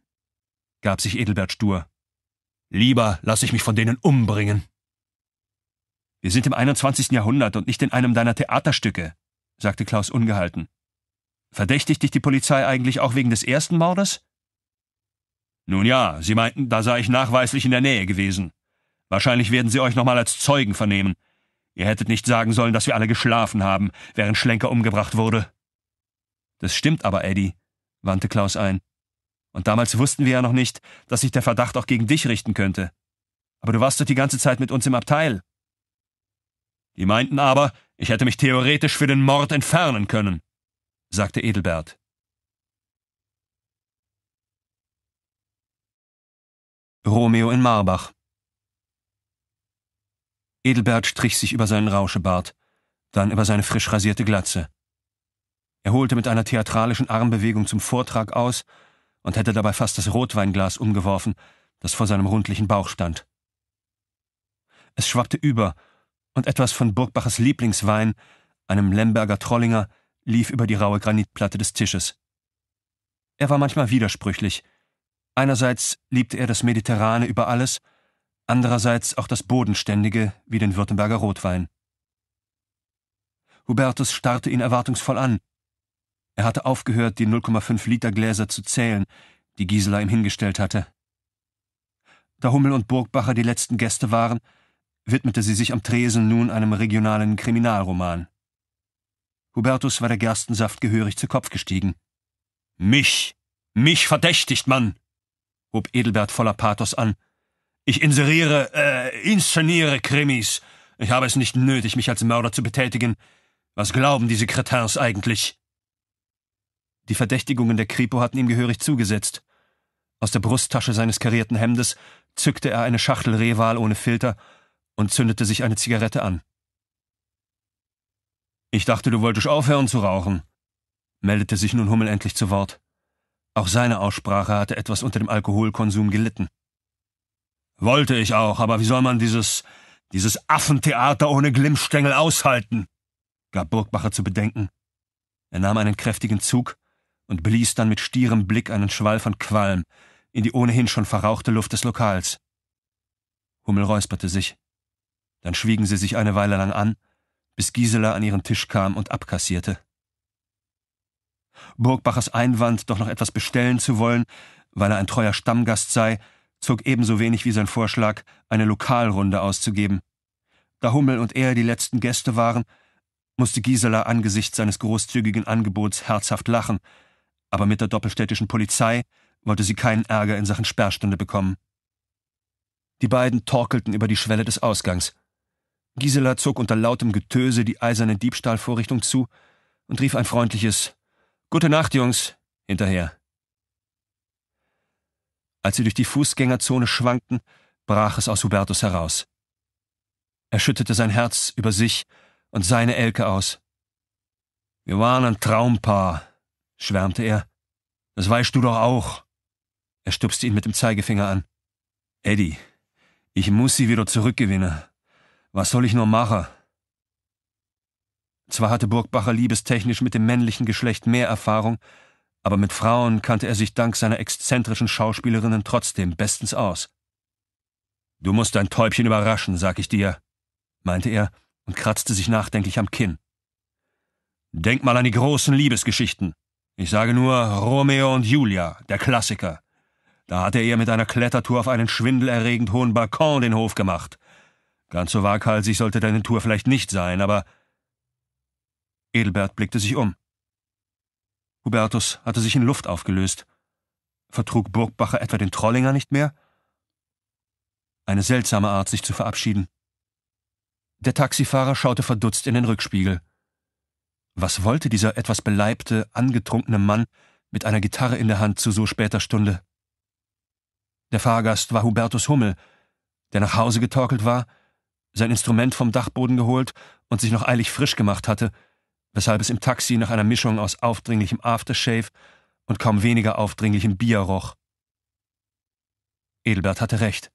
gab sich Edelbert stur. Lieber lasse ich mich von denen umbringen. Wir sind im 21. Jahrhundert und nicht in einem deiner Theaterstücke, sagte Klaus ungehalten. Verdächtigt dich die Polizei eigentlich auch wegen des ersten Mordes? Nun ja, Sie meinten, da sei ich nachweislich in der Nähe gewesen. Wahrscheinlich werden Sie euch nochmal als Zeugen vernehmen. Ihr hättet nicht sagen sollen, dass wir alle geschlafen haben, während Schlenker umgebracht wurde. Das stimmt aber, Eddie, wandte Klaus ein. Und damals wussten wir ja noch nicht, dass sich der Verdacht auch gegen dich richten könnte. Aber du warst doch die ganze Zeit mit uns im Abteil. Die meinten aber, ich hätte mich theoretisch für den Mord entfernen können, sagte Edelbert. Romeo in Marbach. Edelbert strich sich über seinen Rauschebart, dann über seine frisch rasierte Glatze. Er holte mit einer theatralischen Armbewegung zum Vortrag aus und hätte dabei fast das Rotweinglas umgeworfen, das vor seinem rundlichen Bauch stand. Es schwappte über, und etwas von Burgbaches Lieblingswein, einem Lemberger Trollinger, lief über die raue Granitplatte des Tisches. Er war manchmal widersprüchlich, Einerseits liebte er das Mediterrane über alles, andererseits auch das Bodenständige wie den Württemberger Rotwein. Hubertus starrte ihn erwartungsvoll an. Er hatte aufgehört, die 0,5 Liter Gläser zu zählen, die Gisela ihm hingestellt hatte. Da Hummel und Burgbacher die letzten Gäste waren, widmete sie sich am Tresen nun einem regionalen Kriminalroman. Hubertus war der Gerstensaft gehörig zu Kopf gestiegen. Mich! Mich verdächtigt man! hob Edelbert voller Pathos an. Ich inseriere, äh, inszeniere Krimis. Ich habe es nicht nötig, mich als Mörder zu betätigen. Was glauben diese Kretins eigentlich? Die Verdächtigungen der Kripo hatten ihm gehörig zugesetzt. Aus der Brusttasche seines karierten Hemdes zückte er eine Schachtel Rehwahl ohne Filter und zündete sich eine Zigarette an. Ich dachte, du wolltest aufhören zu rauchen, meldete sich nun Hummel endlich zu Wort. Auch seine Aussprache hatte etwas unter dem Alkoholkonsum gelitten. Wollte ich auch, aber wie soll man dieses, dieses Affentheater ohne Glimmstängel aushalten? gab Burgbacher zu bedenken. Er nahm einen kräftigen Zug und blies dann mit stierem Blick einen Schwall von Qualm in die ohnehin schon verrauchte Luft des Lokals. Hummel räusperte sich. Dann schwiegen sie sich eine Weile lang an, bis Gisela an ihren Tisch kam und abkassierte. Burgbachers Einwand, doch noch etwas bestellen zu wollen, weil er ein treuer Stammgast sei, zog ebenso wenig wie sein Vorschlag, eine Lokalrunde auszugeben. Da Hummel und er die letzten Gäste waren, musste Gisela angesichts seines großzügigen Angebots herzhaft lachen, aber mit der doppelstädtischen Polizei wollte sie keinen Ärger in Sachen Sperrstunde bekommen. Die beiden torkelten über die Schwelle des Ausgangs. Gisela zog unter lautem Getöse die eiserne Diebstahlvorrichtung zu und rief ein freundliches Gute Nacht, Jungs, hinterher. Als sie durch die Fußgängerzone schwankten, brach es aus Hubertus heraus. Er schüttete sein Herz über sich und seine Elke aus. Wir waren ein Traumpaar, schwärmte er. Das weißt du doch auch. Er stupste ihn mit dem Zeigefinger an. Eddie, ich muss sie wieder zurückgewinnen. Was soll ich nur machen? Zwar hatte Burgbacher liebestechnisch mit dem männlichen Geschlecht mehr Erfahrung, aber mit Frauen kannte er sich dank seiner exzentrischen Schauspielerinnen trotzdem bestens aus. Du musst dein Täubchen überraschen, sag ich dir, meinte er und kratzte sich nachdenklich am Kinn. Denk mal an die großen Liebesgeschichten. Ich sage nur Romeo und Julia, der Klassiker. Da hat er ihr mit einer Klettertour auf einen schwindelerregend hohen Balkon den Hof gemacht. Ganz so waghalsig sollte deine Tour vielleicht nicht sein, aber Edelbert blickte sich um. Hubertus hatte sich in Luft aufgelöst. Vertrug Burgbacher etwa den Trollinger nicht mehr? Eine seltsame Art, sich zu verabschieden. Der Taxifahrer schaute verdutzt in den Rückspiegel. Was wollte dieser etwas beleibte, angetrunkene Mann mit einer Gitarre in der Hand zu so später Stunde? Der Fahrgast war Hubertus Hummel, der nach Hause getorkelt war, sein Instrument vom Dachboden geholt und sich noch eilig frisch gemacht hatte, weshalb es im Taxi nach einer Mischung aus aufdringlichem Aftershave und kaum weniger aufdringlichem Bier roch. Edelbert hatte recht.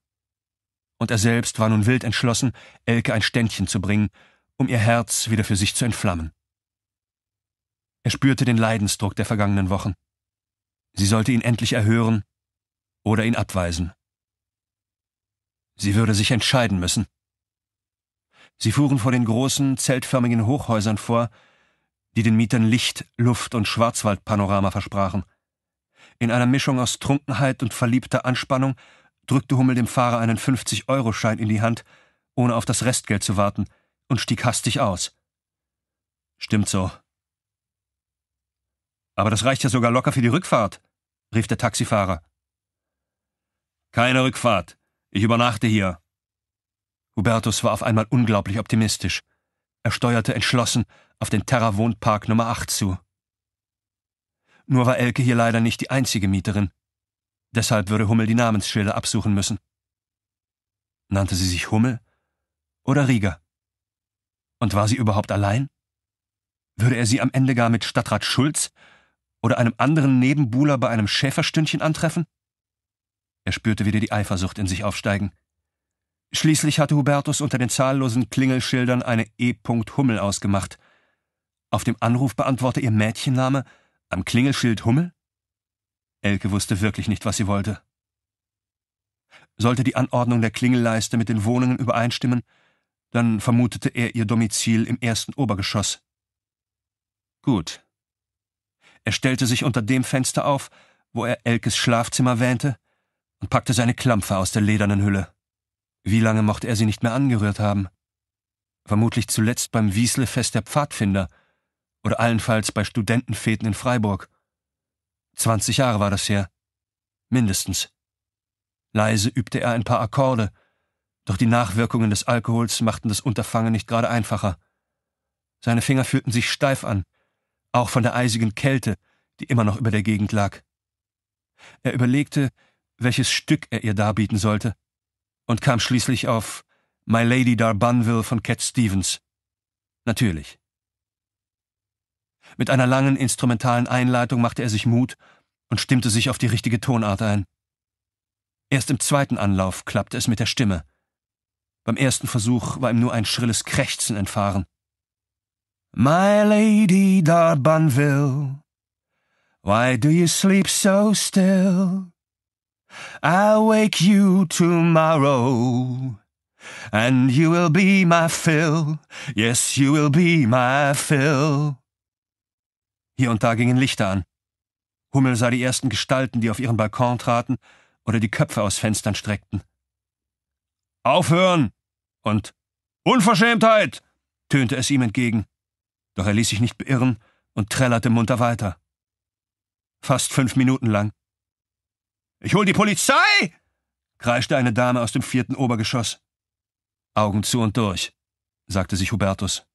Und er selbst war nun wild entschlossen, Elke ein Ständchen zu bringen, um ihr Herz wieder für sich zu entflammen. Er spürte den Leidensdruck der vergangenen Wochen. Sie sollte ihn endlich erhören oder ihn abweisen. Sie würde sich entscheiden müssen. Sie fuhren vor den großen, zeltförmigen Hochhäusern vor, die den Mietern Licht, Luft und Schwarzwaldpanorama versprachen. In einer Mischung aus Trunkenheit und verliebter Anspannung drückte Hummel dem Fahrer einen 50-Euro-Schein in die Hand, ohne auf das Restgeld zu warten, und stieg hastig aus. Stimmt so. Aber das reicht ja sogar locker für die Rückfahrt, rief der Taxifahrer. Keine Rückfahrt. Ich übernachte hier. Hubertus war auf einmal unglaublich optimistisch. Er steuerte entschlossen auf den Terra-Wohnpark Nummer 8 zu. Nur war Elke hier leider nicht die einzige Mieterin. Deshalb würde Hummel die Namensschilder absuchen müssen. Nannte sie sich Hummel oder Rieger? Und war sie überhaupt allein? Würde er sie am Ende gar mit Stadtrat Schulz oder einem anderen Nebenbuhler bei einem Schäferstündchen antreffen? Er spürte wieder die Eifersucht in sich aufsteigen. Schließlich hatte Hubertus unter den zahllosen Klingelschildern eine E. Hummel ausgemacht – auf dem Anruf beantworte ihr Mädchenname, am Klingelschild Hummel? Elke wusste wirklich nicht, was sie wollte. Sollte die Anordnung der Klingelleiste mit den Wohnungen übereinstimmen, dann vermutete er ihr Domizil im ersten Obergeschoss. Gut. Er stellte sich unter dem Fenster auf, wo er Elkes Schlafzimmer wähnte, und packte seine Klampfe aus der ledernen Hülle. Wie lange mochte er sie nicht mehr angerührt haben? Vermutlich zuletzt beim Wieslefest der Pfadfinder, oder allenfalls bei Studentenfäden in Freiburg. 20 Jahre war das her. Mindestens. Leise übte er ein paar Akkorde, doch die Nachwirkungen des Alkohols machten das Unterfangen nicht gerade einfacher. Seine Finger fühlten sich steif an, auch von der eisigen Kälte, die immer noch über der Gegend lag. Er überlegte, welches Stück er ihr darbieten sollte, und kam schließlich auf My Lady Darbanville von Cat Stevens. Natürlich. Mit einer langen instrumentalen Einleitung machte er sich Mut und stimmte sich auf die richtige Tonart ein. Erst im zweiten Anlauf klappte es mit der Stimme. Beim ersten Versuch war ihm nur ein schrilles Krächzen entfahren. My lady Darbanville, why do you sleep so still? I'll wake you tomorrow, and you will be my Phil. yes, you will be my Phil. Hier und da gingen Lichter an. Hummel sah die ersten Gestalten, die auf ihren Balkon traten oder die Köpfe aus Fenstern streckten. Aufhören! und Unverschämtheit! tönte es ihm entgegen. Doch er ließ sich nicht beirren und trällerte munter weiter. Fast fünf Minuten lang. Ich hol die Polizei! kreischte eine Dame aus dem vierten Obergeschoss. Augen zu und durch, sagte sich Hubertus.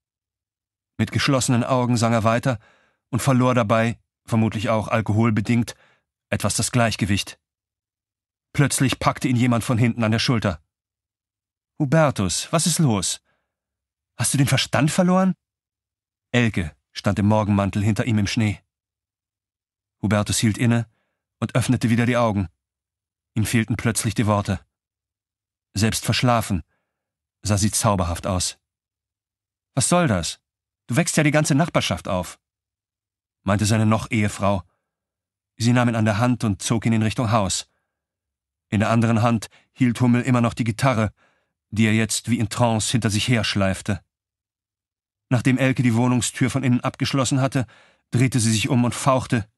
Mit geschlossenen Augen sang er weiter, und verlor dabei, vermutlich auch alkoholbedingt, etwas das Gleichgewicht. Plötzlich packte ihn jemand von hinten an der Schulter. Hubertus, was ist los? Hast du den Verstand verloren? Elke stand im Morgenmantel hinter ihm im Schnee. Hubertus hielt inne und öffnete wieder die Augen. Ihm fehlten plötzlich die Worte. Selbst verschlafen sah sie zauberhaft aus. Was soll das? Du wächst ja die ganze Nachbarschaft auf meinte seine noch Ehefrau. Sie nahm ihn an der Hand und zog ihn in Richtung Haus. In der anderen Hand hielt Hummel immer noch die Gitarre, die er jetzt wie in Trance hinter sich herschleifte. Nachdem Elke die Wohnungstür von innen abgeschlossen hatte, drehte sie sich um und fauchte.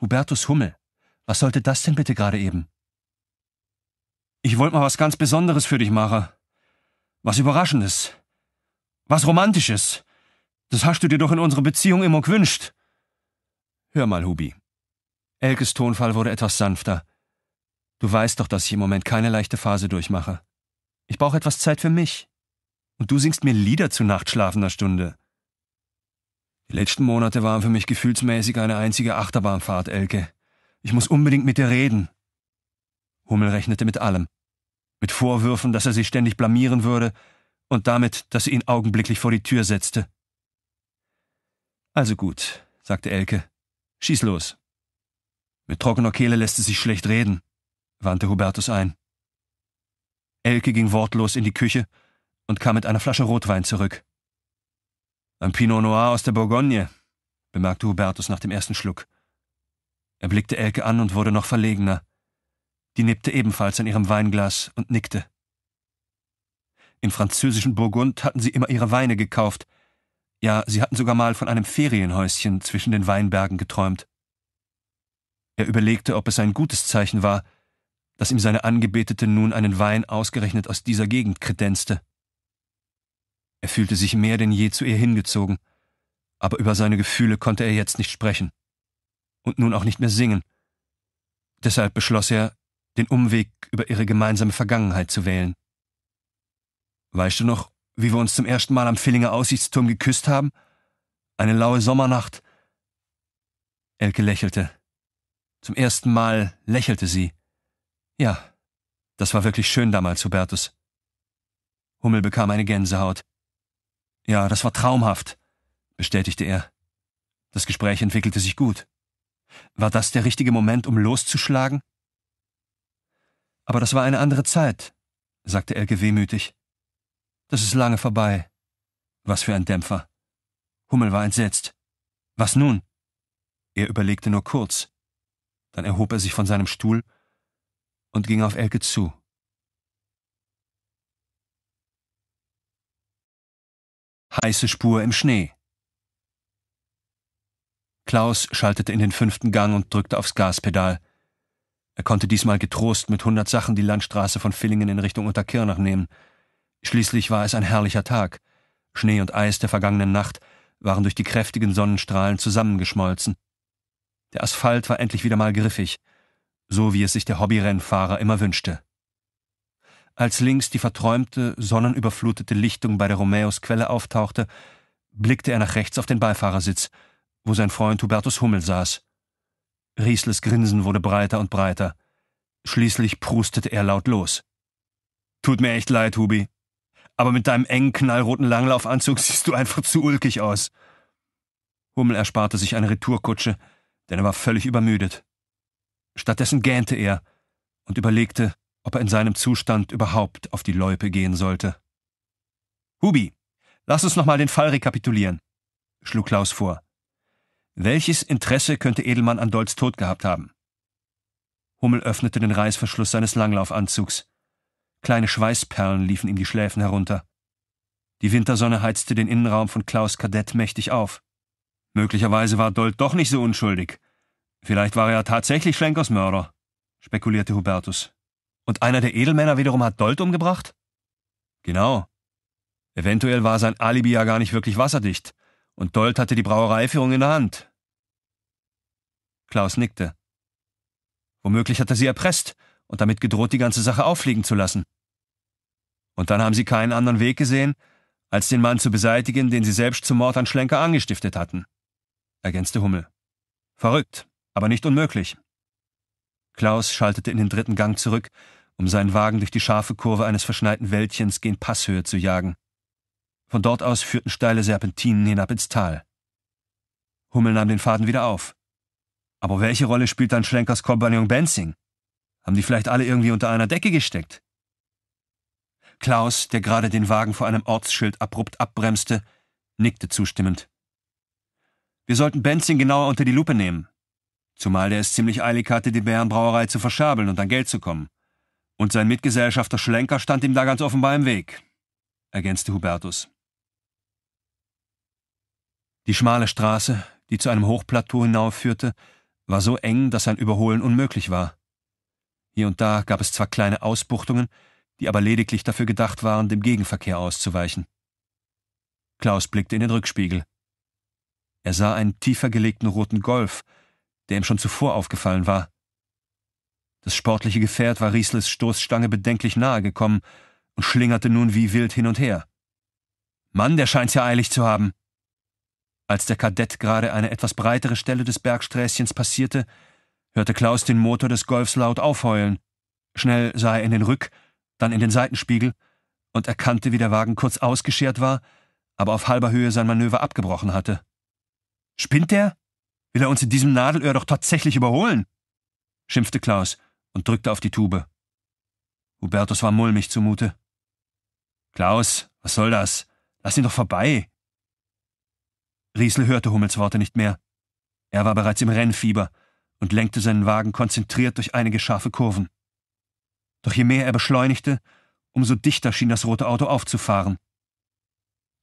Hubertus Hummel, was sollte das denn bitte gerade eben? Ich wollte mal was ganz Besonderes für dich machen. Was Überraschendes. Was Romantisches. Das hast du dir doch in unserer Beziehung immer gewünscht. Hör mal, Hubi. Elkes Tonfall wurde etwas sanfter. Du weißt doch, dass ich im Moment keine leichte Phase durchmache. Ich brauche etwas Zeit für mich. Und du singst mir Lieder zu nachtschlafender Stunde. Die letzten Monate waren für mich gefühlsmäßig eine einzige Achterbahnfahrt, Elke. Ich muss unbedingt mit dir reden. Hummel rechnete mit allem. Mit Vorwürfen, dass er sie ständig blamieren würde und damit, dass sie ihn augenblicklich vor die Tür setzte. Also gut, sagte Elke Schieß los. Mit trockener Kehle lässt es sich schlecht reden, wandte Hubertus ein. Elke ging wortlos in die Küche und kam mit einer Flasche Rotwein zurück. Ein Pinot Noir aus der Bourgogne, bemerkte Hubertus nach dem ersten Schluck. Er blickte Elke an und wurde noch verlegener. Die nippte ebenfalls an ihrem Weinglas und nickte. In französischen Burgund hatten sie immer ihre Weine gekauft, ja, sie hatten sogar mal von einem Ferienhäuschen zwischen den Weinbergen geträumt. Er überlegte, ob es ein gutes Zeichen war, dass ihm seine Angebetete nun einen Wein ausgerechnet aus dieser Gegend kredenzte. Er fühlte sich mehr denn je zu ihr hingezogen, aber über seine Gefühle konnte er jetzt nicht sprechen und nun auch nicht mehr singen. Deshalb beschloss er, den Umweg über ihre gemeinsame Vergangenheit zu wählen. Weißt du noch, wie wir uns zum ersten Mal am Villinger Aussichtsturm geküsst haben? Eine laue Sommernacht. Elke lächelte. Zum ersten Mal lächelte sie. Ja, das war wirklich schön damals, Hubertus. Hummel bekam eine Gänsehaut. Ja, das war traumhaft, bestätigte er. Das Gespräch entwickelte sich gut. War das der richtige Moment, um loszuschlagen? Aber das war eine andere Zeit, sagte Elke wehmütig. Das ist lange vorbei. Was für ein Dämpfer. Hummel war entsetzt. Was nun? Er überlegte nur kurz. Dann erhob er sich von seinem Stuhl und ging auf Elke zu. Heiße Spur im Schnee. Klaus schaltete in den fünften Gang und drückte aufs Gaspedal. Er konnte diesmal getrost mit hundert Sachen die Landstraße von Villingen in Richtung Unterkirnach nehmen. Schließlich war es ein herrlicher Tag. Schnee und Eis der vergangenen Nacht waren durch die kräftigen Sonnenstrahlen zusammengeschmolzen. Der Asphalt war endlich wieder mal griffig, so wie es sich der Hobbyrennfahrer immer wünschte. Als links die verträumte, sonnenüberflutete Lichtung bei der Romeos-Quelle auftauchte, blickte er nach rechts auf den Beifahrersitz, wo sein Freund Hubertus Hummel saß. Riesles Grinsen wurde breiter und breiter. Schließlich prustete er laut los. Tut mir echt leid, Hubi, aber mit deinem engen, knallroten Langlaufanzug siehst du einfach zu ulkig aus. Hummel ersparte sich eine Retourkutsche, denn er war völlig übermüdet. Stattdessen gähnte er und überlegte, ob er in seinem Zustand überhaupt auf die Loipe gehen sollte. Hubi, lass uns nochmal den Fall rekapitulieren, schlug Klaus vor. Welches Interesse könnte Edelmann an Dolz Tod gehabt haben? Hummel öffnete den Reißverschluss seines Langlaufanzugs. Kleine Schweißperlen liefen ihm die Schläfen herunter. Die Wintersonne heizte den Innenraum von Klaus Kadett mächtig auf. Möglicherweise war Dold doch nicht so unschuldig. Vielleicht war er tatsächlich Schlenkers Mörder, spekulierte Hubertus. Und einer der Edelmänner wiederum hat Dold umgebracht? Genau. Eventuell war sein Alibi ja gar nicht wirklich wasserdicht, und Dold hatte die Brauereiführung in der Hand. Klaus nickte. Womöglich hat er sie erpresst und damit gedroht, die ganze Sache auffliegen zu lassen. Und dann haben sie keinen anderen Weg gesehen, als den Mann zu beseitigen, den sie selbst zum Mord an Schlenker angestiftet hatten, ergänzte Hummel. Verrückt, aber nicht unmöglich. Klaus schaltete in den dritten Gang zurück, um seinen Wagen durch die scharfe Kurve eines verschneiten Wäldchens gen Passhöhe zu jagen. Von dort aus führten steile Serpentinen hinab ins Tal. Hummel nahm den Faden wieder auf. Aber welche Rolle spielt dann Schlenkers Kompagnon Benzing? Haben die vielleicht alle irgendwie unter einer Decke gesteckt? Klaus, der gerade den Wagen vor einem Ortsschild abrupt abbremste, nickte zustimmend. Wir sollten Benzing genauer unter die Lupe nehmen. Zumal der es ziemlich eilig hatte, die Bärenbrauerei zu verschabeln und an Geld zu kommen. Und sein Mitgesellschafter Schlenker stand ihm da ganz offenbar im Weg, ergänzte Hubertus. Die schmale Straße, die zu einem Hochplateau hinaufführte, war so eng, dass ein Überholen unmöglich war. Hier und da gab es zwar kleine Ausbuchtungen, die aber lediglich dafür gedacht waren, dem Gegenverkehr auszuweichen. Klaus blickte in den Rückspiegel. Er sah einen tiefer gelegten roten Golf, der ihm schon zuvor aufgefallen war. Das sportliche Gefährt war Riesles Stoßstange bedenklich nahe gekommen und schlingerte nun wie wild hin und her. Mann, der scheint's ja eilig zu haben. Als der Kadett gerade eine etwas breitere Stelle des Bergsträßchens passierte, hörte Klaus den Motor des Golfs laut aufheulen. Schnell sah er in den Rück dann in den Seitenspiegel und erkannte, wie der Wagen kurz ausgeschert war, aber auf halber Höhe sein Manöver abgebrochen hatte. Spinnt der? Will er uns in diesem Nadelöhr doch tatsächlich überholen? schimpfte Klaus und drückte auf die Tube. Hubertus war mulmig zumute. Klaus, was soll das? Lass ihn doch vorbei. Riesel hörte Hummels Worte nicht mehr. Er war bereits im Rennfieber und lenkte seinen Wagen konzentriert durch einige scharfe Kurven. Doch je mehr er beschleunigte, umso dichter schien das rote Auto aufzufahren.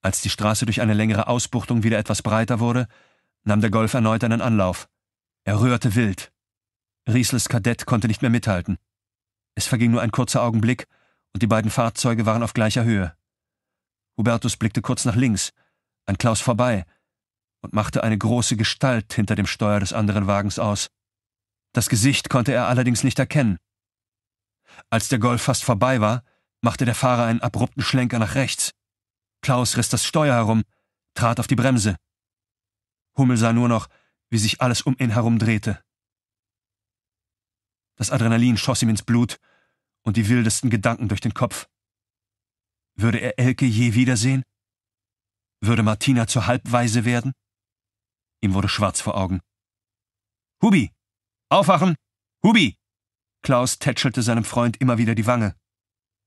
Als die Straße durch eine längere Ausbuchtung wieder etwas breiter wurde, nahm der Golf erneut einen Anlauf. Er rührte wild. Riesles Kadett konnte nicht mehr mithalten. Es verging nur ein kurzer Augenblick, und die beiden Fahrzeuge waren auf gleicher Höhe. Hubertus blickte kurz nach links, an Klaus vorbei, und machte eine große Gestalt hinter dem Steuer des anderen Wagens aus. Das Gesicht konnte er allerdings nicht erkennen. Als der Golf fast vorbei war, machte der Fahrer einen abrupten Schlenker nach rechts. Klaus riss das Steuer herum, trat auf die Bremse. Hummel sah nur noch, wie sich alles um ihn herum drehte. Das Adrenalin schoss ihm ins Blut und die wildesten Gedanken durch den Kopf. Würde er Elke je wiedersehen? Würde Martina zur Halbweise werden? Ihm wurde schwarz vor Augen. Hubi! Aufwachen! Hubi! Klaus tätschelte seinem Freund immer wieder die Wange.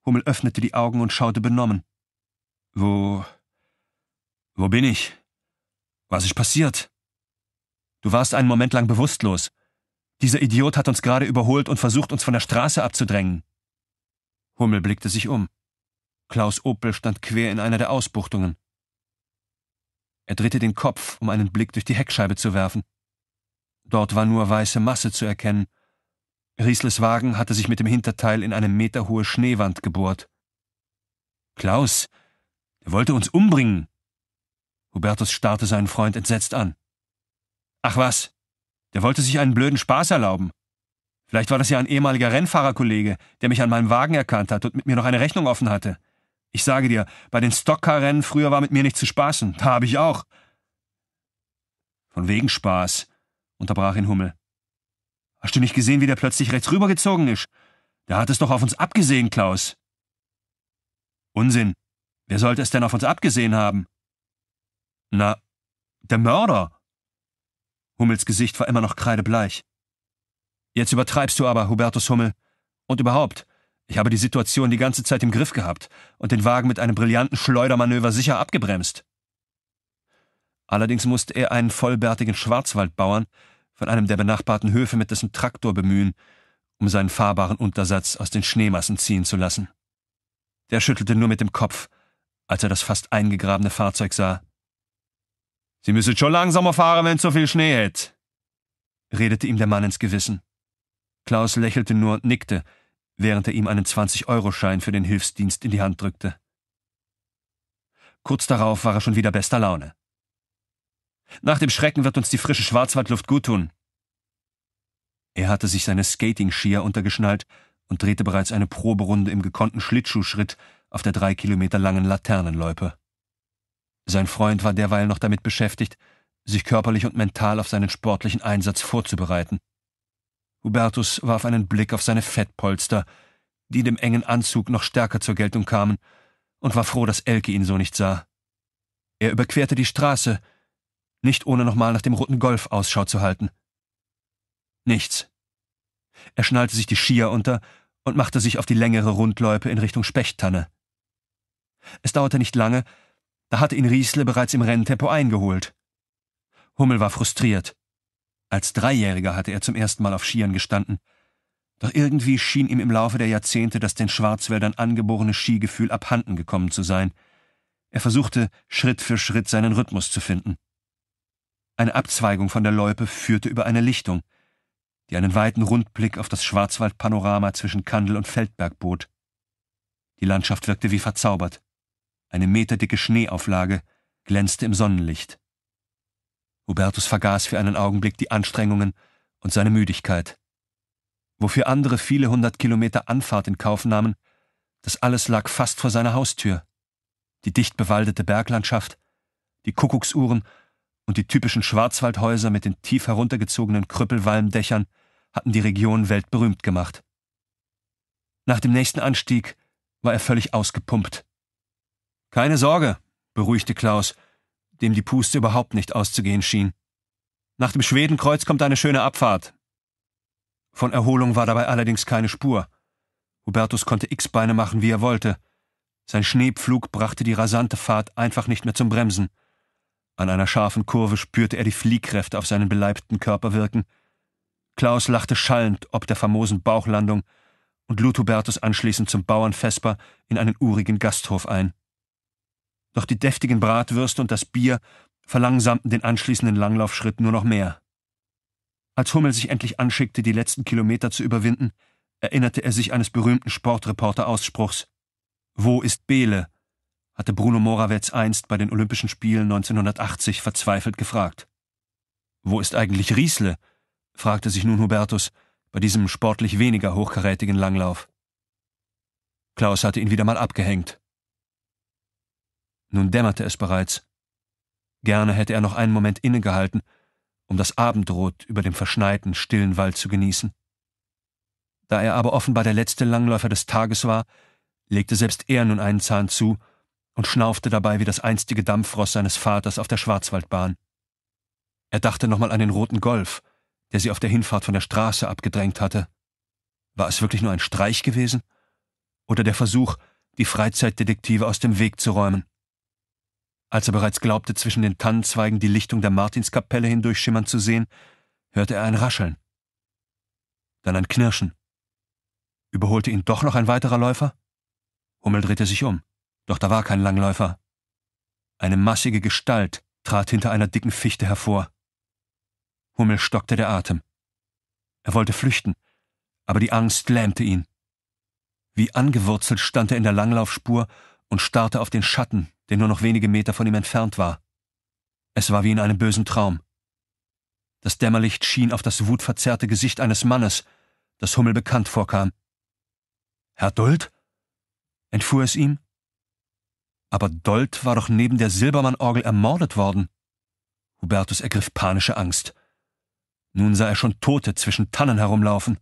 Hummel öffnete die Augen und schaute benommen. Wo. Wo bin ich? Was ist passiert? Du warst einen Moment lang bewusstlos. Dieser Idiot hat uns gerade überholt und versucht, uns von der Straße abzudrängen. Hummel blickte sich um. Klaus Opel stand quer in einer der Ausbuchtungen. Er drehte den Kopf, um einen Blick durch die Heckscheibe zu werfen. Dort war nur weiße Masse zu erkennen, Riesles Wagen hatte sich mit dem Hinterteil in eine meterhohe Schneewand gebohrt. Klaus, er wollte uns umbringen. Hubertus starrte seinen Freund entsetzt an. Ach was, der wollte sich einen blöden Spaß erlauben. Vielleicht war das ja ein ehemaliger Rennfahrerkollege, der mich an meinem Wagen erkannt hat und mit mir noch eine Rechnung offen hatte. Ich sage dir, bei den Stockcar-Rennen früher war mit mir nicht zu spaßen. Da habe ich auch. Von wegen Spaß, unterbrach ihn Hummel. Hast du nicht gesehen, wie der plötzlich rechts rübergezogen ist? Der hat es doch auf uns abgesehen, Klaus. Unsinn. Wer sollte es denn auf uns abgesehen haben? Na, der Mörder. Hummels Gesicht war immer noch kreidebleich. Jetzt übertreibst du aber, Hubertus Hummel. Und überhaupt, ich habe die Situation die ganze Zeit im Griff gehabt und den Wagen mit einem brillanten Schleudermanöver sicher abgebremst. Allerdings musste er einen vollbärtigen Schwarzwaldbauern, von einem der benachbarten Höfe mit dessen Traktor bemühen, um seinen fahrbaren Untersatz aus den Schneemassen ziehen zu lassen. Der schüttelte nur mit dem Kopf, als er das fast eingegrabene Fahrzeug sah. Sie müssen schon langsamer fahren, wenn so viel Schnee hätt, redete ihm der Mann ins Gewissen. Klaus lächelte nur und nickte, während er ihm einen 20-Euro-Schein für den Hilfsdienst in die Hand drückte. Kurz darauf war er schon wieder bester Laune. Nach dem Schrecken wird uns die frische Schwarzwaldluft guttun. Er hatte sich seine Skating-Skier untergeschnallt und drehte bereits eine Proberunde im gekonnten Schlittschuhschritt auf der drei Kilometer langen Laternenloipe. Sein Freund war derweil noch damit beschäftigt, sich körperlich und mental auf seinen sportlichen Einsatz vorzubereiten. Hubertus warf einen Blick auf seine Fettpolster, die dem engen Anzug noch stärker zur Geltung kamen, und war froh, dass Elke ihn so nicht sah. Er überquerte die Straße, nicht ohne nochmal nach dem roten Golf Ausschau zu halten. Nichts. Er schnallte sich die Skier unter und machte sich auf die längere Rundloipe in Richtung Spechttanne. Es dauerte nicht lange, da hatte ihn Riesle bereits im Renntempo eingeholt. Hummel war frustriert. Als Dreijähriger hatte er zum ersten Mal auf Skiern gestanden. Doch irgendwie schien ihm im Laufe der Jahrzehnte das den Schwarzwäldern angeborene Skigefühl abhanden gekommen zu sein. Er versuchte, Schritt für Schritt seinen Rhythmus zu finden. Eine Abzweigung von der Loipe führte über eine Lichtung, die einen weiten Rundblick auf das Schwarzwaldpanorama zwischen Kandel und Feldberg bot. Die Landschaft wirkte wie verzaubert. Eine meterdicke Schneeauflage glänzte im Sonnenlicht. Hubertus vergaß für einen Augenblick die Anstrengungen und seine Müdigkeit. Wofür andere viele hundert Kilometer Anfahrt in Kauf nahmen, das alles lag fast vor seiner Haustür. Die dicht bewaldete Berglandschaft, die Kuckucksuhren und die typischen Schwarzwaldhäuser mit den tief heruntergezogenen Krüppelwalmdächern hatten die Region weltberühmt gemacht. Nach dem nächsten Anstieg war er völlig ausgepumpt. Keine Sorge, beruhigte Klaus, dem die Puste überhaupt nicht auszugehen schien. Nach dem Schwedenkreuz kommt eine schöne Abfahrt. Von Erholung war dabei allerdings keine Spur. Hubertus konnte X-Beine machen, wie er wollte. Sein Schneepflug brachte die rasante Fahrt einfach nicht mehr zum Bremsen. An einer scharfen Kurve spürte er die Fliehkräfte auf seinen beleibten Körper wirken. Klaus lachte schallend ob der famosen Bauchlandung und lud Hubertus anschließend zum Bauern Vesper in einen urigen Gasthof ein. Doch die deftigen Bratwürste und das Bier verlangsamten den anschließenden Langlaufschritt nur noch mehr. Als Hummel sich endlich anschickte, die letzten Kilometer zu überwinden, erinnerte er sich eines berühmten Sportreporter-Ausspruchs. Wo ist Bele? hatte Bruno Morawetz einst bei den Olympischen Spielen 1980 verzweifelt gefragt. Wo ist eigentlich Riesle? fragte sich nun Hubertus bei diesem sportlich weniger hochkarätigen Langlauf. Klaus hatte ihn wieder mal abgehängt. Nun dämmerte es bereits. Gerne hätte er noch einen Moment innegehalten, um das Abendrot über dem verschneiten, stillen Wald zu genießen. Da er aber offenbar der letzte Langläufer des Tages war, legte selbst er nun einen Zahn zu und schnaufte dabei wie das einstige Dampfross seines Vaters auf der Schwarzwaldbahn. Er dachte nochmal an den roten Golf, der sie auf der Hinfahrt von der Straße abgedrängt hatte. War es wirklich nur ein Streich gewesen? Oder der Versuch, die Freizeitdetektive aus dem Weg zu räumen? Als er bereits glaubte, zwischen den Tannenzweigen die Lichtung der Martinskapelle hindurchschimmern zu sehen, hörte er ein Rascheln. Dann ein Knirschen. Überholte ihn doch noch ein weiterer Läufer? Hummel drehte sich um. Doch da war kein Langläufer. Eine massige Gestalt trat hinter einer dicken Fichte hervor. Hummel stockte der Atem. Er wollte flüchten, aber die Angst lähmte ihn. Wie angewurzelt stand er in der Langlaufspur und starrte auf den Schatten, der nur noch wenige Meter von ihm entfernt war. Es war wie in einem bösen Traum. Das Dämmerlicht schien auf das wutverzerrte Gesicht eines Mannes, das Hummel bekannt vorkam. Herr Duld? entfuhr es ihm, aber Dold war doch neben der Silbermann-Orgel ermordet worden. Hubertus ergriff panische Angst. Nun sah er schon Tote zwischen Tannen herumlaufen.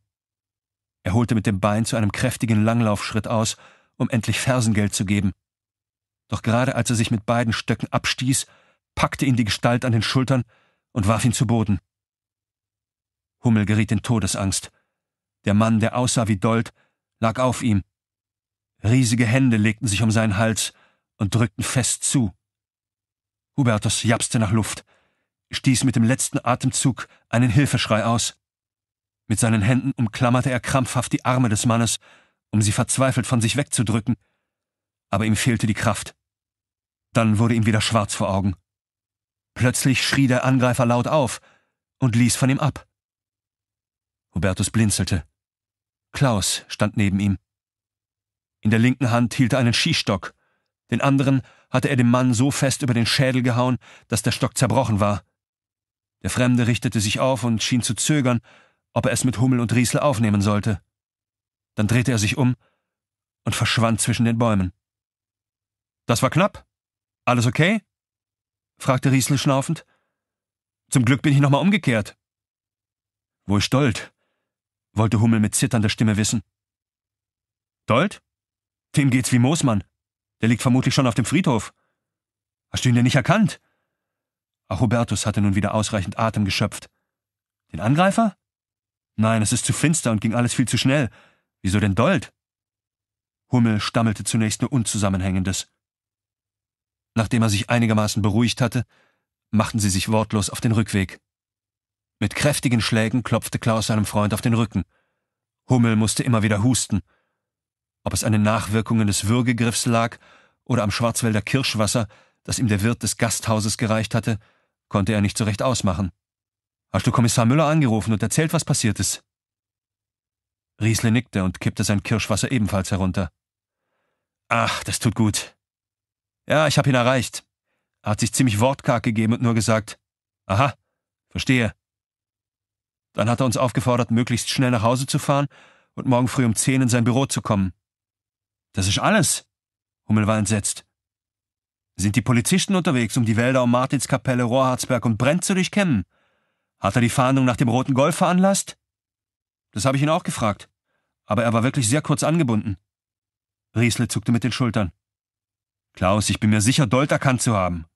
Er holte mit dem Bein zu einem kräftigen Langlaufschritt aus, um endlich Fersengeld zu geben. Doch gerade als er sich mit beiden Stöcken abstieß, packte ihn die Gestalt an den Schultern und warf ihn zu Boden. Hummel geriet in Todesangst. Der Mann, der aussah wie Dold, lag auf ihm. Riesige Hände legten sich um seinen Hals, und drückten fest zu. Hubertus japste nach Luft, stieß mit dem letzten Atemzug einen Hilfeschrei aus. Mit seinen Händen umklammerte er krampfhaft die Arme des Mannes, um sie verzweifelt von sich wegzudrücken, aber ihm fehlte die Kraft. Dann wurde ihm wieder schwarz vor Augen. Plötzlich schrie der Angreifer laut auf und ließ von ihm ab. Hubertus blinzelte. Klaus stand neben ihm. In der linken Hand hielt er einen Skistock den anderen hatte er dem Mann so fest über den Schädel gehauen, dass der Stock zerbrochen war. Der Fremde richtete sich auf und schien zu zögern, ob er es mit Hummel und Riesel aufnehmen sollte. Dann drehte er sich um und verschwand zwischen den Bäumen. Das war knapp. Alles okay? fragte Riesel schnaufend. Zum Glück bin ich nochmal umgekehrt. Wo ist Dold? wollte Hummel mit zitternder Stimme wissen. Dold? Dem geht's wie Moosmann. Der liegt vermutlich schon auf dem Friedhof. Hast du ihn denn nicht erkannt? Auch Hubertus hatte nun wieder ausreichend Atem geschöpft. Den Angreifer? Nein, es ist zu finster und ging alles viel zu schnell. Wieso denn Dold? Hummel stammelte zunächst nur Unzusammenhängendes. Nachdem er sich einigermaßen beruhigt hatte, machten sie sich wortlos auf den Rückweg. Mit kräftigen Schlägen klopfte Klaus seinem Freund auf den Rücken. Hummel musste immer wieder husten. Ob es an den Nachwirkungen des Würgegriffs lag oder am Schwarzwälder Kirschwasser, das ihm der Wirt des Gasthauses gereicht hatte, konnte er nicht so recht ausmachen. Hast du Kommissar Müller angerufen und erzählt, was passiert ist? Riesle nickte und kippte sein Kirschwasser ebenfalls herunter. Ach, das tut gut. Ja, ich hab ihn erreicht. Er hat sich ziemlich wortkarg gegeben und nur gesagt, aha, verstehe. Dann hat er uns aufgefordert, möglichst schnell nach Hause zu fahren und morgen früh um zehn in sein Büro zu kommen. Das ist alles. Hummel war entsetzt. Sind die Polizisten unterwegs, um die Wälder um Martinskapelle, Rohrharzberg und Brenn zu durchkämmen? Hat er die Fahndung nach dem Roten Golf veranlasst? Das habe ich ihn auch gefragt. Aber er war wirklich sehr kurz angebunden. Riesle zuckte mit den Schultern. Klaus, ich bin mir sicher, Dolt erkannt zu haben.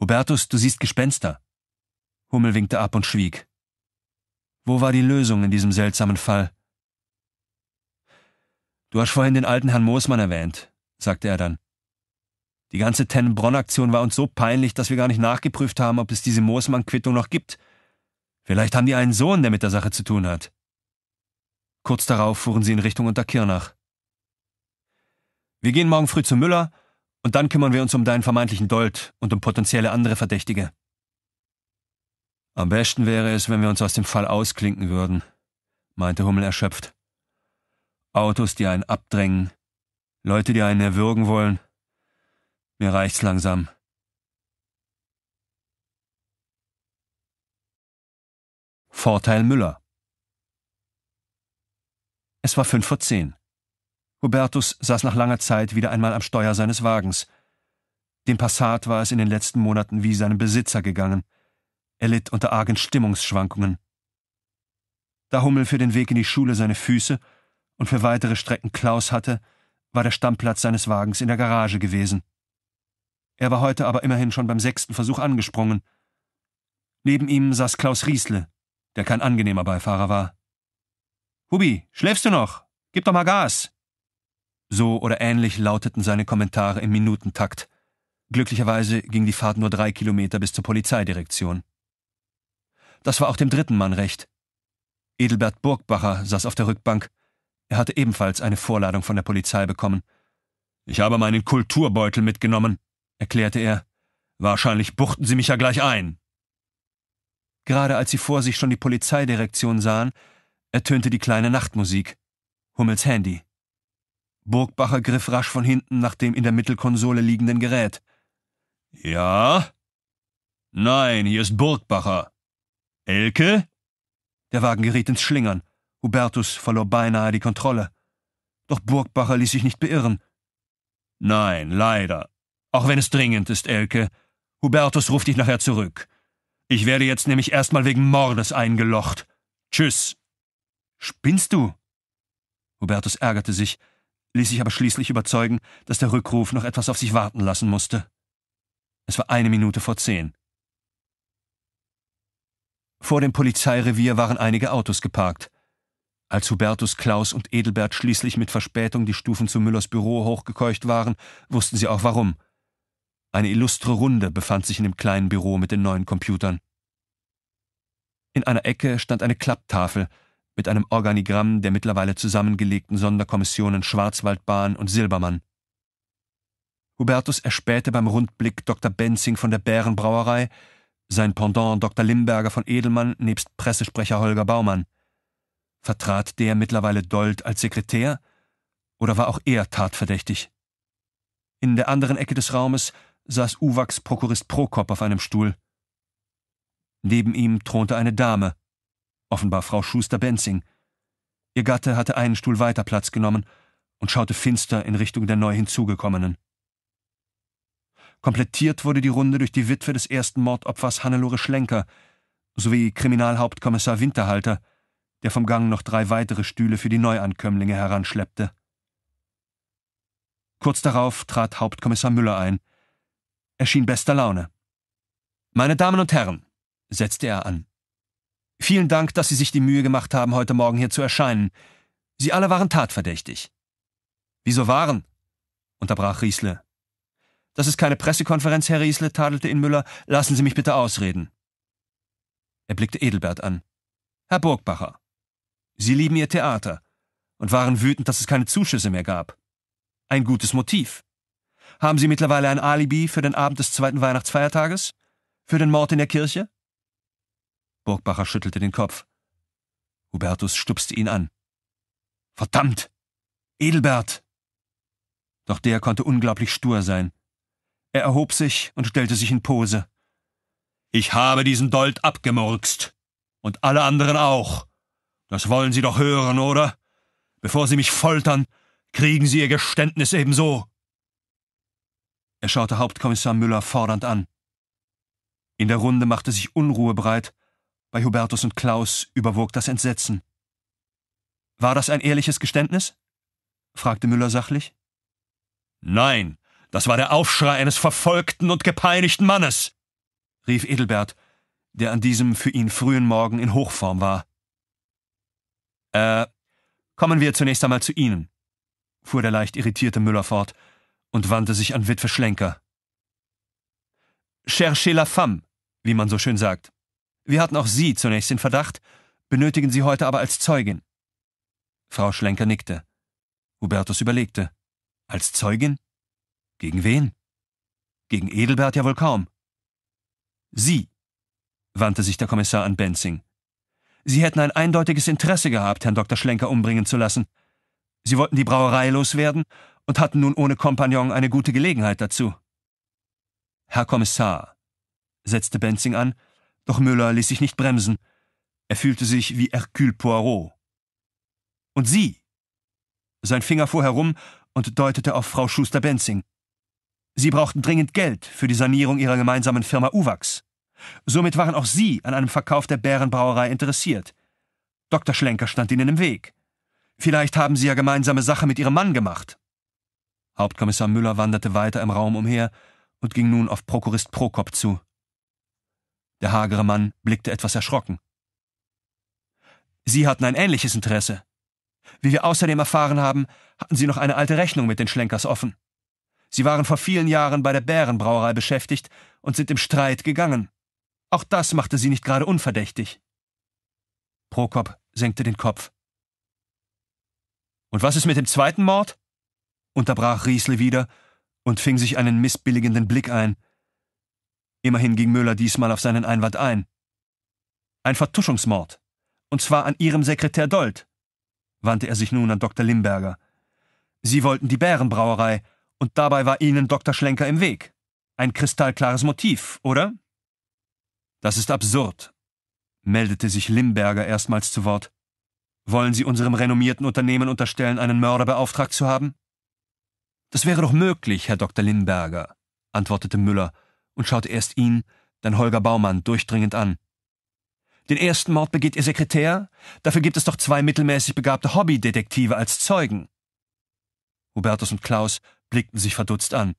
Hubertus, du siehst Gespenster. Hummel winkte ab und schwieg. Wo war die Lösung in diesem seltsamen Fall? Du hast vorhin den alten Herrn Moosmann erwähnt, sagte er dann. Die ganze Tennenbronn-Aktion war uns so peinlich, dass wir gar nicht nachgeprüft haben, ob es diese Moosmann-Quittung noch gibt. Vielleicht haben die einen Sohn, der mit der Sache zu tun hat. Kurz darauf fuhren sie in Richtung Unterkirnach. Wir gehen morgen früh zu Müller und dann kümmern wir uns um deinen vermeintlichen Dold und um potenzielle andere Verdächtige. Am besten wäre es, wenn wir uns aus dem Fall ausklinken würden, meinte Hummel erschöpft. Autos, die einen abdrängen, Leute, die einen erwürgen wollen. Mir reicht's langsam. Vorteil Müller. Es war fünf vor zehn. Hubertus saß nach langer Zeit wieder einmal am Steuer seines Wagens. Dem Passat war es in den letzten Monaten wie seinem Besitzer gegangen. Er litt unter argen Stimmungsschwankungen. Da Hummel für den Weg in die Schule seine Füße und für weitere Strecken Klaus hatte, war der Stammplatz seines Wagens in der Garage gewesen. Er war heute aber immerhin schon beim sechsten Versuch angesprungen. Neben ihm saß Klaus Riesle, der kein angenehmer Beifahrer war. Hubi, schläfst du noch? Gib doch mal Gas! So oder ähnlich lauteten seine Kommentare im Minutentakt. Glücklicherweise ging die Fahrt nur drei Kilometer bis zur Polizeidirektion. Das war auch dem dritten Mann recht. Edelbert Burgbacher saß auf der Rückbank er hatte ebenfalls eine Vorladung von der Polizei bekommen. Ich habe meinen Kulturbeutel mitgenommen, erklärte er. Wahrscheinlich buchten Sie mich ja gleich ein. Gerade als sie vor sich schon die Polizeidirektion sahen, ertönte die kleine Nachtmusik. Hummels Handy. Burgbacher griff rasch von hinten nach dem in der Mittelkonsole liegenden Gerät. Ja? Nein, hier ist Burgbacher. Elke? Der Wagen geriet ins Schlingern. Hubertus verlor beinahe die Kontrolle. Doch Burgbacher ließ sich nicht beirren. Nein, leider. Auch wenn es dringend ist, Elke. Hubertus ruft dich nachher zurück. Ich werde jetzt nämlich erstmal wegen Mordes eingelocht. Tschüss. Spinnst du? Hubertus ärgerte sich, ließ sich aber schließlich überzeugen, dass der Rückruf noch etwas auf sich warten lassen musste. Es war eine Minute vor zehn. Vor dem Polizeirevier waren einige Autos geparkt. Als Hubertus Klaus und Edelbert schließlich mit Verspätung die Stufen zu Müllers Büro hochgekeucht waren, wussten sie auch warum. Eine illustre Runde befand sich in dem kleinen Büro mit den neuen Computern. In einer Ecke stand eine Klapptafel mit einem Organigramm der mittlerweile zusammengelegten Sonderkommissionen Schwarzwaldbahn und Silbermann. Hubertus erspähte beim Rundblick Dr. Benzing von der Bärenbrauerei, sein Pendant Dr. Limberger von Edelmann nebst Pressesprecher Holger Baumann. Vertrat der mittlerweile Dold als Sekretär? Oder war auch er tatverdächtig? In der anderen Ecke des Raumes saß Uwaks Prokurist Prokop auf einem Stuhl. Neben ihm thronte eine Dame, offenbar Frau Schuster-Benzing. Ihr Gatte hatte einen Stuhl weiter Platz genommen und schaute finster in Richtung der neu hinzugekommenen. Komplettiert wurde die Runde durch die Witwe des ersten Mordopfers Hannelore Schlenker sowie Kriminalhauptkommissar Winterhalter, der vom Gang noch drei weitere Stühle für die Neuankömmlinge heranschleppte. Kurz darauf trat Hauptkommissar Müller ein. Er schien bester Laune. Meine Damen und Herren, setzte er an. Vielen Dank, dass Sie sich die Mühe gemacht haben, heute Morgen hier zu erscheinen. Sie alle waren tatverdächtig. Wieso waren? unterbrach Riesle. Das ist keine Pressekonferenz, Herr Riesle, tadelte ihn Müller. Lassen Sie mich bitte ausreden. Er blickte Edelbert an. Herr Burgbacher, Sie lieben ihr Theater und waren wütend, dass es keine Zuschüsse mehr gab. Ein gutes Motiv. Haben Sie mittlerweile ein Alibi für den Abend des zweiten Weihnachtsfeiertages? Für den Mord in der Kirche? Burgbacher schüttelte den Kopf. Hubertus stupste ihn an. Verdammt! Edelbert! Doch der konnte unglaublich stur sein. Er erhob sich und stellte sich in Pose. Ich habe diesen Dold abgemurkst. Und alle anderen auch. Das wollen Sie doch hören, oder? Bevor Sie mich foltern, kriegen Sie Ihr Geständnis ebenso. Er schaute Hauptkommissar Müller fordernd an. In der Runde machte sich Unruhe breit, bei Hubertus und Klaus überwog das Entsetzen. War das ein ehrliches Geständnis? fragte Müller sachlich. Nein, das war der Aufschrei eines verfolgten und gepeinigten Mannes, rief Edelbert, der an diesem für ihn frühen Morgen in Hochform war. Äh, kommen wir zunächst einmal zu Ihnen, fuhr der leicht irritierte Müller fort und wandte sich an Witwe Schlenker. Cherchez la femme, wie man so schön sagt. Wir hatten auch Sie zunächst in Verdacht, benötigen Sie heute aber als Zeugin. Frau Schlenker nickte. Hubertus überlegte. Als Zeugin? Gegen wen? Gegen Edelbert ja wohl kaum. Sie, wandte sich der Kommissar an Benzing. Sie hätten ein eindeutiges Interesse gehabt, Herrn Dr. Schlenker umbringen zu lassen. Sie wollten die Brauerei loswerden und hatten nun ohne Kompagnon eine gute Gelegenheit dazu. Herr Kommissar, setzte Benzing an, doch Müller ließ sich nicht bremsen. Er fühlte sich wie Hercule Poirot. Und Sie? Sein Finger fuhr herum und deutete auf Frau Schuster-Benzing. Sie brauchten dringend Geld für die Sanierung ihrer gemeinsamen Firma Uwax. Somit waren auch sie an einem Verkauf der Bärenbrauerei interessiert. Dr. Schlenker stand ihnen im Weg. Vielleicht haben sie ja gemeinsame Sache mit ihrem Mann gemacht. Hauptkommissar Müller wanderte weiter im Raum umher und ging nun auf Prokurist Prokop zu. Der hagere Mann blickte etwas erschrocken. Sie hatten ein ähnliches Interesse. Wie wir außerdem erfahren haben, hatten Sie noch eine alte Rechnung mit den Schlenkers offen. Sie waren vor vielen Jahren bei der Bärenbrauerei beschäftigt und sind im Streit gegangen. Auch das machte sie nicht gerade unverdächtig. Prokop senkte den Kopf. Und was ist mit dem zweiten Mord? unterbrach Riesle wieder und fing sich einen missbilligenden Blick ein. Immerhin ging Müller diesmal auf seinen Einwand ein. Ein Vertuschungsmord. Und zwar an ihrem Sekretär Dold, wandte er sich nun an Dr. Limberger. Sie wollten die Bärenbrauerei, und dabei war ihnen Dr. Schlenker im Weg. Ein kristallklares Motiv, oder? Das ist absurd, meldete sich Limberger erstmals zu Wort. Wollen Sie unserem renommierten Unternehmen unterstellen, einen Mörder beauftragt zu haben? Das wäre doch möglich, Herr Dr. Limberger, antwortete Müller und schaute erst ihn, dann Holger Baumann durchdringend an. Den ersten Mord begeht Ihr Sekretär? Dafür gibt es doch zwei mittelmäßig begabte Hobbydetektive als Zeugen. Hubertus und Klaus blickten sich verdutzt an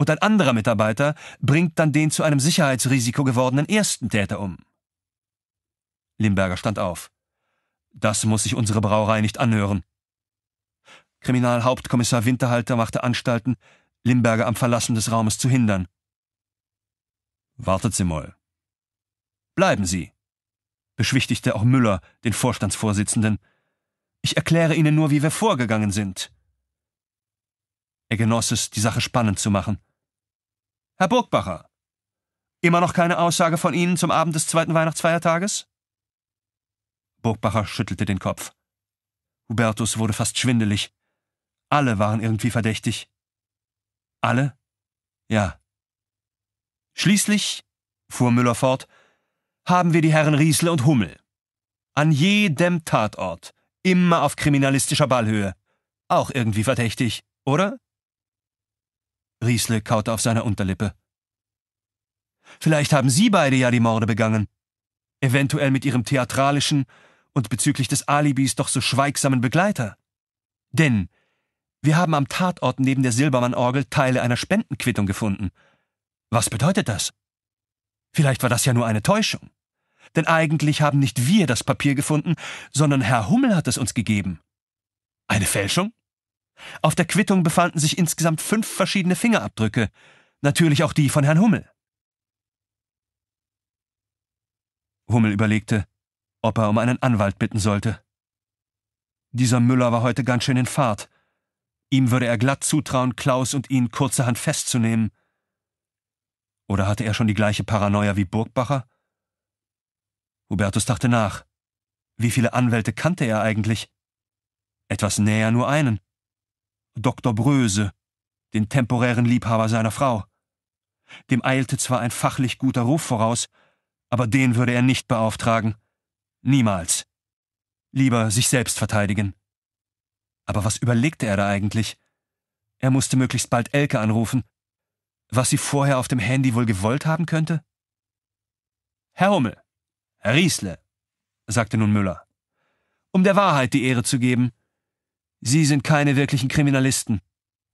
und ein anderer Mitarbeiter bringt dann den zu einem Sicherheitsrisiko gewordenen ersten Täter um. Limberger stand auf. Das muss sich unsere Brauerei nicht anhören. Kriminalhauptkommissar Winterhalter machte Anstalten, Limberger am Verlassen des Raumes zu hindern. Wartet Sie mal. Bleiben Sie, beschwichtigte auch Müller, den Vorstandsvorsitzenden. Ich erkläre Ihnen nur, wie wir vorgegangen sind. Er genoss es, die Sache spannend zu machen. Herr Burgbacher, immer noch keine Aussage von Ihnen zum Abend des zweiten Weihnachtsfeiertages? Burgbacher schüttelte den Kopf. Hubertus wurde fast schwindelig. Alle waren irgendwie verdächtig. Alle? Ja. Schließlich, fuhr Müller fort, haben wir die Herren Riesle und Hummel. An jedem Tatort, immer auf kriminalistischer Ballhöhe. Auch irgendwie verdächtig, oder? Riesle kaute auf seiner Unterlippe. Vielleicht haben Sie beide ja die Morde begangen. Eventuell mit Ihrem theatralischen und bezüglich des Alibis doch so schweigsamen Begleiter. Denn wir haben am Tatort neben der Silbermann-Orgel Teile einer Spendenquittung gefunden. Was bedeutet das? Vielleicht war das ja nur eine Täuschung. Denn eigentlich haben nicht wir das Papier gefunden, sondern Herr Hummel hat es uns gegeben. Eine Fälschung? Auf der Quittung befanden sich insgesamt fünf verschiedene Fingerabdrücke, natürlich auch die von Herrn Hummel. Hummel überlegte, ob er um einen Anwalt bitten sollte. Dieser Müller war heute ganz schön in Fahrt. Ihm würde er glatt zutrauen, Klaus und ihn kurzerhand festzunehmen. Oder hatte er schon die gleiche Paranoia wie Burgbacher? Hubertus dachte nach. Wie viele Anwälte kannte er eigentlich? Etwas näher nur einen. Dr. Bröse, den temporären Liebhaber seiner Frau. Dem eilte zwar ein fachlich guter Ruf voraus, aber den würde er nicht beauftragen. Niemals. Lieber sich selbst verteidigen. Aber was überlegte er da eigentlich? Er musste möglichst bald Elke anrufen. Was sie vorher auf dem Handy wohl gewollt haben könnte? Herr Hummel, Herr Riesle, sagte nun Müller. Um der Wahrheit die Ehre zu geben, Sie sind keine wirklichen Kriminalisten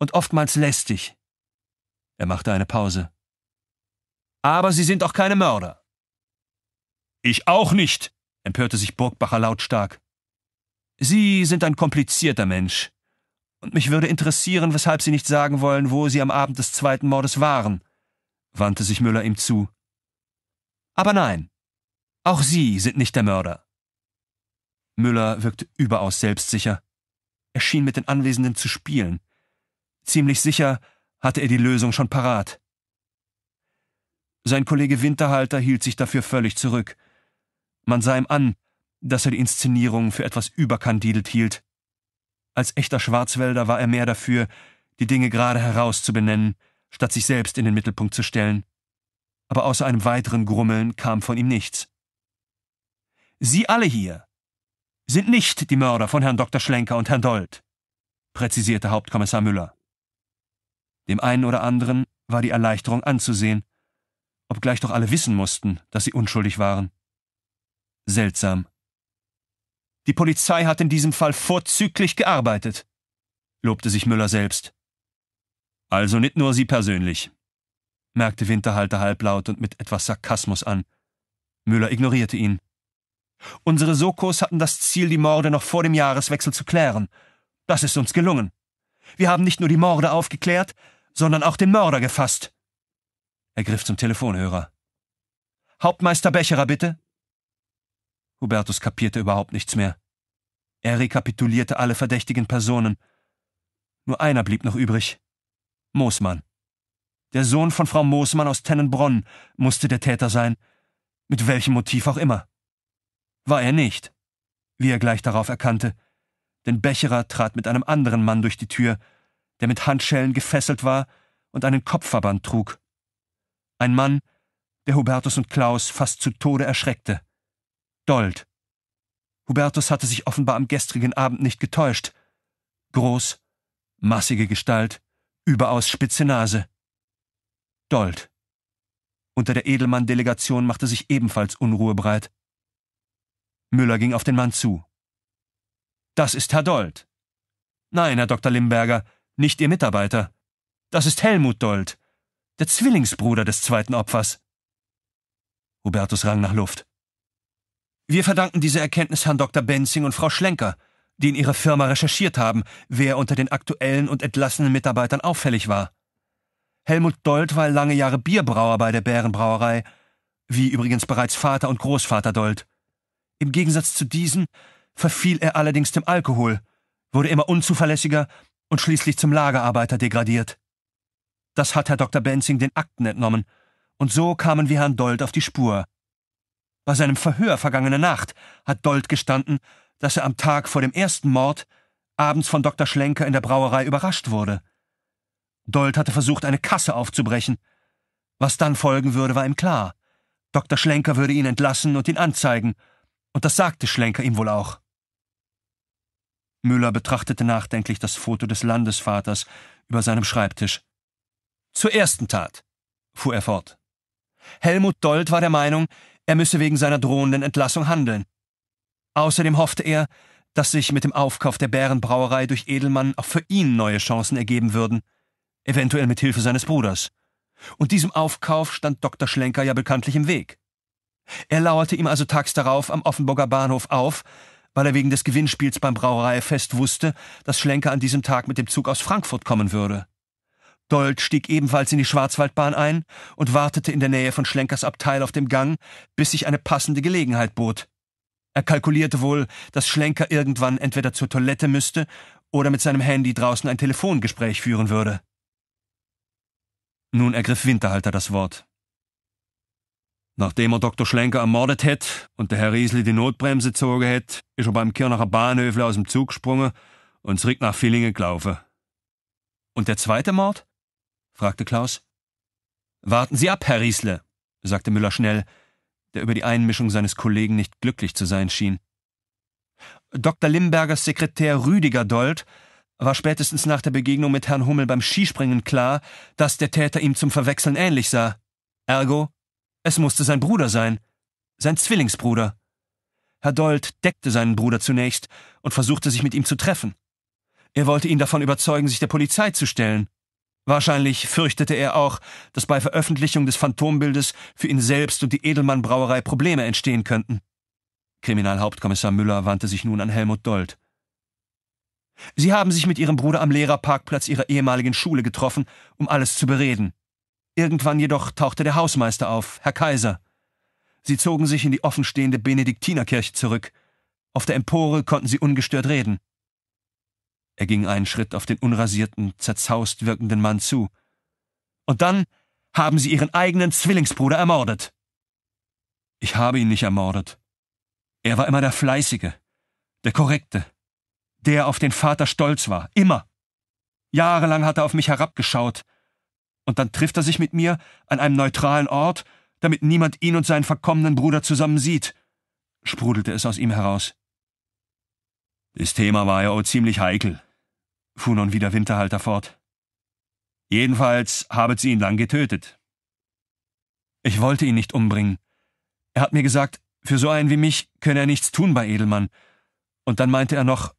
und oftmals lästig. Er machte eine Pause. Aber Sie sind auch keine Mörder. Ich auch nicht, empörte sich Burgbacher lautstark. Sie sind ein komplizierter Mensch. Und mich würde interessieren, weshalb Sie nicht sagen wollen, wo Sie am Abend des zweiten Mordes waren, wandte sich Müller ihm zu. Aber nein, auch Sie sind nicht der Mörder. Müller wirkte überaus selbstsicher. Er schien mit den Anwesenden zu spielen. Ziemlich sicher hatte er die Lösung schon parat. Sein Kollege Winterhalter hielt sich dafür völlig zurück. Man sah ihm an, dass er die Inszenierung für etwas überkandidelt hielt. Als echter Schwarzwälder war er mehr dafür, die Dinge gerade heraus zu benennen, statt sich selbst in den Mittelpunkt zu stellen. Aber außer einem weiteren Grummeln kam von ihm nichts. Sie alle hier, sind nicht die Mörder von Herrn Dr. Schlenker und Herrn Dold, präzisierte Hauptkommissar Müller. Dem einen oder anderen war die Erleichterung anzusehen, obgleich doch alle wissen mussten, dass sie unschuldig waren. Seltsam. Die Polizei hat in diesem Fall vorzüglich gearbeitet, lobte sich Müller selbst. Also nicht nur Sie persönlich, merkte Winterhalter halblaut und mit etwas Sarkasmus an. Müller ignorierte ihn. Unsere Sokos hatten das Ziel, die Morde noch vor dem Jahreswechsel zu klären. Das ist uns gelungen. Wir haben nicht nur die Morde aufgeklärt, sondern auch den Mörder gefasst. Er griff zum Telefonhörer. Hauptmeister Becherer, bitte. Hubertus kapierte überhaupt nichts mehr. Er rekapitulierte alle verdächtigen Personen. Nur einer blieb noch übrig. Moosmann. Der Sohn von Frau Moosmann aus Tennenbronn musste der Täter sein, mit welchem Motiv auch immer. War er nicht, wie er gleich darauf erkannte, denn Becherer trat mit einem anderen Mann durch die Tür, der mit Handschellen gefesselt war und einen Kopfverband trug. Ein Mann, der Hubertus und Klaus fast zu Tode erschreckte. Dold. Hubertus hatte sich offenbar am gestrigen Abend nicht getäuscht. Groß, massige Gestalt, überaus spitze Nase. Dold. Unter der Edelmann-Delegation machte sich ebenfalls Unruhe breit. Müller ging auf den Mann zu. Das ist Herr Dold. Nein, Herr Dr. Limberger, nicht Ihr Mitarbeiter. Das ist Helmut Dold, der Zwillingsbruder des zweiten Opfers. Hubertus rang nach Luft. Wir verdanken diese Erkenntnis Herrn Dr. Benzing und Frau Schlenker, die in ihrer Firma recherchiert haben, wer unter den aktuellen und entlassenen Mitarbeitern auffällig war. Helmut Dold war lange Jahre Bierbrauer bei der Bärenbrauerei, wie übrigens bereits Vater und Großvater Dold. Im Gegensatz zu diesen verfiel er allerdings dem Alkohol, wurde immer unzuverlässiger und schließlich zum Lagerarbeiter degradiert. Das hat Herr Dr. Benzing den Akten entnommen, und so kamen wir Herrn Dold auf die Spur. Bei seinem Verhör vergangene Nacht hat Dold gestanden, dass er am Tag vor dem ersten Mord abends von Dr. Schlenker in der Brauerei überrascht wurde. Dold hatte versucht, eine Kasse aufzubrechen. Was dann folgen würde, war ihm klar. Dr. Schlenker würde ihn entlassen und ihn anzeigen, und das sagte Schlenker ihm wohl auch. Müller betrachtete nachdenklich das Foto des Landesvaters über seinem Schreibtisch. Zur ersten Tat, fuhr er fort. Helmut Dold war der Meinung, er müsse wegen seiner drohenden Entlassung handeln. Außerdem hoffte er, dass sich mit dem Aufkauf der Bärenbrauerei durch Edelmann auch für ihn neue Chancen ergeben würden, eventuell mit Hilfe seines Bruders. Und diesem Aufkauf stand Dr. Schlenker ja bekanntlich im Weg. Er lauerte ihm also tags darauf am Offenburger Bahnhof auf, weil er wegen des Gewinnspiels beim Brauereifest wusste, dass Schlenker an diesem Tag mit dem Zug aus Frankfurt kommen würde. Dold stieg ebenfalls in die Schwarzwaldbahn ein und wartete in der Nähe von Schlenkers Abteil auf dem Gang, bis sich eine passende Gelegenheit bot. Er kalkulierte wohl, dass Schlenker irgendwann entweder zur Toilette müsste oder mit seinem Handy draußen ein Telefongespräch führen würde. Nun ergriff Winterhalter das Wort. Nachdem er Dr. Schlenker ermordet hätt und der Herr Riesli die Notbremse gezogen hätt, ist er beim Kirnacher Bahnhöfle aus dem Zug gesprungen und zurück nach Villingen gelaufen. Und der zweite Mord? fragte Klaus. Warten Sie ab, Herr Riesle, sagte Müller schnell, der über die Einmischung seines Kollegen nicht glücklich zu sein schien. Dr. Limbergers Sekretär Rüdiger Dold war spätestens nach der Begegnung mit Herrn Hummel beim Skispringen klar, dass der Täter ihm zum Verwechseln ähnlich sah. Ergo es musste sein Bruder sein, sein Zwillingsbruder. Herr Dold deckte seinen Bruder zunächst und versuchte sich mit ihm zu treffen. Er wollte ihn davon überzeugen, sich der Polizei zu stellen. Wahrscheinlich fürchtete er auch, dass bei Veröffentlichung des Phantombildes für ihn selbst und die Edelmann Brauerei Probleme entstehen könnten. Kriminalhauptkommissar Müller wandte sich nun an Helmut Dold. Sie haben sich mit Ihrem Bruder am Lehrerparkplatz Ihrer ehemaligen Schule getroffen, um alles zu bereden. Irgendwann jedoch tauchte der Hausmeister auf, Herr Kaiser. Sie zogen sich in die offenstehende Benediktinerkirche zurück. Auf der Empore konnten sie ungestört reden. Er ging einen Schritt auf den unrasierten, zerzaust wirkenden Mann zu. Und dann haben sie ihren eigenen Zwillingsbruder ermordet. Ich habe ihn nicht ermordet. Er war immer der Fleißige, der Korrekte, der auf den Vater stolz war, immer. Jahrelang hat er auf mich herabgeschaut, und dann trifft er sich mit mir an einem neutralen Ort, damit niemand ihn und seinen verkommenen Bruder zusammen sieht, sprudelte es aus ihm heraus. Das Thema war ja auch ziemlich heikel, fuhr nun wieder Winterhalter fort. Jedenfalls habet sie ihn lang getötet. Ich wollte ihn nicht umbringen. Er hat mir gesagt, für so einen wie mich könne er nichts tun bei Edelmann. Und dann meinte er noch,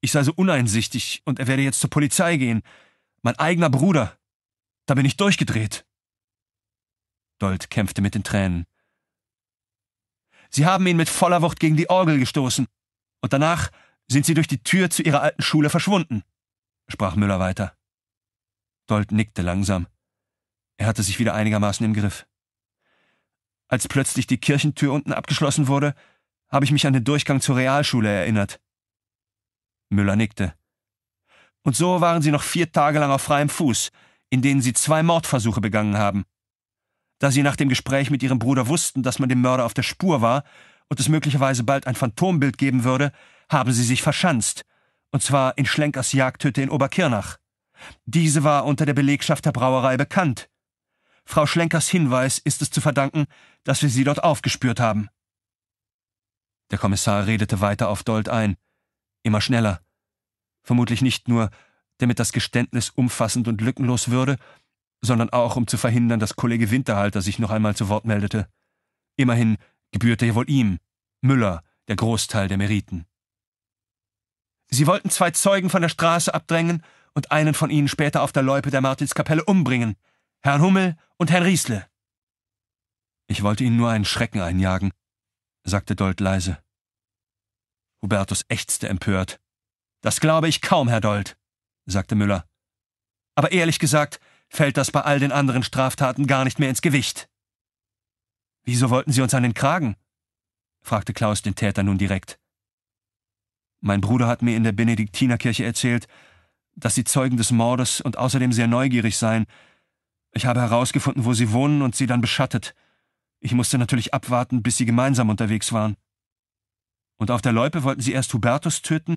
ich sei so uneinsichtig und er werde jetzt zur Polizei gehen. Mein eigener Bruder, da bin ich durchgedreht. Dold kämpfte mit den Tränen. Sie haben ihn mit voller Wucht gegen die Orgel gestoßen. Und danach sind sie durch die Tür zu ihrer alten Schule verschwunden, sprach Müller weiter. Dold nickte langsam. Er hatte sich wieder einigermaßen im Griff. Als plötzlich die Kirchentür unten abgeschlossen wurde, habe ich mich an den Durchgang zur Realschule erinnert. Müller nickte. Und so waren sie noch vier Tage lang auf freiem Fuß, in denen sie zwei Mordversuche begangen haben. Da sie nach dem Gespräch mit ihrem Bruder wussten, dass man dem Mörder auf der Spur war und es möglicherweise bald ein Phantombild geben würde, haben sie sich verschanzt, und zwar in Schlenkers Jagdhütte in Oberkirnach. Diese war unter der Belegschaft der Brauerei bekannt. Frau Schlenkers Hinweis ist es zu verdanken, dass wir sie dort aufgespürt haben. Der Kommissar redete weiter auf Dold ein, immer schneller. Vermutlich nicht nur, damit das Geständnis umfassend und lückenlos würde, sondern auch um zu verhindern, dass Kollege Winterhalter sich noch einmal zu Wort meldete. Immerhin gebührte ja wohl ihm, Müller, der Großteil der Meriten. Sie wollten zwei Zeugen von der Straße abdrängen und einen von ihnen später auf der Loipe der Martinskapelle umbringen, Herrn Hummel und Herrn Riesle. Ich wollte ihnen nur einen Schrecken einjagen, sagte Dold leise. Hubertus ächzte empört. Das glaube ich kaum, Herr Dold sagte Müller. Aber ehrlich gesagt fällt das bei all den anderen Straftaten gar nicht mehr ins Gewicht. Wieso wollten Sie uns an den Kragen? fragte Klaus den Täter nun direkt. Mein Bruder hat mir in der Benediktinerkirche erzählt, dass Sie Zeugen des Mordes und außerdem sehr neugierig seien. Ich habe herausgefunden, wo Sie wohnen und Sie dann beschattet. Ich musste natürlich abwarten, bis Sie gemeinsam unterwegs waren. Und auf der Loipe wollten Sie erst Hubertus töten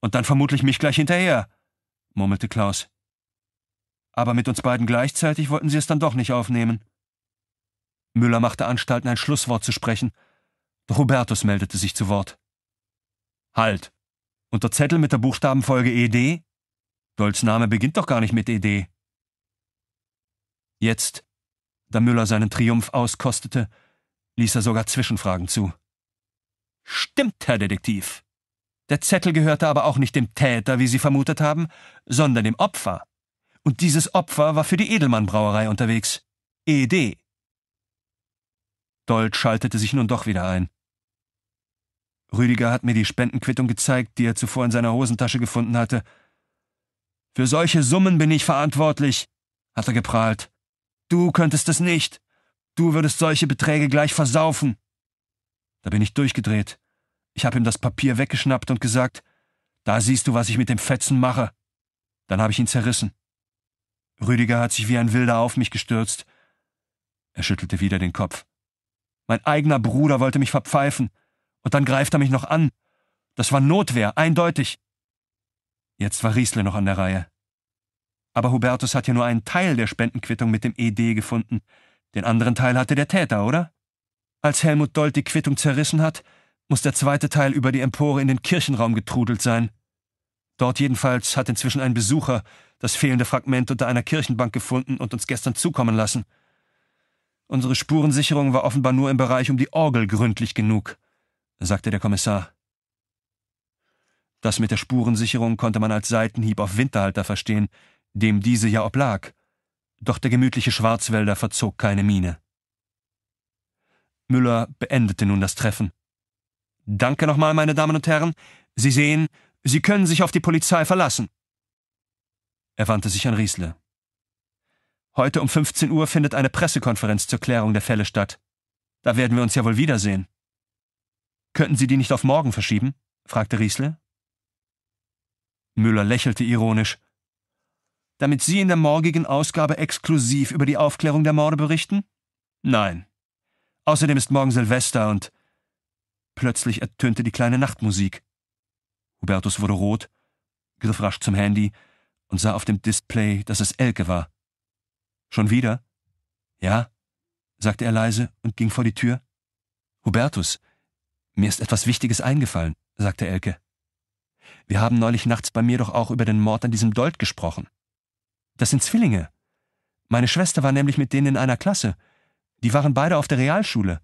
und dann vermutlich mich gleich hinterher murmelte Klaus. Aber mit uns beiden gleichzeitig wollten sie es dann doch nicht aufnehmen. Müller machte Anstalten, ein Schlusswort zu sprechen, doch Hubertus meldete sich zu Wort. Halt! Unter Zettel mit der Buchstabenfolge ED? Dolz Name beginnt doch gar nicht mit ED. Jetzt, da Müller seinen Triumph auskostete, ließ er sogar Zwischenfragen zu. Stimmt, Herr Detektiv. Der Zettel gehörte aber auch nicht dem Täter, wie sie vermutet haben, sondern dem Opfer. Und dieses Opfer war für die Edelmann Brauerei unterwegs. ED. Dold schaltete sich nun doch wieder ein. Rüdiger hat mir die Spendenquittung gezeigt, die er zuvor in seiner Hosentasche gefunden hatte. Für solche Summen bin ich verantwortlich, hat er geprahlt. Du könntest es nicht. Du würdest solche Beträge gleich versaufen. Da bin ich durchgedreht. Ich habe ihm das Papier weggeschnappt und gesagt, da siehst du, was ich mit dem Fetzen mache. Dann habe ich ihn zerrissen. Rüdiger hat sich wie ein Wilder auf mich gestürzt. Er schüttelte wieder den Kopf. Mein eigener Bruder wollte mich verpfeifen. Und dann greift er mich noch an. Das war Notwehr, eindeutig. Jetzt war Riesle noch an der Reihe. Aber Hubertus hat ja nur einen Teil der Spendenquittung mit dem ED gefunden. Den anderen Teil hatte der Täter, oder? Als Helmut Dold die Quittung zerrissen hat, muss der zweite Teil über die Empore in den Kirchenraum getrudelt sein. Dort jedenfalls hat inzwischen ein Besucher das fehlende Fragment unter einer Kirchenbank gefunden und uns gestern zukommen lassen. Unsere Spurensicherung war offenbar nur im Bereich um die Orgel gründlich genug, sagte der Kommissar. Das mit der Spurensicherung konnte man als Seitenhieb auf Winterhalter verstehen, dem diese ja oblag. Doch der gemütliche Schwarzwälder verzog keine Miene. Müller beendete nun das Treffen. Danke nochmal, meine Damen und Herren. Sie sehen, Sie können sich auf die Polizei verlassen. Er wandte sich an Riesle. Heute um 15 Uhr findet eine Pressekonferenz zur Klärung der Fälle statt. Da werden wir uns ja wohl wiedersehen. Könnten Sie die nicht auf morgen verschieben? fragte Riesle. Müller lächelte ironisch. Damit Sie in der morgigen Ausgabe exklusiv über die Aufklärung der Morde berichten? Nein. Außerdem ist morgen Silvester und Plötzlich ertönte die kleine Nachtmusik. Hubertus wurde rot, griff rasch zum Handy und sah auf dem Display, dass es Elke war. Schon wieder? Ja, sagte er leise und ging vor die Tür. Hubertus, mir ist etwas Wichtiges eingefallen, sagte Elke. Wir haben neulich nachts bei mir doch auch über den Mord an diesem Dolt gesprochen. Das sind Zwillinge. Meine Schwester war nämlich mit denen in einer Klasse. Die waren beide auf der Realschule.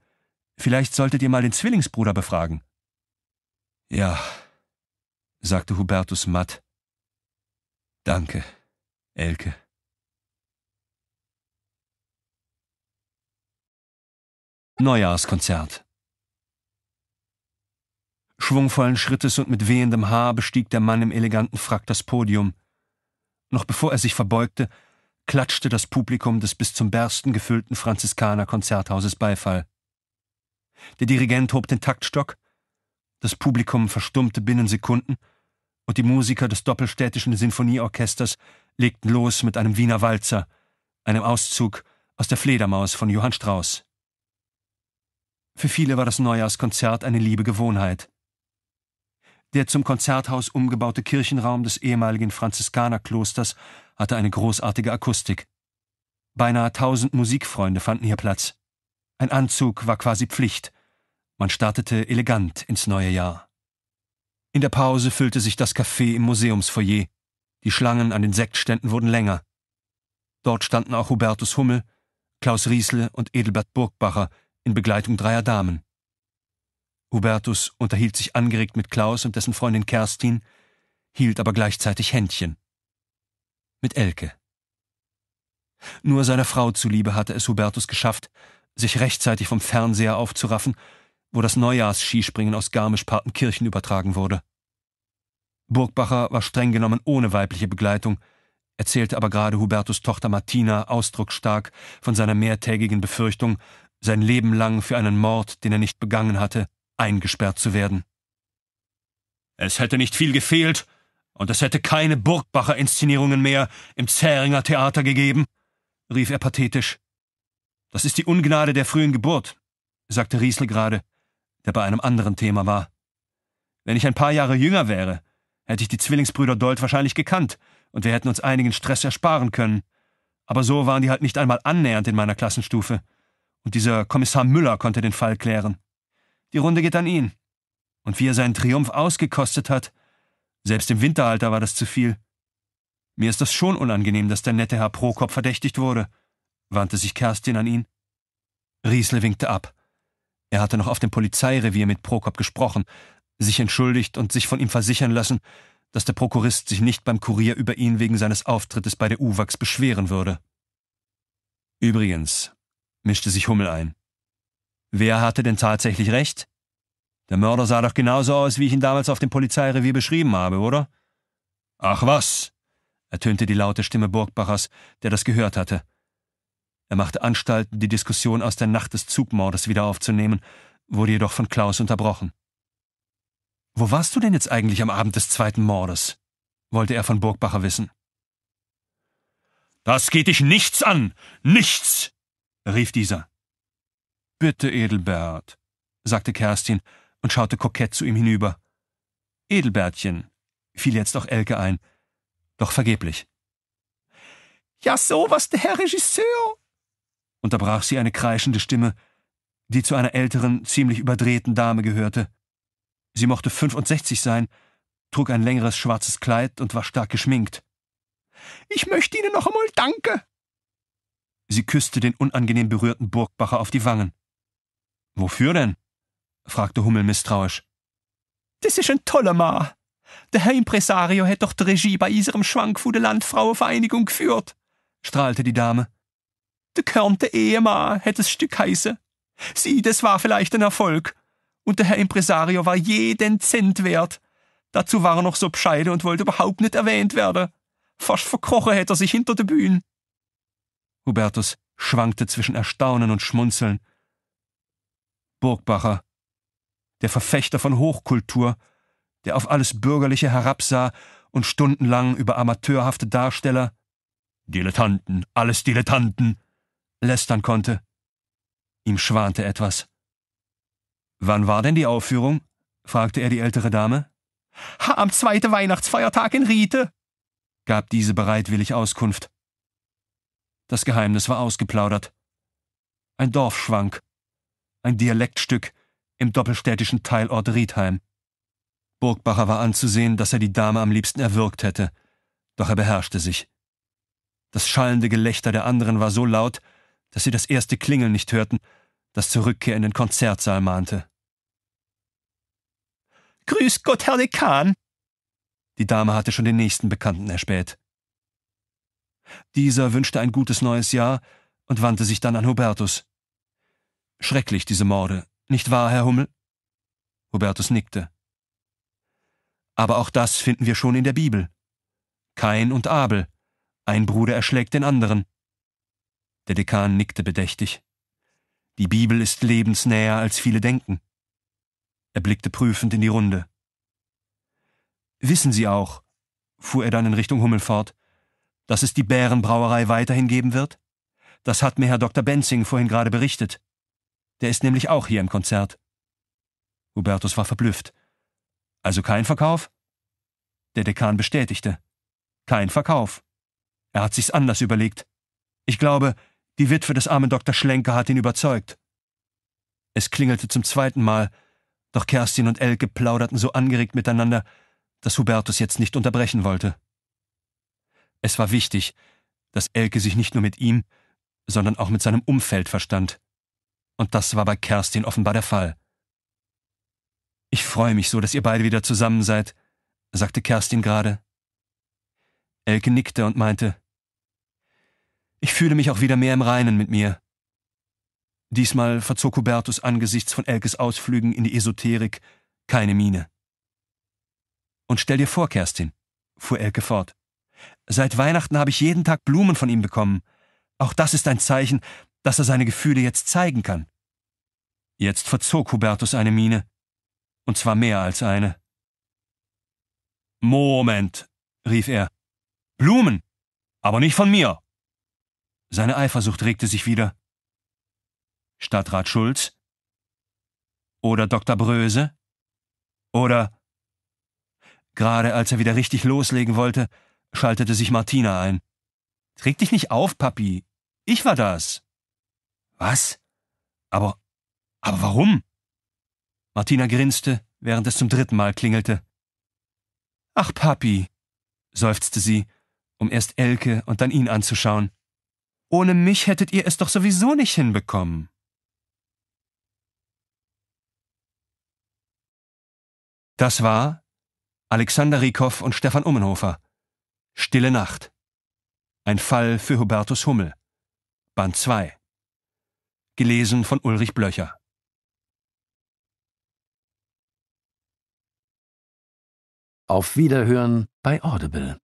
Vielleicht solltet ihr mal den Zwillingsbruder befragen. Ja, sagte Hubertus matt. Danke, Elke. Neujahrskonzert. Schwungvollen Schrittes und mit wehendem Haar bestieg der Mann im eleganten Frack das Podium. Noch bevor er sich verbeugte, klatschte das Publikum des bis zum Bersten gefüllten Franziskaner Konzerthauses Beifall. Der Dirigent hob den Taktstock, das Publikum verstummte binnen Sekunden, und die Musiker des doppelstädtischen Sinfonieorchesters legten los mit einem Wiener Walzer, einem Auszug aus der Fledermaus von Johann Strauss. Für viele war das Neujahrskonzert eine liebe Gewohnheit. Der zum Konzerthaus umgebaute Kirchenraum des ehemaligen Franziskanerklosters hatte eine großartige Akustik. Beinahe tausend Musikfreunde fanden hier Platz. Ein Anzug war quasi Pflicht. Man startete elegant ins neue Jahr. In der Pause füllte sich das Café im Museumsfoyer. Die Schlangen an den Sektständen wurden länger. Dort standen auch Hubertus Hummel, Klaus Riesle und Edelbert Burgbacher in Begleitung dreier Damen. Hubertus unterhielt sich angeregt mit Klaus und dessen Freundin Kerstin, hielt aber gleichzeitig Händchen. Mit Elke. Nur seiner Frau zuliebe hatte es Hubertus geschafft, sich rechtzeitig vom Fernseher aufzuraffen, wo das Neujahrsskispringen aus Garmisch-Partenkirchen übertragen wurde. Burgbacher war streng genommen ohne weibliche Begleitung, erzählte aber gerade Hubertus Tochter Martina ausdrucksstark von seiner mehrtägigen Befürchtung, sein Leben lang für einen Mord, den er nicht begangen hatte, eingesperrt zu werden. Es hätte nicht viel gefehlt, und es hätte keine Burgbacher Inszenierungen mehr im Zähringer Theater gegeben, rief er pathetisch. Das ist die Ungnade der frühen Geburt, sagte Riesel gerade, der bei einem anderen Thema war. Wenn ich ein paar Jahre jünger wäre, hätte ich die Zwillingsbrüder Dold wahrscheinlich gekannt, und wir hätten uns einigen Stress ersparen können. Aber so waren die halt nicht einmal annähernd in meiner Klassenstufe. Und dieser Kommissar Müller konnte den Fall klären. Die Runde geht an ihn. Und wie er seinen Triumph ausgekostet hat, selbst im Winteralter war das zu viel. Mir ist das schon unangenehm, dass der nette Herr Prokop verdächtigt wurde wandte sich Kerstin an ihn. Riesle winkte ab. Er hatte noch auf dem Polizeirevier mit Prokop gesprochen, sich entschuldigt und sich von ihm versichern lassen, dass der Prokurist sich nicht beim Kurier über ihn wegen seines Auftrittes bei der UWAX beschweren würde. Übrigens, mischte sich Hummel ein. Wer hatte denn tatsächlich recht? Der Mörder sah doch genauso aus, wie ich ihn damals auf dem Polizeirevier beschrieben habe, oder? Ach was! ertönte die laute Stimme Burgbachers, der das gehört hatte. Er machte Anstalten, die Diskussion aus der Nacht des Zugmordes wieder aufzunehmen, wurde jedoch von Klaus unterbrochen. Wo warst du denn jetzt eigentlich am Abend des zweiten Mordes? wollte er von Burgbacher wissen. Das geht dich nichts an! Nichts! rief dieser. Bitte, Edelbert, sagte Kerstin und schaute kokett zu ihm hinüber. Edelbertchen, fiel jetzt auch Elke ein, doch vergeblich. Ja, so was der Herr Regisseur, unterbrach sie eine kreischende Stimme, die zu einer älteren, ziemlich überdrehten Dame gehörte. Sie mochte 65 sein, trug ein längeres schwarzes Kleid und war stark geschminkt. Ich möchte Ihnen noch einmal danke. Sie küsste den unangenehm berührten Burgbacher auf die Wangen. Wofür denn? fragte Hummel misstrauisch. Das ist ein toller Ma. Der Herr Impresario hätte doch die Regie bei iserem Schwankfude Landfrauenvereinigung geführt, strahlte die Dame. Der Körnte Ehemann hätte das Stück heiße. Sieh, das war vielleicht ein Erfolg. Und der Herr Impresario war jeden Cent wert. Dazu war er noch so bescheiden und wollte überhaupt nicht erwähnt werden. Fast verkrochen hätte er sich hinter der Bühne. Hubertus schwankte zwischen Erstaunen und Schmunzeln. Burgbacher, der Verfechter von Hochkultur, der auf alles Bürgerliche herabsah und stundenlang über amateurhafte Darsteller, Dilettanten, alles Dilettanten, lästern konnte. Ihm schwante etwas. Wann war denn die Aufführung? fragte er die ältere Dame. Am zweiten Weihnachtsfeiertag in Riete, gab diese bereitwillig Auskunft. Das Geheimnis war ausgeplaudert. Ein Dorfschwank, ein Dialektstück im doppelstädtischen Teilort Riedheim. Burgbacher war anzusehen, dass er die Dame am liebsten erwürgt hätte, doch er beherrschte sich. Das schallende Gelächter der anderen war so laut, dass sie das erste Klingeln nicht hörten, das zur Rückkehr in den Konzertsaal mahnte. Grüß Gott, Herr Dekan! Die Dame hatte schon den nächsten Bekannten erspäht. Dieser wünschte ein gutes neues Jahr und wandte sich dann an Hubertus. Schrecklich, diese Morde, nicht wahr, Herr Hummel? Hubertus nickte. Aber auch das finden wir schon in der Bibel. Kain und Abel. Ein Bruder erschlägt den anderen. Der Dekan nickte bedächtig. Die Bibel ist lebensnäher, als viele denken. Er blickte prüfend in die Runde. Wissen Sie auch, fuhr er dann in Richtung Hummel fort, dass es die Bärenbrauerei weiterhin geben wird? Das hat mir Herr Dr. Benzing vorhin gerade berichtet. Der ist nämlich auch hier im Konzert. Hubertus war verblüfft. Also kein Verkauf? Der Dekan bestätigte. Kein Verkauf. Er hat sich's anders überlegt. Ich glaube, die Witwe des armen Dr. Schlenker hat ihn überzeugt. Es klingelte zum zweiten Mal, doch Kerstin und Elke plauderten so angeregt miteinander, dass Hubertus jetzt nicht unterbrechen wollte. Es war wichtig, dass Elke sich nicht nur mit ihm, sondern auch mit seinem Umfeld verstand. Und das war bei Kerstin offenbar der Fall. Ich freue mich so, dass ihr beide wieder zusammen seid, sagte Kerstin gerade. Elke nickte und meinte, ich fühle mich auch wieder mehr im Reinen mit mir. Diesmal verzog Hubertus angesichts von Elkes Ausflügen in die Esoterik keine Miene. Und stell dir vor, Kerstin, fuhr Elke fort. Seit Weihnachten habe ich jeden Tag Blumen von ihm bekommen. Auch das ist ein Zeichen, dass er seine Gefühle jetzt zeigen kann. Jetzt verzog Hubertus eine Miene. Und zwar mehr als eine. Moment, rief er. Blumen, aber nicht von mir. Seine Eifersucht regte sich wieder. Stadtrat Schulz? Oder Dr. Bröse? Oder. Gerade als er wieder richtig loslegen wollte, schaltete sich Martina ein. Träg dich nicht auf, Papi. Ich war das. Was? Aber. Aber warum? Martina grinste, während es zum dritten Mal klingelte. Ach, Papi, seufzte sie, um erst Elke und dann ihn anzuschauen. Ohne mich hättet ihr es doch sowieso nicht hinbekommen. Das war Alexander Riekow und Stefan Ummenhofer. Stille Nacht. Ein Fall für Hubertus Hummel. Band 2. Gelesen von Ulrich Blöcher. Auf Wiederhören bei Audible.